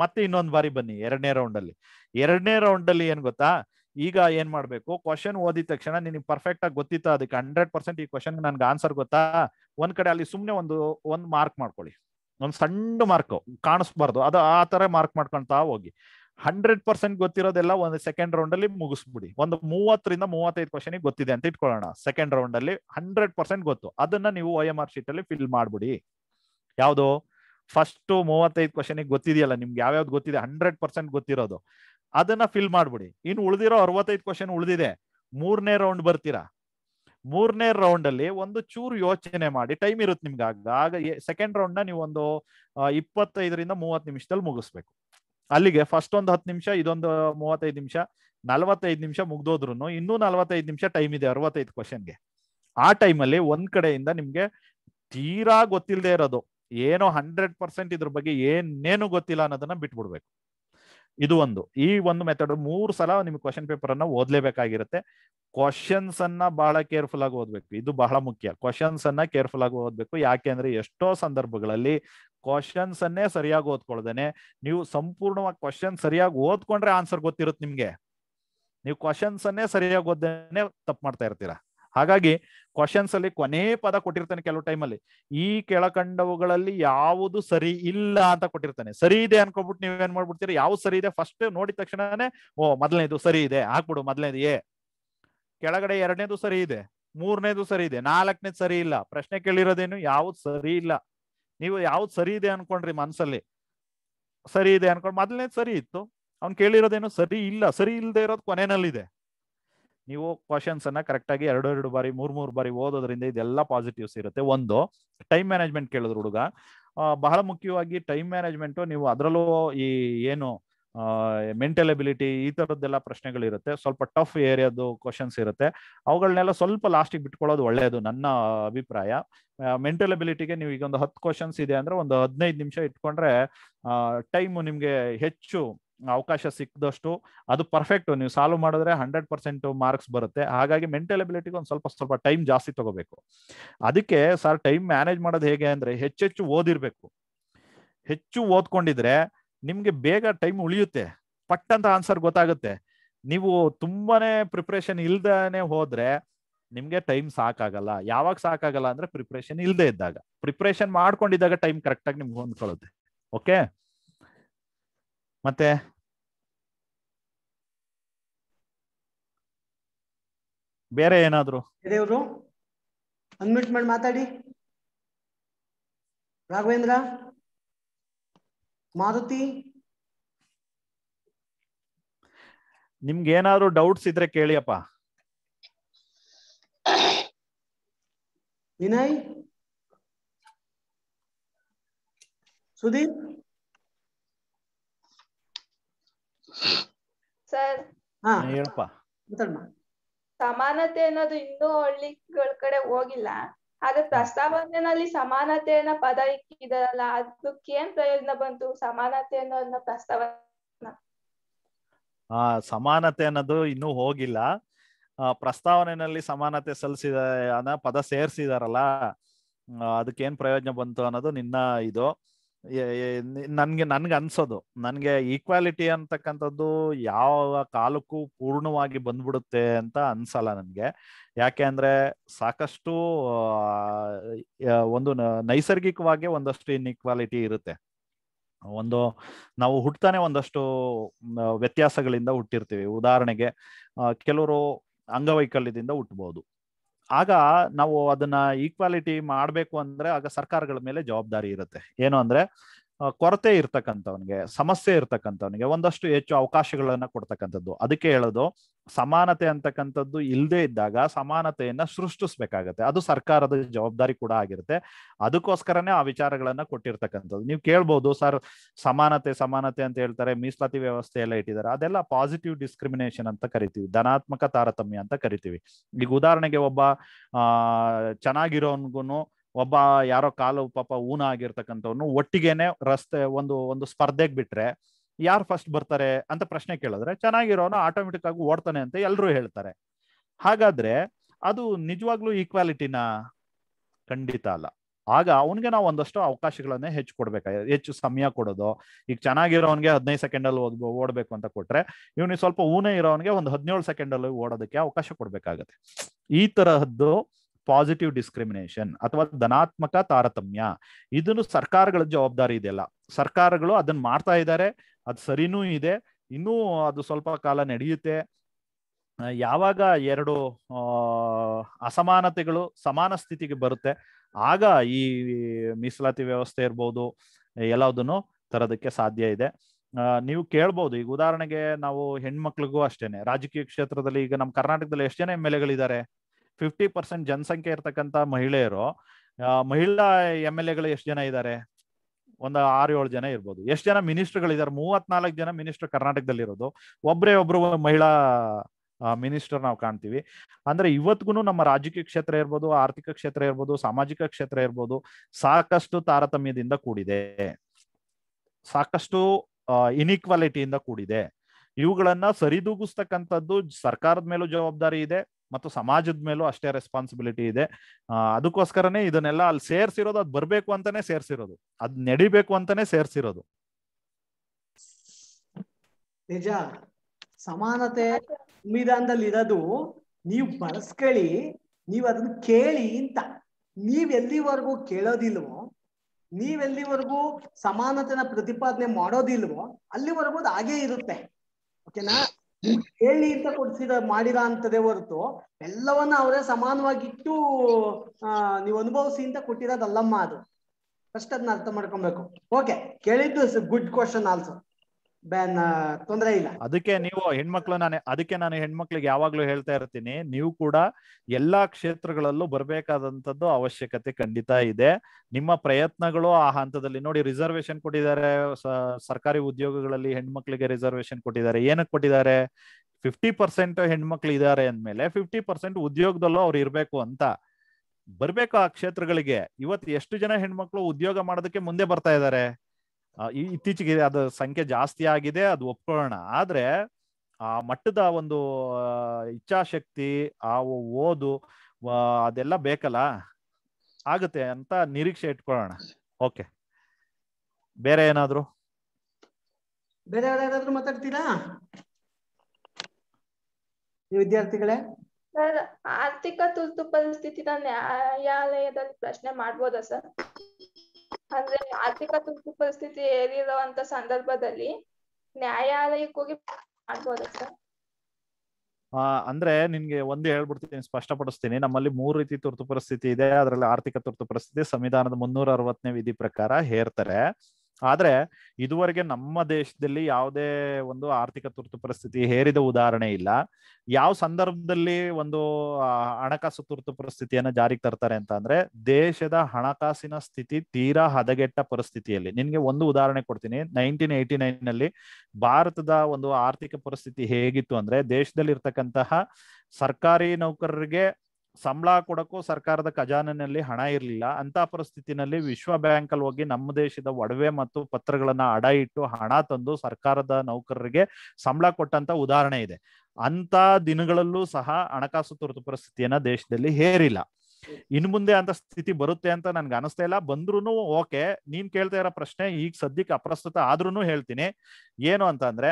ಮತ್ತೆ ಇನ್ನೊಂದ್ ಬಾರಿ ಬನ್ನಿ ಎರಡನೇ ರೌಂಡ್ ಅಲ್ಲಿ ಎರಡನೇ ರೌಂಡ್ ಅಲ್ಲಿ ಏನ್ ಗೊತ್ತಾ ಈಗ ಏನ್ ಮಾಡ್ಬೇಕು ಕ್ವಶನ್ ಓದಿದ ತಕ್ಷಣ ನಿನಗೆ ಪರ್ಫೆಕ್ಟ್ ಆಗಿ ಗೊತ್ತಿತ್ತ ಅದಕ್ಕೆ ಹಂಡ್ರೆಡ್ ಪರ್ಸೆಂಟ್ ಈ ಕ್ವಶನ್ ನನ್ಗೆ ಆನ್ಸರ್ ಗೊತ್ತಾ ಒಂದ್ ಕಡೆ ಅಲ್ಲಿ ಸುಮ್ನೆ ಒಂದು ಒಂದ್ ಮಾರ್ಕ್ ಮಾಡ್ಕೊಳ್ಳಿ ಒಂದ್ ಸಣ್ಣ ಮಾರ್ಕ್ ಕಾಣಿಸ್ಬಾರ್ದು ಅದು ಆ ತರ ಮಾರ್ಕ್ ಮಾಡ್ಕೊತಾ ಹೋಗಿ ಹಂಡ್ರೆಡ್ ಪರ್ಸೆಂಟ್ ಗೊತ್ತಿರೋದೆಲ್ಲ ಒಂದು ಸೆಕೆಂಡ್ ರೌಂಡ್ ಅಲ್ಲಿ ಮುಗಿಸ್ಬಿಡಿ ಒಂದು ಮೂವತ್ತರಿಂದ ಮೂವತ್ತೈದು ಕ್ವಶನ್ ಗೊತ್ತಿದೆ ಅಂತ ಇಟ್ಕೊಳ್ಳೋಣ ಸೆಕೆಂಡ್ ರೌಂಡ್ ಅಲ್ಲಿ ಹಂಡ್ರೆಡ್ ಪರ್ಸೆಂಟ್ ಗೊತ್ತು ಅದನ್ನ ನೀವು ಓ ಎಂ ಆರ್ ಶೀಟ್ ಅಲ್ಲಿ ಫಿಲ್ ಮಾಡ್ಬಿಡಿ ಯಾವ್ದು ಫಸ್ಟ್ ಮೂವತ್ತೈದು ಕ್ವಶನ್ ಗೊತ್ತಿದೆಯಲ್ಲ ನಿಮ್ಗೆ ಯಾವ್ಯಾವ್ದು ಗೊತ್ತಿದೆ ಹಂಡ್ರೆಡ್ ಪರ್ಸೆಂಟ್ ಗೊತ್ತಿರೋದು ಅದನ್ನ ಫಿಲ್ ಮಾಡ್ಬಿಡಿ ಇನ್ನು ಉಳಿದಿರೋ ಅರವತ್ತೈದು ಕ್ವಶನ್ ಉಳಿದಿದೆ ಮೂರನೇ ರೌಂಡ್ ಬರ್ತೀರಾ ಮೂರನೇ ರೌಂಡ್ ಅಲ್ಲಿ ಒಂದು ಚೂರು ಯೋಚನೆ ಮಾಡಿ ಟೈಮ್ ಇರುತ್ತೆ ನಿಮ್ಗೆ ಆಗ ಸೆಕೆಂಡ್ ರೌಂಡ್ ನ ನೀವು ಒಂದು ಇಪ್ಪತ್ತೈದರಿಂದ ಮೂವತ್ತು ನಿಮಿಷದಲ್ಲಿ ಮುಗಿಸ್ಬೇಕು ಅಲ್ಲಿಗೆ ಫಸ್ಟ್ ಒಂದು ಹತ್ತು ನಿಮಿಷ ಇದೊಂದು ಮೂವತ್ತೈದು ನಿಮಿಷ ನಲ್ವತ್ತೈದು ನಿಮಿಷ ಮುಗ್ದೋದ್ರು ಇನ್ನೂ ನಲವತ್ತೈದು ನಿಮಿಷ ಟೈಮ್ ಇದೆ ಅರವತ್ತೈದು ಕ್ವಶನ್ಗೆ ಆ ಟೈಮಲ್ಲಿ ಒಂದ್ ಕಡೆಯಿಂದ ನಿಮ್ಗೆ ತೀರಾ ಗೊತ್ತಿಲ್ಲದೆ ಇರೋದು ಏನೋ ಹಂಡ್ರೆಡ್ ಪರ್ಸೆಂಟ್ ಇದ್ರ ಬಗ್ಗೆ ಏನೇನು ಗೊತ್ತಿಲ್ಲ ಅನ್ನೋದನ್ನ ಬಿಟ್ಬಿಡ್ಬೇಕು ಇದು ಒಂದು ಈ ಒಂದು ಮೆಥಡ್ ಮೂರು ಸಲ ನಿಮ್ಗೆ ಕ್ವಶನ್ ಪೇಪರ್ ಅನ್ನ ಓದ್ಲೇಬೇಕಾಗಿರುತ್ತೆ ಕ್ವಶನ್ಸ್ ಅನ್ನ ಬಹಳ ಕೇರ್ಫುಲ್ ಆಗಿ ಓದ್ಬೇಕು ಇದು ಬಹಳ ಮುಖ್ಯ ಕ್ವಶನ್ಸ್ ಅನ್ನ ಕೇರ್ಫುಲ್ ಆಗಿ ಓದ್ಬೇಕು ಯಾಕೆ ಎಷ್ಟೋ ಸಂದರ್ಭಗಳಲ್ಲಿ ಕ್ವಶನ್ಸ್ ಅನ್ನೇ ಸರಿಯಾಗಿ ಓದ್ಕೊಳ್ದೇನೆ ನೀವು ಸಂಪೂರ್ಣವಾಗಿ ಕ್ವಶನ್ ಸರಿಯಾಗಿ ಓದ್ಕೊಂಡ್ರೆ ಆನ್ಸರ್ ಗೊತ್ತಿರುತ್ತೆ ನಿಮ್ಗೆ ನೀವು ಕ್ವಶನ್ಸ್ ಅನ್ನೇ ಸರಿಯಾಗಿ ಓದ್ದೇನೆ ತಪ್ಪು ಮಾಡ್ತಾ ಇರ್ತೀರಾ ಹಾಗಾಗಿ ಕ್ವಶನ್ಸ್ ಅಲ್ಲಿ ಕೊನೆ ಪದ ಕೊಟ್ಟಿರ್ತಾನೆ ಕೆಲವು ಟೈಮಲ್ಲಿ ಈ ಕೆಳಕಂಡವುಗಳಲ್ಲಿ ಯಾವುದು ಸರಿ ಇಲ್ಲ ಅಂತ ಕೊಟ್ಟಿರ್ತಾನೆ ಸರಿ ಇದೆ ಅನ್ಕೊಂಡ್ಬಿಟ್ಟು ನೀವೇನ್ ಮಾಡ್ಬಿಡ್ತೀರಿ ಯಾವ್ದು ಸರಿ ಇದೆ ಫಸ್ಟ್ ನೋಡಿದ ತಕ್ಷಣನೇ ಓ ಮೊದಲನೇದು ಸರಿ ಇದೆ ಹಾಕ್ಬಿಡು ಮೊದಲನೇದು ಏ ಕೆಳಗಡೆ ಎರಡನೇದು ಸರಿ ಇದೆ ಮೂರನೇದು ಸರಿ ಇದೆ ನಾಲ್ಕನೇದು ಸರಿ ಇಲ್ಲ ಪ್ರಶ್ನೆ ಕೇಳಿರೋದೇನು ಯಾವ್ದು ಸರಿ ಇಲ್ಲ ನೀವು ಯಾವ್ದು ಸರಿ ಇದೆ ಅನ್ಕೊಂಡ್ರಿ ಮನ್ಸಲ್ಲಿ ಸರಿ ಇದೆ ಅನ್ಕೊಂಡ್ ಮೊದಲನೇ ಸರಿ ಇತ್ತು ಅವ್ನು ಕೇಳಿರೋದೇನು ಸರಿ ಇಲ್ಲ ಸರಿ ಇಲ್ಲದೆ ಇರೋದು ಕೊನೆಯಲ್ಲಿದೆ ನೀವು ಕ್ವಶನ್ಸ್ ಅನ್ನ ಕರೆಕ್ಟ್ ಆಗಿ ಎರಡು ಎರಡು ಬಾರಿ ಮೂರ್ ಮೂರು ಬಾರಿ ಓದೋದ್ರಿಂದ ಇದೆಲ್ಲ ಪಾಸಿಟಿವ್ಸ್ ಇರುತ್ತೆ ಒಂದು ಟೈಮ್ ಮ್ಯಾನೇಜ್ಮೆಂಟ್ ಕೇಳಿದ್ರು ಹುಡುಗ ಬಹಳ ಮುಖ್ಯವಾಗಿ ಟೈಮ್ ಮ್ಯಾನೇಜ್ಮೆಂಟ್ ನೀವು ಅದರಲ್ಲೂ ಈ ಏನು ಮೆಂಟಲ್ ಎಬಿಲಿಟಿ ಈ ಥರದ್ದೆಲ್ಲ ಪ್ರಶ್ನೆಗಳಿರುತ್ತೆ ಸ್ವಲ್ಪ ಟಫ್ ಏರಿಯಾದು ಕ್ವಶನ್ಸ್ ಇರುತ್ತೆ ಅವುಗಳನ್ನೆಲ್ಲ ಸ್ವಲ್ಪ ಲಾಸ್ಟಿಗೆ ಬಿಟ್ಕೊಳ್ಳೋದು ಒಳ್ಳೆಯದು ನನ್ನ ಅಭಿಪ್ರಾಯ ಮೆಂಟಲ್ ಎಬಿಲಿಟಿಗೆ ನೀವು ಈಗ ಒಂದು ಹತ್ತು ಕ್ವಶನ್ಸ್ ಇದೆ ಅಂದ್ರೆ ಒಂದು ಹದಿನೈದು ನಿಮಿಷ ಇಟ್ಕೊಂಡ್ರೆ ಟೈಮ್ ನಿಮಗೆ ಹೆಚ್ಚು ಅವಕಾಶ ಸಿಕ್ಕದಷ್ಟು ಅದು ಪರ್ಫೆಕ್ಟ್ ನೀವು ಸಾಲ್ವ್ ಮಾಡಿದ್ರೆ ಹಂಡ್ರೆಡ್ ಪರ್ಸೆಂಟ್ ಮಾರ್ಕ್ಸ್ ಬರುತ್ತೆ ಹಾಗಾಗಿ ಮೆಂಟಲ್ ಎಬಿಲಿಟಿಗೆ ಒಂದು ಸ್ವಲ್ಪ ಸ್ವಲ್ಪ ಟೈಮ್ ಜಾಸ್ತಿ ತಗೋಬೇಕು ಅದಕ್ಕೆ ಸರ್ ಟೈಮ್ ಮ್ಯಾನೇಜ್ ಮಾಡೋದು ಹೇಗೆ ಅಂದ್ರೆ ಹೆಚ್ಚೆಚ್ಚು ಓದಿರ್ಬೇಕು ಹೆಚ್ಚು ಓದ್ಕೊಂಡಿದ್ರೆ ನಿಮ್ಗೆ ಬೇಗ ಟೈಮ್ ಉಳಿಯುತ್ತೆ ಪಟ್ ಅಂತ ಆನ್ಸರ್ ಗೊತ್ತಾಗುತ್ತೆ ನೀವು ತುಂಬಾನೇ ಪ್ರಿಪ್ರೇಷನ್ ಇಲ್ದೇನೆ ಹೋದ್ರೆ ನಿಮ್ಗೆ ಟೈಮ್ ಸಾಕಾಗಲ್ಲ ಯಾವಾಗ ಸಾಕಾಗಲ್ಲ ಅಂದ್ರೆ ಪ್ರಿಪ್ರೇಷನ್ ಇಲ್ದೇ ಇದ್ದಾಗ ಪ್ರಿಪ್ರೇಷನ್ ಮಾಡ್ಕೊಂಡಿದ್ದಾಗ ಟೈಮ್ ಕರೆಕ್ಟ್ ಆಗಿ ನಿಮ್ಗೆ ಹೊಂದ್ಕೊಳ್ಳುತ್ತೆ ಓಕೆ ಮತ್ತೆ ಬೇರೆ ಏನಾದ್ರು ಅನ್ಮ್ಯೂಟ್ ಮಾಡಿ ಮಾತಾಡಿ ರಾಘವೇಂದ್ರ ಮಾರುತಿ ನಿಮ್ಗೆ ಏನಾದ್ರು ಡೌಟ್ಸ್ ಇದ್ರೆ ಕೇಳಿಯಪ್ಪ ವಿನಯ್ ಸುದೀಪ್ ಸರ್ ಹೇಳಪ್ಪ ಸಮಾನತೆ ಅನ್ನೋದು ಇನ್ನೂ ಹಳ್ಳಿಗಳ ಕಡೆ ಹೋಗಿಲ್ಲ ಆದ್ರೆ ಪ್ರಸ್ತಾವನೆನಲ್ಲಿ ಸಮಾನತೆಯನ್ನ ಪದ ಇಕ್ಕಿದಾರಲ್ಲ ಅದಕ್ಕೆ ಏನ್ ಪ್ರಯೋಜನ ಬಂತು ಸಮಾನತೆ ಅನ್ನೋದನ್ನ ಪ್ರಸ್ತಾವನ ಆ ಸಮಾನತೆ ಅನ್ನೋದು ಇನ್ನು ಹೋಗಿಲ್ಲ ಪ್ರಸ್ತಾವನೆಯಲ್ಲಿ ಸಮಾನತೆ ಸಲ್ಲಿಸಿದ ಪದ ಸೇರ್ಸಿದಾರಲ್ಲ ಅದಕ್ಕೇನ್ ಪ್ರಯೋಜನ ಬಂತು ಅನ್ನೋದು ನಿನ್ನ ಇದು ನನ್ಗೆ ನನ್ಗೆ ಅನ್ಸೋದು ನನ್ಗೆ ಈಕ್ವಾಲಿಟಿ ಅಂತಕ್ಕಂಥದ್ದು ಯಾವ ಕಾಲಕ್ಕೂ ಪೂರ್ಣವಾಗಿ ಬಂದ್ಬಿಡುತ್ತೆ ಅಂತ ಅನ್ಸಲ್ಲ ನನ್ಗೆ ಯಾಕೆ ಅಂದ್ರೆ ಸಾಕಷ್ಟು ಒಂದು ನೈಸರ್ಗಿಕವಾಗಿ ಒಂದಷ್ಟು ಇನ್ಇಕ್ವಾಲಿಟಿ ಇರುತ್ತೆ ಒಂದು ನಾವು ಹುಟ್ಟತಾನೆ ಒಂದಷ್ಟು ವ್ಯತ್ಯಾಸಗಳಿಂದ ಹುಟ್ಟಿರ್ತೀವಿ ಉದಾಹರಣೆಗೆ ಕೆಲವರು ಅಂಗವೈಕಲ್ಯದಿಂದ ಹುಟ್ಟಬಹುದು ಆಗ ನಾವು ಅದನ್ನ ಈಕ್ವಾಲಿಟಿ ಮಾಡಬೇಕು ಅಂದ್ರೆ ಆಗ ಸರ್ಕಾರಗಳ ಮೇಲೆ ಜವಾಬ್ದಾರಿ ಇರುತ್ತೆ ಏನು ಅಂದ್ರೆ ಕೊರತೆ ಇರ್ತಕ್ಕಂಥವನಿಗೆ ಸಮಸ್ಯೆ ಇರ್ತಕ್ಕಂಥವನಿಗೆ ಒಂದಷ್ಟು ಹೆಚ್ಚು ಅವಕಾಶಗಳನ್ನ ಕೊಡ್ತಕ್ಕಂಥದ್ದು ಅದಕ್ಕೆ ಹೇಳೋದು ಸಮಾನತೆ ಅಂತಕ್ಕಂಥದ್ದು ಇಲ್ಲದೆ ಇದ್ದಾಗ ಸಮಾನತೆಯನ್ನ ಸೃಷ್ಟಿಸ್ಬೇಕಾಗತ್ತೆ ಅದು ಸರ್ಕಾರದ ಜವಾಬ್ದಾರಿ ಕೂಡ ಆಗಿರುತ್ತೆ ಅದಕ್ಕೋಸ್ಕರನೇ ಆ ವಿಚಾರಗಳನ್ನ ಕೊಟ್ಟಿರ್ತಕ್ಕಂಥದ್ದು ನೀವು ಕೇಳ್ಬೋದು ಸರ್ ಸಮಾನತೆ ಸಮಾನತೆ ಅಂತ ಹೇಳ್ತಾರೆ ಮೀಸಲಾತಿ ವ್ಯವಸ್ಥೆ ಎಲ್ಲ ಇಟ್ಟಿದ್ದಾರೆ ಅದೆಲ್ಲ ಪಾಸಿಟಿವ್ ಡಿಸ್ಕ್ರಿಮಿನೇಷನ್ ಅಂತ ಕರಿತೀವಿ ಧನಾತ್ಮಕ ತಾರತಮ್ಯ ಅಂತ ಕರಿತೀವಿ ಈಗ ಉದಾಹರಣೆಗೆ ಒಬ್ಬ ಆ ಚೆನ್ನಾಗಿರೋನ್ಗೂ ಒಬ್ಬ ಯಾರೋ ಕಾಲು ಪಾಪ ಊನ ಆಗಿರ್ತಕ್ಕಂಥವ್ನು ಒಟ್ಟಿಗೆನೆ ರಸ್ತೆ ಒಂದು ಒಂದು ಸ್ಪರ್ಧೆಗೆ ಬಿಟ್ರೆ ಯಾರು ಫಸ್ಟ್ ಬರ್ತಾರೆ ಅಂತ ಪ್ರಶ್ನೆ ಕೇಳಿದ್ರೆ ಚೆನ್ನಾಗಿರೋನು ಆಟೋಮೆಟಿಕ್ ಆಗಿ ಓಡ್ತಾನೆ ಅಂತ ಎಲ್ಲರೂ ಹೇಳ್ತಾರೆ ಹಾಗಾದ್ರೆ ಅದು ನಿಜವಾಗ್ಲೂ ಈಕ್ವಾಲಿಟಿನ ಖಂಡಿತ ಅಲ್ಲ ಆಗ ಅವನಿಗೆ ನಾವು ಒಂದಷ್ಟು ಅವಕಾಶಗಳನ್ನೇ ಹೆಚ್ಚು ಕೊಡ್ಬೇಕಾಗಿದೆ ಹೆಚ್ಚು ಸಮಯ ಕೊಡೋದು ಈಗ ಚೆನ್ನಾಗಿರೋನ್ಗೆ ಹದಿನೈದು ಸೆಕೆಂಡಲ್ಲಿ ಓದ್ ಓಡ್ಬೇಕು ಅಂತ ಕೊಟ್ರೆ ಇವನಿಗೆ ಸ್ವಲ್ಪ ಊನೇ ಇರೋನ್ಗೆ ಒಂದು ಹದಿನೇಳು ಸೆಕೆಂಡಲ್ಲಿ ಓಡೋದಕ್ಕೆ ಅವಕಾಶ ಕೊಡ್ಬೇಕಾಗತ್ತೆ ಈ ತರಹದ್ದು ಪಾಸಿಟಿವ್ ಡಿಸ್ಕ್ರಿಮಿನೇಷನ್ ಅಥವಾ ಧನಾತ್ಮಕ ತಾರತಮ್ಯ ಇದನ್ನು ಸರ್ಕಾರಗಳ ಜವಾಬ್ದಾರಿ ಇದೆಯಲ್ಲ ಸರ್ಕಾರಗಳು ಅದನ್ನ ಮಾಡ್ತಾ ಇದ್ದಾರೆ ಅದು ಸರಿನೂ ಇದೆ ಇನ್ನೂ ಅದು ಸ್ವಲ್ಪ ಕಾಲ ನಡೆಯುತ್ತೆ ಯಾವಾಗ ಎರಡು ಅಸಮಾನತೆಗಳು ಸಮಾನ ಸ್ಥಿತಿಗೆ ಬರುತ್ತೆ ಆಗ ಈ ಮೀಸಲಾತಿ ವ್ಯವಸ್ಥೆ ಇರ್ಬೋದು ಎಲ್ಲದನ್ನು ತರೋದಕ್ಕೆ ಸಾಧ್ಯ ಇದೆ ನೀವು ಕೇಳ್ಬೋದು ಈಗ ಉದಾಹರಣೆಗೆ ನಾವು ಹೆಣ್ಮಕ್ಳಿಗೂ ಅಷ್ಟೇನೆ ರಾಜಕೀಯ ಕ್ಷೇತ್ರದಲ್ಲಿ ಈಗ ನಮ್ಮ ಕರ್ನಾಟಕದಲ್ಲಿ ಎಷ್ಟು ಜನ ಎಮ್ ಎಲ್ ಎಗಳಿದ್ದಾರೆ ಫಿಫ್ಟಿ ಪರ್ಸೆಂಟ್ ಜನಸಂಖ್ಯೆ ಇರ್ತಕ್ಕಂತ ಮಹಿಳೆಯರು ಮಹಿಳಾ ಎಮ್ ಎಲ್ ಎಗಳು ಎಷ್ಟು ಜನ ಇದ್ದಾರೆ ಒಂದು ಆರು ಏಳು ಜನ ಇರ್ಬೋದು ಎಷ್ಟು ಜನ ಮಿನಿಸ್ಟರ್ಗಳಿದ್ದಾರೆ ಮೂವತ್ನಾಲ್ಕು ಜನ ಮಿನಿಸ್ಟರ್ ಕರ್ನಾಟಕದಲ್ಲಿ ಇರೋದು ಒಬ್ರೇ ಒಬ್ರು ಮಹಿಳಾ ಮಿನಿಸ್ಟರ್ ನಾವು ಕಾಣ್ತೀವಿ ಅಂದ್ರೆ ಇವತ್ತಿಗೂ ನಮ್ಮ ರಾಜಕೀಯ ಕ್ಷೇತ್ರ ಇರ್ಬೋದು ಆರ್ಥಿಕ ಕ್ಷೇತ್ರ ಇರ್ಬೋದು ಸಾಮಾಜಿಕ ಕ್ಷೇತ್ರ ಇರ್ಬೋದು ಸಾಕಷ್ಟು ತಾರತಮ್ಯದಿಂದ ಕೂಡಿದೆ ಸಾಕಷ್ಟು ಇನ್ಇಕ್ವಾಲಿಟಿಯಿಂದ ಕೂಡಿದೆ ಇವುಗಳನ್ನ ಸರಿದೂಗಿಸ್ತಕ್ಕಂಥದ್ದು ಸರ್ಕಾರದ ಮೇಲೂ ಜವಾಬ್ದಾರಿ ಇದೆ ಮತ್ತು ಸಮಾಜದ ಮೇಲೂ ಅಷ್ಟೇ ರೆಸ್ಪಾನ್ಸಿಬಿಲಿಟಿ ಇದೆ ಅದಕ್ಕೋಸ್ಕರನೇ ಇದನ್ನೆಲ್ಲ ಅಲ್ಲಿ ಸೇರ್ಸಿರೋದು ಅದು ಬರ್ಬೇಕು ಅಂತಾನೆ ಸೇರ್ಸಿರೋದು ಅದ್ ನಡಿಬೇಕು ಅಂತಾನೆ ಸೇರ್ಸಿರೋದು ನಿಜ ಸಮಾನತೆ ಸಂವಿಧಾನದಲ್ಲಿ ಇರೋದು ನೀವು ಬಳಸ್ಕೊಳ್ಳಿ ನೀವು ಅದನ್ನ ಕೇಳಿ ಅಂತ ನೀವ್ ಎಲ್ಲಿವರೆಗೂ ಕೇಳೋದಿಲ್ವೋ ಎಲ್ಲಿವರೆಗೂ ಸಮಾನತೆನ ಪ್ರತಿಪಾದನೆ ಮಾಡೋದಿಲ್ವೋ ಅಲ್ಲಿವರೆಗೂ ಅದು ಹಾಗೇ ಇರುತ್ತೆ ಓಕೆನಾ ಹೇಳಿ ಅಂತ ಕೊಡ್ಸಿದ ಮಾಡಿದ ಅಂತದೇ ಹೊರತು ಎಲ್ಲವನ್ನ ಅವರೇ ಸಮಾನವಾಗಿಟ್ಟು ಆ ನೀವು ಅನುಭವಿಸಿ ಅಂತ ಕೊಟ್ಟಿರೋದಲ್ಲಮ್ಮ ಅದು ಅದನ್ನ ಅರ್ಥ ಮಾಡ್ಕೊಬೇಕು ಓಕೆ ಕೇಳಿದ್ದು ಗುಡ್ ಕ್ವಶನ್ ಆಲ್ಸೋ ಬ್ಯಾನ್ ತೊಂದರೆ ಇಲ್ಲ ಅದಕ್ಕೆ ನೀವು ಹೆಣ್ಮಕ್ಳು ನಾನು ಅದಕ್ಕೆ ನಾನು ಹೆಣ್ಮಕ್ಳಿಗೆ ಯಾವಾಗ್ಲೂ ಹೇಳ್ತಾ ಇರ್ತೀನಿ ನೀವು ಕೂಡ ಎಲ್ಲಾ ಕ್ಷೇತ್ರಗಳಲ್ಲೂ ಬರ್ಬೇಕಾದಂತದ್ದು ಅವಶ್ಯಕತೆ ಖಂಡಿತ ಇದೆ ನಿಮ್ಮ ಪ್ರಯತ್ನಗಳು ಆ ಹಂತದಲ್ಲಿ ನೋಡಿ ರಿಸರ್ವೇಶನ್ ಕೊಟ್ಟಿದ್ದಾರೆ ಸರ್ಕಾರಿ ಉದ್ಯೋಗಗಳಲ್ಲಿ ಹೆಣ್ಮಕ್ಳಿಗೆ ರಿಸರ್ವೇಶನ್ ಕೊಟ್ಟಿದ್ದಾರೆ ಏನಕ್ಕೆ ಕೊಟ್ಟಿದ್ದಾರೆ ಫಿಫ್ಟಿ ಪರ್ಸೆಂಟ್ ಹೆಣ್ಮಕ್ಳು ಇದ್ದಾರೆ ಅಂದ್ಮೇಲೆ ಫಿಫ್ಟಿ ಪರ್ಸೆಂಟ್ ಉದ್ಯೋಗದಲ್ಲೂ ಅವ್ರು ಇರ್ಬೇಕು ಅಂತ ಬರ್ಬೇಕು ಆ ಕ್ಷೇತ್ರಗಳಿಗೆ ಇವತ್ತು ಎಷ್ಟು ಜನ ಹೆಣ್ಮಕ್ಳು ಉದ್ಯೋಗ ಮಾಡೋದಕ್ಕೆ ಮುಂದೆ ಬರ್ತಾ ಇದ್ದಾರೆ ಇತ್ತೀಚೆಗೆ ಅದು ಸಂಖ್ಯೆ ಜಾಸ್ತಿ ಆಗಿದೆ ಅದು ಒಪ್ಕೊಳ್ಳೋಣ ಆದ್ರೆ ಆ ಮಟ್ಟದ ಒಂದು ಇಚ್ಛಾಶಕ್ತಿ ಆ ಓದು ಅದೆಲ್ಲ ಬೇಕಲ್ಲ ಆಗುತ್ತೆ ಅಂತ ನಿರೀಕ್ಷೆ ಇಟ್ಕೊಳ್ಳೋಣ ಓಕೆ ಬೇರೆ ಏನಾದ್ರು ಬೇರೆ ಯಾರಾದ್ರೂ ಮಾತಾಡ್ತೀರಾ ವಿದ್ಯಾರ್ಥಿಗಳೇ ಸರ್ ಆರ್ಥಿಕ ತುರ್ತು ಪರಿಸ್ಥಿತಿನ ನ್ಯಾಯಾಲಯದಲ್ಲಿ ಪ್ರಶ್ನೆ ಮಾಡ್ಬೋದಾ ಸರ್ ಅಂದ್ರೆ ಆರ್ಥಿಕ ತುರ್ತು ಪರಿಸ್ಥಿತಿ ಏರಿರುವಂತ ಸಂದರ್ಭದಲ್ಲಿ ನ್ಯಾಯಾಲಯಕ್ಕೆ ಹೋಗಿ ಮಾಡ್ಬೋದ ಅಂದ್ರೆ ನಿನ್ಗೆ ಒಂದು ಹೇಳ್ಬಿಡ್ತೀನಿ ಸ್ಪಷ್ಟಪಡಿಸ್ತೀನಿ ನಮ್ಮಲ್ಲಿ ಮೂರು ರೀತಿ ತುರ್ತು ಪರಿಸ್ಥಿತಿ ಇದೆ ಅದರಲ್ಲಿ ಆರ್ಥಿಕ ತುರ್ತು ಪರಿಸ್ಥಿತಿ ಸಂವಿಧಾನದ ಮುನ್ನೂರ ಅರವತ್ತನೇ ವಿಧಿ ಪ್ರಕಾರ ಹೇರ್ತಾರೆ ಆದ್ರೆ ಇದುವರೆಗೆ ನಮ್ಮ ದೇಶದಲ್ಲಿ ಯಾವುದೇ ಒಂದು ಆರ್ಥಿಕ ತುರ್ತು ಪರಿಸ್ಥಿತಿ ಹೇರಿದ ಉದಾಹರಣೆ ಇಲ್ಲ ಯಾವ ಸಂದರ್ಭದಲ್ಲಿ ಒಂದು ಹಣಕಾಸು ತುರ್ತು ಪರಿಸ್ಥಿತಿಯನ್ನು ಜಾರಿಗೆ ತರ್ತಾರೆ ಅಂತ ಅಂದ್ರೆ ದೇಶದ ಹಣಕಾಸಿನ ಸ್ಥಿತಿ ತೀರಾ ಹದಗೆಟ್ಟ ಪರಿಸ್ಥಿತಿಯಲ್ಲಿ ನಿನ್ಗೆ ಒಂದು ಉದಾಹರಣೆ ಕೊಡ್ತೀನಿ ನೈನ್ಟೀನ್ ಏಯ್ಟಿ ನೈನ್ ನಲ್ಲಿ ಭಾರತದ ಒಂದು ಆರ್ಥಿಕ ಪರಿಸ್ಥಿತಿ ಹೇಗಿತ್ತು ಅಂದ್ರೆ ದೇಶದಲ್ಲಿ ಇರ್ತಕ್ಕಂತಹ ಸರ್ಕಾರಿ ನೌಕರರಿಗೆ ಸಂಬಳ ಕೊಡಕ್ಕೂ ಸರ್ಕಾರದ ಖಜಾನೆಯಲ್ಲಿ ಹಣ ಇರಲಿಲ್ಲ ಅಂತ ಪರಿಸ್ಥಿತಿನಲ್ಲಿ ವಿಶ್ವ ಬ್ಯಾಂಕ್ ಅಲ್ಲಿ ಹೋಗಿ ನಮ್ಮ ದೇಶದ ಒಡವೆ ಮತ್ತು ಪತ್ರಗಳನ್ನ ಅಡ ಇಟ್ಟು ಹಣ ತಂದು ಸರ್ಕಾರದ ನೌಕರರಿಗೆ ಸಂಬಳ ಕೊಟ್ಟಂತ ಉದಾಹರಣೆ ಇದೆ ಅಂತ ದಿನಗಳಲ್ಲೂ ಸಹ ಹಣಕಾಸು ತುರ್ತು ಪರಿಸ್ಥಿತಿಯನ್ನ ದೇಶದಲ್ಲಿ ಹೇರಿಲ್ಲ ಇನ್ ಮುಂದೆ ಅಂತ ಸ್ಥಿತಿ ಬರುತ್ತೆ ಅಂತ ನನ್ಗೆ ಅನಿಸ್ತಾ ಇಲ್ಲ ಬಂದ್ರು ಓಕೆ ನೀನ್ ಕೇಳ್ತಾ ಇರೋ ಪ್ರಶ್ನೆ ಈಗ ಸದ್ಯಕ್ಕೆ ಅಪ್ರಸ್ತುತ ಆದ್ರೂ ಹೇಳ್ತೀನಿ ಏನು ಅಂತ ಅಂದ್ರೆ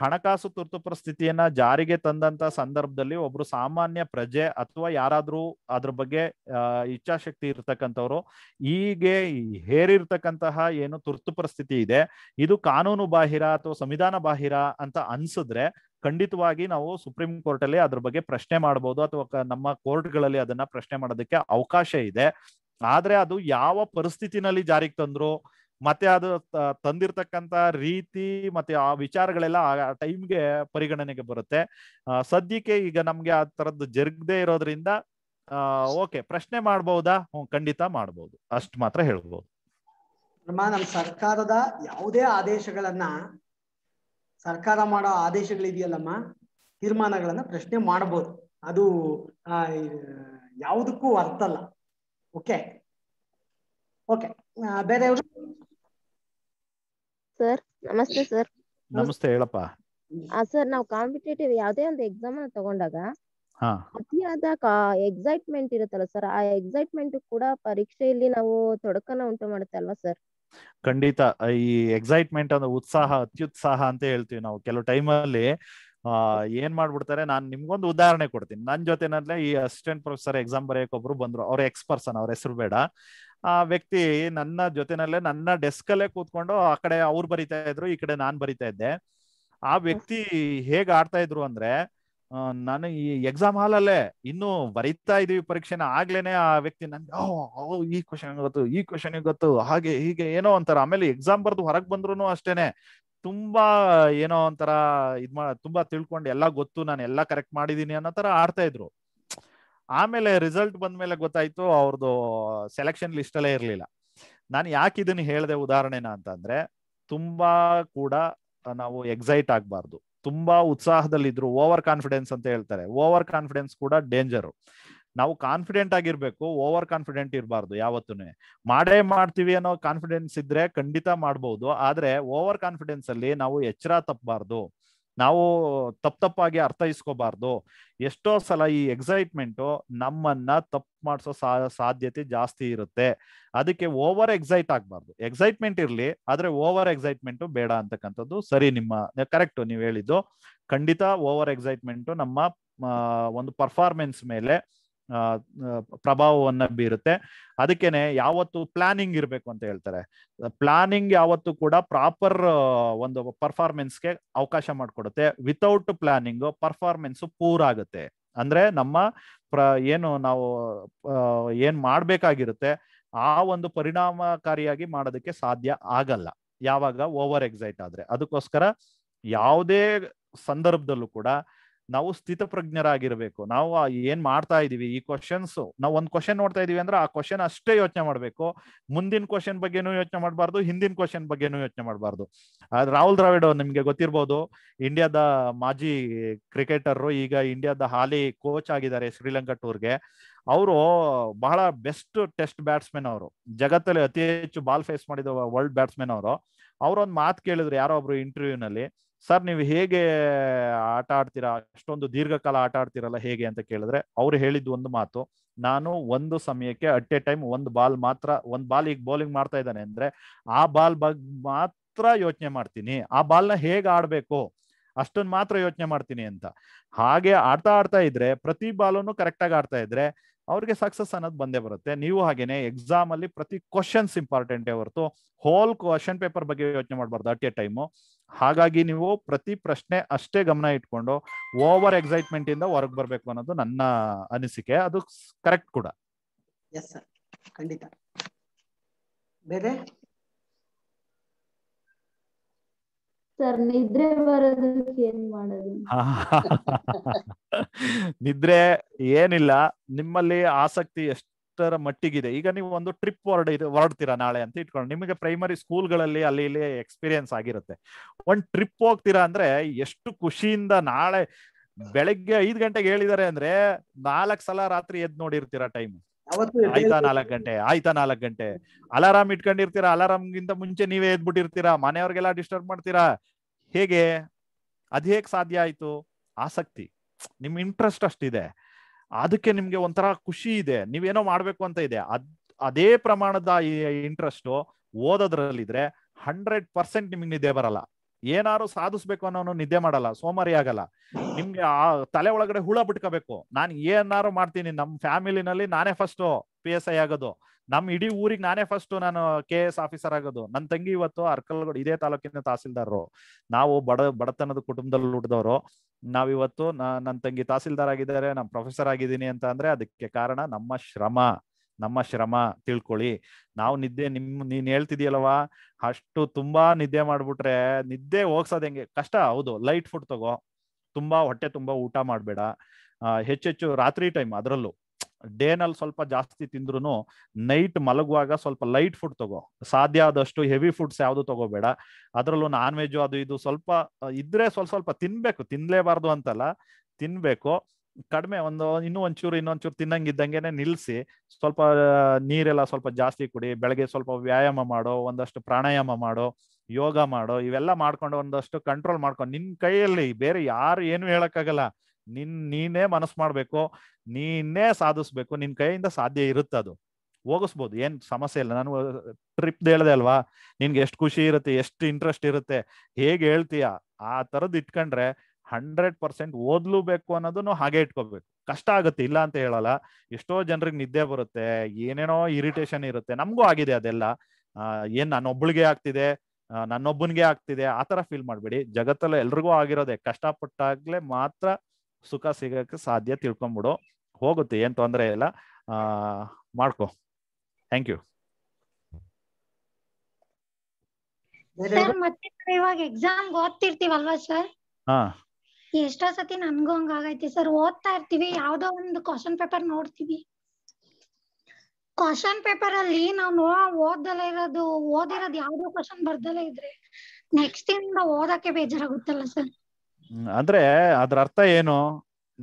ಹಣಕಾಸು ತುರ್ತು ಪರಿಸ್ಥಿತಿಯನ್ನ ಜಾರಿಗೆ ತಂದಂತ ಸಂದರ್ಭದಲ್ಲಿ ಒಬ್ರು ಸಾಮಾನ್ಯ ಪ್ರಜೆ ಅಥವಾ ಯಾರಾದ್ರೂ ಅದ್ರ ಬಗ್ಗೆ ಇಚ್ಛಾಶಕ್ತಿ ಇರ್ತಕ್ಕಂಥವ್ರು ಹೀಗೆ ಹೇರಿರ್ತಕ್ಕಂತಹ ಏನು ತುರ್ತು ಪರಿಸ್ಥಿತಿ ಇದೆ ಇದು ಕಾನೂನು ಬಾಹಿರ ಅಥವಾ ಸಂವಿಧಾನ ಬಾಹಿರ ಅಂತ ಅನ್ಸಿದ್ರೆ ಖಂಡಿತವಾಗಿ ನಾವು ಸುಪ್ರೀಂ ಕೋರ್ಟ್ ಅಲ್ಲಿ ಅದ್ರ ಬಗ್ಗೆ ಪ್ರಶ್ನೆ ಮಾಡಬಹುದು ಅಥವಾ ನಮ್ಮ ಕೋರ್ಟ್ಗಳಲ್ಲಿ ಅದನ್ನ ಪ್ರಶ್ನೆ ಮಾಡೋದಕ್ಕೆ ಅವಕಾಶ ಇದೆ ಆದ್ರೆ ಅದು ಯಾವ ಪರಿಸ್ಥಿತಿನಲ್ಲಿ ಜಾರಿಗೆ ತಂದ್ರು ಮತ್ತೆ ಅದು ತಂದಿರ್ತಕ್ಕಂತ ರೀತಿ ಮತ್ತೆ ಆ ವಿಚಾರಗಳೆಲ್ಲ ಆ ಟೈಮ್ಗೆ ಪರಿಗಣನೆಗೆ ಬರುತ್ತೆ ಸದ್ಯಕ್ಕೆ ಈಗ ನಮ್ಗೆ ಆ ತರದ್ದು ಜರುಗದೆ ಇರೋದ್ರಿಂದ ಓಕೆ ಪ್ರಶ್ನೆ ಮಾಡಬಹುದಾ ಖಂಡಿತ ಮಾಡಬಹುದು ಅಷ್ಟು ಮಾತ್ರ ಹೇಳ್ಬೋದು ನಮ್ಮ ಸರ್ಕಾರದ ಯಾವುದೇ ಆದೇಶಗಳನ್ನ ಸರ್ಕಾರ ಮಾಡೋ ಆದೇಶಗಳಿದೆಯಲ್ಲಮ್ಮ ತೀರ್ಮಾನಗಳನ್ನ ಪ್ರಶ್ನೆ ಮಾಡಬಹುದು ಅದು ಯಾವುದಕ್ಕೂ ಅರ್ಥಲ್ಲ ಓಕೆ ಓಕೆ ಬೇರೆಯವರು ಸರ್ ನಮಸ್ತೆ ಸರ್ ನಮಸ್ತೆ ಹೇಳಪ್ಪ ಸರ್ ನಾವು ಕಾಂಪಿಟೇಟಿವ್ ಯಾವುದೇ ಒಂದು ಎಕ್ಸಾಮ್ ಅನ್ನು ತಗೊಂಡಾಗ ಅತಿಯಾದ ಎಕ್ಸೈಟ್ಮೆಂಟ್ ಇರುತ್ತಲ್ಲ ಸರ್ ಆ ಎಕ್ಸೈಟ್ಮೆಂಟ್ ಕೂಡ ಪರೀಕ್ಷೆಯಲ್ಲಿ ನಾವು ತೊಡಕನ ಉಂಟು ಮಾಡುತ್ತೆ ಅಲ್ವಾ ಸರ್ ಖಂಡಿತ ಈ ಎಕ್ಸೈಟ್ಮೆಂಟ್ ಅಂದ್ರೆ ಉತ್ಸಾಹ ಅತ್ಯುತ್ಸಾಹ ಅಂತ ಹೇಳ್ತೀವಿ ನಾವು ಕೆಲವು ಟೈಮಲ್ಲಿ ಏನ್ ಮಾಡ್ಬಿಡ್ತಾರೆ ನಾನ್ ನಿಮ್ಗೊಂದು ಉದಾಹರಣೆ ಕೊಡ್ತೀನಿ ನನ್ ಜೊತೆನಲ್ಲೇ ಈ ಅಸಿಸ್ಟೆಂಟ್ ಪ್ರೊಫೆಸರ್ ಎಕ್ಸಾಮ್ ಬರೆಯಕ್ ಒಬ್ರು ಬಂದ್ರು ಅವ್ರ ಎಕ್ಸ್ ಪರ್ಸನ್ ಅವ್ರ ಹೆಸರು ಬೇಡ ಆ ವ್ಯಕ್ತಿ ನನ್ನ ಜೊತೆನಲ್ಲೇ ನನ್ನ ಡೆಸ್ಕ್ ಅಲ್ಲೇ ಕೂತ್ಕೊಂಡು ಆ ಕಡೆ ಅವ್ರು ಬರಿತಾ ಇದ್ರು ಈ ಕಡೆ ನಾನ್ ಬರಿತಾ ಇದ್ದೆ ಆ ವ್ಯಕ್ತಿ ಹೇಗ್ ಆಡ್ತಾ ಇದ್ರು ಅಂದ್ರೆ ನಾನು ಈ ಎಕ್ಸಾಮ್ ಹಾಲ್ ಅಲ್ಲೇ ಇನ್ನು ಬರಿತಾ ಇದೀವಿ ಪರೀಕ್ಷೆನ ಆಗ್ಲೇನೆ ಆ ವ್ಯಕ್ತಿ ನನ್ಗೆ ಓ ಈ ಕ್ವಶನ್ ಗೊತ್ತು ಈ ಕ್ವಶನ್ ಗೊತ್ತು ಹಾಗೆ ಹೀಗೆ ಏನೋ ಅಂತಾರ ಆಮೇಲೆ ಎಕ್ಸಾಮ್ ಬರ್ದು ಹೊರಗ್ ಬಂದ್ರು ಅಷ್ಟೇನೆ ತುಂಬಾ ಏನೋ ಒಂಥರ ಇದ್ ಮಾ ತುಂಬಾ ತಿಳ್ಕೊಂಡು ಎಲ್ಲಾ ಗೊತ್ತು ನಾನು ಎಲ್ಲಾ ಕರೆಕ್ಟ್ ಮಾಡಿದೀನಿ ಅನ್ನೋ ತರ ಆಡ್ತಾ ಇದ್ರು ಆಮೇಲೆ ರಿಸಲ್ಟ್ ಮೇಲೆ ಗೊತ್ತಾಯ್ತು ಅವ್ರದ್ದು ಸೆಲೆಕ್ಷನ್ ಲಿಸ್ಟ್ ಅಲ್ಲೇ ಇರಲಿಲ್ಲ ನಾನು ಯಾಕೆ ಇದನ್ನ ಹೇಳಿದೆ ಉದಾಹರಣೆನ ಅಂತಂದ್ರೆ ತುಂಬಾ ಕೂಡ ನಾವು ಎಕ್ಸೈಟ್ ಆಗ್ಬಾರ್ದು ತುಂಬಾ ಉತ್ಸಾಹದಲ್ಲಿ ಇದ್ರು ಓವರ್ ಕಾನ್ಫಿಡೆನ್ಸ್ ಅಂತ ಹೇಳ್ತಾರೆ ಓವರ್ ಕಾನ್ಫಿಡೆನ್ಸ್ ಕೂಡ ಡೇಂಜರು ನಾವು ಕಾನ್ಫಿಡೆಂಟ್ ಆಗಿರ್ಬೇಕು ಓವರ್ ಕಾನ್ಫಿಡೆಂಟ್ ಇರಬಾರ್ದು ಯಾವತ್ತೂ ಮಾಡೇ ಮಾಡ್ತೀವಿ ಅನ್ನೋ ಕಾನ್ಫಿಡೆನ್ಸ್ ಇದ್ರೆ ಖಂಡಿತ ಮಾಡ್ಬೋದು ಆದ್ರೆ ಓವರ್ ಕಾನ್ಫಿಡೆನ್ಸ್ ಅಲ್ಲಿ ನಾವು ಎಚ್ಚರ ತಪ್ಪಬಾರ್ದು ನಾವು ತಪ್ಪಾಗಿ ಅರ್ಥೈಸ್ಕೋಬಾರ್ದು ಎಷ್ಟೋ ಸಲ ಈ ಎಕ್ಸೈಟ್ಮೆಂಟು ನಮ್ಮನ್ನ ತಪ್ಪು ಮಾಡಿಸೋ ಸಾಧ್ಯತೆ ಜಾಸ್ತಿ ಇರುತ್ತೆ ಅದಕ್ಕೆ ಓವರ್ ಎಕ್ಸೈಟ್ ಆಗಬಾರ್ದು ಎಕ್ಸೈಟ್ಮೆಂಟ್ ಇರಲಿ ಆದರೆ ಓವರ್ ಎಕ್ಸೈಟ್ಮೆಂಟು ಬೇಡ ಅಂತಕ್ಕಂಥದ್ದು ಸರಿ ನಿಮ್ಮ ಕರೆಕ್ಟು ನೀವು ಹೇಳಿದ್ದು ಖಂಡಿತ ಓವರ್ ಎಕ್ಸೈಟ್ಮೆಂಟು ನಮ್ಮ ಒಂದು ಪರ್ಫಾರ್ಮೆನ್ಸ್ ಮೇಲೆ ಪ್ರಭಾವವನ್ನ ಬೀರುತ್ತೆ ಅದಕ್ಕೇನೆ ಯಾವತ್ತು ಪ್ಲಾನಿಂಗ್ ಇರಬೇಕು ಅಂತ ಹೇಳ್ತಾರೆ ಪ್ಲಾನಿಂಗ್ ಯಾವತ್ತು ಕೂಡ ಪ್ರಾಪರ್ ಒಂದು ಪರ್ಫಾರ್ಮೆನ್ಸ್ಗೆ ಅವಕಾಶ ಮಾಡಿಕೊಡುತ್ತೆ ವಿತೌಟ್ ಪ್ಲಾನಿಂಗ್ ಪರ್ಫಾರ್ಮೆನ್ಸ್ ಪೂರ್ ಆಗುತ್ತೆ ಅಂದ್ರೆ ನಮ್ಮ ಪ್ರ ಏನು ನಾವು ಏನ್ ಮಾಡ್ಬೇಕಾಗಿರುತ್ತೆ ಆ ಒಂದು ಪರಿಣಾಮಕಾರಿಯಾಗಿ ಮಾಡೋದಕ್ಕೆ ಸಾಧ್ಯ ಆಗಲ್ಲ ಯಾವಾಗ ಓವರ್ ಎಕ್ಸೈಟ್ ಆದ್ರೆ ಅದಕ್ಕೋಸ್ಕರ ಯಾವುದೇ ಸಂದರ್ಭದಲ್ಲೂ ಕೂಡ ನಾವು ಸ್ಥಿತಪ್ರಜ್ಞರಾಗಿರ್ಬೇಕು ನಾವು ಏನ್ ಮಾಡ್ತಾ ಇದೀವಿ ಈ ಕ್ವಶನ್ಸ್ ನಾವು ಒಂದ್ ಕ್ವಶನ್ ನೋಡ್ತಾ ಇದೀವಿ ಅಂದ್ರೆ ಆ ಕ್ವಶನ್ ಅಷ್ಟೇ ಯೋಚನೆ ಮಾಡ್ಬೇಕು ಮುಂದಿನ ಕ್ವಶನ್ ಬಗ್ಗೆನೂ ಯೋಚನೆ ಮಾಡಬಾರ್ದು ಹಿಂದಿನ ಕ್ವಶನ್ ಬಗ್ಗೆನೂ ಯೋಚನೆ ಮಾಡಬಾರ್ದು ರಾಹುಲ್ ದ್ರಾವಿಡ್ ನಿಮ್ಗೆ ಗೊತ್ತಿರ್ಬೋದು ಇಂಡಿಯಾದ ಮಾಜಿ ಕ್ರಿಕೆಟರ್ ಈಗ ಇಂಡಿಯಾದ ಹಾಲಿ ಕೋಚ್ ಆಗಿದ್ದಾರೆ ಶ್ರೀಲಂಕಾ ಟೂರ್ಗೆ ಅವರು ಬಹಳ ಬೆಸ್ಟ್ ಟೆಸ್ಟ್ ಬ್ಯಾಟ್ಸ್ಮನ್ ಅವರು ಜಗತ್ತಲ್ಲಿ ಅತಿ ಹೆಚ್ಚು ಬಾಲ್ ಫೇಸ್ ಮಾಡಿದ ವರ್ಲ್ಡ್ ಬ್ಯಾಟ್ಸ್ಮನ್ ಅವರು ಒಂದ್ ಮಾತು ಕೇಳಿದ್ರು ಯಾರೋ ಒಬ್ರು ಇಂಟರ್ವ್ಯೂನಲ್ಲಿ ಸರ್ ನೀವು ಹೇಗೆ ಆಟ ಆಡ್ತೀರಾ ಅಷ್ಟೊಂದು ದೀರ್ಘಕಾಲ ಆಟ ಆಡ್ತೀರಲ್ಲ ಹೇಗೆ ಅಂತ ಕೇಳಿದ್ರೆ ಅವ್ರು ಹೇಳಿದ್ದು ಒಂದು ಮಾತು ನಾನು ಒಂದು ಸಮಯಕ್ಕೆ ಅಟ್ ಎ ಟೈಮ್ ಒಂದು ಬಾಲ್ ಮಾತ್ರ ಒಂದು ಬಾಲ್ ಈಗ ಬೌಲಿಂಗ್ ಮಾಡ್ತಾ ಇದ್ದಾನೆ ಅಂದ್ರೆ ಆ ಬಾಲ್ ಬಗ್ ಮಾತ್ರ ಯೋಚನೆ ಮಾಡ್ತೀನಿ ಆ ಬಾಲ್ನ ಹೇಗೆ ಆಡ್ಬೇಕು ಅಷ್ಟೊಂದು ಮಾತ್ರ ಯೋಚನೆ ಮಾಡ್ತೀನಿ ಅಂತ ಹಾಗೆ ಆಡ್ತಾ ಆಡ್ತಾ ಇದ್ರೆ ಪ್ರತಿ ಕರೆಕ್ಟ್ ಕರೆಕ್ಟಾಗಿ ಆಡ್ತಾ ಇದ್ರೆ ಅವ್ರಿಗೆ ಸಕ್ಸಸ್ ಅನ್ನೋದು ಬಂದೇ ಬರುತ್ತೆ ನೀವು ಹಾಗೇನೆ ಎಕ್ಸಾಮ್ ಅಲ್ಲಿ ಪ್ರತಿ ಕ್ವಶನ್ಸ್ ಇಂಪಾರ್ಟೆಂಟ್ ಹೊರತು ಹೋಲ್ ಕ್ವಶನ್ ಪೇಪರ್ ಬಗ್ಗೆ ಯೋಚನೆ ಮಾಡಬಾರ್ದು ಅಟ್ ಎ ಟೈಮು ಹಾಗಾಗಿ ನೀವು ಪ್ರತಿ ಪ್ರಶ್ನೆ ಅಷ್ಟೇ ಗಮನ ಇಟ್ಕೊಂಡು ಓವರ್ ಎಕ್ಸೈಟ್ಮೆಂಟ್ ಇಂದ ಹೊರಗೆ ಬರಬೇಕು ಅನ್ನೋದು ನನ್ನ ಅನಿಸಿಕೆ ಅದು ಕರೆಕ್ಟ್ ಕೂಡ ಎಸ್ ಸರ್ ಖಂಡಿತ ಬೇರೆ ಸರ್ ನಿದ್ರೆ ಮಾಡೋದು ನಿದ್ರೆ ಏನಿಲ್ಲ ನಿಮ್ಮಲ್ಲಿ ಆಸಕ್ತಿ ಎಷ್ಟರ ಮಟ್ಟಿಗಿದೆ ಈಗ ನೀವು ಒಂದು ಟ್ರಿಪ್ ಹೊರಡ ಹೊರಡ್ತೀರಾ ನಾಳೆ ಅಂತ ಇಟ್ಕೊಂಡು ನಿಮಗೆ ಪ್ರೈಮರಿ ಸ್ಕೂಲ್ಗಳಲ್ಲಿ ಅಲ್ಲಿ ಇಲ್ಲಿ ಎಕ್ಸ್ಪೀರಿಯನ್ಸ್ ಆಗಿರುತ್ತೆ ಒಂದ್ ಟ್ರಿಪ್ ಹೋಗ್ತೀರಾ ಅಂದ್ರೆ ಎಷ್ಟು ಖುಷಿಯಿಂದ ನಾಳೆ ಬೆಳಿಗ್ಗೆ ಐದ್ ಗಂಟೆಗೆ ಹೇಳಿದಾರೆ ಅಂದ್ರೆ ನಾಲ್ಕ್ ಸಲ ರಾತ್ರಿ ಎದ್ ನೋಡಿರ್ತೀರಾ ಟೈಮ್ ಆಯ್ತಾ ನಾಲ್ಕು ಗಂಟೆ ಆಯ್ತಾ ನಾಲ್ಕು ಗಂಟೆ ಅಲಾರಾಮ್ ಇಟ್ಕೊಂಡಿರ್ತೀರಾ ಅಲಾರಾಮ್ ಗಿಂತ ಮುಂಚೆ ನೀವೇ ಎದ್ಬಿಟ್ಟಿರ್ತೀರಾ ಮನೆಯವ್ರಿಗೆಲ್ಲ ಡಿಸ್ಟರ್ಬ್ ಮಾಡ್ತೀರಾ ಹೇಗೆ ಅದ್ ಹೇಗ್ ಸಾಧ್ಯ ಆಯ್ತು ಆಸಕ್ತಿ ನಿಮ್ ಇಂಟ್ರೆಸ್ಟ್ ಅಷ್ಟಿದೆ ಅದಕ್ಕೆ ನಿಮ್ಗೆ ಒಂಥರ ಖುಷಿ ಇದೆ ನೀವೇನೋ ಮಾಡ್ಬೇಕು ಅಂತ ಇದೆ ಅದ್ ಅದೇ ಪ್ರಮಾಣದ ಇಂಟ್ರೆಸ್ಟ್ ಓದೋದ್ರಲ್ಲಿದ್ರೆ ಹಂಡ್ರೆಡ್ ಪರ್ಸೆಂಟ್ ನಿಮ್ಗೆ ನಿದ್ದೆ ಬರಲ್ಲ ಏನಾರು ಸಾಧಿಸ್ಬೇಕು ಅನ್ನೋನು ನಿದ್ದೆ ಮಾಡಲ್ಲ ಸೋಮಾರಿ ಆಗಲ್ಲ ನಿಮ್ಗೆ ಆ ತಲೆ ಒಳಗಡೆ ಹುಳ ಬಿಟ್ಕೋಬೇಕು ನಾನು ಏನಾರು ಮಾಡ್ತೀನಿ ನಮ್ ಫ್ಯಾಮಿಲಿನಲ್ಲಿ ನಾನೇ ಫಸ್ಟ್ ಪಿ ಎಸ್ ಐ ಆಗೋದು ನಮ್ ಇಡೀ ಊರಿಗೆ ನಾನೇ ಫಸ್ಟ್ ನಾನು ಕೆ ಎಸ್ ಆಫೀಸರ್ ಆಗೋದು ನನ್ನ ತಂಗಿ ಇವತ್ತು ಅರ್ಕಲ್ಗೋಡು ಇದೇ ತಾಲೂಕಿನ ತಹಸೀಲ್ದಾರರು ನಾವು ಬಡ ಬಡತನದ ಕುಟುಂಬದಲ್ಲಿ ಹುಟ್ಟಿದವರು ನಾವಿವತ್ತು ನನ್ನ ತಂಗಿ ತಹಸೀಲ್ದಾರ್ ಆಗಿದ್ದಾರೆ ನಾನು ಪ್ರೊಫೆಸರ್ ಆಗಿದ್ದೀನಿ ಅಂತ ಅಂದ್ರೆ ಅದಕ್ಕೆ ಕಾರಣ ನಮ್ಮ ಶ್ರಮ ನಮ್ಮ ಶ್ರಮ ತಿಳ್ಕೊಳ್ಳಿ ನಾವು ನಿದ್ದೆ ನಿಮ್ ನೀನ್ ಹೇಳ್ತಿದ್ಯಲ್ವಾ ಅಷ್ಟು ತುಂಬಾ ನಿದ್ದೆ ಮಾಡ್ಬಿಟ್ರೆ ನಿದ್ದೆ ಹೋಗ್ಸೋದ್ ಹೆಂಗೆ ಕಷ್ಟ ಹೌದು ಲೈಟ್ ಫುಡ್ ತಗೋ ತುಂಬಾ ಹೊಟ್ಟೆ ತುಂಬಾ ಊಟ ಮಾಡಬೇಡ ಹೆಚ್ಚೆಚ್ಚು ರಾತ್ರಿ ಟೈಮ್ ಅದರಲ್ಲೂ ಡೇನಲ್ಲಿ ಸ್ವಲ್ಪ ಜಾಸ್ತಿ ತಿಂದ್ರು ನೈಟ್ ಮಲಗುವಾಗ ಸ್ವಲ್ಪ ಲೈಟ್ ಫುಡ್ ತಗೋ ಸಾಧ್ಯ ಆದಷ್ಟು ಹೆವಿ ಫುಡ್ಸ್ ಯಾವುದು ತಗೋಬೇಡ ಅದರಲ್ಲೂ ನಾನ್ ವೆಜ್ ಅದು ಇದು ಸ್ವಲ್ಪ ಇದ್ರೆ ಸ್ವಲ್ಪ ಸ್ವಲ್ಪ ತಿನ್ಬೇಕು ತಿನ್ಲೇಬಾರ್ದು ಅಂತಲ್ಲ ತಿನ್ಬೇಕು ಕಡಿಮೆ ಒಂದು ಇನ್ನೂ ಒಂಚೂರು ಇನ್ನೊಂಚೂರು ಇದ್ದಂಗೆನೆ ನಿಲ್ಸಿ ಸ್ವಲ್ಪ ನೀರೆಲ್ಲ ಸ್ವಲ್ಪ ಜಾಸ್ತಿ ಕುಡಿ ಬೆಳಗ್ಗೆ ಸ್ವಲ್ಪ ವ್ಯಾಯಾಮ ಮಾಡೋ ಒಂದಷ್ಟು ಪ್ರಾಣಾಯಾಮ ಮಾಡೋ ಯೋಗ ಮಾಡೋ ಇವೆಲ್ಲ ಮಾಡ್ಕೊಂಡು ಒಂದಷ್ಟು ಕಂಟ್ರೋಲ್ ಮಾಡ್ಕೊಂಡು ನಿನ್ ಕೈಯಲ್ಲಿ ಬೇರೆ ಯಾರು ಏನು ಹೇಳಕ್ಕಾಗಲ್ಲ ನಿನ್ ನೀನೇ ಮನಸ್ಸು ಮಾಡ್ಬೇಕು ನೀನೇ ಸಾಧಿಸ್ಬೇಕು ನಿನ್ ಕೈಯಿಂದ ಸಾಧ್ಯ ಇರುತ್ತೆ ಅದು ಹೋಗಿಸ್ಬೋದು ಏನ್ ಸಮಸ್ಯೆ ಇಲ್ಲ ನಾನು ಟ್ರಿಪ್ ಹೇಳ್ದೆ ಅಲ್ವಾ ನಿನ್ಗೆ ಎಷ್ಟು ಖುಷಿ ಇರುತ್ತೆ ಎಷ್ಟು ಇಂಟ್ರೆಸ್ಟ್ ಇರುತ್ತೆ ಹೇಗೆ ಹೇಳ್ತೀಯಾ ಆ ತರದ್ ಇಟ್ಕೊಂಡ್ರೆ ಹಂಡ್ರೆಡ್ ಪರ್ಸೆಂಟ್ ಬೇಕು ಅನ್ನೋದನ್ನು ಹಾಗೆ ಇಟ್ಕೋಬೇಕು ಕಷ್ಟ ಆಗುತ್ತೆ ಇಲ್ಲ ಅಂತ ಹೇಳಲ್ಲ ಎಷ್ಟೋ ಜನರಿಗೆ ನಿದ್ದೆ ಬರುತ್ತೆ ಏನೇನೋ ಇರಿಟೇಷನ್ ಇರುತ್ತೆ ನಮಗೂ ಆಗಿದೆ ಅದೆಲ್ಲ ಏನ್ ನಾನೊಬ್ಬಳಿಗೆ ಆಗ್ತಿದೆ ನನ್ನೊಬ್ಬನಿಗೆ ಆಗ್ತಿದೆ ಆ ತರ ಫೀಲ್ ಮಾಡಬೇಡಿ ಜಗತ್ತಲ್ಲ ಎಲ್ರಿಗೂ ಆಗಿರೋದೆ ಕಷ್ಟಪಟ್ಟಾಗ್ಲೆ ಮಾತ್ರ ಸುಖ ಸಿಗಕ್ಕೆ ಸಾಧ್ಯ ತಿಳ್ಕೊಂಬಿಡು ಹೋಗುತ್ತೆ ಏನ್ ತೊಂದರೆ ಇಲ್ಲ ಆ ಮಾಡ್ಕೊ ಥ್ಯಾಂಕ್ ಯು ಮತ್ತೆ ಇವಾಗ ಎಕ್ಸಾಮ್ ಓದ್ತಿರ್ತೀವಲ್ವಾ ಸರ್ ಹಾ ಎಷ್ಟೋ ಸತಿ ನನ್ಗೂ ಹಂಗಾಗೈತಿ ಆಗೈತಿ ಸರ್ ಓದ್ತಾ ಇರ್ತೀವಿ ಯಾವ್ದೋ ಒಂದು ಕ್ವಶನ್ ಪೇಪರ್ ನೋಡ್ತೀವಿ ಕ್ವಶನ್ ಪೇಪರ್ ಅಲ್ಲಿ ನಾವು ನೋ ಇರೋದು ಓದಿರೋದು ಯಾವ್ದೋ ಕ್ವಶನ್ ಬರ್ದಲ್ಲೇ ಇದ್ರೆ ನೆಕ್ಸ್ಟ್ ಇಂದ ಓದಕ್ಕೆ ಬೇಜಾರಾಗುತ್ತಲ್ಲ ಸರ್ ಅಂದ್ರೆ ಅದ್ರ ಅರ್ಥ ಏನು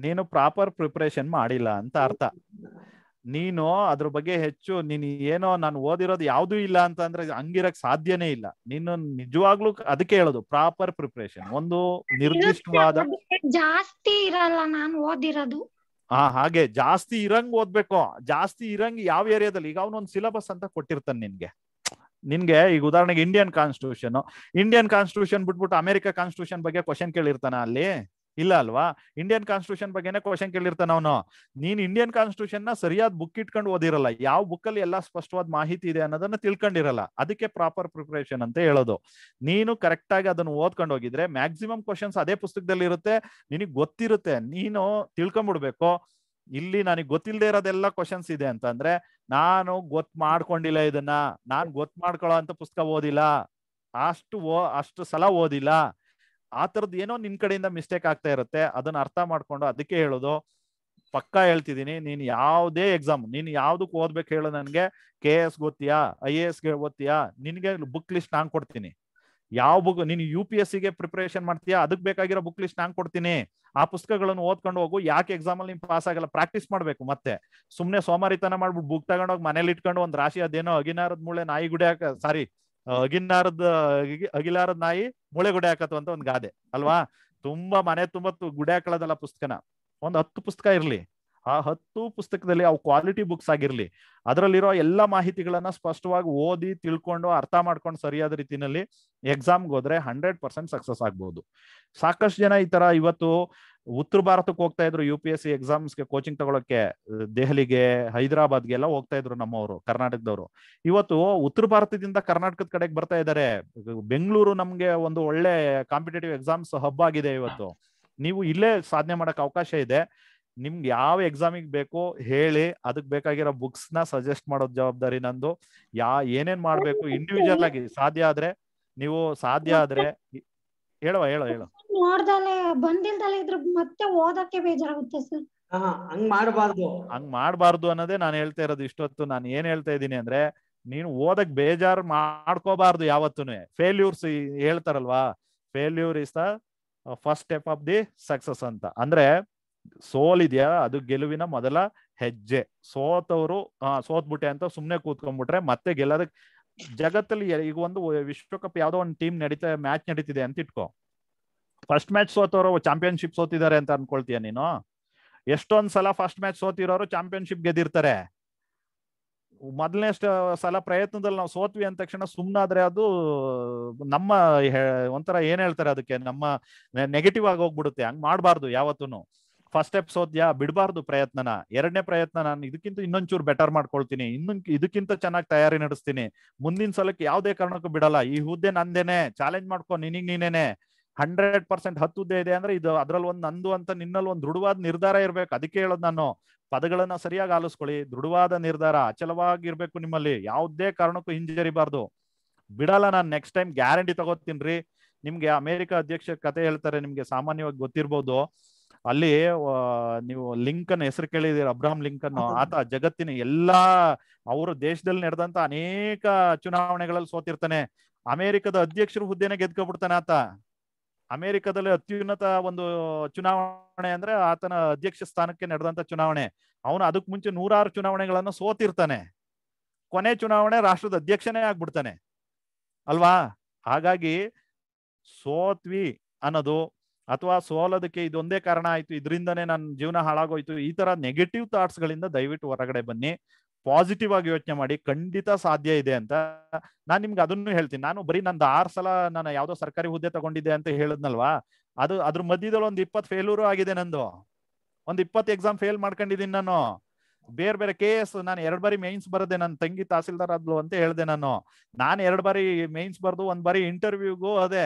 ನೀನು ಪ್ರಾಪರ್ ಪ್ರಿಪರೇಷನ್ ಮಾಡಿಲ್ಲ ಅಂತ ಅರ್ಥ ನೀನು ಅದ್ರ ಬಗ್ಗೆ ಹೆಚ್ಚು ನೀನ್ ಏನೋ ನಾನು ಓದಿರೋದು ಯಾವ್ದು ಇಲ್ಲ ಅಂತಂದ್ರೆ ಹಂಗಿರಕ್ ಸಾಧ್ಯನೇ ಇಲ್ಲ ನೀನು ನಿಜವಾಗ್ಲೂ ಅದಕ್ಕೆ ಹೇಳೋದು ಪ್ರಾಪರ್ ಪ್ರಿಪರೇಷನ್ ಒಂದು ನಿರ್ದಿಷ್ಟವಾದ ಜಾಸ್ತಿ ಇರಲ್ಲ ನಾನು ಓದಿರೋದು ಹಾ ಹಾಗೆ ಜಾಸ್ತಿ ಇರಂಗ್ ಓದ್ಬೇಕು ಜಾಸ್ತಿ ಇರಂಗ್ ಯಾವ ಏರಿಯಾದಲ್ಲಿ ಈಗ ಅವನೊಂದ್ ಸಿಲಬಸ್ ಅಂತ ಕೊಟ್ಟಿರ್ತಾನೆ ನಿನ್ಗೆ ನಿನ್ಗೆ ಈಗ ಉದಾಹರಣೆಗೆ ಇಂಡಿಯನ್ ಕಾನ್ಸ್ಟಿಟ್ಯೂಷನ್ ಇಂಡಿಯನ್ ಕಾನ್ಸ್ಟಿಟ್ಯೂಷನ್ ಬಿಟ್ಬಿಟ್ಟು ಅಮೆರಿಕ ಕಾನ್ಸ್ಟಿಟ್ಯೂಷನ್ ಬಗ್ಗೆ ಕ್ವಶನ್ ಕೇಳಿರ್ತಾನ ಅಲ್ಲಿ ಇಲ್ಲ ಅಲ್ವಾ ಇಂಡಿಯನ್ ಕಾನ್ಸ್ಟಿಟ್ಯೂಷನ್ ಬಗ್ಗೆನೆ ಕ್ವಶನ್ ಕೇಳಿರ್ತಾನ ಅವನು ನೀನು ಇಂಡಿಯನ್ ಕಾನ್ಸ್ಟಿಟ್ಯೂಷನ್ ನ ಸರಿಯಾದ ಬುಕ್ ಇಟ್ಕೊಂಡು ಓದಿರಲ್ಲ ಯಾವ ಬುಕ್ ಅಲ್ಲಿ ಎಲ್ಲಾ ಸ್ಪಷ್ಟವಾದ ಮಾಹಿತಿ ಇದೆ ಅನ್ನೋದನ್ನ ತಿಳ್ಕೊಂಡಿರಲ್ಲ ಅದಕ್ಕೆ ಪ್ರಾಪರ್ ಪ್ರಿಪರೇಷನ್ ಅಂತ ಹೇಳೋದು ನೀನು ಕರೆಕ್ಟ್ ಆಗಿ ಅದನ್ನು ಓದ್ಕೊಂಡು ಹೋಗಿದ್ರೆ ಮ್ಯಾಕ್ಸಿಮಮ್ ಕ್ವಶನ್ಸ್ ಅದೇ ಪುಸ್ತಕದಲ್ಲಿ ಇರುತ್ತೆ ನಿನಗೆ ಗೊತ್ತಿರುತ್ತೆ ನೀನು ತಿಳ್ಕೊಂಬಿಡ್ಬೇಕು ಇಲ್ಲಿ ನನಗೆ ಗೊತ್ತಿಲ್ಲದೆ ಇರೋದೆಲ್ಲ ಕ್ವಶನ್ಸ್ ಇದೆ ಅಂತಂದ್ರೆ ನಾನು ಗೊತ್ ಮಾಡ್ಕೊಂಡಿಲ್ಲ ಇದನ್ನ ನಾನ್ ಗೊತ್ ಮಾಡ್ಕೊಳ್ಳೋ ಅಂತ ಪುಸ್ತಕ ಓದಿಲ್ಲ ಅಷ್ಟು ಓ ಅಷ್ಟು ಸಲ ಓದಿಲ್ಲ ಆ ತರದ್ ಏನೋ ನಿನ್ ಕಡೆಯಿಂದ ಮಿಸ್ಟೇಕ್ ಆಗ್ತಾ ಇರುತ್ತೆ ಅದನ್ನ ಅರ್ಥ ಮಾಡ್ಕೊಂಡು ಅದಕ್ಕೆ ಹೇಳೋದು ಪಕ್ಕಾ ಹೇಳ್ತಿದ್ದೀನಿ ನೀನ್ ಯಾವುದೇ ಎಕ್ಸಾಮ್ ನೀನ್ ಯಾವ್ದಕ್ ಓದ್ಬೇಕು ಹೇಳು ನನ್ಗೆ ಕೆ ಎಸ್ ಗೊತ್ತಿಯಾ ಐ ಎ ಎಸ್ ಗೊತ್ತಿಯಾ ನಿನ್ಗೆ ಬುಕ್ ಲಿಸ್ಟ್ ನಾನ್ ಕೊಡ್ತೀನಿ ಯಾವ ಬುಕ್ ನೀನು ಯು ಪಿ ಎಸ್ ಸಿಗೆ ಪ್ರಿಪರೇಷನ್ ಮಾಡ್ತೀಯಾ ಅದಕ್ಕೆ ಬೇಕಾಗಿರೋ ಬುಕ್ ಲಿಸ್ಟ್ ನಾನು ಕೊಡ್ತೀನಿ ಆ ಪುಸ್ತಕಗಳನ್ನು ಓದ್ಕೊಂಡು ಹೋಗು ಯಾಕೆ ಎಕ್ಸಾಮ್ ಅಲ್ಲಿ ಪಾಸ್ ಆಗಲ್ಲ ಪ್ರಾಕ್ಟೀಸ್ ಮಾಡ್ಬೇಕು ಮತ್ತೆ ಸುಮ್ನೆ ಸೋಮಾರಿತನ ಮಾಡ್ಬಿಟ್ಟು ಬುಕ್ ತಗೊಂಡೋಗಿ ಮನೇಲಿ ಇಟ್ಕೊಂಡು ಒಂದ್ ರಾಶಿ ಅದೇನೋ ಅಗಿನಾರದ ಮೂಳೆ ನಾಯಿ ಗುಡಿ ಸಾರಿ ಅಗಿನಾರದ ಅಗಿಲಾರದ ನಾಯಿ ಮೂಳೆ ಗುಡೆ ಹಾಕತ್ತು ಅಂತ ಗಾದೆ ಅಲ್ವಾ ತುಂಬಾ ಮನೆ ತುಂಬಾ ಗುಡೆ ಹಾಕೊಳ್ಳೋದಲ್ಲ ಪುಸ್ತಕನ ಒಂದ್ ಹತ್ತು ಪುಸ್ತಕ ಇರ್ಲಿ ಆ ಹತ್ತು ಪುಸ್ತಕದಲ್ಲಿ ಅವು ಕ್ವಾಲಿಟಿ ಬುಕ್ಸ್ ಆಗಿರ್ಲಿ ಅದರಲ್ಲಿರೋ ಎಲ್ಲ ಮಾಹಿತಿಗಳನ್ನ ಸ್ಪಷ್ಟವಾಗಿ ಓದಿ ತಿಳ್ಕೊಂಡು ಅರ್ಥ ಮಾಡ್ಕೊಂಡು ಸರಿಯಾದ ರೀತಿನಲ್ಲಿ ಎಕ್ಸಾಮ್ಗೆ ಹೋದ್ರೆ ಹಂಡ್ರೆಡ್ ಪರ್ಸೆಂಟ್ ಸಕ್ಸಸ್ ಆಗ್ಬಹುದು ಸಾಕಷ್ಟು ಜನ ಈ ತರ ಇವತ್ತು ಉತ್ತರ ಭಾರತಕ್ಕೆ ಹೋಗ್ತಾ ಇದ್ರು ಯು ಪಿ ಎಸ್ ಸಿ ಎಕ್ಸಾಮ್ಸ್ಗೆ ಕೋಚಿಂಗ್ ತಗೊಳಕ್ಕೆ ದೆಹಲಿಗೆ ಹೈದರಾಬಾದ್ಗೆ ಎಲ್ಲ ಹೋಗ್ತಾ ಇದ್ರು ನಮ್ಮವರು ಕರ್ನಾಟಕದವರು ಇವತ್ತು ಉತ್ತರ ಭಾರತದಿಂದ ಕರ್ನಾಟಕದ ಕಡೆಗೆ ಬರ್ತಾ ಇದ್ದಾರೆ ಬೆಂಗಳೂರು ನಮ್ಗೆ ಒಂದು ಒಳ್ಳೆ ಕಾಂಪಿಟೇಟಿವ್ ಎಕ್ಸಾಮ್ಸ್ ಹಬ್ ಆಗಿದೆ ಇವತ್ತು ನೀವು ಇಲ್ಲೇ ಸಾಧನೆ ಮಾಡಕ್ ಅವಕಾಶ ಇದೆ ನಿಮ್ಗೆ ಯಾವ ಎಕ್ಸಾಮಿಗೆ ಬೇಕೋ ಹೇಳಿ ಅದಕ್ಕೆ ಬೇಕಾಗಿರೋ ಬುಕ್ಸ್ ನ ಸಜೆಸ್ಟ್ ಮಾಡೋದ್ ಜವಾಬ್ದಾರಿ ನಂದು ಯಾ ಏನೇನ್ ಮಾಡ್ಬೇಕು ಇಂಡಿವಿಜುವಲ್ ಆಗಿ ಸಾಧ್ಯ ಆದ್ರೆ ನೀವು ಸಾಧ್ಯ ಆದ್ರೆ ಹೇಳುವ ಹೇಳುವ ಹೇಳೋ ಇದ್ರ ಮತ್ತೆ ಓದಕ್ಕೆ ಸರ್ ಹಂಗ್ ಮಾಡಬಾರ್ದು ಹಂಗ್ ಮಾಡಬಾರ್ದು ಅನ್ನೋದೇ ನಾನು ಹೇಳ್ತಾ ಇರೋದು ಇಷ್ಟೊತ್ತು ನಾನು ಏನ್ ಹೇಳ್ತಾ ಇದ್ದೀನಿ ಅಂದ್ರೆ ನೀನು ಓದಕ್ ಬೇಜಾರ್ ಮಾಡ್ಕೋಬಾರ್ದು ಯಾವತ್ತೂ ಫೇಲ್ಯೂರ್ಸ್ ಹೇಳ್ತಾರಲ್ವಾ failure is the first step of the success ಅಂತ ಅಂದ್ರೆ ಸೋಲಿದೆಯಾ ಅದು ಗೆಲುವಿನ ಮೊದಲ ಹೆಜ್ಜೆ ಸೋತವರು ಬಿಟ್ಟೆ ಅಂತ ಸುಮ್ನೆ ಕೂತ್ಕೊಂಡ್ಬಿಟ್ರೆ ಮತ್ತೆ ಗೆಲ್ಲೋದಕ್ ಜಗತ್ತಲ್ಲಿ ಈಗ ಒಂದು ವಿಶ್ವಕಪ್ ಯಾವ್ದೋ ಒಂದು ಟೀಮ್ ನಡೀತಾ ಮ್ಯಾಚ್ ನಡೀತಿದೆ ಅಂತ ಇಟ್ಕೋ ಫಸ್ಟ್ ಮ್ಯಾಚ್ ಸೋತವರು ಚಾಂಪಿಯನ್ಶಿಪ್ ಸೋತಿದ್ದಾರೆ ಅಂತ ಅನ್ಕೊಳ್ತೀಯ ನೀನು ಎಷ್ಟೊಂದ್ ಸಲ ಫಸ್ಟ್ ಮ್ಯಾಚ್ ಸೋತಿರೋರು ಚಾಂಪಿಯನ್ಶಿಪ್ ಗೆದ್ದಿರ್ತಾರೆ ಮೊದಲನೇ ಸಲ ಪ್ರಯತ್ನದಲ್ಲಿ ನಾವು ಸೋತ್ವಿ ಅಂದ ತಕ್ಷಣ ಸುಮ್ಮನಾದ್ರೆ ಅದು ನಮ್ಮ ಒಂಥರ ಏನ್ ಹೇಳ್ತಾರೆ ಅದಕ್ಕೆ ನಮ್ಮ ನೆಗೆಟಿವ್ ಆಗಿ ಹೋಗ್ಬಿಡುತ್ತೆ ಹಂಗ್ ಮಾಡಬಾರ್ದು ಯಾವತ್ತೂ ಫಸ್ಟ್ ಎಪಿಸೋಡ್ ಯಾ ಬಿಡಬಾರ್ದು ಪ್ರಯತ್ನ ಎರಡನೇ ಪ್ರಯತ್ನ ನಾನು ಇದಕ್ಕಿಂತ ಇನ್ನೊಂಚೂರು ಬೆಟರ್ ಮಾಡ್ಕೊಳ್ತೀನಿ ಇನ್ನೊಂದು ಇದಕ್ಕಿಂತ ಚೆನ್ನಾಗಿ ತಯಾರಿ ನಡೆಸ್ತೀನಿ ಮುಂದಿನ ಸಲಕ್ಕೆ ಯಾವುದೇ ಕಾರಣಕ್ಕೂ ಬಿಡಲ್ಲ ಈ ಹುದ್ದೆ ನಂದೇನೆ ಚಾಲೆಂಜ್ ಮಾಡ್ಕೊ ನಿನಗೆ ನೀನೇನೆ ಹಂಡ್ರೆಡ್ ಪರ್ಸೆಂಟ್ ಹತ್ತು ಹುದ್ದೆ ಇದೆ ಅಂದ್ರೆ ಇದು ಅದ್ರಲ್ಲಿ ಒಂದು ನಂದು ಅಂತ ನಿನ್ನಲ್ಲಿ ಒಂದು ದೃಢವಾದ ನಿರ್ಧಾರ ಇರ್ಬೇಕು ಅದಕ್ಕೆ ಹೇಳೋದು ನಾನು ಪದಗಳನ್ನ ಸರಿಯಾಗಿ ಆಲಿಸ್ಕೊಳ್ಳಿ ದೃಢವಾದ ನಿರ್ಧಾರ ಅಚಲವಾಗಿರ್ಬೇಕು ನಿಮ್ಮಲ್ಲಿ ಯಾವುದೇ ಕಾರಣಕ್ಕೂ ಹಿಂಜರಿಬಾರ್ದು ಬಿಡಲ್ಲ ನಾನು ನೆಕ್ಸ್ಟ್ ಟೈಮ್ ಗ್ಯಾರಂಟಿ ರೀ ನಿಮ್ಗೆ ಅಮೆರಿಕ ಅಧ್ಯಕ್ಷ ಕತೆ ಹೇಳ್ತಾರೆ ನಿಮ್ಗೆ ಸಾಮಾನ್ಯವಾಗಿ ಗೊತ್ತಿರ್ಬೋದು ಅಲ್ಲಿ ನೀವು ಲಿಂಕನ್ ಹೆಸರು ಕೇಳಿದೀರ ಅಬ್ರಾಹಂ ಲಿಂಕನ್ ಆತ ಜಗತ್ತಿನ ಎಲ್ಲಾ ಅವರು ದೇಶದಲ್ಲಿ ನಡೆದಂತ ಅನೇಕ ಚುನಾವಣೆಗಳಲ್ಲಿ ಸೋತಿರ್ತಾನೆ ಅಮೆರಿಕದ ಅಧ್ಯಕ್ಷರು ಹುದ್ದೆನ ಗೆದ್ಕೊಬಿಡ್ತಾನೆ ಆತ ಅಮೆರಿಕದಲ್ಲಿ ಅತ್ಯುನ್ನತ ಒಂದು ಚುನಾವಣೆ ಅಂದ್ರೆ ಆತನ ಅಧ್ಯಕ್ಷ ಸ್ಥಾನಕ್ಕೆ ನಡೆದಂತ ಚುನಾವಣೆ ಅವನು ಅದಕ್ ಮುಂಚೆ ನೂರಾರು ಚುನಾವಣೆಗಳನ್ನ ಸೋತಿರ್ತಾನೆ ಕೊನೆ ಚುನಾವಣೆ ರಾಷ್ಟ್ರದ ಅಧ್ಯಕ್ಷನೇ ಆಗ್ಬಿಡ್ತಾನೆ ಅಲ್ವಾ ಹಾಗಾಗಿ ಸೋತ್ವಿ ಅನ್ನೋದು ಅಥವಾ ಸೋಲೋದಕ್ಕೆ ಇದೊಂದೇ ಕಾರಣ ಆಯ್ತು ಇದರಿಂದನೇ ನನ್ನ ಜೀವನ ಹಾಳಾಗೋಯ್ತು ಈ ತರ ನೆಗೆಟಿವ್ ಥಾಟ್ಸ್ ಗಳಿಂದ ದಯವಿಟ್ಟು ಹೊರಗಡೆ ಬನ್ನಿ ಪಾಸಿಟಿವ್ ಆಗಿ ಯೋಚನೆ ಮಾಡಿ ಖಂಡಿತ ಸಾಧ್ಯ ಇದೆ ಅಂತ ನಾನು ನಿಮ್ಗೆ ಅದನ್ನು ಹೇಳ್ತೀನಿ ನಾನು ಬರೀ ನಂದು ಆರು ಸಲ ನಾನು ಯಾವ್ದೋ ಸರ್ಕಾರಿ ಹುದ್ದೆ ತಗೊಂಡಿದ್ದೆ ಅಂತ ಹೇಳಿದ್ನಲ್ವಾ ಅದು ಅದ್ರ ಮಧ್ಯದಲ್ಲಿ ಒಂದು ಇಪ್ಪತ್ತು ಫೇಲೂರು ಆಗಿದೆ ನಂದು ಒಂದು ಇಪ್ಪತ್ತು ಎಕ್ಸಾಮ್ ಫೇಲ್ ಮಾಡ್ಕೊಂಡಿದ್ದೀನಿ ನಾನು ಬೇರೆ ಬೇರೆ ಕೆ ಎಸ್ ನಾನು ಎರಡು ಬಾರಿ ಮೇನ್ಸ್ ಬರದೆ ನನ್ನ ತಂಗಿ ತಹಸೀಲ್ದಾರ್ ಆದ್ಲು ಅಂತ ಹೇಳಿದೆ ನಾನು ನಾನು ಎರಡು ಬಾರಿ ಮೇನ್ಸ್ ಬರೆದು ಒಂದ್ ಬಾರಿ ಇಂಟರ್ವ್ಯೂಗೂ ಅದೇ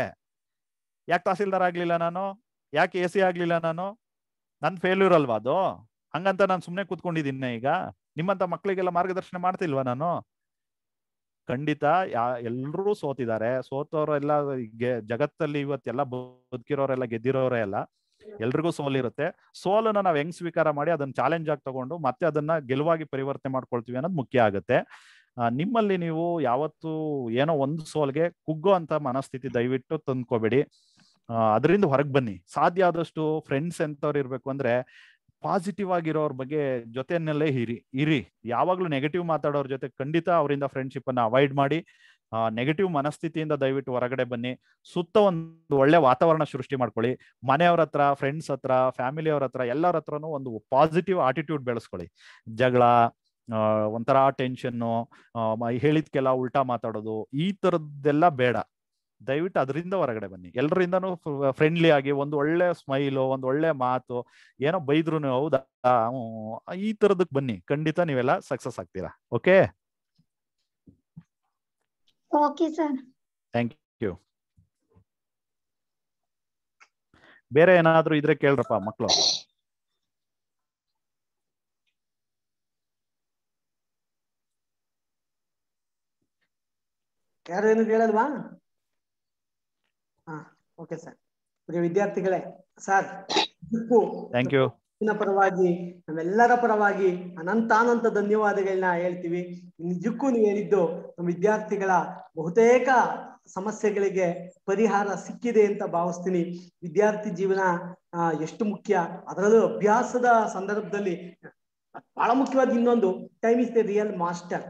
ಯಾಕೆ ತಹಸೀಲ್ದಾರ್ ಆಗ್ಲಿಲ್ಲ ನಾನು ಯಾಕೆ ಎ ಸಿ ಆಗ್ಲಿಲ್ಲ ನಾನು ನನ್ ಫೇಲ್ಯೂರ್ ಅಲ್ವಾ ಅದು ಹಂಗಂತ ನಾನು ಸುಮ್ಮನೆ ಕೂತ್ಕೊಂಡಿದ್ದೀನಿ ಈಗ ನಿಮ್ಮಂತ ಮಕ್ಕಳಿಗೆಲ್ಲ ಮಾರ್ಗದರ್ಶನ ಮಾಡ್ತಿಲ್ವಾ ನಾನು ಖಂಡಿತ ಯಾ ಎಲ್ರೂ ಸೋತಿದ್ದಾರೆ ಸೋತವರೆಲ್ಲ ಜಗತ್ತಲ್ಲಿ ಇವತ್ತೆಲ್ಲ ಬದುಕಿರೋರೆಲ್ಲ ಗೆದ್ದಿರೋರೇ ಎಲ್ಲ ಎಲ್ರಿಗೂ ಸೋಲಿರುತ್ತೆ ಸೋಲನ್ನ ನಾವ್ ಹೆಂಗ್ ಸ್ವೀಕಾರ ಮಾಡಿ ಅದನ್ನ ಚಾಲೆಂಜ್ ಆಗಿ ತಗೊಂಡು ಮತ್ತೆ ಅದನ್ನ ಗೆಲುವಾಗಿ ಪರಿವರ್ತನೆ ಮಾಡ್ಕೊಳ್ತೀವಿ ಅನ್ನೋದು ಮುಖ್ಯ ಆಗುತ್ತೆ ನಿಮ್ಮಲ್ಲಿ ನೀವು ಯಾವತ್ತು ಏನೋ ಒಂದು ಸೋಲ್ಗೆ ಕುಗ್ಗೋ ಅಂತ ಮನಸ್ಥಿತಿ ದಯವಿಟ್ಟು ತಂದ್ಕೋಬೇಡಿ ಅದರಿಂದ ಹೊರಗೆ ಬನ್ನಿ ಸಾಧ್ಯ ಆದಷ್ಟು ಫ್ರೆಂಡ್ಸ್ ಎಂತವ್ರು ಇರ್ಬೇಕು ಅಂದ್ರೆ ಪಾಸಿಟಿವ್ ಆಗಿರೋರ್ ಬಗ್ಗೆ ಜೊತೆಯನ್ನೆಲ್ಲೇ ಇರಿ ಇರಿ ಯಾವಾಗ್ಲೂ ನೆಗೆಟಿವ್ ಮಾತಾಡೋರ್ ಜೊತೆ ಖಂಡಿತ ಅವರಿಂದ ಫ್ರೆಂಡ್ಶಿಪ್ ಅನ್ನ ಅವಾಯ್ಡ್ ಮಾಡಿ ನೆಗೆಟಿವ್ ಮನಸ್ಥಿತಿಯಿಂದ ದಯವಿಟ್ಟು ಹೊರಗಡೆ ಬನ್ನಿ ಸುತ್ತ ಒಂದು ಒಳ್ಳೆ ವಾತಾವರಣ ಸೃಷ್ಟಿ ಮಾಡ್ಕೊಳ್ಳಿ ಮನೆಯವ್ರ ಹತ್ರ ಫ್ರೆಂಡ್ಸ್ ಹತ್ರ ಫ್ಯಾಮಿಲಿಯವ್ರ ಹತ್ರ ಎಲ್ಲರ ಹತ್ರನೂ ಒಂದು ಪಾಸಿಟಿವ್ ಆಟಿಟ್ಯೂಡ್ ಬೆಳೆಸ್ಕೊಳ್ಳಿ ಜಗಳ ಒಂಥರ ಟೆನ್ಷನ್ನು ಹೇಳಿದ್ಕೆಲ್ಲ ಉಲ್ಟಾ ಮಾತಾಡೋದು ಈ ತರದ್ದೆಲ್ಲ ಬೇಡ ದಯವಿಟ್ಟು ಅದರಿಂದ ಹೊರಗಡೆ ಬನ್ನಿ ಎಲ್ಲರಿಂದನೂ ಫ್ರೆಂಡ್ಲಿ ಆಗಿ ಒಂದು ಒಳ್ಳೆ ಸ್ಮೈಲು ಒಂದು ಒಳ್ಳೆ ಮಾತು ಏನೋ ಬೈದ್ರು ಹೌದಾ ಈ ತರದಕ್ ಬನ್ನಿ ಖಂಡಿತ ನೀವೆಲ್ಲ ಸಕ್ಸಸ್ ಆಗ್ತೀರಾ ಓಕೆ ಓಕೆ ಯು ಬೇರೆ ಏನಾದ್ರೂ ಇದ್ರೆ ಕೇಳ್ರಪ್ಪ ಮಕ್ಳು ಯಾರು ಏನು ಕೇಳಲ್ವಾ ಹಾ ಓಕೆ ಸರ್ ವಿದ್ಯಾರ್ಥಿಗಳೇ ಸರ್ ಥ್ಯಾಂಕ್ ಯು ಪರವಾಗಿ ನಮ್ಮೆಲ್ಲರ ಪರವಾಗಿ ಅನಂತಾನಂತ ಧನ್ಯವಾದಗಳನ್ನ ಹೇಳ್ತೀವಿ ನಿಜಕ್ಕೂ ನೀವು ಹೇಳಿದ್ದು ನಮ್ಮ ವಿದ್ಯಾರ್ಥಿಗಳ ಬಹುತೇಕ ಸಮಸ್ಯೆಗಳಿಗೆ ಪರಿಹಾರ ಸಿಕ್ಕಿದೆ ಅಂತ ಭಾವಿಸ್ತೀನಿ ವಿದ್ಯಾರ್ಥಿ ಜೀವನ ಎಷ್ಟು ಮುಖ್ಯ ಅದರಲ್ಲೂ ಅಭ್ಯಾಸದ ಸಂದರ್ಭದಲ್ಲಿ ಬಹಳ ಮುಖ್ಯವಾಗಿ ಇನ್ನೊಂದು time is the real master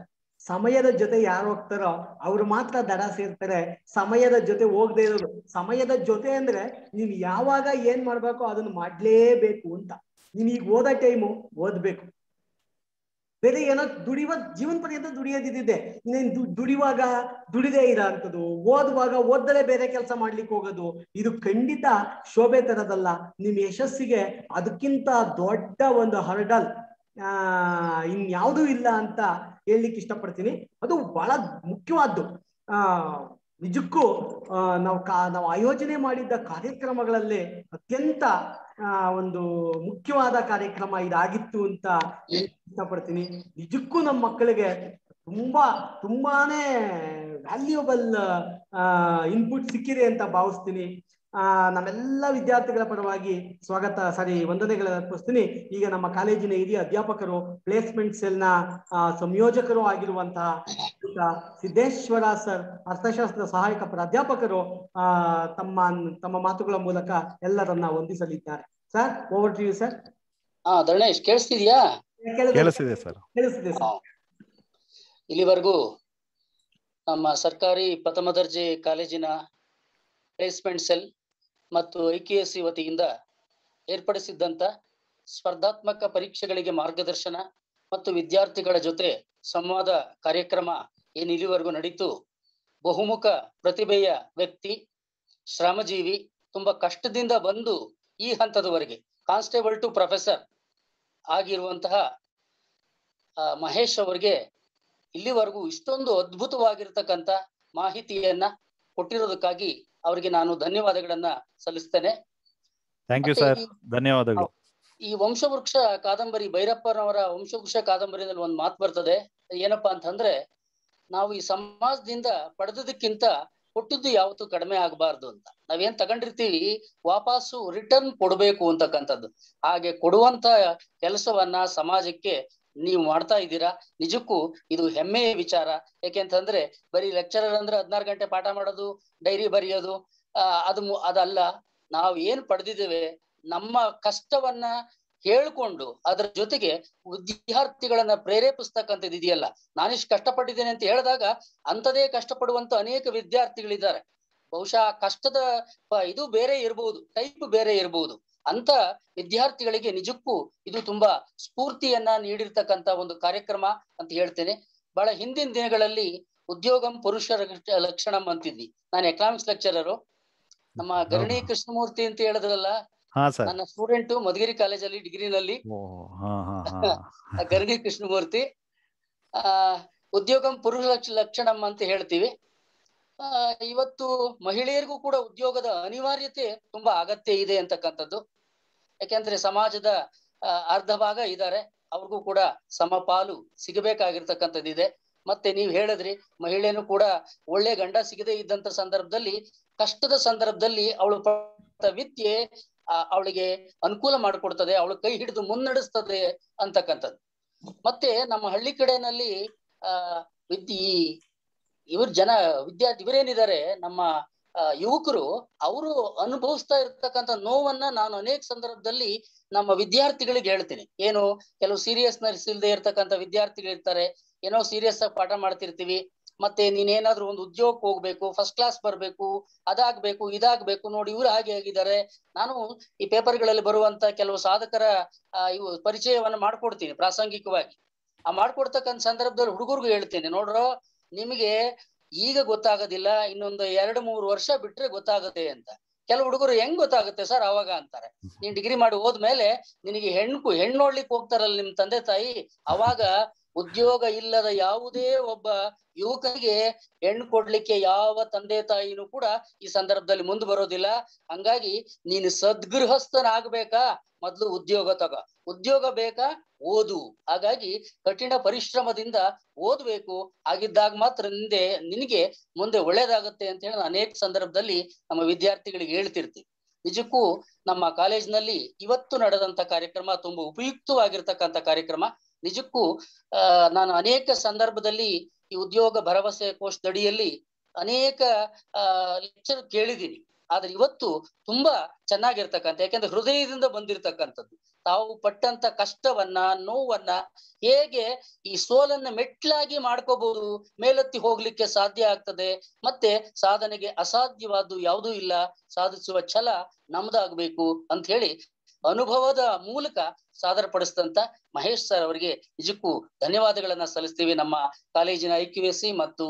ಸಮಯದ ಜೊತೆ ಯಾರು ಹೋಗ್ತಾರೋ ಅವ್ರು ಮಾತ್ರ ದಡ ಸೇರ್ತಾರೆ ಸಮಯದ ಜೊತೆ ಹೋಗದೆ ಇರೋದು ಸಮಯದ ಜೊತೆ ಅಂದ್ರೆ ನೀವು ಯಾವಾಗ ಏನ್ ಮಾಡ್ಬೇಕು ಅದನ್ನ ಮಾಡ್ಲೇಬೇಕು ಅಂತ ನೀನ್ ಈಗ ಓದೋ ಟೈಮು ಓದ್ಬೇಕು ಬೇರೆ ಏನೋ ದುಡಿಯುವ ಜೀವನ ಪರ್ಯಂತ ದುಡಿಯೋದಿದ್ದೆ ನೀನ್ ದುಡಿಯುವಾಗ ದುಡಿದೇ ಇರ ಅಂತದ್ದು ಓದುವಾಗ ಓದ್ದಲೇ ಬೇರೆ ಕೆಲಸ ಮಾಡ್ಲಿಕ್ಕೆ ಹೋಗೋದು ಇದು ಖಂಡಿತ ಶೋಭೆ ತರದಲ್ಲ ನಿಮ್ ಯಶಸ್ಸಿಗೆ ಅದಕ್ಕಿಂತ ದೊಡ್ಡ ಒಂದು ಹರ್ಡಲ್ ಇನ್ ಯಾವುದೂ ಇಲ್ಲ ಅಂತ ಹೇಳಲಿಕ್ಕೆ ಇಷ್ಟಪಡ್ತೀನಿ ಅದು ಬಹಳ ಮುಖ್ಯವಾದ್ದು ಆ ನಿಜಕ್ಕೂ ನಾವು ಕಾ ನಾವು ಆಯೋಜನೆ ಮಾಡಿದ್ದ ಕಾರ್ಯಕ್ರಮಗಳಲ್ಲಿ ಅತ್ಯಂತ ಒಂದು ಮುಖ್ಯವಾದ ಕಾರ್ಯಕ್ರಮ ಇದಾಗಿತ್ತು ಅಂತ ಇಷ್ಟಪಡ್ತೀನಿ ನಿಜಕ್ಕೂ ನಮ್ಮ ಮಕ್ಕಳಿಗೆ ತುಂಬಾ ತುಂಬಾನೇ ವ್ಯಾಲ್ಯೂಬಲ್ ಇನ್ಪುಟ್ ಸಿಕ್ಕಿದೆ ಅಂತ ಭಾವಿಸ್ತೀನಿ ಆ ನಮ್ಮೆಲ್ಲ ವಿದ್ಯಾರ್ಥಿಗಳ ಪರವಾಗಿ ಸ್ವಾಗತ ಸಾರಿ ವಂದನೆಗಳ ಅರ್ಪಿಸ್ತೀನಿ ಈಗ ನಮ್ಮ ಕಾಲೇಜಿನ ಹಿರಿಯ ಅಧ್ಯಾಪಕರು ಪ್ಲೇಸ್ಮೆಂಟ್ ಸೆಲ್ ನ ಸಂಯೋಜಕರು ಆಗಿರುವಂತಹ ಸಿದ್ದೇಶ್ವರ ಸರ್ ಅರ್ಥಶಾಸ್ತ್ರ ಸಹಾಯಕ ಪ್ರಾಧ್ಯಾಪಕರು ತಮ್ಮ ತಮ್ಮ ಮಾತುಗಳ ಮೂಲಕ ಎಲ್ಲರನ್ನ ವಂದಿಸಲಿದ್ದಾರೆ sir over to you sir Dharanesh ಕೇಳಿಸ್ತಿದ್ಯಾ ಕೇಳಿಸಿದೆ ಸರ್ ಕೇಳಿಸಿದೆ ಸರ್ ಇಲ್ಲಿವರೆಗೂ ನಮ್ಮ ಸರ್ಕಾರಿ ಪ್ರಥಮ ದರ್ಜೆ ಕಾಲೇಜಿನ ಪ್ಲೇಸ್ಮೆಂಟ್ ಸೆಲ್ ಮತ್ತು ಐಕೆಎಸ್ಸಿ ವತಿಯಿಂದ ಏರ್ಪಡಿಸಿದ್ದಂಥ ಸ್ಪರ್ಧಾತ್ಮಕ ಪರೀಕ್ಷೆಗಳಿಗೆ ಮಾರ್ಗದರ್ಶನ ಮತ್ತು ವಿದ್ಯಾರ್ಥಿಗಳ ಜೊತೆ ಸಂವಾದ ಕಾರ್ಯಕ್ರಮ ಏನು ಇಲ್ಲಿವರೆಗೂ ನಡೀತು ಬಹುಮುಖ ಪ್ರತಿಭೆಯ ವ್ಯಕ್ತಿ ಶ್ರಮಜೀವಿ ತುಂಬಾ ಕಷ್ಟದಿಂದ ಬಂದು ಈ ಹಂತದವರೆಗೆ ಕಾನ್ಸ್ಟೇಬಲ್ ಟು ಪ್ರೊಫೆಸರ್ ಆಗಿರುವಂತಹ ಮಹೇಶ್ ಅವರಿಗೆ ಇಲ್ಲಿವರೆಗೂ ಇಷ್ಟೊಂದು ಅದ್ಭುತವಾಗಿರ್ತಕ್ಕಂಥ ಮಾಹಿತಿಯನ್ನ ಕೊಟ್ಟಿರೋದಕ್ಕಾಗಿ ಅವರಿಗೆ ನಾನು ಧನ್ಯವಾದಗಳನ್ನ ಸಲ್ಲಿಸ್ತೇನೆ ಥ್ಯಾಂಕ್ ಯು ಸರ್ ಧನ್ಯವಾದಗಳು ಈ ವಂಶವೃಕ್ಷ ಕಾದಂಬರಿ ಭೈರಪ್ಪನವರ ವಂಶವೃಕ್ಷ ಕಾದಂಬರಿನಲ್ಲಿ ಒಂದು ಮಾತು ಬರ್ತದೆ ಏನಪ್ಪಾ ಅಂತಂದ್ರೆ ನಾವು ಈ ಸಮಾಜದಿಂದ ಪಡೆದದಕ್ಕಿಂತ ಕೊಟ್ಟಿದ್ದು ಯಾವತ್ತು ಕಡಿಮೆ ಆಗಬಾರ್ದು ಅಂತ ನಾವೇನ್ ತಗೊಂಡಿರ್ತೀವಿ ವಾಪಸ್ಸು ರಿಟರ್ನ್ ಕೊಡ್ಬೇಕು ಅಂತಕ್ಕಂಥದ್ದು ಹಾಗೆ ಕೊಡುವಂತ ಕೆಲಸವನ್ನ ಸಮಾಜಕ್ಕೆ ನೀವು ಮಾಡ್ತಾ ಇದ್ದೀರಾ ನಿಜಕ್ಕೂ ಇದು ಹೆಮ್ಮೆಯ ವಿಚಾರ ಯಾಕೆಂತಂದ್ರೆ ಬರೀ ಲೆಕ್ಚರರ್ ಅಂದ್ರೆ ಹದಿನಾರು ಗಂಟೆ ಪಾಠ ಮಾಡೋದು ಡೈರಿ ಬರೆಯೋದು ಅದು ಅದಲ್ಲ ನಾವು ಏನ್ ಪಡೆದಿದ್ದೇವೆ ನಮ್ಮ ಕಷ್ಟವನ್ನ ಹೇಳ್ಕೊಂಡು ಅದರ ಜೊತೆಗೆ ವಿದ್ಯಾರ್ಥಿಗಳನ್ನ ಪ್ರೇರೇಪಿಸ್ತಕ್ಕಂಥದ್ದು ಇದೆಯಲ್ಲ ನಾನಿಷ್ಟು ಕಷ್ಟಪಟ್ಟಿದ್ದೇನೆ ಅಂತ ಹೇಳಿದಾಗ ಅಂಥದೇ ಕಷ್ಟಪಡುವಂತ ಅನೇಕ ವಿದ್ಯಾರ್ಥಿಗಳಿದ್ದಾರೆ ಬಹುಶಃ ಕಷ್ಟದ ಇದು ಬೇರೆ ಇರಬಹುದು ಟೈಪ್ ಬೇರೆ ಇರಬಹುದು ಅಂತ ವಿದ್ಯಾರ್ಥಿಗಳಿಗೆ ನಿಜಕ್ಕೂ ಇದು ತುಂಬಾ ಸ್ಫೂರ್ತಿಯನ್ನ ನೀಡಿರ್ತಕ್ಕಂತ ಒಂದು ಕಾರ್ಯಕ್ರಮ ಅಂತ ಹೇಳ್ತೇನೆ ಬಹಳ ಹಿಂದಿನ ದಿನಗಳಲ್ಲಿ ಉದ್ಯೋಗಂ ಪುರುಷ ಲಕ್ಷಣಂ ಅಂತಿದ್ವಿ ನಾನು ಎಕನಾಮಿಕ್ಸ್ ಲೆಕ್ಚರರು ನಮ್ಮ ಗರಣಿ ಕೃಷ್ಣಮೂರ್ತಿ ಅಂತ ಹೇಳಿದ್ರಲ್ಲ ನನ್ನ ಸ್ಟೂಡೆಂಟ್ ಮಧುಗಿರಿ ಕಾಲೇಜಲ್ಲಿ ಡಿಗ್ರಿನಲ್ಲಿ ಗರಣಿ ಕೃಷ್ಣಮೂರ್ತಿ ಆ ಉದ್ಯೋಗಂ ಪುರುಷ ಲಕ್ಷಣಂ ಅಂತ ಹೇಳ್ತೀವಿ ಇವತ್ತು ಮಹಿಳೆಯರಿಗೂ ಕೂಡ ಉದ್ಯೋಗದ ಅನಿವಾರ್ಯತೆ ತುಂಬಾ ಅಗತ್ಯ ಇದೆ ಅಂತಕ್ಕಂಥದ್ದು ಯಾಕೆಂದ್ರೆ ಸಮಾಜದ ಅರ್ಧ ಭಾಗ ಇದ್ದಾರೆ ಅವ್ರಿಗೂ ಕೂಡ ಸಮಪಾಲು ಇದೆ ಮತ್ತೆ ನೀವ್ ಹೇಳಿದ್ರಿ ಮಹಿಳೆಯನ್ನು ಕೂಡ ಒಳ್ಳೆ ಗಂಡ ಸಿಗದೆ ಇದ್ದಂತ ಸಂದರ್ಭದಲ್ಲಿ ಕಷ್ಟದ ಸಂದರ್ಭದಲ್ಲಿ ಅವಳು ವಿದ್ಯೆ ಅವಳಿಗೆ ಅನುಕೂಲ ಮಾಡಿಕೊಡ್ತದೆ ಅವಳು ಕೈ ಹಿಡಿದು ಮುನ್ನಡೆಸ್ತದೆ ಅಂತಕ್ಕಂಥದ್ದು ಮತ್ತೆ ನಮ್ಮ ಹಳ್ಳಿ ಕಡೆನಲ್ಲಿ ಆ ವಿದ್ಯೆ ಇವ್ರ ಜನ ವಿದ್ಯಾರ್ಥಿ ಇವರೇನಿದ್ದಾರೆ ನಮ್ಮ ಯುವಕರು ಅವರು ಅನುಭವಿಸ್ತಾ ಇರ್ತಕ್ಕಂಥ ನೋವನ್ನ ನಾನು ಅನೇಕ ಸಂದರ್ಭದಲ್ಲಿ ನಮ್ಮ ವಿದ್ಯಾರ್ಥಿಗಳಿಗೆ ಹೇಳ್ತೀನಿ ಏನು ಕೆಲವು ಸೀರಿಯಸ್ ಇಲ್ಲದೆ ಇರ್ತಕ್ಕಂಥ ಇರ್ತಾರೆ ಏನೋ ಸೀರಿಯಸ್ ಆಗಿ ಪಾಠ ಮಾಡ್ತಿರ್ತೀವಿ ಮತ್ತೆ ಏನಾದ್ರು ಒಂದು ಉದ್ಯೋಗಕ್ಕೆ ಹೋಗ್ಬೇಕು ಫಸ್ಟ್ ಕ್ಲಾಸ್ ಬರ್ಬೇಕು ಅದಾಗ್ಬೇಕು ಇದಾಗ್ಬೇಕು ನೋಡಿ ಇವ್ರು ಹಾಗೆ ಆಗಿದ್ದಾರೆ ನಾನು ಈ ಪೇಪರ್ಗಳಲ್ಲಿ ಬರುವಂತ ಕೆಲವು ಸಾಧಕರ ಇವು ಪರಿಚಯವನ್ನು ಮಾಡ್ಕೊಡ್ತೀನಿ ಪ್ರಾಸಂಗಿಕವಾಗಿ ಆ ಮಾಡ್ಕೊಡ್ತಕ್ಕಂಥ ಸಂದರ್ಭದಲ್ಲಿ ಹುಡುಗರಿಗೂ ಹೇಳ್ತೇನೆ ನೋಡ್ರೋ ನಿಮಗೆ ಈಗ ಗೊತ್ತಾಗೋದಿಲ್ಲ ಇನ್ನೊಂದು ಎರಡು ಮೂರು ವರ್ಷ ಬಿಟ್ರೆ ಗೊತ್ತಾಗುತ್ತೆ ಅಂತ ಕೆಲವು ಹುಡುಗರು ಹೆಂಗ್ ಗೊತ್ತಾಗುತ್ತೆ ಸರ್ ಅವಾಗ ಅಂತಾರೆ ನೀನ್ ಡಿಗ್ರಿ ಮಾಡಿ ಹೋದ್ಮೇಲೆ ನಿನಗೆ ಹೆಣ್ಣು ಹೆಣ್ಣು ನೋಡ್ಲಿಕ್ಕೆ ಹೋಗ್ತಾರಲ್ಲ ನಿಮ್ ತಂದೆ ತಾಯಿ ಅವಾಗ ಉದ್ಯೋಗ ಇಲ್ಲದ ಯಾವುದೇ ಒಬ್ಬ ಯುವಕರಿಗೆ ಹೆಣ್ಣು ಕೊಡ್ಲಿಕ್ಕೆ ಯಾವ ತಂದೆ ತಾಯಿನೂ ಕೂಡ ಈ ಸಂದರ್ಭದಲ್ಲಿ ಮುಂದೆ ಬರೋದಿಲ್ಲ ಹಂಗಾಗಿ ನೀನು ಸದ್ಗೃಹಸ್ಥನಾಗ್ಬೇಕಾ ಮೊದ್ಲು ಉದ್ಯೋಗ ತಗೋ ಉದ್ಯೋಗ ಬೇಕಾ ಓದು ಹಾಗಾಗಿ ಕಠಿಣ ಪರಿಶ್ರಮದಿಂದ ಓದ್ಬೇಕು ಆಗಿದ್ದಾಗ ಮಾತ್ರ ನಿಂದೆ ನಿನಗೆ ಮುಂದೆ ಒಳ್ಳೇದಾಗತ್ತೆ ಅಂತ ಹೇಳಿ ಅನೇಕ ಸಂದರ್ಭದಲ್ಲಿ ನಮ್ಮ ವಿದ್ಯಾರ್ಥಿಗಳಿಗೆ ಹೇಳ್ತಿರ್ತೀವಿ ನಿಜಕ್ಕೂ ನಮ್ಮ ಕಾಲೇಜಿನಲ್ಲಿ ಇವತ್ತು ನಡೆದಂತ ಕಾರ್ಯಕ್ರಮ ತುಂಬಾ ಉಪಯುಕ್ತವಾಗಿರ್ತಕ್ಕಂಥ ಕಾರ್ಯಕ್ರಮ ನಿಜಕ್ಕೂ ನಾನು ಅನೇಕ ಸಂದರ್ಭದಲ್ಲಿ ಈ ಉದ್ಯೋಗ ಭರವಸೆ ಕೋಶದಡಿಯಲ್ಲಿ ಅನೇಕ ಲೆಕ್ಚರ್ ಕೇಳಿದ್ದೀನಿ ಆದ್ರೆ ಇವತ್ತು ತುಂಬಾ ಚೆನ್ನಾಗಿರ್ತಕ್ಕಂಥ ಯಾಕೆಂದ್ರೆ ಹೃದಯದಿಂದ ಬಂದಿರತಕ್ಕಂಥದ್ದು ತಾವು ಪಟ್ಟಂತ ಕಷ್ಟವನ್ನ ನೋವನ್ನ ಹೇಗೆ ಈ ಸೋಲನ್ನ ಮೆಟ್ಲಾಗಿ ಮಾಡ್ಕೋಬಹುದು ಮೇಲೆತ್ತಿ ಹೋಗ್ಲಿಕ್ಕೆ ಸಾಧ್ಯ ಆಗ್ತದೆ ಮತ್ತೆ ಸಾಧನೆಗೆ ಅಸಾಧ್ಯವಾದ್ದು ಯಾವುದೂ ಇಲ್ಲ ಸಾಧಿಸುವ ಛಲ ನಮ್ದಾಗ್ಬೇಕು ಅಂತ ಹೇಳಿ ಅನುಭವದ ಮೂಲಕ ಸಾಧನ ಪಡಿಸಿದಂತ ಮಹೇಶ್ ಸರ್ ಅವರಿಗೆ ನಿಜಕ್ಕೂ ಧನ್ಯವಾದಗಳನ್ನ ಸಲ್ಲಿಸ್ತೀವಿ ನಮ್ಮ ಕಾಲೇಜಿನ ಐಕ್ಯು ಮತ್ತು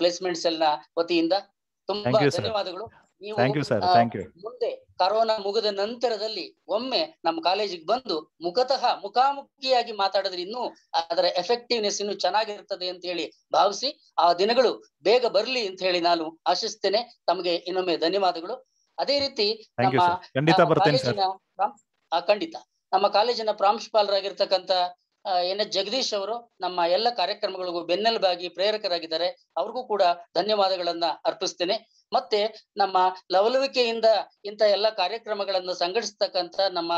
ಪ್ಲೇಸ್ಮೆಂಟ್ ಸೆಲ್ ನ ವತಿಯಿಂದ ತುಂಬಾ ಧನ್ಯವಾದಗಳು ನೀವು ಮುಂದೆ ಕರೋನಾ ಮುಗಿದ ನಂತರದಲ್ಲಿ ಒಮ್ಮೆ ನಮ್ಮ ಕಾಲೇಜಿಗೆ ಬಂದು ಮುಖತಃ ಮುಖಾಮುಖಿಯಾಗಿ ಮಾತಾಡಿದ್ರೆ ಇನ್ನೂ ಅದರ ಎಫೆಕ್ಟಿವ್ನೆಸ್ ಇನ್ನು ಚೆನ್ನಾಗಿರ್ತದೆ ಅಂತ ಹೇಳಿ ಭಾವಿಸಿ ಆ ದಿನಗಳು ಬೇಗ ಬರ್ಲಿ ಅಂತ ಹೇಳಿ ನಾನು ಆಶಿಸ್ತೇನೆ ತಮಗೆ ಇನ್ನೊಮ್ಮೆ ಧನ್ಯವಾದಗಳು ಅದೇ ರೀತಿ ನಮ್ಮ ಕಾಲೇಜಿನ ಖಂಡಿತ ನಮ್ಮ ಕಾಲೇಜಿನ ಪ್ರಾಂಶುಪಾಲರಾಗಿರ್ತಕ್ಕಂಥ ಎನ್ ಎಸ್ ಜಗದೀಶ್ ಅವರು ನಮ್ಮ ಎಲ್ಲ ಕಾರ್ಯಕ್ರಮಗಳಿಗೂ ಬೆನ್ನೆಲುಬಾಗಿ ಪ್ರೇರಕರಾಗಿದ್ದಾರೆ ಅವ್ರಿಗೂ ಕೂಡ ಧನ್ಯವಾದಗಳನ್ನ ಅರ್ಪಿಸ್ತೇನೆ ಮತ್ತೆ ನಮ್ಮ ಲವಲವಿಕೆಯಿಂದ ಇಂತ ಎಲ್ಲ ಕಾರ್ಯಕ್ರಮಗಳನ್ನ ಸಂಘಟಿಸತಕ್ಕಂತ ನಮ್ಮ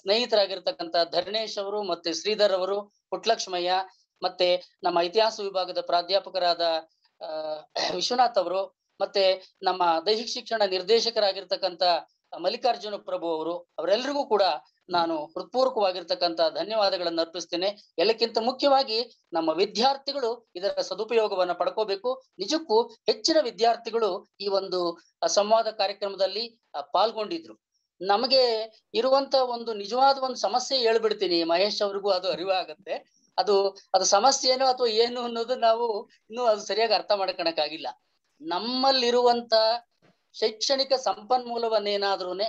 ಸ್ನೇಹಿತರಾಗಿರ್ತಕ್ಕಂತ ಧರ್ಣೇಶ್ ಅವರು ಮತ್ತೆ ಶ್ರೀಧರ್ ಅವರು ಪುಟ್ಲಕ್ಷ್ಮಯ್ಯ ಮತ್ತೆ ನಮ್ಮ ಇತಿಹಾಸ ವಿಭಾಗದ ಪ್ರಾಧ್ಯಾಪಕರಾದ ವಿಶ್ವನಾಥ್ ಅವರು ಮತ್ತೆ ನಮ್ಮ ದೈಹಿಕ ಶಿಕ್ಷಣ ನಿರ್ದೇಶಕರಾಗಿರ್ತಕ್ಕಂತ ಮಲ್ಲಿಕಾರ್ಜುನ ಪ್ರಭು ಅವರು ಅವರೆಲ್ಲರಿಗೂ ಕೂಡ ನಾನು ಹೃತ್ಪೂರ್ವಕವಾಗಿರ್ತಕ್ಕಂತ ಧನ್ಯವಾದಗಳನ್ನು ಅರ್ಪಿಸ್ತೇನೆ ಎಲ್ಲಕ್ಕಿಂತ ಮುಖ್ಯವಾಗಿ ನಮ್ಮ ವಿದ್ಯಾರ್ಥಿಗಳು ಇದರ ಸದುಪಯೋಗವನ್ನು ಪಡ್ಕೋಬೇಕು ನಿಜಕ್ಕೂ ಹೆಚ್ಚಿನ ವಿದ್ಯಾರ್ಥಿಗಳು ಈ ಒಂದು ಸಂವಾದ ಕಾರ್ಯಕ್ರಮದಲ್ಲಿ ಪಾಲ್ಗೊಂಡಿದ್ರು ನಮಗೆ ಇರುವಂತ ಒಂದು ನಿಜವಾದ ಒಂದು ಸಮಸ್ಯೆ ಹೇಳ್ಬಿಡ್ತೀನಿ ಮಹೇಶ್ ಅವ್ರಿಗೂ ಅದು ಅರಿವಾಗತ್ತೆ ಅದು ಅದು ಸಮಸ್ಯೆ ಏನು ಅಥವಾ ಏನು ಅನ್ನೋದು ನಾವು ಇನ್ನೂ ಅದು ಸರಿಯಾಗಿ ಅರ್ಥ ಆಗಿಲ್ಲ ನಮ್ಮಲ್ಲಿರುವಂತ ಶೈಕ್ಷಣಿಕ ಸಂಪನ್ಮೂಲವನ್ನೇನಾದ್ರೂನೆ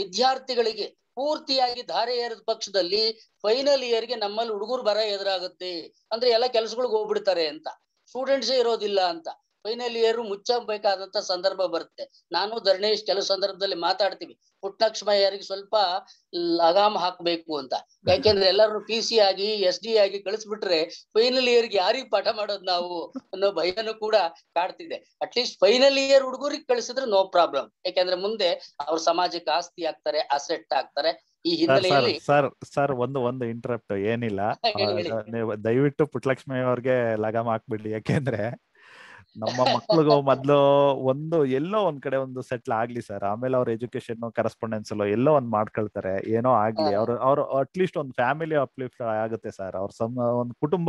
ವಿದ್ಯಾರ್ಥಿಗಳಿಗೆ ಪೂರ್ತಿಯಾಗಿ ಧಾರೆ ಏರಿದ ಪಕ್ಷದಲ್ಲಿ ಫೈನಲ್ ಇಯರ್ ಗೆ ನಮ್ಮಲ್ಲಿ ಹುಡುಗರು ಬರ ಎದುರಾಗುತ್ತೆ ಅಂದ್ರೆ ಎಲ್ಲ ಕೆಲಸಗಳಿಗೆ ಹೋಗ್ಬಿಡ್ತಾರೆ ಅಂತ ಸ್ಟೂಡೆಂಟ್ಸೇ ಇರೋದಿಲ್ಲ ಅಂತ ಫೈನಲ್ ಇಯರ್ ಮುಚ್ಚಬೇಕಾದಂತ ಸಂದರ್ಭ ಬರುತ್ತೆ ನಾನು ಧರ್ಣೇಶ್ ಕೆಲವು ಸಂದರ್ಭದಲ್ಲಿ ಮಾತಾಡ್ತೀವಿ ಯಾರಿಗೆ ಸ್ವಲ್ಪ ಲಗಾಮ್ ಹಾಕ್ಬೇಕು ಅಂತ ಯಾಕೆಂದ್ರೆ ಎಲ್ಲರೂ ಪಿ ಸಿ ಆಗಿ ಎಸ್ ಡಿ ಆಗಿ ಕಳಿಸ್ಬಿಟ್ರೆ ಫೈನಲ್ ಇಯರ್ ಗೆ ಯಾರಿಗ್ ಪಾಠ ಮಾಡೋದು ನಾವು ಅನ್ನೋ ಭಯನೂ ಕೂಡ ಕಾಡ್ತಿದೆ ಅಟ್ಲೀಸ್ಟ್ ಫೈನಲ್ ಇಯರ್ ಹುಡುಗರಿಗೆ ಕಳಿಸಿದ್ರೆ ನೋ ಪ್ರಾಬ್ಲಮ್ ಯಾಕೆಂದ್ರೆ ಮುಂದೆ ಅವ್ರ ಸಮಾಜಕ್ಕೆ ಆಸ್ತಿ ಆಗ್ತಾರೆ ಅಸೆಟ್ ಆಗ್ತಾರೆ ಈ ಹಿನ್ನೆಲೆಯಲ್ಲಿ ಸರ್ ಸರ್ ಒಂದು ಒಂದು ಇಂಟ್ರಪ್ಟ್ ಏನಿಲ್ಲ ದಯವಿಟ್ಟು ಪುಟ್ಟಲಕ್ಷ್ಮಿ ಅವ್ರಿಗೆ ಲಗಾಮ್ ಹಾಕ್ಬಿಡ್ಲಿ ಯಾಕೆಂದ್ರೆ ನಮ್ಮ ಮಕ್ಳಿಗೂ ಮೊದ್ಲು ಒಂದು ಎಲ್ಲೋ ಒಂದ್ ಕಡೆ ಒಂದು ಸೆಟ್ಲ್ ಆಗ್ಲಿ ಸರ್ ಆಮೇಲೆ ಅವ್ರ ಎಜುಕೇಶನ್ ಕರೆಸ್ಪಾಂಡೆನ್ಸ್ ಎಲ್ಲೋ ಒಂದ್ ಮಾಡ್ಕೊಳ್ತಾರೆ ಏನೋ ಆಗ್ಲಿ ಅವ್ರು ಅವ್ರ ಅಟ್ಲೀಸ್ಟ್ ಒಂದ್ ಫ್ಯಾಮಿಲಿ ಅಪ್ಲಿಫ್ಟ್ ಆಗುತ್ತೆ ಸರ್ ಅವ್ರ ಸಮ ಒಂದ್ ಕುಟುಂಬ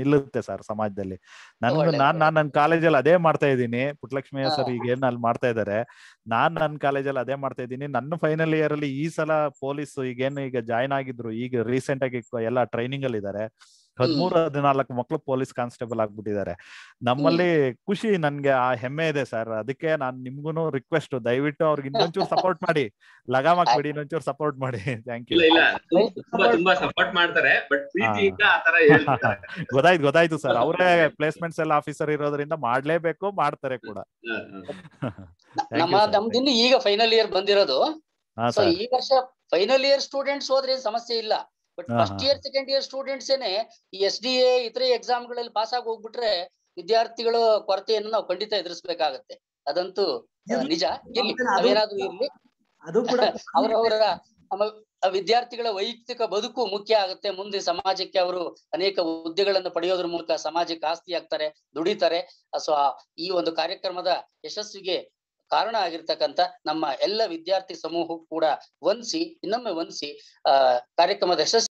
ನಿಲ್ಲುತ್ತೆ ಸರ್ ಸಮಾಜದಲ್ಲಿ ನನ್ಗ ನಾನ್ ನಾನ್ ನನ್ ಕಾಲೇಜಲ್ಲಿ ಅದೇ ಮಾಡ್ತಾ ಇದ್ದೀನಿ ಪುಟ್ಟಲಕ್ಷ್ಮಿಯ ಸರ್ ಈಗ ಏನ್ ಅಲ್ಲಿ ಮಾಡ್ತಾ ಇದಾರೆ ನಾನ್ ನನ್ ಕಾಲೇಜಲ್ಲಿ ಅದೇ ಮಾಡ್ತಾ ಇದ್ದೀನಿ ನನ್ನ ಫೈನಲ್ ಇಯರ್ ಅಲ್ಲಿ ಈ ಸಲ ಪೊಲೀಸ್ ಈಗೇನು ಈಗ ಜಾಯ್ನ್ ಆಗಿದ್ರು ಈಗ ರೀಸೆಂಟ್ ಆಗಿ ಎಲ್ಲ ಟ್ರೈನಿಂಗ್ ಅಲ್ಲಿ ಇದಾರೆ ಹದಿಮೂರು ಹದಿನಾಲ್ಕು ಮಕ್ಕಳು ಪೊಲೀಸ್ ಕಾನ್ಸ್ಟೇಬಲ್ ಆಗ್ಬಿಟ್ಟಿದ್ದಾರೆ ನಮ್ಮಲ್ಲಿ ಖುಷಿ ನನ್ಗೆ ಆ ಹೆಮ್ಮೆ ಇದೆ ಸರ್ ಅದಕ್ಕೆ ನಾನು ನಿಮ್ಗೂನು ರಿಕ್ವೆಸ್ಟ್ ದಯವಿಟ್ಟು ಅವ್ರಿಗೆ ಇನ್ನೊಂಚೂರು ಸಪೋರ್ಟ್ ಮಾಡಿ ಲಗಾಮ್ ಹಾಕ್ಬಿಡಿ ಇನ್ನೊಂಚೂರು ಸಪೋರ್ಟ್ ಮಾಡಿ ಥ್ಯಾಂಕ್ ಯು ಗೊತ್ತಾಯ್ತು ಗೊತ್ತಾಯ್ತು ಸರ್ ಅವರೇ ಪ್ಲೇಸ್ಮೆಂಟ್ಸ್ ಎಲ್ಲ ಆಫೀಸರ್ ಇರೋದ್ರಿಂದ ಮಾಡ್ಲೇಬೇಕು ಮಾಡ್ತಾರೆ ಕೂಡ ಈಗ ಫೈನಲ್ ಇಯರ್ ಬಂದಿರೋದು ಈ ವರ್ಷ ಫೈನಲ್ ಇಯರ್ ಸ್ಟೂಡೆಂಟ್ಸ್ ಹೋದ್ರೆ ಸಮಸ್ಯೆ ಇಲ್ಲ but first year second year students ಏನೆ ಈ ಎಸ್ ಡಿ ಎ ಇತರೆ ಎಕ್ಸಾಮ್ ಗಳಲ್ಲಿ ಪಾಸ್ ಆಗಿ ಹೋಗ್ಬಿಟ್ರೆ ವಿದ್ಯಾರ್ಥಿಗಳ ಕೊರತೆಯನ್ನು ನಾವು ಖಂಡಿತ ಎದುರಿಸಬೇಕಾಗತ್ತೆ ಅದಂತೂ ನಿಜ ಇರ್ಲಿ ಅವೇನಾದ್ರೂ ಇರ್ಲಿ ಅವರವರ ವಿದ್ಯಾರ್ಥಿಗಳ ವೈಯಕ್ತಿಕ ಬದುಕು ಮುಖ್ಯ ಆಗುತ್ತೆ ಮುಂದೆ ಸಮಾಜಕ್ಕೆ ಅವರು ಅನೇಕ ಹುದ್ದೆಗಳನ್ನು ಪಡೆಯೋದ್ರ ಮೂಲಕ ಸಮಾಜಕ್ಕೆ ಆಸ್ತಿ ಆಗ್ತಾರೆ ದುಡಿತಾರೆ ಸೊ ಈ ಒಂದು ಕಾರ್ಯಕ್ರಮದ ಯಶಸ್ವಿಗೆ ಕಾರಣ ಆಗಿರ್ತಕ್ಕಂತ ನಮ್ಮ ಎಲ್ಲ ವಿದ್ಯಾರ್ಥಿ ಸಮೂಹ ಕೂಡ ವಂದಿಸಿ ಇನ್ನೊಮ್ಮೆ ವಂದಿಸಿ ಕಾರ್ಯಕ್ರಮದ ಯಶಸ್ವಿ